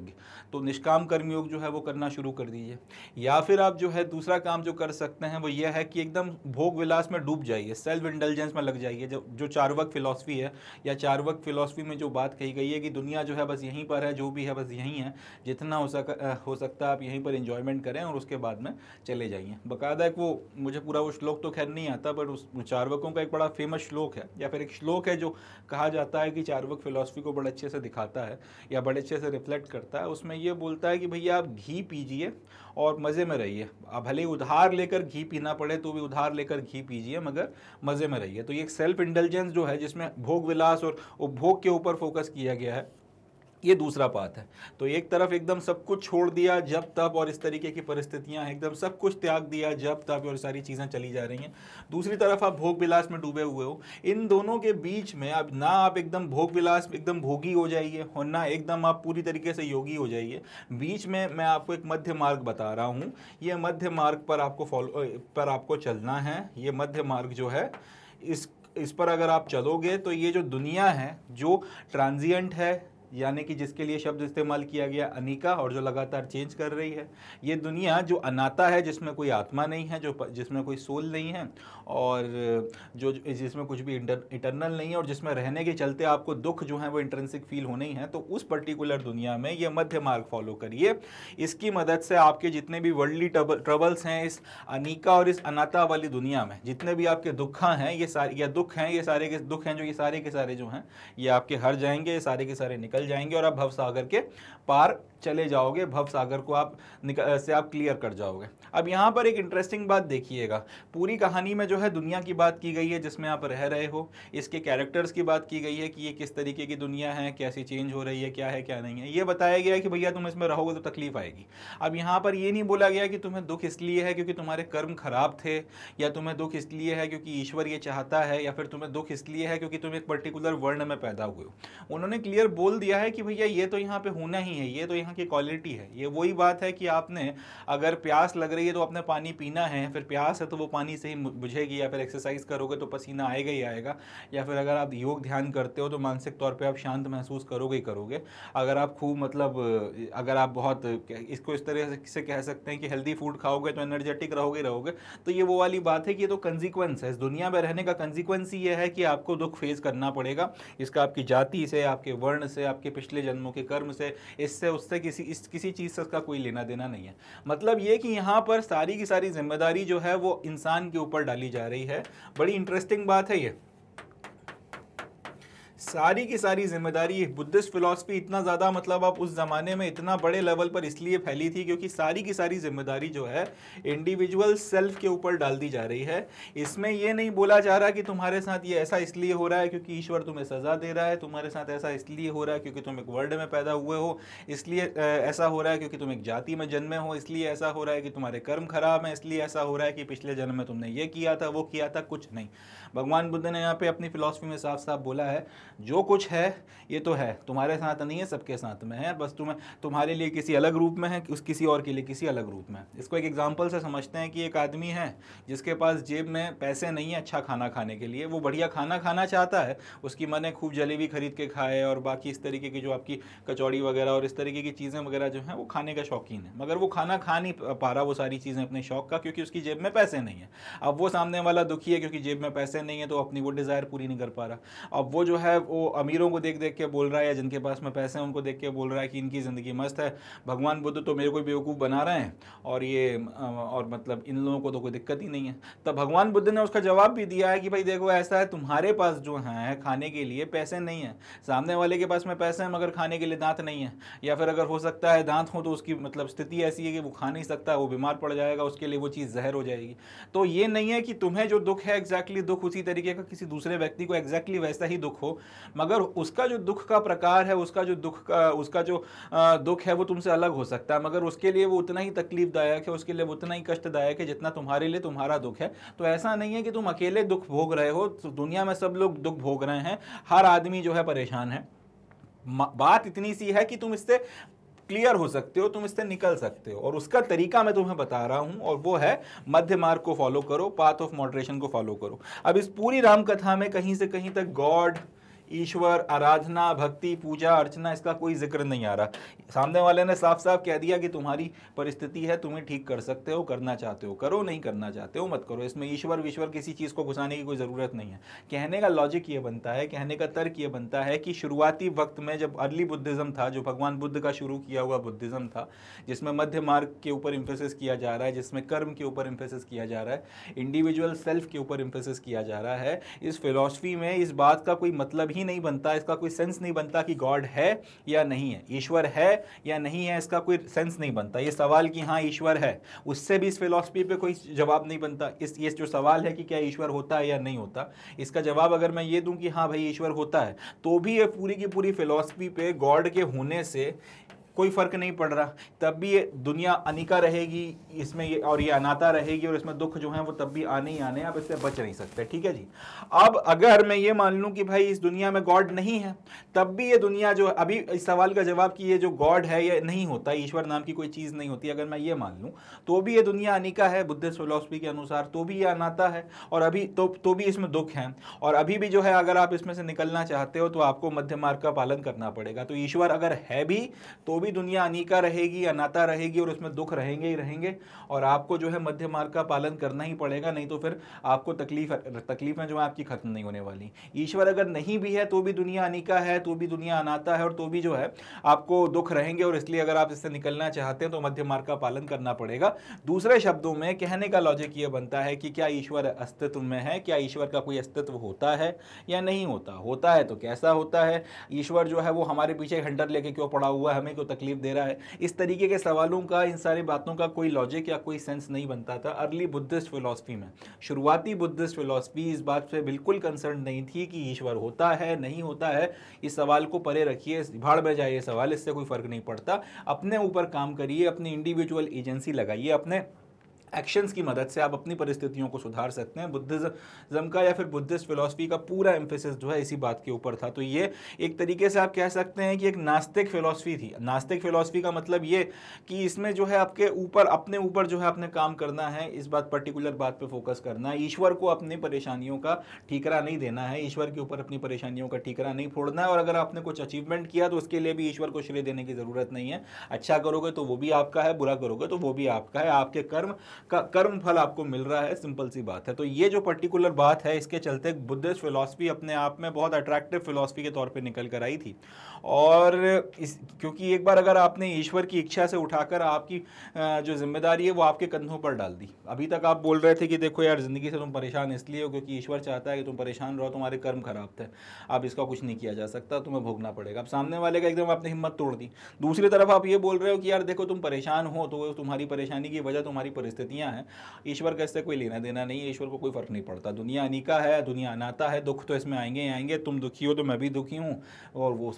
तो निष्काम कर्मयोग जो है वो करना शुरू कर दीजिए या फिर आप जो है दूसरा पहला काम जो कर सकते हैं वो ये है कि एकदम भोग विलास में डूब जाइए सेल्फ इंटेलिजेंस में लग जाइए जो जो चारवक फिलॉसफी है या चारवक फिलॉसफी में जो बात कही गई है कि दुनिया जो है बस यहीं पर है जो भी है बस यहीं है जितना हो सक हो सकता है आप यहीं पर इंजॉयमेंट करें और उसके बाद में चले जाइए बाकायदा एक वो मुझे पूरा वो श्लोक तो खैर नहीं आता बट उस चारवकों का एक बड़ा फेमस श्लोक है या फिर एक श्लोक है जो कहा जाता है कि चारवक फिलॉसफी को बड़े अच्छे से दिखाता है या बड़े अच्छे से रिफ्लेक्ट करता है उसमें यह बोलता है कि भैया आप घी पीजिए और मज़े में रहिए भले ही उधार लेकर घी पीना पड़े तो भी उधार लेकर घी पीजिए मगर मज़े में रहिए तो ये एक सेल्फ इंटेलिजेंस जो है जिसमें भोग विलास और उपभोग के ऊपर फोकस किया गया है ये दूसरा बात है तो एक तरफ एकदम सब कुछ छोड़ दिया जब तब और इस तरीके की परिस्थितियां एकदम सब कुछ त्याग दिया जब तब और सारी चीज़ें चली जा रही हैं दूसरी तरफ आप भोग विलास में डूबे हुए हो इन दोनों के बीच में अब ना आप एकदम भोग विलास एकदम भोगी हो जाइए और ना एकदम आप पूरी तरीके से योगी हो जाइए बीच में मैं आपको एक मध्य मार्ग बता रहा हूँ ये मध्य मार्ग पर आपको फॉलो पर आपको चलना है ये मध्य मार्ग जो है इस इस पर अगर आप चलोगे तो ये जो दुनिया है जो ट्रांजिएंट है यानी कि जिसके लिए शब्द इस्तेमाल किया गया अनिका और जो लगातार चेंज कर रही है ये दुनिया जो अनाता है जिसमें कोई आत्मा नहीं है जो जिसमें कोई सोल नहीं है और जो जिसमें कुछ भी इंटर इंटरनल नहीं है और जिसमें रहने के चलते आपको दुख जो है वो इंटरेंसिक फील होने ही है तो उस पर्टिकुलर दुनिया में ये मध्य मार्ग फॉलो करिए इसकी मदद से आपके जितने भी वर्ल्डली ट्रबल्स हैं इस अनिका और इस अनाता वाली दुनिया में जितने भी आपके दुखा हैं ये सारे या दुख हैं ये सारे के दुख हैं जो ये सारे के सारे जो हैं ये आपके हर जाएंगे ये सारे के सारे निकल जाएंगे और आप भवसागर के पार चले जाओगे भव सागर को आप से आप क्लियर कर जाओगे अब यहाँ पर एक इंटरेस्टिंग बात देखिएगा पूरी कहानी में जो है दुनिया की बात की गई है जिसमें आप रह रहे हो इसके कैरेक्टर्स की बात की गई है कि ये किस तरीके की दुनिया है कैसी चेंज हो रही है क्या है क्या नहीं है ये बताया गया है कि भैया तुम इसमें रहोगे तो तकलीफ आएगी अब यहाँ पर ये नहीं बोला गया कि तुम्हें दुख इसलिए है क्योंकि तुम्हारे कर्म खराब थे या तुम्हें दुख इसलिए है क्योंकि ईश्वर ये चाहता है या फिर तुम्हें दुख इसलिए है क्योंकि तुम एक पर्टिकुलर वर्ण में पैदा हुए हो उन्होंने क्लियर बोल दिया है कि भैया ये तो यहाँ पे होना ही है ये तो यहाँ यहाँ की क्वालिटी है ये वही बात है कि आपने अगर प्यास लग रही है तो आपने पानी पीना है फिर प्यास है तो वो पानी से ही बुझेगी या फिर एक्सरसाइज करोगे तो पसीना आएगा ही आएगा या फिर अगर आप योग ध्यान करते हो तो मानसिक तौर पर आप शांत महसूस करोगे ही करोगे अगर आप खूब मतलब अगर आप बहुत इसको इस तरह से कह सकते हैं कि हेल्दी फूड खाओगे तो एनर्जेटिक रहोगे रहोगे तो ये वो वाली बात है कि ये तो कंसिक्वेंस है इस दुनिया में रहने का कंसिक्वेंस ही ये है कि आपको दुख फेस करना पड़ेगा इसका आपकी जाति से आपके वर्ण से आपके पिछले जन्मों के कर्म से इससे उससे किसी इस किसी चीज़ से उसका कोई लेना देना नहीं है मतलब ये कि यहाँ पर सारी की सारी जिम्मेदारी जो है वो इंसान के ऊपर डाली जा रही है बड़ी इंटरेस्टिंग बात है ये सारी की सारी जिम्मेदारी बुद्धिस्ट फिलासफी इतना ज़्यादा मतलब आप उस ज़माने में इतना बड़े लेवल पर इसलिए फैली थी क्योंकि सारी की सारी जिम्मेदारी जो है इंडिविजुअल सेल्फ के ऊपर डाल दी जा रही है इसमें ये नहीं बोला जा रहा कि तुम्हारे साथ ये ऐसा इसलिए हो रहा है क्योंकि ईश्वर तुम्हें सज़ा दे रहा है तुम्हारे साथ ऐसा इसलिए हो रहा है क्योंकि तुम एक वर्ल्ड में पैदा हुए हो इसलिए ऐसा हो रहा है क्योंकि तुम एक जाति में जन्मे हो इसलिए ऐसा हो रहा है कि तुम्हारे कर्म खराब है इसलिए ऐसा हो रहा है कि पिछले जन्म में तुमने ये किया था वो किया था कुछ नहीं भगवान बुद्ध ने यहाँ पे अपनी फ़िलोसफी में साफ साफ बोला है जो कुछ है ये तो है तुम्हारे साथ नहीं है सबके साथ में है बस तुम्हें तुम्हारे लिए किसी अलग रूप में है उस किसी और के लिए किसी अलग रूप में इसको एक एग्जाम्पल से समझते हैं कि एक आदमी है जिसके पास जेब में पैसे नहीं है अच्छा खाना खाने के लिए वो बढ़िया खाना खाना चाहता है उसकी मन है खूब जलेबी खरीद के खाए और बाकी इस तरीके की जो आपकी कचौड़ी वगैरह और इस तरीके की चीज़ें वगैरह जो हैं वो खाने का शौकीन है मगर वो खाना खा नहीं पा रहा वो सारी चीज़ें अपने शौक का क्योंकि उसकी जेब में पैसे नहीं है अब वो सामने वाला दुखी है क्योंकि जेब में पैसे पैसे नहीं है तो अपनी वो डिज़ायर पूरी नहीं कर पा रहा अब वो जो है वो अमीरों को देख देख के बोल रहा है या जिनके पास में पैसे हैं उनको देख के बोल रहा है कि इनकी ज़िंदगी मस्त है भगवान बुद्ध तो मेरे को बेवकूफ़ बना रहे हैं और ये और मतलब इन लोगों को तो कोई दिक्कत ही नहीं है तब भगवान बुद्ध ने उसका जवाब भी दिया है कि भाई देखो ऐसा है तुम्हारे पास जो हैं खाने के लिए पैसे नहीं हैं सामने वाले के पास में पैसे हैं मगर खाने के लिए दांत नहीं है या फिर अगर हो सकता है दांत हो तो उसकी मतलब स्थिति ऐसी है कि वो खा नहीं सकता वो बीमार पड़ जाएगा उसके लिए वो चीज़ जहर हो जाएगी तो ये नहीं है कि तुम्हें जो दुख है एग्जैक्टली दुख उसी तरीके का किसी दूसरे व्यक्ति को एग्जैक्टली exactly वैसा ही दुख हो मगर उसका जो दुख का प्रकार है उसका जो दुख का उसका जो दुख है वो तुमसे अलग हो सकता है मगर उसके लिए वो उतना ही तकलीफदायक है उसके लिए वो उतना ही कष्टदायक है जितना तुम्हारे लिए तुम्हारा दुख है तो ऐसा नहीं है कि तुम अकेले दुख भोग रहे हो तो दुनिया में सब लोग दुख भोग रहे हैं हर आदमी जो है परेशान है बात इतनी सी है कि तुम इससे क्लियर हो सकते हो तुम इससे निकल सकते हो और उसका तरीका मैं तुम्हें बता रहा हूं और वो है मध्य मार्ग को फॉलो करो पाथ ऑफ मॉडरेशन को फॉलो करो अब इस पूरी राम कथा में कहीं से कहीं तक गॉड ईश्वर आराधना भक्ति पूजा अर्चना इसका कोई जिक्र नहीं आ रहा सामने वाले ने साफ साफ कह दिया कि तुम्हारी परिस्थिति है तुम्हें ठीक कर सकते हो करना चाहते हो करो नहीं करना चाहते हो मत करो इसमें ईश्वर विश्वर किसी चीज़ को घुसाने की कोई ज़रूरत नहीं है कहने का लॉजिक ये बनता है कहने का तर्क ये बनता है कि शुरुआती वक्त में जब अर्ली बुद्धिज़्म था जो भगवान बुद्ध का शुरू किया हुआ बुद्धिज़्म था जिसमें मध्य मार्ग के ऊपर इम्फेसिस किया जा रहा है जिसमें कर्म के ऊपर इम्फेसिस किया जा रहा है इंडिविजुअल सेल्फ के ऊपर इम्फेसिस किया जा रहा है इस फिलोसफी में इस बात का कोई मतलब ही ही नहीं बनता इसका कोई सेंस नहीं बनता कि गॉड है या नहीं है ईश्वर है या नहीं है इसका कोई सेंस नहीं बनता ये सवाल कि हाँ ईश्वर है उससे भी इस फिलॉसफी पे कोई जवाब नहीं बनता इस ये जो सवाल है कि क्या ईश्वर होता है या नहीं होता इसका जवाब अगर मैं ये दूँ कि हाँ भाई ईश्वर होता है तो भी ये पूरी की पूरी फिलॉसफी पे गॉड के होने से कोई फ़र्क नहीं पड़ रहा तब भी ये दुनिया अनिका रहेगी इसमें ये और ये अनाता रहेगी और इसमें दुख जो है वो तब भी आने ही आने आप इससे बच नहीं सकते ठीक है जी अब अगर मैं ये मान लूं कि भाई इस दुनिया में गॉड नहीं है तब भी ये दुनिया जो अभी इस सवाल का जवाब कि ये जो गॉड है ये नहीं होता ईश्वर नाम की कोई चीज़ नहीं होती अगर मैं ये मान लूँ तो भी ये दुनिया अनिका है बुद्धिस्ट फिलोसफी के अनुसार तो भी ये अनाता है और अभी तो तो भी इसमें दुख है और अभी भी जो है अगर आप इसमें से निकलना चाहते हो तो आपको मध्य मार्ग का पालन करना पड़ेगा तो ईश्वर अगर है भी तो भी दुनिया अनिका रहेगी अनाता रहेगी और उसमें दुख रहेंगे ही रहेंगे और आपको जो है मध्य मार्ग का पालन करना ही पड़ेगा नहीं तो फिर आपको तकलीफ तकलीफें जो है आपकी खत्म नहीं होने वाली ईश्वर अगर नहीं भी है तो भी दुनिया अनिका है तो भी दुनिया अनाता है और तो भी जो है आपको दुख रहेंगे और इसलिए अगर आप इससे निकलना चाहते हैं तो मध्य मार्ग का पालन करना पड़ेगा दूसरे शब्दों में कहने का लॉजिक ये बनता है कि क्या ईश्वर अस्तित्व में है क्या ईश्वर का कोई अस्तित्व होता है या नहीं होता होता है तो कैसा होता है ईश्वर जो है वो हमारे पीछे घंटर लेके क्यों पड़ा हुआ है हमें क्यों तकलीफ दे रहा है इस तरीके के सवालों का इन सारी बातों का कोई लॉजिक या कोई सेंस नहीं बनता था अर्ली बुद्धिस्ट फिलासफी में शुरुआती बुद्धिस्ट फिलासफी इस बात पर बिल्कुल कंसर्न नहीं थी कि ईश्वर होता है नहीं होता है इस सवाल को परे रखिए भाड़ में जाइए सवाल इससे कोई फ़र्क नहीं पड़ता अपने ऊपर काम करिए अपनी इंडिविजुअल एजेंसी लगाइए अपने एक्शंस की मदद से आप अपनी परिस्थितियों को सुधार सकते हैं बुद्धिज्म का या फिर बुद्धिस्ट फिलोसफी का पूरा एम्फेसिस जो है इसी बात के ऊपर था तो ये एक तरीके से आप कह सकते हैं कि एक नास्तिक फिलोसफी थी नास्तिक फिलोसफी का मतलब ये कि इसमें जो है आपके ऊपर अपने ऊपर जो है आपने काम करना है इस बात पर्टिकुलर बात पर फोकस करना है ईश्वर को अपनी परेशानियों का ठीकरा नहीं देना है ईश्वर के ऊपर अपनी परेशानियों का ठीकरा नहीं फोड़ना है और अगर आपने कुछ अचीवमेंट किया तो उसके लिए भी ईश्वर को श्रेय देने की ज़रूरत नहीं है अच्छा करोगे तो वो भी आपका है बुरा करोगे तो वो भी आपका है आपके कर्म का कर्म फल आपको मिल रहा है सिंपल सी बात है तो ये जो पर्टिकुलर बात है इसके चलते बुद्धिस्ट फिलोसफी अपने आप में बहुत अट्रैक्टिव फिलासफी के तौर पर निकल कर आई थी और इस क्योंकि एक बार अगर आपने ईश्वर की इच्छा से उठाकर आपकी जो जिम्मेदारी है वो आपके कंधों पर डाल दी अभी तक आप बोल रहे थे कि देखो यार ज़िंदगी से तुम परेशान इसलिए हो क्योंकि ईश्वर चाहता है कि तुम परेशान रहो तुम्हारे कर्म खराब थे अब इसका कुछ नहीं किया जा सकता तुम्हें भोगना पड़ेगा अब सामने वाले का एकदम आपने हिम्मत तोड़ दी दूसरी तरफ आप ये बोल रहे हो कि यार देखो तुम परेशान हो तो तुम्हारी परेशानी की वजह तुम्हारी परिस्थिति गतियाँ हैं ईश्वर का इससे कोई लेना देना नहीं है ईश्वर को कोई फ़र्क नहीं पड़ता दुनिया अनिका है दुनिया अनाता है दुख तो इसमें आएंगे ही आएंगे तुम दुखी हो तो मैं भी दुखी हूँ और वो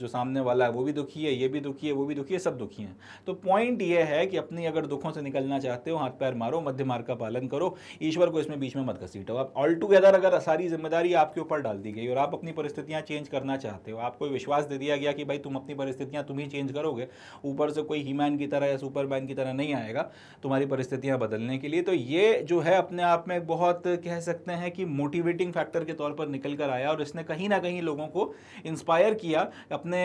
जो सामने वाला है वो भी दुखी है ये भी दुखी है वो भी दुखी है सब दुखी हैं तो पॉइंट ये है कि अपनी अगर दुखों से निकलना चाहते हो हाथ पैर मारो मध्य मार्ग का पालन करो ईश्वर को इसमें बीच में मत घसीटो आप ऑल टुगेदर अगर सारी जिम्मेदारी आपके ऊपर डाल दी गई और आप अपनी परिस्थितियाँ चेंज करना चाहते हो आपको विश्वास दे दिया गया कि भाई तुम अपनी परिस्थितियाँ तुम ही चेंज करोगे ऊपर से कोई हीमैन की तरह या सुपरमैन की तरह नहीं आएगा तुम्हारी परिस्थितियाँ नीतियां बदलने के लिए तो ये जो है अपने आप में बहुत कह सकते हैं कि मोटिवेटिंग फैक्टर के तौर पर निकल कर आया और इसने कहीं ना कहीं लोगों को इंस्पायर किया अपने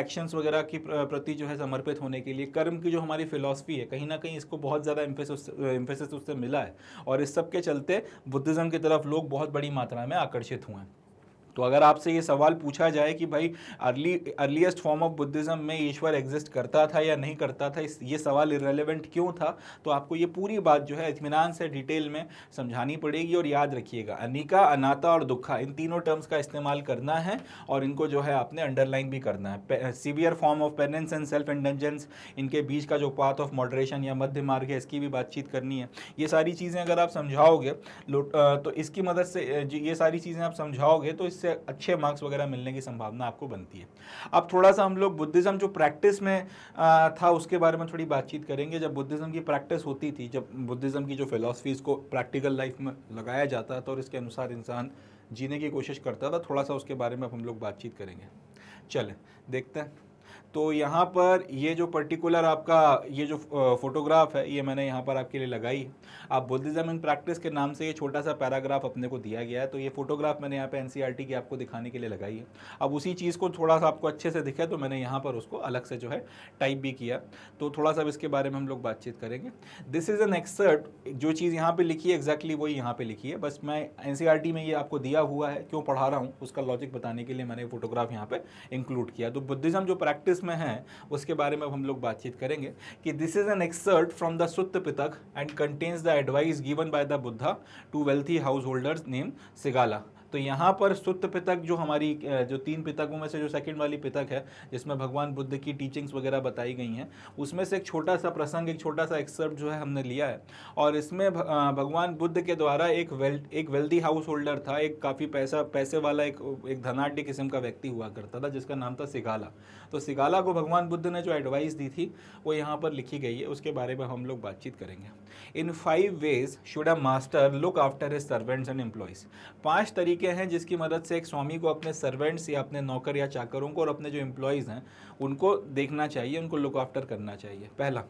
एक्शंस वगैरह के प्रति जो है समर्पित होने के लिए कर्म की जो हमारी फिलॉसफी है कहीं ना कहीं इसको बहुत ज़्यादा इम्फेसिस उससे मिला है और इस सब के चलते बुद्धिज़्म की तरफ लोग बहुत बड़ी मात्रा में आकर्षित हुए हैं तो अगर आपसे ये सवाल पूछा जाए कि भाई early earliest form of Buddhism में ईश्वर एग्जिस्ट करता था या नहीं करता था इस ये सवाल इरेलीवेंट क्यों था तो आपको ये पूरी बात जो है इतमान से डिटेल में समझानी पड़ेगी और याद रखिएगा अनिका अनाता और दुखा इन तीनों टर्म्स का इस्तेमाल करना है और इनको जो है आपने अंडरलाइन भी करना है severe form of penance and self indulgence इनके बीच का जो पाथ ऑफ मॉडरेशन या मध्य मार्ग है इसकी भी बातचीत करनी है ये सारी चीज़ें अगर आप समझाओगे तो इसकी मदद से ये सारी चीज़ें आप समझाओगे तो इस उससे अच्छे मार्क्स वगैरह मिलने की संभावना आपको बनती है अब थोड़ा सा हम लोग बुद्धिज़्म जो प्रैक्टिस में था उसके बारे में थोड़ी बातचीत करेंगे जब बुद्धिज़्म की प्रैक्टिस होती थी जब बुद्धिज़्म की जो फिलोसफीज़ को प्रैक्टिकल लाइफ में लगाया जाता था और इसके अनुसार इंसान जीने की कोशिश करता था थोड़ा सा उसके बारे में हम लोग बातचीत करेंगे चलें देखते हैं तो यहाँ पर ये जो पर्टिकुलर आपका ये जो फोटोग्राफ है ये मैंने यहाँ पर आपके लिए लगाई है आप बुद्धिज़्म इन प्रैक्टिस के नाम से ये छोटा सा पैराग्राफ अपने को दिया गया है तो ये फोटोग्राफ मैंने यहाँ पे एनसीईआरटी e की आपको दिखाने के लिए लगाई है अब उसी चीज़ को थोड़ा सा आपको अच्छे से दिखे तो मैंने यहाँ पर उसको अलग से जो है टाइप भी किया तो थोड़ा सा इसके बारे में हम लोग बातचीत करेंगे दिस इज़ एन एक्सर्ट जो चीज़ यहाँ पर लिखी है एग्जैक्टली वही यहाँ पर लिखी है बस मैं एन e में ये आपको दिया हुआ है क्यों पढ़ा रहा हूँ उसका लॉजिक बताने के लिए मैंने फोटोग्राफ यहाँ पर इंक्लूड किया तो बुद्धिज़्म जो प्रैक्टिस में है उसके बारे में हम लोग बातचीत करेंगे कि this is an excerpt from the Sutta Pitaka and contains the advice given by the Buddha to wealthy house holders name Sigala तो यहाँ पर सुत्त पितक जो हमारी जो तीन पितकों में से जो सेकंड वाली पितक है जिसमें भगवान बुद्ध की टीचिंग्स वगैरह बताई गई हैं उसमें से एक छोटा सा प्रसंग एक छोटा सा एक्सर्प जो है हमने लिया है और इसमें भगवान बुद्ध के द्वारा एक वेल एक वेल्दी हाउस होल्डर था एक काफ़ी पैसा पैसे वाला एक एक धनाढ़ किस्म का व्यक्ति हुआ करता था जिसका नाम था सिगाला तो सिगाला को भगवान बुद्ध ने जो एडवाइस दी थी वो यहाँ पर लिखी गई है उसके बारे में हम लोग बातचीत करेंगे in five ways should a master look after his servants and employees पांच तरीके हैं जिसकी मदद से एक स्वामी को अपने सर्वेंट्स या अपने नौकर या चाकरों को और अपने जो एम्प्लॉयज़ हैं उनको देखना चाहिए उनको लुक आफ्टर करना चाहिए पहला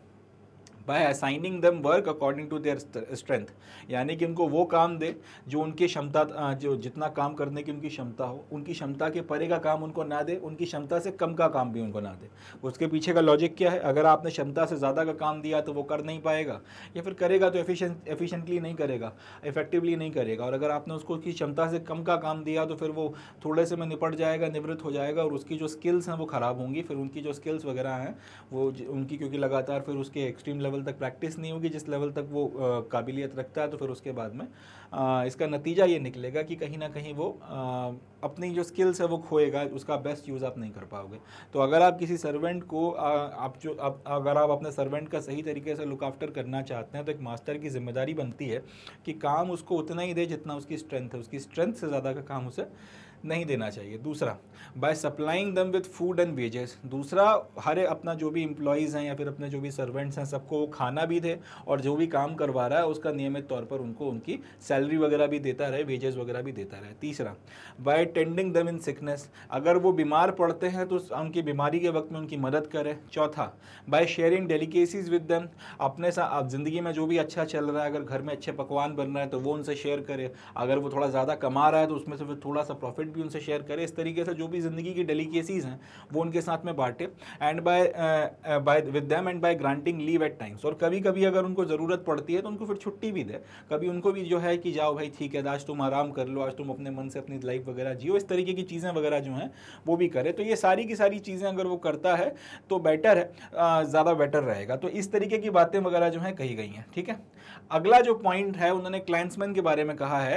by assigning them work according to their strength यानी कि उनको वो काम दे जो उनकी क्षमता जो जितना काम करने की उनकी क्षमता हो उनकी क्षमता के परे का काम उनको ना दे उनकी क्षमता से कम का काम भी उनको ना दे उसके पीछे का लॉजिक क्या है अगर आपने क्षमता से ज़्यादा का काम दिया तो वो कर नहीं पाएगा या फिर करेगा तो एफिशेंटली नहीं करेगा इफेक्टिवली नहीं करेगा और अगर आपने उसको उसकी क्षमता से कम का काम दिया तो फिर वो थोड़े से में निपट जाएगा निवृत्त हो जाएगा और उसकी जो स्किल्स हैं वो ख़राब होंगी फिर उनकी जो स्किल्स वगैरह हैं वो उनकी क्योंकि लगातार फिर उसके एक्सट्रीम लेवल लेवल तक प्रैक्टिस नहीं होगी जिस लेवल तक वो काबिलियत रखता है तो फिर उसके बाद में आ, इसका नतीजा ये निकलेगा कि कहीं ना कहीं वो आ, अपनी जो स्किल्स है वो खोएगा उसका बेस्ट यूज़ आप नहीं कर पाओगे तो अगर आप किसी सर्वेंट को आ, आप जो आप अगर आप अपने सर्वेंट का सही तरीके से लुक आफ्टर करना चाहते हैं तो एक मास्टर की जिम्मेदारी बनती है कि काम उसको उतना ही दे जितना उसकी स्ट्रेंथ है उसकी स्ट्रेंथ से ज़्यादा का काम उसे नहीं देना चाहिए दूसरा by supplying them with food and wages दूसरा हर अपना जो भी इम्प्लॉयज़ हैं या फिर अपने जो भी सर्वेंट्स हैं सबको वो खाना भी दे और जो भी काम करवा रहा है उसका नियमित तौर पर उनको उनकी सैलरी वगैरह भी देता रहे वेजेस वगैरह भी देता रहे तीसरा बाय टेंडिंग दम इन सिकनेस अगर वो बीमार पड़ते हैं तो उनकी बीमारी के वक्त में उनकी मदद करें चौथा by sharing delicacies with them अपने साथ ज़िंदगी में जो भी अच्छा चल रहा है अगर घर में अच्छे पकवान बन रहे हैं तो वो उनसे शेयर करें अगर वो थोड़ा ज़्यादा कमा रहा है तो उसमें से फिर थोड़ा सा प्रॉफिट कंटेंट भी उनसे शेयर करें इस तरीके से जो भी ज़िंदगी की डेलीकेसीज़ हैं वो उनके साथ में बांटे and by by with them and by granting leave at times और कभी कभी अगर उनको ज़रूरत पड़ती है तो उनको फिर छुट्टी भी दे कभी उनको भी जो है कि जाओ भाई ठीक है आज तुम आराम कर लो आज तुम अपने मन से अपनी लाइफ वगैरह जियो इस तरीके की चीज़ें वगैरह जो हैं वो भी करें तो ये सारी की सारी चीज़ें अगर वो करता है तो बेटर है ज़्यादा बेटर रहेगा तो इस तरीके की बातें वगैरह जो हैं कही गई हैं ठीक है अगला जो पॉइंट है उन्होंने क्लाइंट्समैन के बारे में कहा है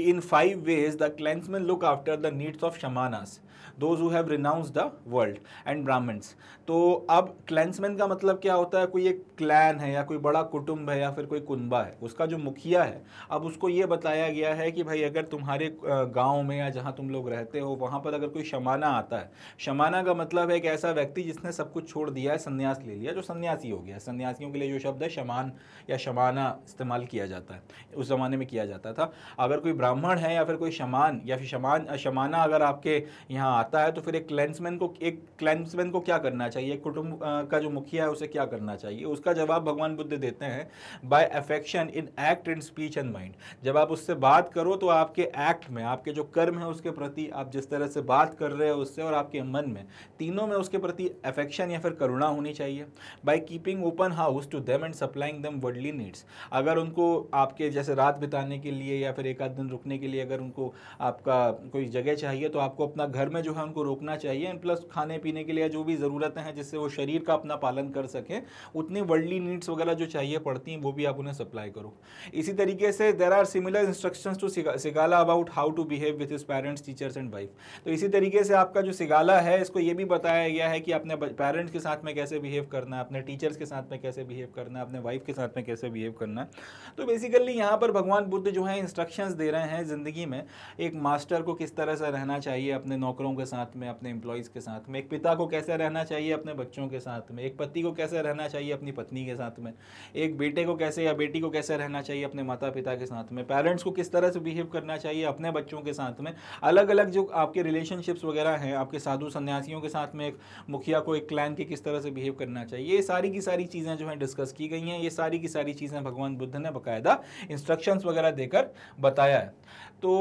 in five ways the clansmen look after the needs of shamanas. Those who have renounce the world and brahmans तो अब क्लैंसमैन का मतलब क्या होता है कोई एक क्लैन है या कोई बड़ा कुटुंब है या फिर कोई कुनबा है उसका जो मुखिया है अब उसको ये बताया गया है कि भाई अगर तुम्हारे गाँव में या जहाँ तुम लोग रहते हो वहाँ पर अगर कोई शमाना आता है शमाना का मतलब है एक ऐसा व्यक्ति जिसने सब कुछ छोड़ दिया है संन्यास ले लिया जो सन्यासी हो गया सन्यासियों के लिए जो शब्द है शमान या शमाना इस्तेमाल किया जाता है उस ज़माने में किया जाता था अगर कोई ब्राह्मण है या फिर कोई शमान या फिर शमान शमाना अगर आपके यहाँ आता है तो फिर एक क्लैंसमैन को एक क्लैंसमैन को क्या करना चाहिए कुटुंब का जो मुखिया है उसे क्या करना चाहिए उसका जवाब भगवान बुद्ध देते हैं by affection in act and speech and mind जब आप उससे बात करो तो आपके एक्ट में आपके जो कर्म है उसके प्रति आप जिस तरह से बात कर रहे हो उससे और आपके मन में तीनों में उसके प्रति अफेक्शन या फिर करुणा होनी चाहिए by keeping open house to them and supplying them worldly needs अगर उनको आपके जैसे रात बिताने के लिए या फिर एक आध दिन रुकने के लिए अगर उनको आपका कोई जगह चाहिए तो आपको अपना घर में जो है उनको रोकना चाहिए एंड प्लस खाने पीने के लिए जो भी ज़रूरतें हैं जिससे वो शरीर का अपना पालन कर सकें उतनी वर्ल्डली नीड्स वगैरह जो चाहिए पड़ती हैं वो भी आप उन्हें सप्लाई करो इसी तरीके से there are similar instructions to Sigala about how to behave with his parents teachers and wife तो इसी तरीके से आपका जो सिगाला है इसको ये भी बताया गया है कि अपने पेरेंट्स के साथ में कैसे बिहेव करना है अपने टीचर्स के साथ में कैसे बिहेव करना है अपने वाइफ के साथ में कैसे बिहेव करना है तो बेसिकली यहाँ पर भगवान बुद्ध जो है इंस्ट्रक्शंस दे रहे हैं ज़िंदगी में एक मास्टर को किस तरह से रहना चाहिए अपने नौकरों के के साथ में अपने एम्प्लॉयज़ के साथ में एक पिता को कैसे रहना चाहिए अपने बच्चों के साथ में एक पति को कैसे रहना चाहिए अपनी पत्नी के साथ में एक बेटे को कैसे या बेटी को कैसे रहना चाहिए अपने माता पिता के साथ में पेरेंट्स को किस तरह से बिहेव करना चाहिए अपने बच्चों के साथ में अलग अलग जो आपके रिलेशनशिप्स वगैरह हैं आपके साधु सन्यासियों के साथ में एक मुखिया को एक क्लैन के किस तरह से बिहेव करना चाहिए ये सारी की सारी चीज़ें जो हैं डिस्कस की गई हैं ये सारी की सारी चीज़ें भगवान बुद्ध ने बाकायदा इंस्ट्रक्शंस वगैरह देकर बताया है तो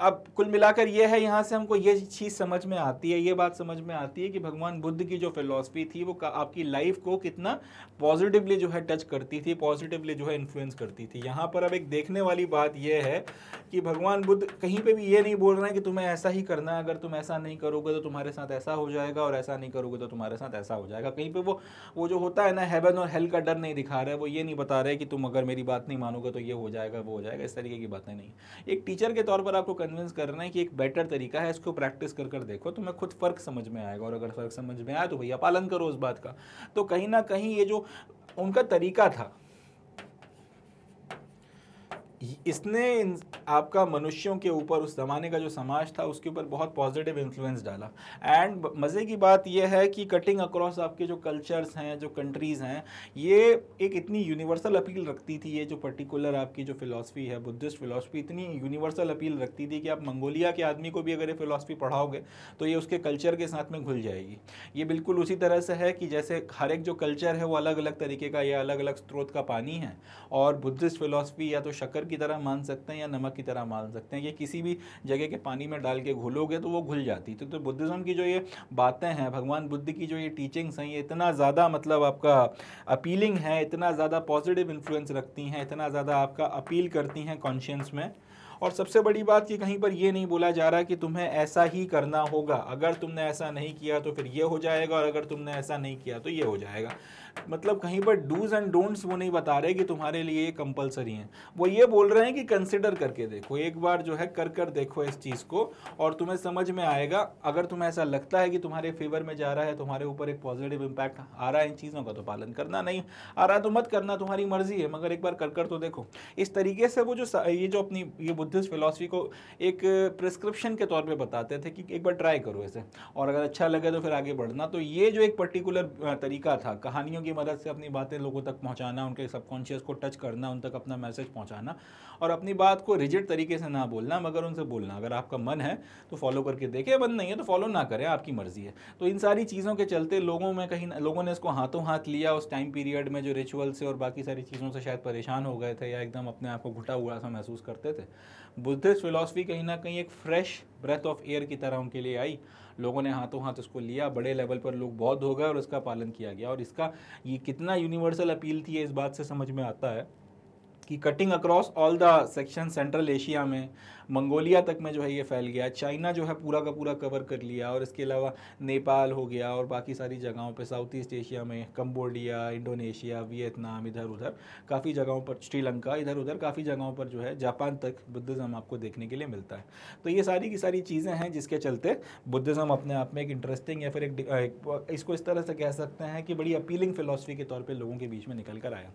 अब कुल मिलाकर यह है यहाँ से हमको ये चीज़ समझ में आती है ये बात समझ में आती है कि भगवान बुद्ध की जो फिलॉसफी थी वो आपकी लाइफ को कितना पॉजिटिवली जो है टच करती थी पॉजिटिवली जो है इन्फ्लुएंस करती थी यहाँ पर अब एक देखने वाली बात यह है कि भगवान बुद्ध कहीं पे भी ये नहीं बोल रहे हैं कि तुम्हें ऐसा ही करना है अगर तुम ऐसा नहीं करोगे तो तुम्हारे साथ ऐसा हो जाएगा और ऐसा नहीं करोगे तो तुम्हारे साथ ऐसा हो जाएगा कहीं पर वो वो जो होता है ना हेवन और हेल का डर नहीं दिखा रहा है वो ये नहीं बता रहे कि तुम अगर मेरी बात नहीं मानोगे तो ये हो जाएगा वो हो जाएगा इस तरीके की बातें नहीं एक टीचर के तौर पर आपको कन्विंस करना है कि एक बेटर तरीका है इसको प्रैक्टिस कर कर देखो मैं खुद फ़र्क समझ में आएगा और अगर फ़र्क समझ में आया तो भैया पालन करो उस बात का तो कहीं ना कहीं ये जो उनका तरीका था इसने आपका मनुष्यों के ऊपर उस ज़माने का जो समाज था उसके ऊपर बहुत पॉजिटिव इन्फ्लुएंस डाला एंड मज़े की बात यह है कि कटिंग अक्रॉस आपके जो कल्चर्स हैं जो कंट्रीज़ हैं ये एक इतनी यूनिवर्सल अपील रखती थी ये जो पर्टिकुलर आपकी जो फ़िलासफ़ी है बुद्धिस्ट फिलासफी इतनी यूनिवर्सल अपील रखती थी कि आप मंगोलिया के आदमी को भी अगर ये फ़िलासफी पढ़ाओगे तो ये उसके कल्चर के साथ में घुल जाएगी ये बिल्कुल उसी तरह से है कि जैसे हर एक जो कल्चर है वो अलग अलग तरीके का या अलग अलग स्रोत का पानी है और बुद्धिस्ट फिलासफ़ी या तो शक्कर की तरह मान सकते हैं या नमक की तरह मान सकते हैं ये किसी भी जगह के पानी में डाल के घुलोगे तो वो घुल जाती तो, तो बुद्धिज़्म की जो ये बातें हैं भगवान बुद्ध की जो ये टीचिंग्स हैं ये इतना ज़्यादा मतलब आपका अपीलिंग है इतना ज़्यादा पॉजिटिव इन्फ्लुएंस रखती हैं इतना ज़्यादा आपका अपील करती हैं कॉन्शियंस में और सबसे बड़ी बात कि कहीं पर यह नहीं बोला जा रहा कि तुम्हें ऐसा ही करना होगा अगर तुमने ऐसा नहीं किया तो फिर ये हो जाएगा और अगर तुमने ऐसा नहीं किया तो ये हो जाएगा मतलब कहीं पर डूज एंड डोंट्स वो नहीं बता रहे कि तुम्हारे लिए ये कंपलसरी हैं वो ये बोल रहे हैं कि कंसिडर करके देखो एक बार जो है कर कर देखो इस चीज़ को और तुम्हें समझ में आएगा अगर तुम्हें ऐसा लगता है कि तुम्हारे फेवर में जा रहा है तुम्हारे ऊपर एक पॉजिटिव इम्पैक्ट आ रहा है इन चीज़ों का तो पालन करना नहीं आ रहा तो मत करना तुम्हारी मर्जी है मगर एक बार कर कर तो देखो इस तरीके से वो जो ये जो अपनी ये बुद्धिस्ट फिलासफी को एक प्रिस्क्रिप्शन के तौर पर बताते थे कि एक बार ट्राई करो इसे और अगर अच्छा लगे तो फिर आगे बढ़ना तो ये जो एक पर्टिकुलर तरीका था कहानियों कहानियों की मदद से अपनी बातें लोगों तक पहुंचाना उनके सबकॉन्शियस को टच करना उन तक अपना मैसेज पहुंचाना और अपनी बात को रिजिड तरीके से ना बोलना मगर उनसे बोलना अगर आपका मन है तो फॉलो करके देखें मन नहीं है तो फॉलो ना करें आपकी मर्ज़ी है तो इन सारी चीज़ों के चलते लोगों में कहीं लोगों ने इसको हाथों हाथ लिया उस टाइम पीरियड में जो रिचुअल से और बाकी सारी चीज़ों से शायद परेशान हो गए थे या एकदम अपने आप को घुटा हुआ सा महसूस करते थे बुद्धिस्ट फिलासफी कहीं ना कहीं एक फ्रेश ब्रेथ ऑफ एयर की तरह उनके लिए आई लोगों ने हाथों हाथ उसको लिया बड़े लेवल पर लोग बहुत हो गए और उसका पालन किया गया और इसका ये कितना यूनिवर्सल अपील थी इस बात से समझ में आता है कि cutting across all the section Central Asia में मंगोलिया तक में जो है ये फैल गया चाइना जो है पूरा का पूरा कवर कर लिया और इसके अलावा नेपाल हो गया और बाकी सारी जगहों पर साउथ ईस्ट एशिया में कम्बोडिया इंडोनेशिया वियतनाम इधर उधर काफ़ी जगहों पर श्रीलंका इधर उधर काफ़ी जगहों पर जो है जापान तक बुद्धिज़्म आपको देखने के लिए मिलता है तो ये सारी की सारी चीज़ें हैं जिसके चलते बुद्धिज़्म अपने आप में एक इंटरेस्टिंग या फिर एक, इसको इस तरह से कह सकते हैं कि बड़ी अपीलिंग फिलोसफी के तौर पर लोगों के बीच में निकल कर आया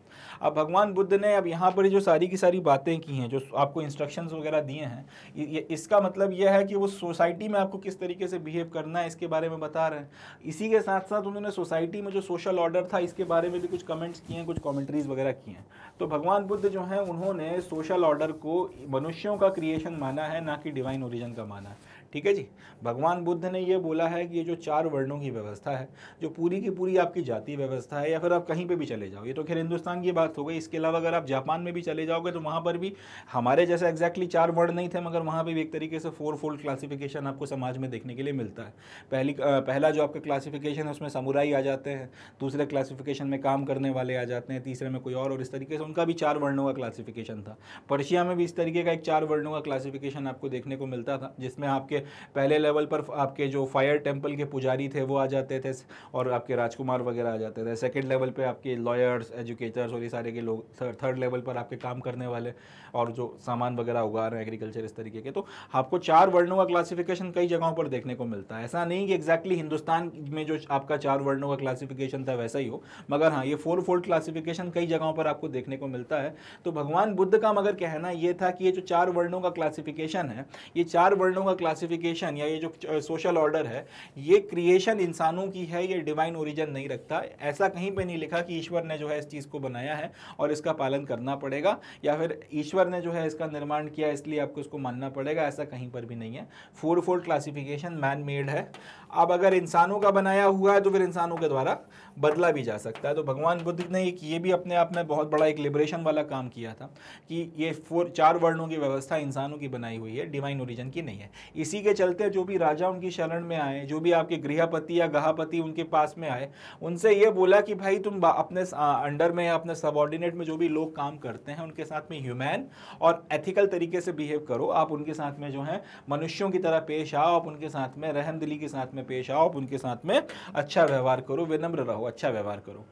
अब भगवान बुद्ध ने अब यहाँ पर जो सारी की सारी बातें की हैं जो आपको इंस्ट्रक्शंस वगैरह दिए हैं हैं ये इसका मतलब यह है कि वो सोसाइटी में आपको किस तरीके से बिहेव करना है इसके बारे में बता रहे हैं इसी के साथ साथ उन्होंने सोसाइटी में जो सोशल ऑर्डर था इसके बारे में भी कुछ कमेंट्स किए हैं कुछ कॉमेंट्रीज वगैरह किए हैं तो भगवान बुद्ध जो हैं उन्होंने सोशल ऑर्डर को मनुष्यों का क्रिएशन माना है ना कि डिवाइन ओरिजन का माना है ठीक है जी भगवान बुद्ध ने ये बोला है कि ये जो चार वर्णों की व्यवस्था है जो पूरी की पूरी आपकी जाति व्यवस्था है या फिर आप कहीं पे भी चले जाओ ये तो खैर हिंदुस्तान की बात हो गई इसके अलावा अगर आप जापान में भी चले जाओगे तो वहाँ पर भी हमारे जैसे एग्जैक्टली चार वर्ण नहीं थे मगर वहाँ पर भी एक तरीके से फोर फोल्ड क्लासिफिकेशन आपको समाज में देखने के लिए मिलता है पहली पहला जो आपका क्लासिफिकेशन है उसमें समुराई आ जाते हैं दूसरे क्लासिफिकेशन में काम करने वाले आ जाते हैं तीसरे में कोई और और इस तरीके से उनका भी चार वर्णों का क्लासिफिकेशन था पर्शिया में भी इस तरीके का एक चार वर्णों का क्लासिफिकेशन आपको देखने को मिलता था जिसमें आपके आपके पहले लेवल पर आपके जो फायर टेम्पल के पुजारी थे वो आ जाते थे और आपके राजकुमार वगैरह आ जाते थे सेकेंड लेवल पर आपके लॉयर्स एजुकेटर्स और ये सारे के लोग थर्ड लेवल पर आपके काम करने वाले और जो सामान वगैरह उगा रहे हैं एग्रीकल्चर इस तरीके के तो आपको चार वर्णों का क्लासिफिकेशन कई जगहों पर देखने को मिलता है ऐसा नहीं कि एग्जैक्टली हिंदुस्तान में जो आपका चार वर्णों का क्लासिफिकेशन था वैसा ही हो मगर हाँ ये फोर फोल्ड क्लासिफिकेशन कई जगहों पर आपको देखने को मिलता है तो भगवान बुद्ध का मगर कहना ये था कि ये जो चार वर्णों का क्लासिफिकेशन है ये चार वर्णों का क्लासिफिक क्लासिफिकेशन या ये जो सोशल ऑर्डर है ये क्रिएशन इंसानों की है ये डिवाइन ओरिजिन नहीं रखता ऐसा कहीं पे नहीं लिखा कि ईश्वर ने जो है इस चीज़ को बनाया है और इसका पालन करना पड़ेगा या फिर ईश्वर ने जो है इसका निर्माण किया इसलिए आपको इसको मानना पड़ेगा ऐसा कहीं पर भी नहीं है four fold classification man made है अब अगर इंसानों का बनाया हुआ है तो फिर इंसानों के द्वारा बदला भी जा सकता है तो भगवान बुद्ध ने एक ये भी अपने आप में बहुत बड़ा एक लिबरेशन वाला काम किया था कि ये फोर चार वर्णों की व्यवस्था इंसानों की बनाई हुई है डिवाइन ओरिजन की नहीं है इसी के चलते जो भी राजा उनकी शरण में आए जो भी आपके गृहपति या गहापति उनके पास में आए उनसे ये बोला कि भाई तुम अपने अंडर में अपने सबॉर्डिनेट में जो भी लोग काम करते हैं उनके साथ में ह्यूमैन और एथिकल तरीके से बिहेव करो आप उनके साथ में जो है मनुष्यों की तरह पेश आओ आप उनके साथ में रहमदिली के साथ में में पेश आओ उनके साथ में अच्छा व्यवहार करो विनम्र रहो अच्छा व्यवहार करो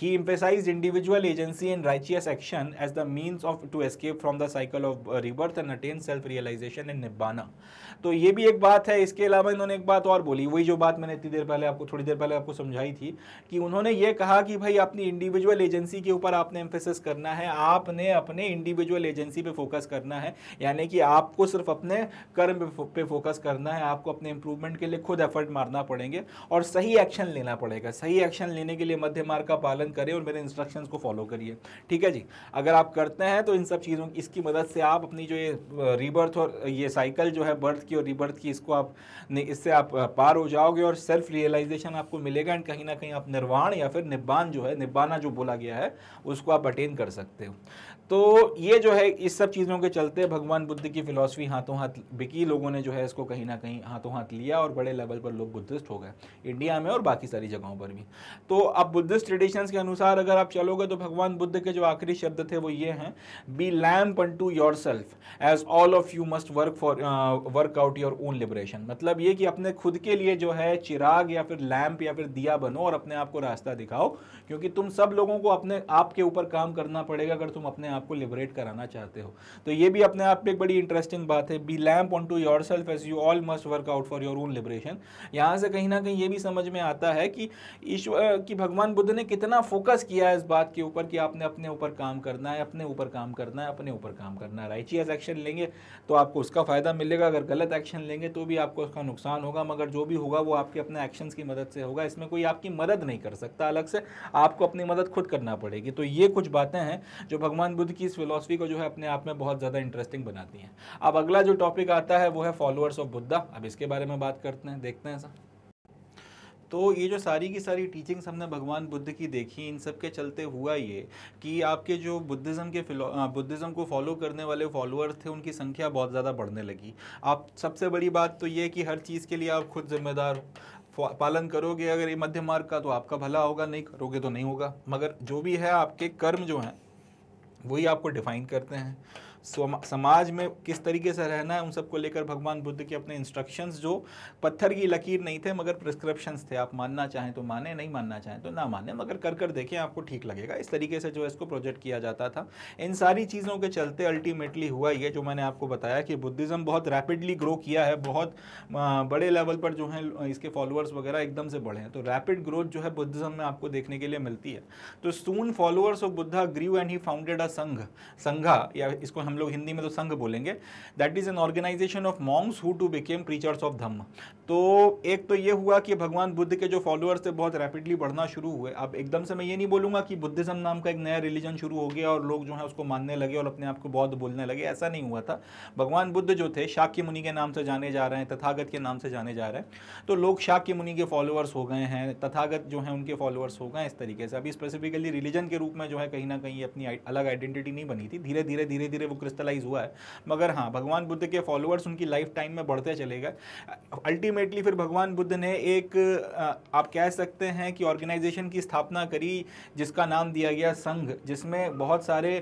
he emphasizes individual agency and righteous action as the means of to escape from the cycle of rebirth and attain self realisation and nibbana तो ये भी एक बात है इसके अलावा इन्होंने एक बात और बोली वही जो बात मैंने इतनी देर पहले आपको थोड़ी देर पहले आपको समझाई थी कि उन्होंने ये कहा कि भाई अपनी इंडिविजुअल एजेंसी के ऊपर आपने एम्फेसिस करना है आपने अपने इंडिविजुअल एजेंसी पे फोकस करना है यानी कि आपको सिर्फ अपने कर्म पे फोकस करना है आपको अपने इंप्रूवमेंट के लिए खुद एफर्ट पलट मारना पड़ेंगे और सही एक्शन लेना पड़ेगा सही एक्शन लेने के लिए मध्य मार्ग का पालन करें और मेरे इंस्ट्रक्शन को फॉलो करिए ठीक है जी अगर आप करते हैं तो इन सब चीज़ों इसकी मदद से आप अपनी जो ये रिबर्थ और ये साइकिल जो है बर्थ की और रिबर्थ की इसको आप इससे आप पार हो जाओगे और सेल्फ रियलाइजेशन आपको मिलेगा एंड कहीं ना कहीं आप निर्वाण या फिर निब्बान जो है निब्बाना जो बोला गया है उसको आप अटेन कर सकते हो तो ये जो है इस सब चीज़ों के चलते भगवान बुद्ध की फिलॉसफी हाथों हाथ बिकी लोगों ने जो है इसको कहीं ना कहीं हाथों हाथ लिया और बड़े लेवल पर लोग बुद्धिस्ट हो गए इंडिया में और बाकी सारी जगहों पर भी तो अब बुद्धिस्ट ट्रेडिशंस के अनुसार अगर आप चलोगे तो भगवान बुद्ध के जो आखिरी शब्द थे वो ये हैं be lamp unto yourself as all of you must work for work out your own liberation मतलब ये कि अपने खुद के लिए जो है चिराग या फिर लैम्प या फिर दिया बनो और अपने आप को रास्ता दिखाओ क्योंकि तुम सब लोगों को अपने आप के ऊपर काम करना पड़ेगा अगर तुम अपने आप को लिबरेट कराना चाहते हो तो ये भी अपने आप पर एक बड़ी इंटरेस्टिंग बात है be lamp unto yourself as you all must work out for your own liberation यहाँ से कहीं ना कहीं ये भी समझ में आता है कि ईश्वर कि भगवान बुद्ध ने कितना फोकस किया है इस बात के ऊपर कि आपने अपने ऊपर काम करना है अपने ऊपर काम करना है अपने ऊपर काम करना है राइचियस एक्शन लेंगे तो आपको उसका फ़ायदा मिलेगा अगर गलत एक्शन लेंगे तो भी आपको उसका नुकसान होगा मगर जो भी होगा वो आपके अपने एक्शंस की मदद से होगा इसमें कोई आपकी मदद नहीं कर सकता अलग से आपको अपनी मदद खुद करना पड़ेगी तो ये कुछ बातें हैं जो भगवान बुद्ध खुद की इस फिलोसफी को जो है अपने आप में बहुत ज़्यादा इंटरेस्टिंग बनाती हैं अब अगला जो टॉपिक आता है वो है फॉलोअर्स ऑफ बुद्धा अब इसके बारे में बात करते हैं देखते हैं सर तो ये जो सारी की सारी टीचिंग्स हमने भगवान बुद्ध की देखी इन सब के चलते हुआ ये कि आपके जो बुद्धिज़्म के फिलो बुद्धिज़्म को फॉलो करने वाले फॉलोअर्स थे उनकी संख्या बहुत ज़्यादा बढ़ने लगी आप सबसे बड़ी बात तो ये कि हर चीज़ के लिए आप खुद जिम्मेदार हो पालन करोगे अगर ये मध्य मार्ग का तो आपका भला होगा नहीं करोगे तो नहीं होगा मगर जो भी है आपके कर्म जो हैं वही आपको डिफाइन करते हैं समाज में किस तरीके से रहना है उन सबको लेकर भगवान बुद्ध के अपने इंस्ट्रक्शंस जो पत्थर की लकीर नहीं थे मगर प्रिस्क्रिप्शंस थे आप मानना चाहें तो माने नहीं मानना चाहें तो ना माने मगर कर कर देखें आपको ठीक लगेगा इस तरीके से जो है इसको प्रोजेक्ट किया जाता था इन सारी चीज़ों के चलते अल्टीमेटली हुआ ये जो मैंने आपको बताया कि बुद्धिज़्म बहुत रैपिडली ग्रो किया है बहुत बड़े लेवल पर जो है इसके फॉलोअर्स वगैरह एकदम से बढ़े हैं तो रैपिड ग्रोथ जो है बुद्धिज़्म में आपको देखने के लिए मिलती है तो soon followers of Buddha grew and he founded a sangha sangha या इसको हम लोग हिंदी में तो संघ बोलेंगे that is an organisation of monks who too became preachers of dhamma तो एक तो ये हुआ कि भगवान बुद्ध के जो फॉलोअर्स थे बहुत रैपिडली बढ़ना शुरू हुए अब एकदम से मैं ये नहीं बोलूंगा कि बुद्धिज़्म नाम का एक नया रिलीजन शुरू हो गया और लोग जो है उसको मानने लगे और अपने आप को बौद्ध बोलने लगे ऐसा नहीं हुआ था भगवान बुद्ध जो थे शाक्य मुनि के नाम से जाने जा रहे हैं तथागत के नाम से जाने जा रहे हैं तो लोग शाक्य मुनि के फॉलोअर्स हो गए हैं तथागत जो है उनके फॉलोअर्स हो गए इस तरीके से अभी स्पेसिफिकली रिलीजन के रूप में जो है कहीं ना कहीं अपनी अलग आइडेंटिटी नहीं बनी थी धीरे धीरे धीरे धीरे वो क्रिस्टलाइज हुआ है मगर हाँ भगवान बुद्ध के फॉलोअर्स उनकी लाइफ टाइम में बढ़ते चले गए अल्टीमेटली फिर भगवान बुद्ध ने एक आप कह सकते हैं कि ऑर्गेनाइजेशन की स्थापना करी जिसका नाम दिया गया संघ जिसमें बहुत सारे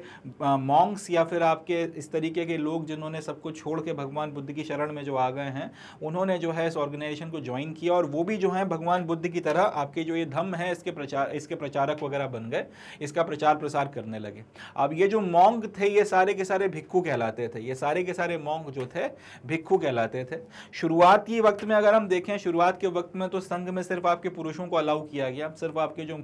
मॉन्ग्स या फिर आपके इस तरीके के लोग जिन्होंने सब कुछ छोड़ के भगवान बुद्ध की शरण में जो आ गए हैं उन्होंने जो है इस ऑर्गेनाइजेशन को ज्वाइन किया और वो भी जो है भगवान बुद्ध की तरह आपके जो ये धम्म है इसके प्रचार इसके प्रचारक वगैरह बन गए इसका प्रचार प्रसार करने लगे अब ये जो मॉन्ग थे ये सारे के सारे सारे भिक्खू कहलाते थे ये सारे के सारे मोंग जो थे भिक्खू कहलाते थे शुरुआत के वक्त में अगर हम देखें शुरुआत के वक्त में तो संघ में सिर्फ आपके पुरुषों को अलाउ किया गया सिर्फ आपके जो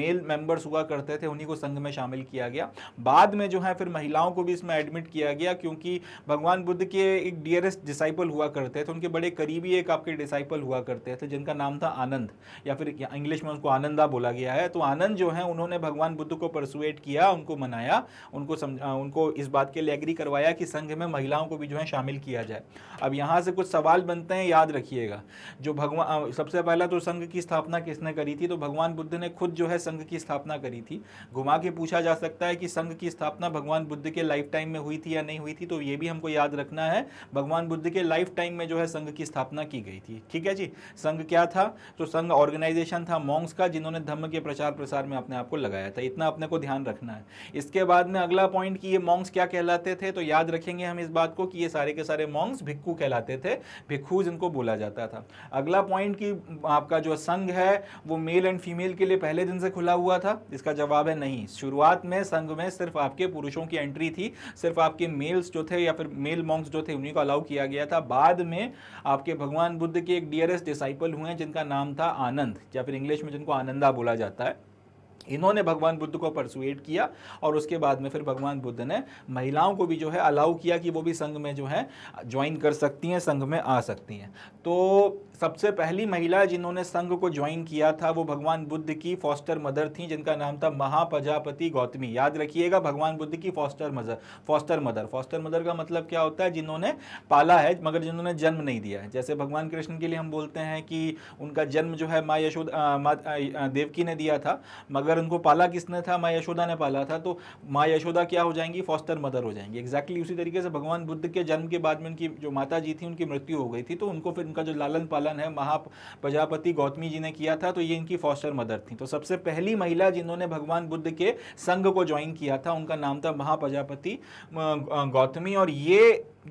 मेल मेंबर्स हुआ करते थे उन्हीं को संघ में शामिल किया गया बाद में जो है फिर महिलाओं को भी इसमें एडमिट किया गया क्योंकि भगवान बुद्ध के एक डियरेस्ट डिसाइपल हुआ करते थे उनके बड़े करीबी एक आपके डिसाइपल हुआ करते थे जिनका नाम था आनंद या फिर इंग्लिश में उसको आनंदा बोला गया है तो आनंद जो है उन्होंने भगवान बुद्ध को परसुएट किया उनको मनाया उनको समझा उनको इस बात के लिए एग्री करवाया कि संघ में महिलाओं को भी जो है शामिल किया जाए अब यहाँ से कुछ सवाल बनते हैं याद रखिएगा जो भगवान सबसे पहला तो संघ की स्थापना किसने करी थी तो भगवान बुद्ध ने खुद जो है संघ की स्थापना करी थी घुमा के पूछा जा सकता है कि संघ की स्थापना भगवान बुद्ध के लाइफ टाइम में हुई थी या नहीं हुई थी तो ये भी हमको याद रखना है भगवान बुद्ध के लाइफ टाइम में जो है संघ की स्थापना की गई थी ठीक है जी संघ क्या था तो संघ ऑर्गेनाइजेशन था मॉन्ग्स का जिन्होंने धर्म के प्रचार प्रसार में अपने आप को लगाया था इतना अपने को ध्यान रखना है इसके बाद में अगला पॉइंट कि ये मॉन्ग्स क्या कहला कहलाते थे तो याद रखेंगे हम इस बात को कि ये सारे के सारे मॉन्ग्स भिक्खू कहलाते थे भिक्खूज जिनको बोला जाता था अगला पॉइंट कि आपका जो संघ है वो मेल एंड फीमेल के लिए पहले दिन से खुला हुआ था इसका जवाब है नहीं शुरुआत में संघ में सिर्फ आपके पुरुषों की एंट्री थी सिर्फ आपके मेल्स जो थे या फिर मेल मॉन्ग्स जो थे उन्हीं को अलाउ किया गया था बाद में आपके भगवान बुद्ध के एक डियरेस्ट डिसाइपल हुए जिनका नाम था आनंद या फिर इंग्लिश में जिनको आनंदा बोला जाता है इन्होंने भगवान बुद्ध को परसुएट किया और उसके बाद में फिर भगवान बुद्ध ने महिलाओं को भी जो है अलाउ किया कि वो भी संघ में जो है ज्वाइन कर सकती हैं संघ में आ सकती हैं तो सबसे पहली महिला जिन्होंने संघ को ज्वाइन किया था वो भगवान बुद्ध की फॉस्टर मदर थी जिनका नाम था महाप्रजापति गौतमी याद रखिएगा भगवान बुद्ध की foster mother foster mother foster mother का मतलब क्या होता है जिन्होंने पाला है मगर जिन्होंने जन्म नहीं दिया है जैसे भगवान कृष्ण के लिए हम बोलते हैं कि उनका जन्म जो है माँ यशोद देवकी ने दिया था मगर उनको पाला किसने था माँ यशोदा ने पाला था तो माँ यशोदा क्या हो जाएंगी फॉस्टर मदर हो जाएंगी एग्जैक्टली उसी तरीके से भगवान बुद्ध के जन्म के बाद में उनकी जो माता जी थी उनकी मृत्यु हो गई थी तो उनको फिर उनका जो लालन पाला पालन है प्रजापति गौतमी जी ने किया था तो ये इनकी फॉस्टर मदर थी तो सबसे पहली महिला जिन्होंने भगवान बुद्ध के संघ को ज्वाइन किया था उनका नाम था महाप्रजापति गौतमी और ये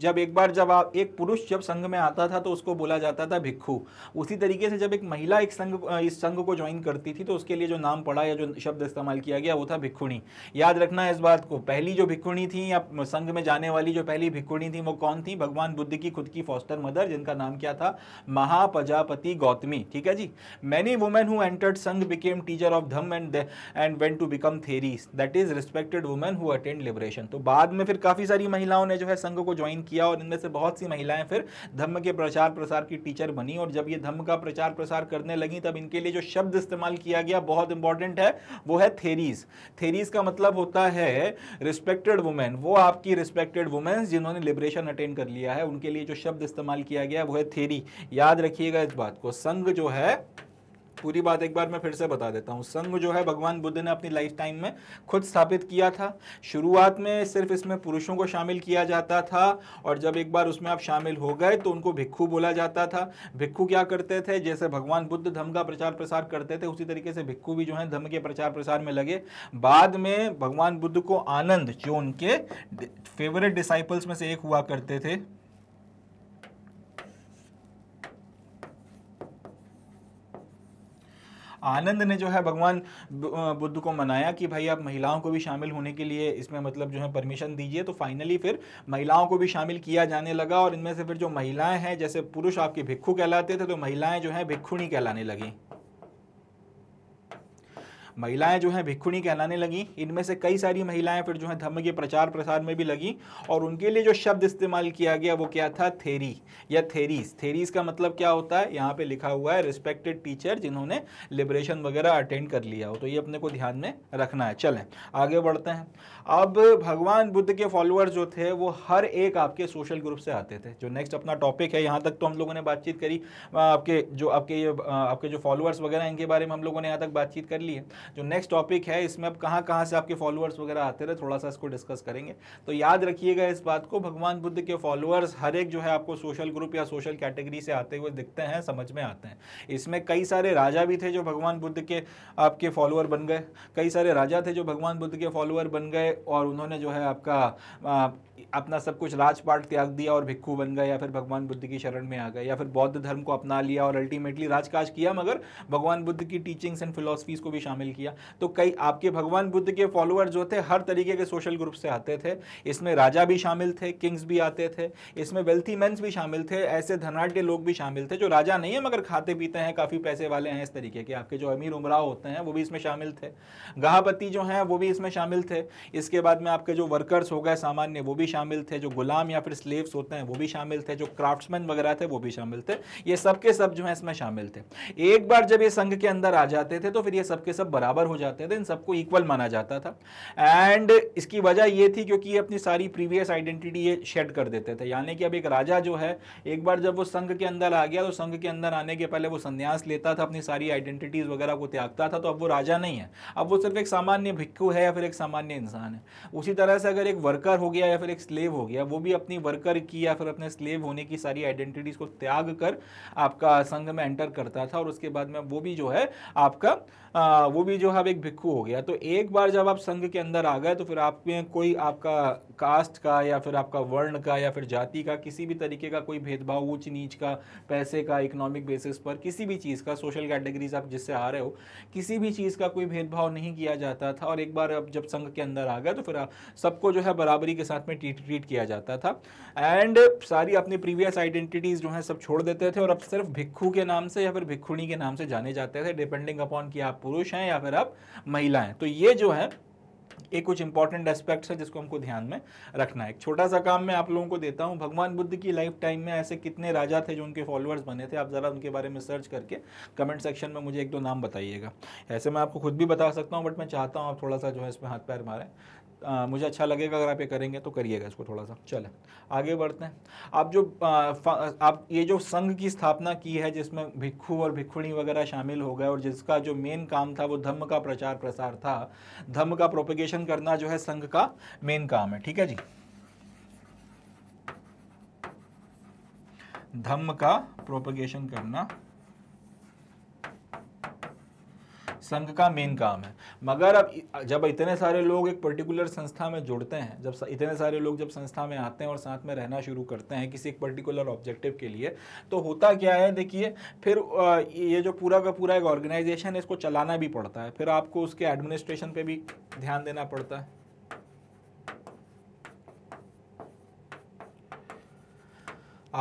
जब एक बार जब आप एक पुरुष जब संघ में आता था तो उसको बोला जाता था भिक्खु उसी तरीके से जब एक महिला एक संघ इस संघ को ज्वाइन करती थी तो उसके लिए जो नाम पड़ा या जो शब्द इस्तेमाल किया गया वो था भिक्खुणी याद रखना इस बात को पहली जो भिक्खुणी थी या संघ में जाने वाली जो पहली भिक्खुणी थी वो कौन थी भगवान बुद्ध की खुद की फॉस्टर मदर जिनका नाम क्या था महाप्रजापति गौतमी ठीक है जी many women who entered sangha became teacher of dhamma and and went to become theris that is respected women who attained liberation तो बाद में फिर काफ़ी सारी महिलाओं ने जो है संघ को ज्वाइन किया और इनमें से बहुत सी महिलाएं फिर धम्म के प्रचार प्रसार की टीचर बनी और जब ये धम्म का प्रचार प्रसार करने लगी तब इनके लिए जो शब्द इस्तेमाल किया गया बहुत इंपॉर्टेंट है वो है थेरीज थेरीज का मतलब होता है रिस्पेक्टेड वुमेन वो आपकी रिस्पेक्टेड वुमेन्स जिन्होंने लिबरेशन अटेंड कर लिया है उनके लिए जो शब्द इस्तेमाल किया गया वो है थेरी याद रखिएगा इस बात को संघ जो है पूरी बात एक बार मैं फिर से बता देता हूँ संघ जो है भगवान बुद्ध ने अपनी लाइफ टाइम में खुद स्थापित किया था शुरुआत में सिर्फ इसमें पुरुषों को शामिल किया जाता था और जब एक बार उसमें आप शामिल हो गए तो उनको भिक्खु बोला जाता था भिक्खु क्या करते थे जैसे भगवान बुद्ध धर्म का प्रचार प्रसार करते थे उसी तरीके से भिक्खु भी जो है धर्म के प्रचार प्रसार में लगे बाद में भगवान बुद्ध को आनंद जो उनके फेवरेट डिसाइपल्स में से एक हुआ करते थे आनंद ने जो है भगवान बुद्ध को मनाया कि भाई आप महिलाओं को भी शामिल होने के लिए इसमें मतलब जो है परमिशन दीजिए तो फाइनली फिर महिलाओं को भी शामिल किया जाने लगा और इनमें से फिर जो महिलाएं हैं जैसे पुरुष आपके भिक्खु कहलाते थे तो महिलाएं जो हैं भिक्खुणी कहलाने लगी महिलाएं जो हैं भिक्षुणी कहलाने लगी इनमें से कई सारी महिलाएं फिर जो है धर्म के प्रचार प्रसार में भी लगी और उनके लिए जो शब्द इस्तेमाल किया गया वो क्या था थेरी या थेरीज थेरीज का मतलब क्या होता है यहाँ पे लिखा हुआ है रिस्पेक्टेड टीचर जिन्होंने लिबरेशन वगैरह अटेंड कर लिया हो तो ये अपने को ध्यान में रखना है चलें आगे बढ़ते हैं अब भगवान बुद्ध के फॉलोअर जो थे वो हर एक आपके सोशल ग्रुप से आते थे जो नेक्स्ट अपना टॉपिक है यहाँ तक तो हम लोगों ने बातचीत करी आपके जो आपके ये आपके जो फॉलोअर्स वगैरह हैं इनके बारे में हम लोगों ने यहाँ तक बातचीत कर ली है जो नेक्स्ट टॉपिक है इसमें अब कहाँ कहाँ से आपके फॉलोअर्स वगैरह आते थे थोड़ा सा इसको डिस्कस करेंगे तो याद रखिएगा इस बात को भगवान बुद्ध के फॉलोअर्स हर एक जो है आपको सोशल ग्रुप या सोशल कैटेगरी से आते हुए दिखते हैं समझ में आते हैं इसमें कई सारे राजा भी थे जो भगवान बुद्ध के आपके फॉलोअर बन गए कई सारे राजा थे जो भगवान बुद्ध के फॉलोअर बन गए और उन्होंने जो है आपका अपना सब कुछ राजपाट त्याग दिया और भिक्खू बन गए या फिर भगवान बुद्ध की शरण में आ गए या फिर बौद्ध धर्म को अपना लिया और अल्टीमेटली राजकाज किया मगर भगवान बुद्ध की टीचिंग्स एंड फिलोसफीज को भी शामिल किया तो कई आपके भगवान बुद्ध के फॉलोअर जो थे हर तरीके के सोशल ग्रुप से आते थे इसमें राजा भी शामिल थे किंग्स भी आते थे इसमें वेल्थी मैंस भी शामिल थे ऐसे धनाढ़ लोग भी शामिल थे जो राजा नहीं है मगर खाते पीते हैं काफ़ी पैसे वाले हैं इस तरीके के आपके जो अमीर उमराव होते हैं वो भी इसमें शामिल थे गहापति जो हैं वो भी इसमें शामिल थे इसके बाद में आपके जो वर्कर्स हो गए सामान्य वो भी भी शामिल थे जो गुलाम या फिर स्लेव्स होते हैं वो भी शामिल थे जो क्राफ्ट्समैन वगैरह थे वो भी शामिल थे ये सब के सब जो है इसमें शामिल थे एक बार जब ये संघ के अंदर आ जाते थे तो फिर ये सब के सब बराबर हो जाते थे इन सबको इक्वल माना जाता था एंड इसकी वजह ये थी क्योंकि ये अपनी सारी प्रीवियस आइडेंटिटी ये शेड कर देते थे यानी कि अब एक राजा जो है एक बार जब वो संघ के अंदर आ गया तो संघ के अंदर आने के पहले वो संन्यास लेता था अपनी सारी आइडेंटिटीज़ वगैरह को त्यागता था तो अब वो राजा नहीं है अब वो सिर्फ एक सामान्य भिक्खू है या फिर एक सामान्य इंसान है उसी तरह से अगर एक वर्कर हो गया या फिर एक स्लेव हो गया वो भी अपनी वर्कर की या फिर अपने स्लेव होने की सारी आइडेंटिटीज़ को त्याग कर आपका संघ में एंटर करता था और उसके बाद में वो भी जो है आपका आ, वो भी जो है अब एक भिक्खू हो गया तो एक बार जब आप संघ के अंदर आ गए तो फिर आप में कोई आपका कास्ट का या फिर आपका वर्ण का या फिर जाति का किसी भी तरीके का कोई भेदभाव ऊंच नीच का पैसे का इकोनॉमिक बेसिस पर किसी भी चीज़ का सोशल कैटेगरीज आप जिससे आ रहे हो किसी भी चीज़ का कोई भेदभाव नहीं किया जाता था और एक बार अब जब संघ के अंदर आ गए तो फिर सबको जो है बराबरी के साथ में ट्रीट किया जाता था एंड सारी अपनी प्रीवियस आइडेंटिटीज़ जो हैं सब छोड़ देते थे और अब सिर्फ भिक्खू के नाम से या फिर भिक्खुणी के नाम से जाने जाते थे डिपेंडिंग अपॉन कि आप पुरुष हैं या फिर आप महिला हैं तो ये जो है एक कुछ इंपॉर्टेंट एस्पेक्ट्स है जिसको हमको ध्यान में रखना है एक छोटा सा काम मैं आप लोगों को देता हूं भगवान बुद्ध की लाइफ टाइम में ऐसे कितने राजा थे जो उनके फॉलोअर्स बने थे आप ज़रा उनके बारे में सर्च करके कमेंट सेक्शन में मुझे एक दो नाम बताइएगा ऐसे मैं आपको खुद भी बता सकता हूं बट मैं चाहता हूँ आप थोड़ा सा जो है इसमें हाथ पैर मारें आ, मुझे अच्छा लगेगा अगर आप ये करेंगे तो करिएगा इसको थोड़ा सा चले आगे बढ़ते हैं आप जो आ, आप ये जो संघ की स्थापना की है जिसमें भिक्खु और भिक्खुणी वगैरह शामिल हो गए और जिसका जो मेन काम था वो धम्म का प्रचार प्रसार था धम्म का प्रोपिगेशन करना जो है संघ का मेन काम है ठीक है जी धम्म का प्रोपगेशन करना संघ का मेन काम है मगर अब जब इतने सारे लोग एक पर्टिकुलर संस्था में जुड़ते हैं जब इतने सारे लोग जब संस्था में आते हैं और साथ में रहना शुरू करते हैं किसी एक पर्टिकुलर ऑब्जेक्टिव के लिए तो होता क्या है देखिए फिर ये जो पूरा का पूरा एक ऑर्गेनाइजेशन है इसको चलाना भी पड़ता है फिर आपको उसके एडमिनिस्ट्रेशन पर भी ध्यान देना पड़ता है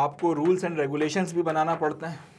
आपको रूल्स एंड रेगुलेशंस भी बनाना पड़ते हैं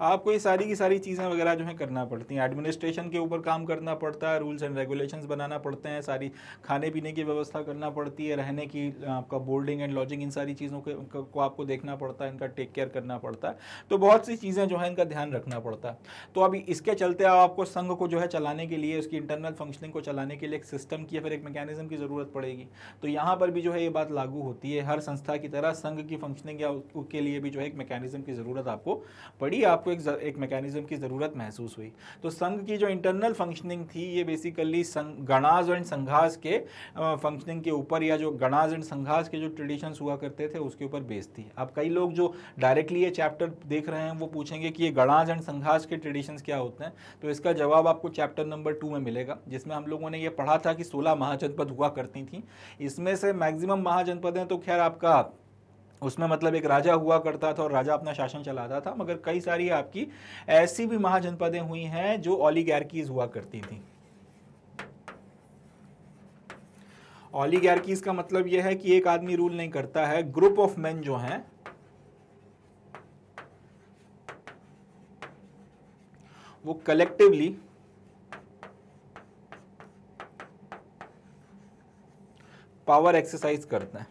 आपको ये सारी की सारी चीज़ें वगैरह जो है करना पड़ती हैं एडमिनिस्ट्रेशन के ऊपर काम करना पड़ता है रूल्स एंड रेगुलेशन बनाना पड़ते हैं सारी खाने पीने की व्यवस्था करना पड़ती है रहने की आपका बोर्डिंग एंड लॉजिंग इन सारी चीज़ों के को आपको देखना पड़ता है इनका टेक केयर करना पड़ता है तो बहुत सी चीज़ें जो है इनका ध्यान रखना पड़ता है तो अभी इसके चलते आपको संघ को जो है चलाने के लिए उसकी इंटरनल फंक्शनिंग को चलाने के लिए एक सिस्टम की या फिर एक मैकेनिज्म की ज़रूरत पड़ेगी तो यहाँ पर भी जो है ये बात लागू होती है हर संस्था की तरह संघ की फंक्शनिंग या के लिए भी जो है एक मैकेनिज्म की ज़रूरत आपको पड़ी आप आपको एक एक मैकेनिज्म की ज़रूरत महसूस हुई तो संघ की जो इंटरनल फंक्शनिंग थी ये बेसिकली गणाज एंड संघास के फंक्शनिंग के ऊपर या जो गणाज एंड संघास के जो ट्रेडिशंस हुआ करते थे उसके ऊपर बेस्ड थी अब कई लोग जो डायरेक्टली ये चैप्टर देख रहे हैं वो पूछेंगे कि ये गणाज एंड संघास के ट्रेडिशंस क्या होते हैं तो इसका जवाब आपको चैप्टर नंबर टू में मिलेगा जिसमें हम लोगों ने यह पढ़ा था कि सोलह महाजनपद हुआ करती थी इसमें से मैक्सिमम महाजनपद हैं तो खैर आपका उसमें मतलब एक राजा हुआ करता था और राजा अपना शासन चलाता था मगर कई सारी आपकी ऐसी भी महाजनपदें हुई हैं जो ऑलीगैरकीज हुआ करती थी ऑलीगैरकीज का मतलब यह है कि एक आदमी रूल नहीं करता है ग्रुप ऑफ मेन जो हैं वो कलेक्टिवली पावर एक्सरसाइज करते हैं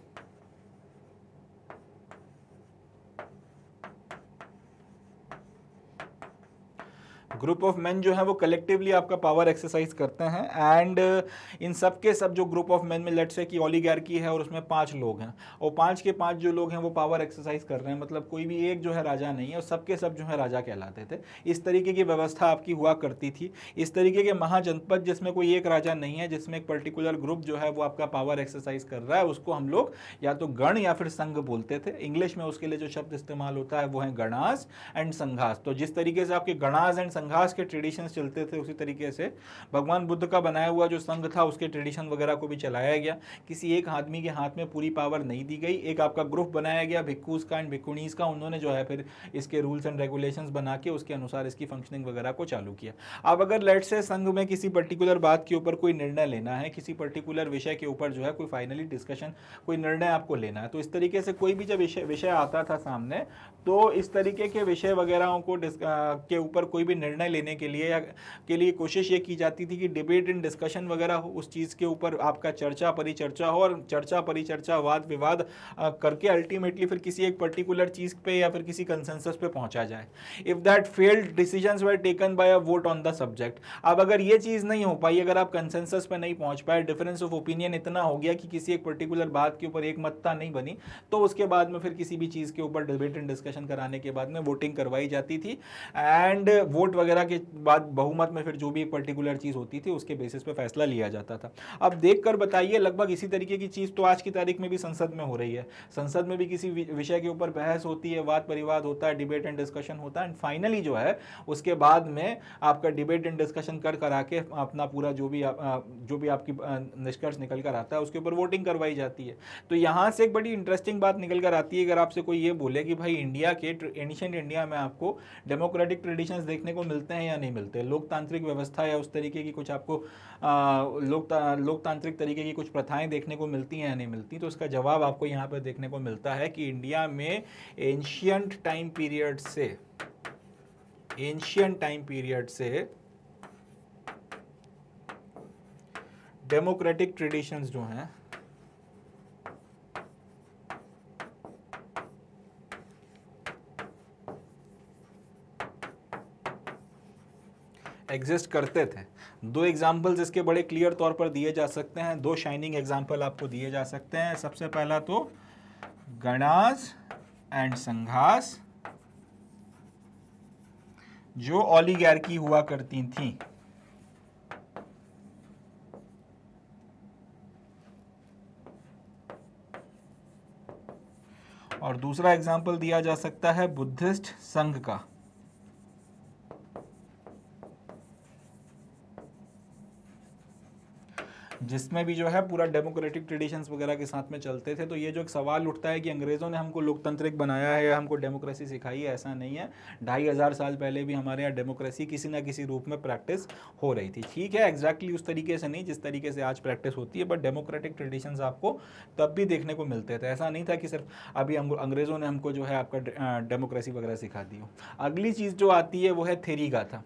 ग्रुप ऑफ मैन जो है वो कलेक्टिवली आपका पावर एक्सरसाइज करते हैं एंड uh, इन सब के सब जो ग्रुप ऑफ मैन में लेट से कि ओलीगैरकी है और उसमें पांच लोग हैं और पांच के पांच जो लोग हैं वो पावर एक्सरसाइज कर रहे हैं मतलब कोई भी एक जो है राजा नहीं है और सबके सब जो है राजा कहलाते थे इस तरीके की व्यवस्था आपकी हुआ करती थी इस तरीके के महाजनपद जिसमें कोई एक राजा नहीं है जिसमें एक पर्टिकुलर ग्रुप जो है वो आपका पावर एक्सरसाइज कर रहा है उसको हम लोग या तो गण या फिर संघ बोलते थे इंग्लिश में उसके लिए जो शब्द इस्तेमाल होता है वो है गणास एंड संघास तो जिस तरीके से आपके गणास एंड संघास इतिहास के ट्रेडिशंस चलते थे उसी तरीके से भगवान बुद्ध का बनाया हुआ जो संघ था उसके ट्रेडिशन वगैरह को भी चलाया गया किसी एक आदमी के हाथ में पूरी पावर नहीं दी गई एक आपका ग्रुप बनाया गया भिक्कूस का एंड भिक्कुनीस का उन्होंने जो है फिर इसके रूल्स एंड रेगुलेशन बना के उसके अनुसार इसकी फंक्शनिंग वगैरह को चालू किया अब अगर लेट से संघ में किसी पर्टिकुलर बात के ऊपर कोई निर्णय लेना है किसी पर्टिकुलर विषय के ऊपर जो है कोई फाइनली डिस्कशन कोई निर्णय आपको लेना है तो इस तरीके से कोई भी जब विषय विषय आता था सामने तो इस तरीके के विषय वगैरह को के ऊपर कोई भी निर्णय निर्णय लेने के लिए या के लिए कोशिश ये की जाती थी कि डिबेट एंड डिस्कशन वगैरह हो उस चीज़ के ऊपर आपका चर्चा परिचर्चा हो और चर्चा परिचर्चा वाद विवाद करके अल्टीमेटली फिर किसी एक पर्टिकुलर चीज़ पे या फिर किसी कंसेंसस पे पहुंचा जाए if that failed decision were taken by a vote on the subject अब अगर ये चीज़ नहीं हो पाई अगर आप कंसेंसस पर नहीं पहुंच पाए डिफरेंस ऑफ ओपिनियन इतना हो गया कि किसी एक पर्टिकुलर बात के ऊपर एक मतता नहीं बनी तो उसके बाद में फिर किसी भी चीज़ के ऊपर डिबेट एंड डिस्कशन कराने के बाद में वोटिंग करवाई जाती थी एंड वोट वगैरह के बाद बहुमत में फिर जो भी एक पर्टिकुलर चीज़ होती थी उसके बेसिस पे फैसला लिया जाता था अब देख कर बताइए लगभग इसी तरीके की चीज़ तो आज की तारीख में भी संसद में हो रही है संसद में भी किसी विषय के ऊपर बहस होती है वाद परिवाद होता है डिबेट एंड डिस्कशन होता है एंड फाइनली जो है उसके बाद में आपका डिबेट एंड डिस्कशन कर करा के अपना पूरा जो भी आप, जो भी आपकी निष्कर्ष निकल कर आता है उसके ऊपर वोटिंग करवाई जाती है तो यहाँ से एक बड़ी इंटरेस्टिंग बात निकल कर आती है अगर आपसे कोई ये बोले कि भाई इंडिया के एनिशेंट इंडिया में आपको डेमोक्रेटिक ट्रेडिशंस देखने को मिल मिलते हैं या नहीं मिलते लोकतांत्रिक व्यवस्था या उस तरीके की कुछ आपको लोकतांत्रिक तरीके की कुछ प्रथाएं देखने को मिलती हैं या नहीं मिलती तो उसका जवाब आपको यहाँ पर देखने को मिलता है कि इंडिया में एंशियंट टाइम पीरियड से एंशियंट टाइम पीरियड से डेमोक्रेटिक ट्रेडिशंस जो हैं एग्जिस्ट करते थे दो एग्जाम्पल्स इसके बड़े क्लियर तौर पर दिए जा सकते हैं दो शाइनिंग एग्जाम्पल आपको दिए जा सकते हैं सबसे पहला तो गणास एंड संघास जो की हुआ करती थी और दूसरा एग्जाम्पल दिया जा सकता है बुद्धिस्ट संघ का जिसमें भी जो है पूरा डेमोक्रेटिक ट्रेडिशंस वगैरह के साथ में चलते थे तो ये जो एक सवाल उठता है कि अंग्रेज़ों ने हमको लोकतांत्रिक बनाया है या हमको डेमोक्रेसी सिखाई है ऐसा नहीं है ढाई हज़ार साल पहले भी हमारे यहाँ डेमोक्रेसी किसी ना किसी रूप में प्रैक्टिस हो रही थी ठीक है एग्जैक्टली उस तरीके से नहीं जिस तरीके से आज प्रैक्टिस होती है बट डेमोक्रेटिक ट्रेडिशंस आपको तब भी देखने को मिलते थे ऐसा नहीं था कि सिर्फ अभी हम अंग्रेज़ों ने हमको जो है आपका डेमोक्रेसी वगैरह सिखा दी हो अगली चीज़ जो आती है वो है थेरी गाथा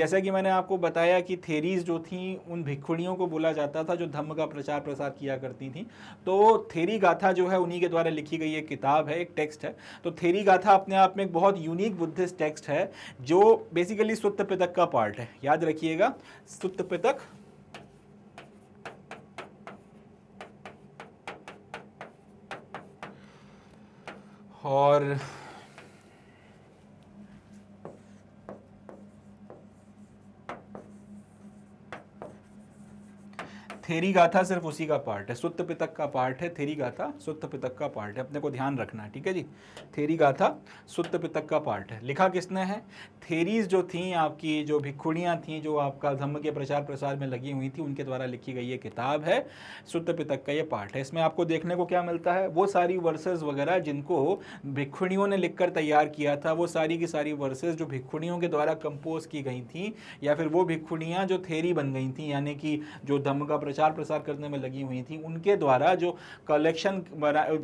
जैसा कि मैंने आपको बताया कि थेरीज जो थी उन भिखुड़ियों को बोला जाता गाथा था जो धम्म का प्रचार प्रसार किया करती थी तो थेरी गाथा जो है उन्हीं के द्वारा लिखी गई एक किताब है एक टेक्स्ट है तो थेरी गाथा अपने आप में एक बहुत यूनिक बुद्धिस्ट टेक्स्ट है जो बेसिकली सुत्त पितक का पार्ट है याद रखिएगा सुत्त पितक और थेरी गाथा सिर्फ उसी का पार्ट है सुत्त पितक का पार्ट है थेरी गाथा सुत्त पितक का पार्ट है अपने को ध्यान रखना है ठीक है जी थेरी गाथा सुत्त पितक का पार्ट है लिखा किसने है थेरीज जो थी आपकी जो भिक्खुड़ियाँ थी जो आपका धम्म के प्रचार प्रसार में लगी हुई थी उनके द्वारा लिखी गई ये किताब है सुत्त पितक का ये पार्ट है इसमें आपको देखने को क्या मिलता है वो सारी वर्सेज वगैरह जिनको भिखुड़ियों ने कर तैयार किया था वो सारी की सारी वर्सेज जो भिखुड़ियों के द्वारा कंपोज की गई थी या फिर वो भिखुड़ियाँ जो थेरी बन गई थी यानी कि जो धम्म का प्रचार प्रचार प्रसार करने में लगी हुई थी उनके द्वारा जो कलेक्शन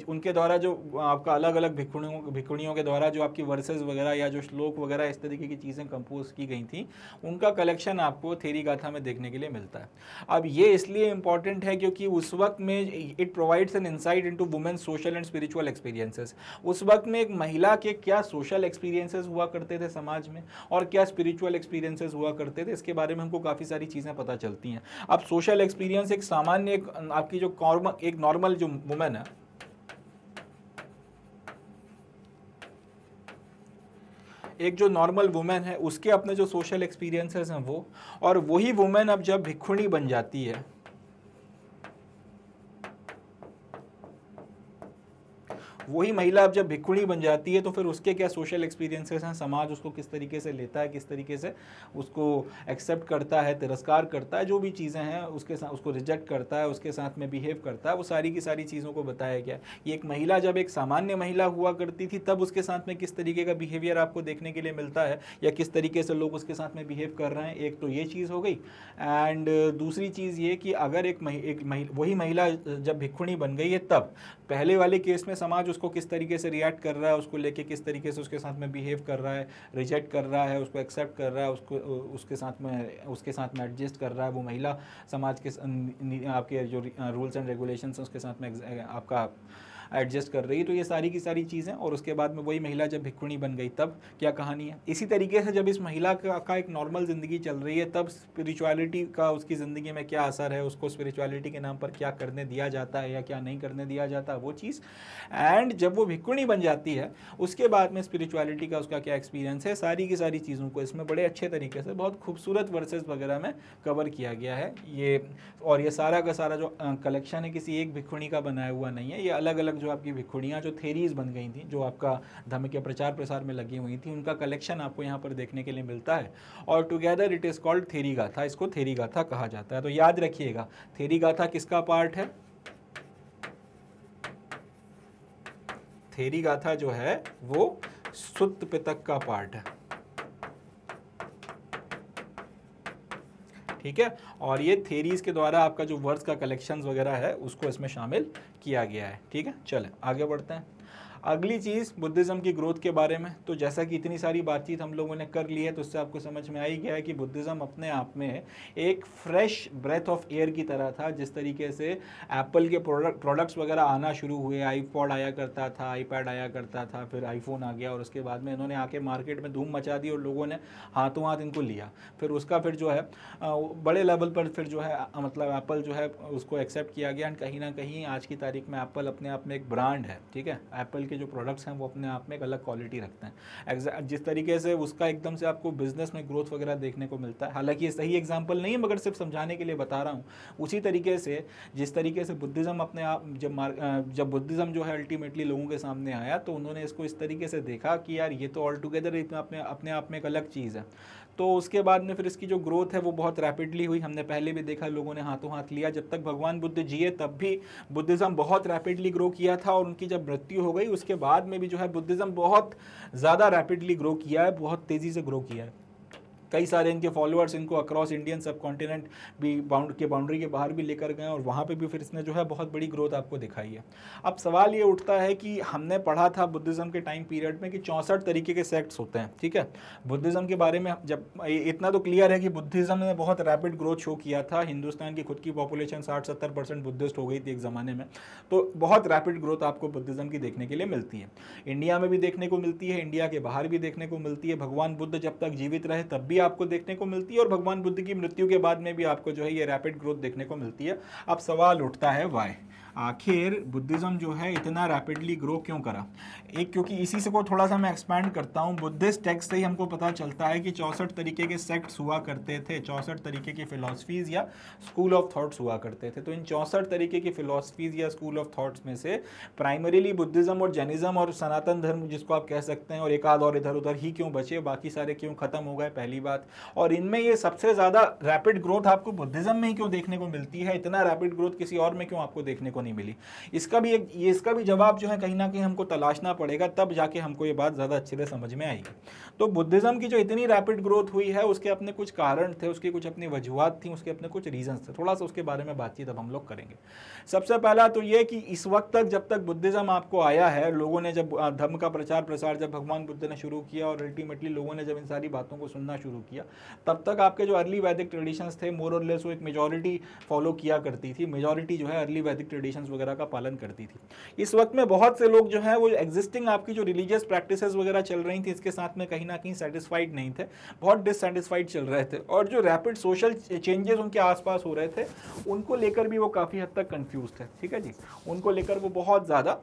उनके द्वारा जो आपका अलग अलग भिक्खुणियों भिक्खुणियों के द्वारा जो आपकी वर्सेज वगैरह या जो श्लोक वगैरह इस तरीके की चीज़ें कंपोज की गई थी उनका कलेक्शन आपको थेरी गाथा में देखने के लिए मिलता है अब ये इसलिए इंपॉर्टेंट है क्योंकि उस वक्त में it provides an insight into social and spiritual experiences उस वक्त में एक महिला के क्या सोशल एक्सपीरियंसेस हुआ करते थे समाज में और क्या स्पिरिचुअल एक्सपीरियंसेस हुआ करते थे इसके बारे में हमको काफ़ी सारी चीज़ें पता चलती हैं अब सोशल एक्सपीरियंस से एक सामान्य एक आपकी जो कॉर्म एक नॉर्मल जो वुमेन है एक जो नॉर्मल वुमेन है उसके अपने जो सोशल एक्सपीरियंसेस हैं वो और वही वुमेन अब जब भिक्खुणी बन जाती है वही महिला अब जब भिक्षुणी बन जाती है तो फिर उसके क्या सोशल एक्सपीरियंसेस हैं समाज उसको किस तरीके से लेता है किस तरीके से उसको एक्सेप्ट करता है तिरस्कार करता है जो भी चीज़ें हैं उसके साथ उसको रिजेक्ट करता है उसके साथ में बिहेव करता है वो सारी की सारी चीज़ों को बताया गया ये एक महिला जब एक सामान्य महिला हुआ करती थी तब उसके साथ में किस तरीके का बिहेवियर आपको देखने के लिए मिलता है या किस तरीके से लोग उसके साथ में बिहेव कर रहे हैं एक तो ये चीज़ हो गई एंड दूसरी चीज़ ये कि अगर एक, वही महिला जब भिक्षुणी बन गई है तब पहले वाले केस में समाज उसको किस तरीके से रिएक्ट कर रहा है उसको लेके किस तरीके से उसके साथ में बिहेव कर रहा है रिजेक्ट कर रहा है उसको एक्सेप्ट कर रहा है उसको उसके साथ में उसके साथ में एडजस्ट कर रहा है वो महिला समाज के आपके जो रूल्स एंड रेगुलेशन उसके साथ में आपका एडजस्ट कर रही है तो ये सारी की सारी चीज़ें और उसके बाद में वही महिला जब भिक्खुणी बन गई तब क्या कहानी है इसी तरीके से जब इस महिला का, का एक नॉर्मल ज़िंदगी चल रही है तब स्पिरिचुअलिटी का उसकी ज़िंदगी में क्या असर है उसको स्पिरिचुअलिटी के नाम पर क्या करने दिया जाता है या क्या नहीं करने दिया जाता वो चीज़ एंड जब वो भिक्खुणी बन जाती है उसके बाद में स्पिरिचुअलिटी का उसका क्या एक्सपीरियंस है सारी की सारी चीज़ों को इसमें बड़े अच्छे तरीके से बहुत खूबसूरत वर्सेस वगैरह में कवर किया गया है ये और ये सारा का सारा जो कलेक्शन है किसी एक भिक्खुणी का बनाया हुआ नहीं है ये अलग अलग तक जो आपकी विखुड़ियाँ जो थेरीज बन गई थी जो आपका धम के प्रचार प्रसार में लगी हुई थी उनका कलेक्शन आपको यहाँ पर देखने के लिए मिलता है और together it is called Theri Gatha इसको थेरी गाथा कहा जाता है तो याद रखिएगा थेरी गाथा किसका पार्ट है थेरी गाथा जो है वो सुत पितक का पार्ट है ठीक है और ये थेरीज के द्वारा आपका जो वर्ड्स का कलेक्शंस वगैरह है उसको इसमें शामिल किया गया है ठीक है चले आगे बढ़ते हैं अगली चीज़ बुद्धिज़्म की ग्रोथ के बारे में तो जैसा कि इतनी सारी बातचीत हम लोगों ने कर ली है तो उससे आपको समझ में आ ही गया है कि बुद्धिज़्म अपने आप में एक फ्रेश ब्रेथ ऑफ एयर की तरह था जिस तरीके से एप्पल के प्रोडक्ट प्रोडक्ट्स वगैरह आना शुरू हुए आईपॉड आया करता था आईपैड आया करता था फिर आईफोन आ गया और उसके बाद में इन्होंने आके मार्केट में धूम मचा दी और लोगों ने हाथों हाथ इनको लिया फिर उसका फिर जो है बड़े लेवल पर फिर जो है मतलब एप्पल जो है उसको एक्सेप्ट किया गया एंड कहीं ना कहीं आज की तारीख में एप्पल अपने आप में एक ब्रांड है ठीक है एप्पल के के जो प्रोडक्ट्स हैं वो अपने आप में एक अलग क्वालिटी रखते हैं जिस तरीके से उसका एकदम से आपको बिजनेस में ग्रोथ वगैरह देखने को मिलता है हालांकि ये सही एग्जाम्पल नहीं है मगर सिर्फ समझाने के लिए बता रहा हूँ उसी तरीके से जिस तरीके से बुद्धिज़्म अपने आप जब जब बुद्धिज़्म जो है अल्टीमेटली लोगों के सामने आया तो उन्होंने इसको इस तरीके से देखा कि यार ये तो ऑल टुगेदर अपने अपने आप में एक अलग चीज़ है तो उसके बाद में फिर इसकी जो ग्रोथ है वो बहुत रैपिडली हुई हमने पहले भी देखा लोगों ने हाथों हाथ लिया जब तक भगवान बुद्ध जिए तब भी बुद्धिज़्म बहुत रैपिडली ग्रो किया था और उनकी जब मृत्यु हो गई उसके बाद में भी जो है बुद्धिज़्म बहुत ज़्यादा रैपिडली ग्रो किया है बहुत तेज़ी से ग्रो किया है कई सारे इनके फॉलोअर्स इनको अक्रॉस इंडियन सब कॉन्टिनेंट भी बाउंड के बाउंड्री के बाहर भी लेकर गए और वहाँ पर भी फिर इसने जो है बहुत बड़ी ग्रोथ आपको दिखाई है अब सवाल ये उठता है कि हमने पढ़ा था बुद्धिज़्म के टाइम पीरियड में कि चौंसठ तरीके के सेक्ट्स होते हैं ठीक है बुद्धिज़्म के बारे में जब इतना तो क्लियर है कि बुद्धिज़्म ने बहुत रैपिड ग्रोथ शो किया था हिंदुस्तान की खुद की पॉपुलेशन साठ सत्तर परसेंट बुद्धिस्ट हो गई थी एक ज़माने में तो बहुत रैपिड ग्रोथ आपको बुद्धिज़्म की देखने के लिए मिलती है इंडिया में भी देखने को मिलती है इंडिया के बाहर भी देखने को मिलती है भगवान बुद्ध जब तक जीवित रहे तब भी आपको देखने को मिलती है और भगवान बुद्ध की मृत्यु के बाद में भी आपको जो है ये रैपिड ग्रोथ देखने को मिलती है अब सवाल उठता है वाई आखिर बुद्धिज़्म जो है इतना रैपिडली ग्रो क्यों करा एक क्योंकि इसी से को थोड़ा सा मैं एक्सपैंड करता हूँ बुद्धिस्ट टेक्स्ट से ही हमको पता चलता है कि चौंसठ तरीके के सेक्ट्स हुआ करते थे चौंसठ तरीके की फ़िलासफ़ीज़ या स्कूल ऑफ थाट्स हुआ करते थे तो इन चौंसठ तरीके की फ़िलासफ़ीज़ या स्कूल ऑफ थाट्स में से प्राइमरीली बुद्धिज़्म और जैनिज़्म और सनातन धर्म जिसको आप कह सकते हैं और एक आध और इधर उधर ही क्यों बचे बाकी सारे क्यों ख़त्म हो गए पहली बात और इनमें ये सबसे ज़्यादा रैपिड ग्रोथ आपको बुद्धिज़्म में ही क्यों देखने को मिलती है इतना रैपिड ग्रोथ किसी और में क्यों आपको देखने को नहीं मिली इसका भी एक ये इसका भी जवाब जो है कहीं ना कहीं हमको तलाशना पड़ेगा तब जाके हमको ये बात ज़्यादा अच्छे से समझ में आएगी तो बुद्धिज़्म की जो इतनी रैपिड ग्रोथ हुई है उसके अपने कुछ कारण थे उसकी कुछ अपनी वजूहत थी उसके अपने कुछ रीजन्स थे थोड़ा सा उसके बारे में बातचीत अब हम लोग करेंगे सबसे पहला तो ये कि इस वक्त तक जब तक बुद्धिज़्म आपको आया है लोगों ने जब धर्म का प्रचार प्रसार जब भगवान बुद्ध ने शुरू किया और अल्टीमेटली लोगों ने जब इन सारी बातों को सुनना शुरू किया तब तक आपके जो अर्ली वैदिक ट्रेडिशंस थे मोर और लेस वो एक मेजोरिटी फॉलो किया करती थी मेजोरिटी जो है अर्ली वैदिक ट्रेडिशन रेगुलेशंस वगैरह का पालन करती थी इस वक्त में बहुत से लोग जो हैं वो एग्जिस्टिंग आपकी जो रिलीजियस प्रैक्टिस वगैरह चल रही थी इसके साथ में कहीं ना कहीं सेटिस्फाइड नहीं थे बहुत डिससेटिस्फाइड चल रहे थे और जो रैपिड सोशल चेंजेस उनके आसपास हो रहे थे उनको लेकर भी वो काफ़ी हद तक कन्फ्यूज थे ठीक है जी उनको लेकर वो बहुत ज़्यादा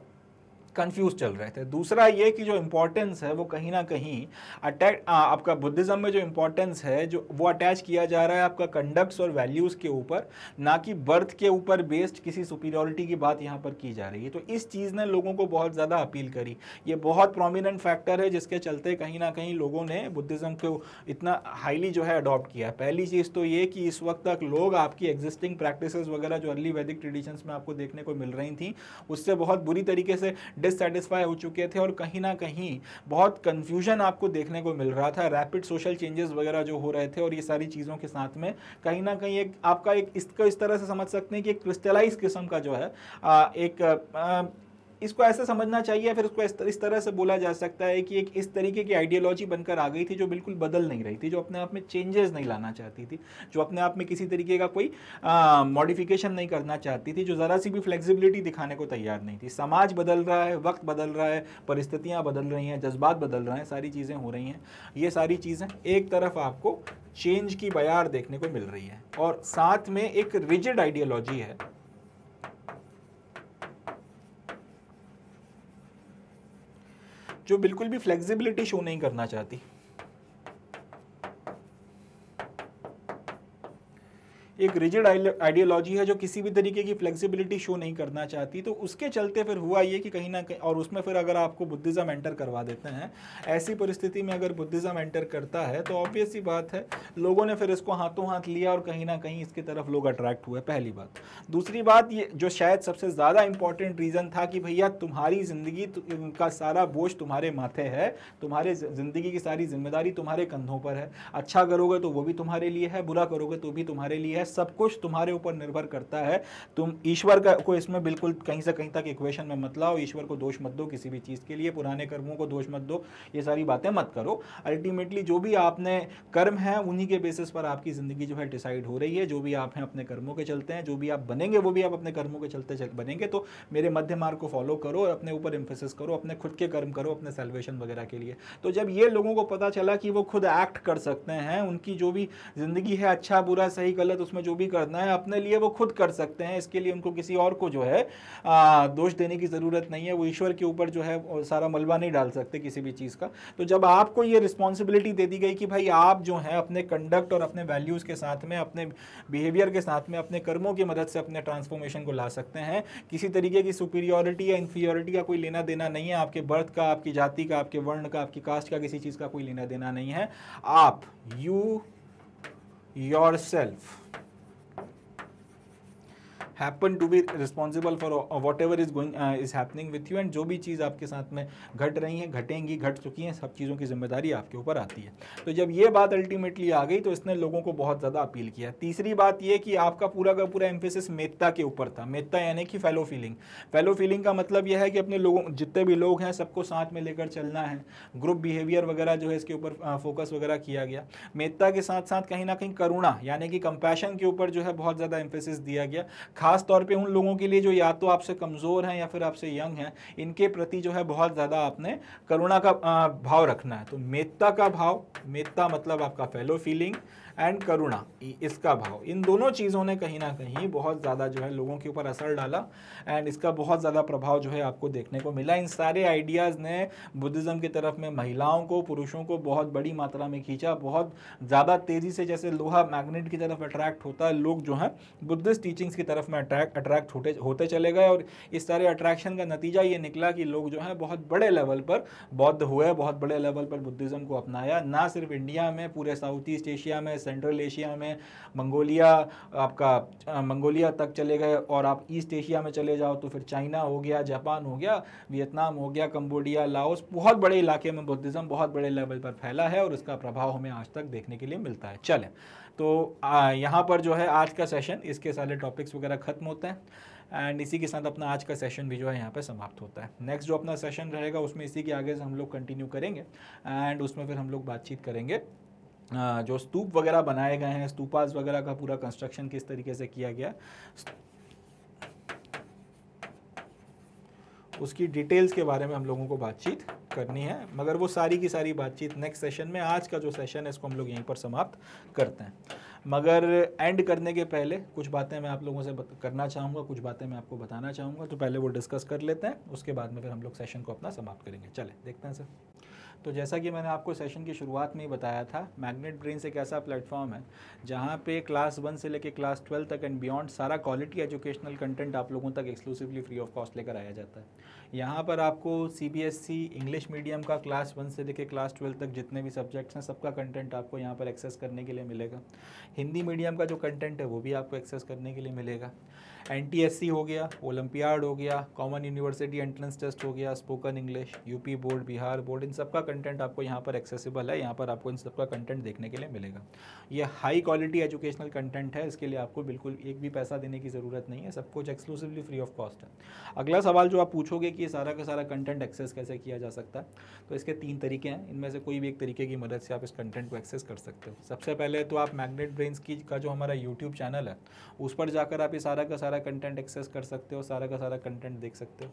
कंफ्यूज चल रहे थे दूसरा ये कि जो इम्पोर्टेंस है वो कहीं ना कहीं अटैच आपका बुद्धिज़्म में जो इम्पोर्टेंस है जो वो अटैच किया जा रहा है आपका कंडक्ट्स और वैल्यूज़ के ऊपर ना कि बर्थ के ऊपर बेस्ड किसी सुपीरियोरिटी की बात यहाँ पर की जा रही है तो इस चीज़ ने लोगों को बहुत ज़्यादा अपील करी ये बहुत प्रोमिनेंट फैक्टर है जिसके चलते कहीं ना कहीं लोगों ने बुद्धिज़्म को इतना हाईली जो है अडॉप्ट किया पहली चीज़ तो ये कि इस वक्त तक लोग आपकी एग्जिस्टिंग प्रैक्टिस वगैरह जो अर्ली वैदिक ट्रेडिशंस में आपको देखने को मिल रही थी उससे बहुत बुरी तरीके से डिससेटिस्फाई हो चुके थे और कहीं ना कहीं बहुत कन्फ्यूजन आपको देखने को मिल रहा था रैपिड सोशल चेंजेस वगैरह जो हो रहे थे और ये सारी चीज़ों के साथ में कहीं ना कहीं एक आपका एक इसको इस तरह से समझ सकते हैं कि क्रिस्टलाइज किस्म का जो है एक इसको ऐसे समझना चाहिए फिर इसको इस तरह से बोला जा सकता है कि एक इस तरीके की आइडियोलॉजी बनकर आ गई थी जो बिल्कुल बदल नहीं रही थी जो अपने आप में चेंजेस नहीं लाना चाहती थी जो अपने आप में किसी तरीके का कोई मॉडिफिकेशन नहीं करना चाहती थी जो ज़रा सी भी फ्लेक्सिबिलिटी दिखाने को तैयार नहीं थी समाज बदल रहा है वक्त बदल रहा है परिस्थितियाँ बदल रही हैं जज्बात बदल रहे हैं सारी चीज़ें हो रही हैं ये सारी चीज़ें एक तरफ आपको चेंज की बयार देखने को मिल रही है और साथ में एक रिजिड आइडियोलॉजी है जो बिल्कुल भी फ्लेक्सिबिलिटी शो नहीं करना चाहती एक रिजिड आइडियोलॉजी है जो किसी भी तरीके की फ्लेक्सिबिलिटी शो नहीं करना चाहती तो उसके चलते फिर हुआ ये कि कहीं ना कहीं और उसमें फिर अगर आपको बुद्धिज़्म एंटर करवा देते हैं ऐसी परिस्थिति में अगर बुद्धिज़्म एंटर करता है तो ऑब्वियस ही बात है लोगों ने फिर इसको हाथों हाथ लिया और कहीं ना कहीं इसकी तरफ लोग अट्रैक्ट हुए पहली बात दूसरी बात ये जो शायद सबसे ज़्यादा इंपॉर्टेंट रीज़न था कि भैया तुम्हारी ज़िंदगी का सारा बोझ तुम्हारे माथे है तुम्हारे ज़िंदगी की सारी जिम्मेदारी तुम्हारे कंधों पर है अच्छा करोगे तो वो भी तुम्हारे लिए है बुरा करोगे तो भी तुम्हारे लिए है है सब कुछ तुम्हारे ऊपर निर्भर करता है तुम ईश्वर का को इसमें बिल्कुल कहीं से कहीं तक इक्वेशन में मत लाओ ईश्वर को दोष मत दो किसी भी चीज़ के लिए पुराने कर्मों को दोष मत दो ये सारी बातें मत करो अल्टीमेटली जो भी आपने कर्म है उन्हीं के बेसिस पर आपकी ज़िंदगी जो है डिसाइड हो रही है जो भी आप हैं अपने कर्मों के चलते हैं जो भी आप बनेंगे वो भी आप अपने कर्मों के चलते बनेंगे तो मेरे मध्य मार्ग को फॉलो करो और अपने ऊपर इम्फोसिस करो अपने खुद के कर्म करो अपने सेल्वेशन वगैरह के लिए तो जब ये लोगों को पता चला कि वो खुद एक्ट कर सकते हैं उनकी जो भी ज़िंदगी है अच्छा बुरा सही गलत उसमें उसमें जो भी करना है अपने लिए वो खुद कर सकते हैं इसके लिए उनको किसी और को जो है दोष देने की ज़रूरत नहीं है वो ईश्वर के ऊपर जो है सारा मलबा नहीं डाल सकते किसी भी चीज़ का तो जब आपको ये रिस्पॉन्सिबिलिटी दे दी गई कि भाई आप जो है अपने कंडक्ट और अपने वैल्यूज़ के साथ में अपने बिहेवियर के साथ में अपने कर्मों की मदद से अपने ट्रांसफॉर्मेशन को ला सकते हैं किसी तरीके की सुपीरियोरिटी या इन्फीरियोरिटी का कोई लेना देना नहीं है आपके बर्थ का आपकी जाति का आपके वर्ण का आपकी कास्ट का किसी चीज़ का कोई लेना देना नहीं है आप you yourself happen to be responsible for whatever is going is happening with you and जो भी चीज़ आपके साथ में घट रही है घटेंगी घट चुकी हैं सब चीज़ों की जिम्मेदारी आपके ऊपर आती है तो जब ये बात अल्टीमेटली आ गई तो इसने लोगों को बहुत ज़्यादा अपील किया तीसरी बात यह कि आपका पूरा का पूरा एम्फेसिस मेत्ता के ऊपर था मेत्ता यानी कि फेलो फीलिंग फेलो फीलिंग का मतलब यह है कि अपने लोगों जितने भी लोग हैं सबको साथ में लेकर चलना है ग्रुप बिहेवियर वगैरह जो है इसके ऊपर फोकस uh, वगैरह किया गया मेत्ता के साथ साथ कहीं ना कहीं करुणा यानी कि कंपैशन के ऊपर जो है बहुत ज़्यादा एम्फेसिस दिया गया खास ख़ास तौर पे उन लोगों के लिए जो या तो आपसे कमज़ोर हैं या फिर आपसे यंग हैं इनके प्रति जो है बहुत ज़्यादा आपने करुणा का भाव रखना है तो मेत्ता का भाव मेत्ता मतलब आपका फेलो फीलिंग एंड करुणा इसका भाव इन दोनों चीज़ों ने कहीं ना कहीं बहुत ज़्यादा जो है लोगों के ऊपर असर डाला एंड इसका बहुत ज़्यादा प्रभाव जो है आपको देखने को मिला इन सारे आइडियाज़ ने बुद्धिज़्म की तरफ में महिलाओं को पुरुषों को बहुत बड़ी मात्रा में खींचा बहुत ज़्यादा तेज़ी से जैसे लोहा मैग्नेट की तरफ अट्रैक्ट होता है लोग जो है बुद्धिस्ट टीचिंग्स की तरफ में अट्रैक्ट अट्रैक्ट होते होते चले गए और इस सारे अट्रैक्शन का नतीजा ये निकला कि लोग जो हैं बहुत बड़े लेवल पर बौद्ध हुए बहुत बड़े लेवल पर बुद्धिज़्म को अपनाया ना सिर्फ इंडिया में पूरे साउथ ईस्ट एशिया में सेंट्रल एशिया में मंगोलिया आपका मंगोलिया तक चले गए और आप ईस्ट एशिया में चले जाओ तो फिर चाइना हो गया जापान हो गया वियतनाम हो गया कम्बोडिया लाओस बहुत बड़े इलाके में बुद्धिज़्म बहुत बड़े लेवल पर फैला है और इसका प्रभाव हमें आज तक देखने के लिए मिलता है चलें तो यहाँ पर जो है आज का सेशन इसके सारे टॉपिक्स वगैरह ख़त्म होते हैं एंड इसी के साथ अपना आज का सेशन भी जो है यहाँ पे समाप्त होता है नेक्स्ट जो अपना सेशन रहेगा उसमें इसी के आगे से हम लोग कंटिन्यू करेंगे एंड उसमें फिर हम लोग बातचीत करेंगे जो स्तूप वगैरह बनाए गए हैं स्तूपाज वगैरह का पूरा कंस्ट्रक्शन किस तरीके से किया गया उसकी डिटेल्स के बारे में हम लोगों को बातचीत करनी है मगर वो सारी की सारी बातचीत नेक्स्ट सेशन में आज का जो सेशन है इसको हम लोग यहीं पर समाप्त करते हैं मगर एंड करने के पहले कुछ बातें मैं आप लोगों से करना चाहूँगा कुछ बातें मैं आपको बताना चाहूँगा तो पहले वो डिस्कस कर लेते हैं उसके बाद में फिर हम लोग सेशन को अपना समाप्त करेंगे चले देखते हैं सर तो जैसा कि मैंने आपको सेशन की शुरुआत में ही बताया था मैग्नेट ब्रेन एक ऐसा प्लेटफॉर्म है जहाँ पे क्लास वन से लेकर क्लास ट्वेल्व तक एंड बियॉन्ड सारा क्वालिटी एजुकेशनल कंटेंट आप लोगों तक एक्सक्लूसिवली फ्री ऑफ कॉस्ट लेकर आया जाता है यहाँ पर आपको C B S E English medium का क्लास वन से लेकर क्लास ट्वेल्व तक जितने भी सब्जेक्ट्स हैं सबका कंटेंट आपको यहाँ पर एक्सेस करने के लिए मिलेगा हिंदी मीडियम का जो कंटेंट है वो भी आपको एक्सेस करने के लिए मिलेगा एन हो गया ओलम्पियाड हो गया कॉमन यूनिवर्सिटी एंट्रेंस टेस्ट हो गया spoken English UP board Bihar board इन सबका कंटेंट आपको यहाँ पर एक्सेसिबल है यहाँ पर आपको इन सबका कंटेंट देखने के लिए मिलेगा ये हाई क्वालिटी एजुकेशनल कंटेंट है इसके लिए आपको बिल्कुल एक भी पैसा देने की ज़रूरत नहीं है सब कुछ एक्सक्लूसिवली फ्री ऑफ कॉस्ट है अगला सवाल जो आप पूछोगे कि ये सारा का सारा कंटेंट एक्सेस कैसे किया जा सकता है तो इसके तीन तरीके हैं इनमें से कोई भी एक तरीके की मदद से आप इस कंटेंट को एक्सेस कर सकते हो सबसे पहले तो आप मैग्नेट ब्रेन्स की का जो हमारा यूट्यूब चैनल है उस पर जाकर आप ये सारा का सारा सारा कंटेंट एक्सेस कर सकते हो सारा का सारा कंटेंट देख सकते हो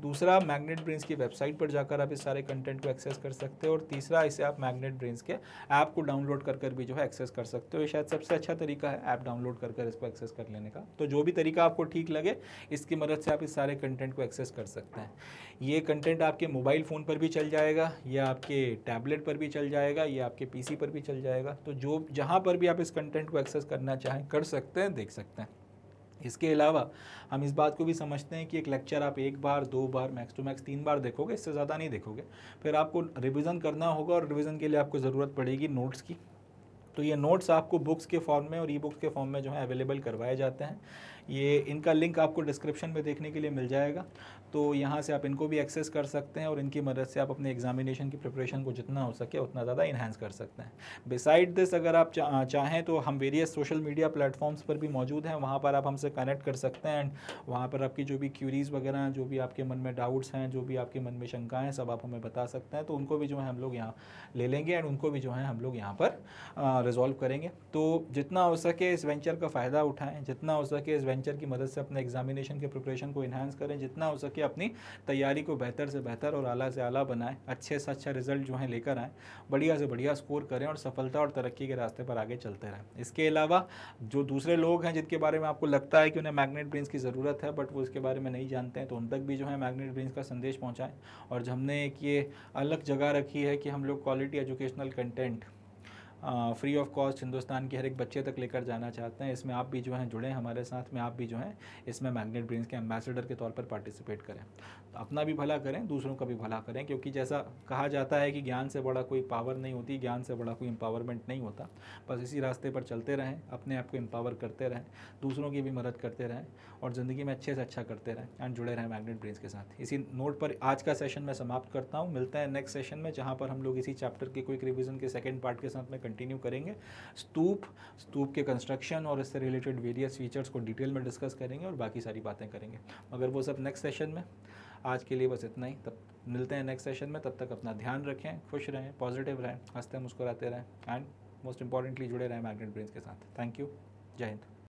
दूसरा मैग्नेट ब्रेन्स की वेबसाइट पर जाकर आप इस सारे कंटेंट को एक्सेस कर सकते हो और तीसरा इसे आप मैग्नेट ब्रेंस के ऐप को डाउनलोड कर कर भी जो है एक्सेस कर सकते हो ये शायद सबसे अच्छा तरीका है ऐप डाउनलोड कर कर इसको एक्सेस कर लेने का तो जो भी तरीका आपको ठीक लगे इसकी मदद से आप इस सारे कंटेंट को एक्सेस कर सकते हैं ये कंटेंट आपके मोबाइल फ़ोन पर भी चल जाएगा या आपके टैबलेट पर भी चल जाएगा या आपके पीसी पर भी चल जाएगा तो जो जहाँ पर भी आप इस कंटेंट को एक्सेस करना चाहें कर सकते हैं देख सकते हैं इसके अलावा हम इस बात को भी समझते हैं कि एक लेक्चर आप एक बार दो बार मैक्स टू मैक्स तीन बार देखोगे इससे ज़्यादा नहीं देखोगे फिर आपको रिविज़न करना होगा और रिविज़न के लिए आपको ज़रूरत पड़ेगी नोट्स की तो ये नोट्स आपको बुक्स के फॉर्म में और ई बुक्स के फॉर्म में जो है अवेलेबल करवाए जाते हैं ये इनका लिंक आपको डिस्क्रिप्शन में देखने के लिए मिल जाएगा तो यहाँ से आप इनको भी एक्सेस कर सकते हैं और इनकी मदद से आप अपने एग्जामिनेशन की प्रिपरेशन को जितना हो सके उतना ज़्यादा इन्हेंस कर सकते हैं बिसाइड दिस अगर आप चा, चाहें तो हम वेरियस सोशल मीडिया प्लेटफॉर्म्स पर भी मौजूद हैं वहाँ पर आप हमसे कनेक्ट कर सकते हैं एंड वहाँ पर आपकी जो भी क्यूरीज़ वगैरह जो भी आपके मन में डाउट्स हैं जो भी आपके मन में शंकाएँ सब आप हमें बता सकते हैं तो उनको भी जो है हम लोग यहाँ ले लेंगे एंड उनको भी जो है हम लोग यहाँ पर रिजॉल्व करेंगे तो जितना हो सके इस वेंचर का फ़ायदा उठाएँ जितना हो सके इस वेंचर की मदद से अपने एग्जामिनेशन के प्रिपरेशन को इन्हेंस करें जितना हो सके अपनी तैयारी को बेहतर से बेहतर और आला से आला बनाएं अच्छे से अच्छा रिजल्ट जो है लेकर आएँ बढ़िया से बढ़िया स्कोर करें और सफलता और तरक्की के रास्ते पर आगे चलते रहें इसके अलावा जो दूसरे लोग हैं जिनके बारे में आपको लगता है कि उन्हें मैग्नेट ब्रेन्स की ज़रूरत है बट वो इसके बारे में नहीं जानते हैं तो उन तक भी जो है मैग्नेट ब्रेन्स का संदेश पहुँचाएँ और हमने एक ये अलग जगह रखी है कि हम लोग quality educational content free of cost Hindustan के हर एक बच्चे तक लेकर जाना चाहते हैं इसमें आप भी जो हैं जुड़ें हमारे साथ में आप भी जो हैं इसमें मैग्नेट ब्रेन्स के एम्बेसडर के तौर पर पार्टिसिपेट करें तो अपना भी भला करें दूसरों का भी भला करें क्योंकि जैसा कहा जाता है कि ज्ञान से बड़ा कोई पावर नहीं होती ज्ञान से बड़ा कोई एम्पावरमेंट नहीं होता बस इसी रास्ते पर चलते रहें अपने आप को एम्पावर करते रहें दूसरों की भी मदद करते रहें और ज़िंदगी में अच्छे से अच्छा करते रहें एंड जुड़े रहें मैग्नेट ब्रेन्स के साथ इसी नोट पर आज का सेशन मैं समाप्त करता हूँ मिलते हैं नेक्स्ट सेशन में जहाँ पर हम लोग इसी चैप्टर के क्विक रिविजन के सेकेंड पार्ट के साथ में कंटिन्यू करेंगे स्तूप स्तूप के कंस्ट्रक्शन और इससे रिलेटेड वेरियस फीचर्स को डिटेल में डिस्कस करेंगे और बाकी सारी बातें करेंगे मगर वो सब नेक्स्ट सेशन में आज के लिए बस इतना ही तब मिलते हैं नेक्स्ट सेशन में तब तक अपना ध्यान रखें खुश रहें पॉजिटिव रहें हंसते मुस्कुराते रहें एंड मोस्ट इंपॉर्टेंटली जुड़े रहें मैग्नेट ब्रेन्स के साथ थैंक यू जय हिंद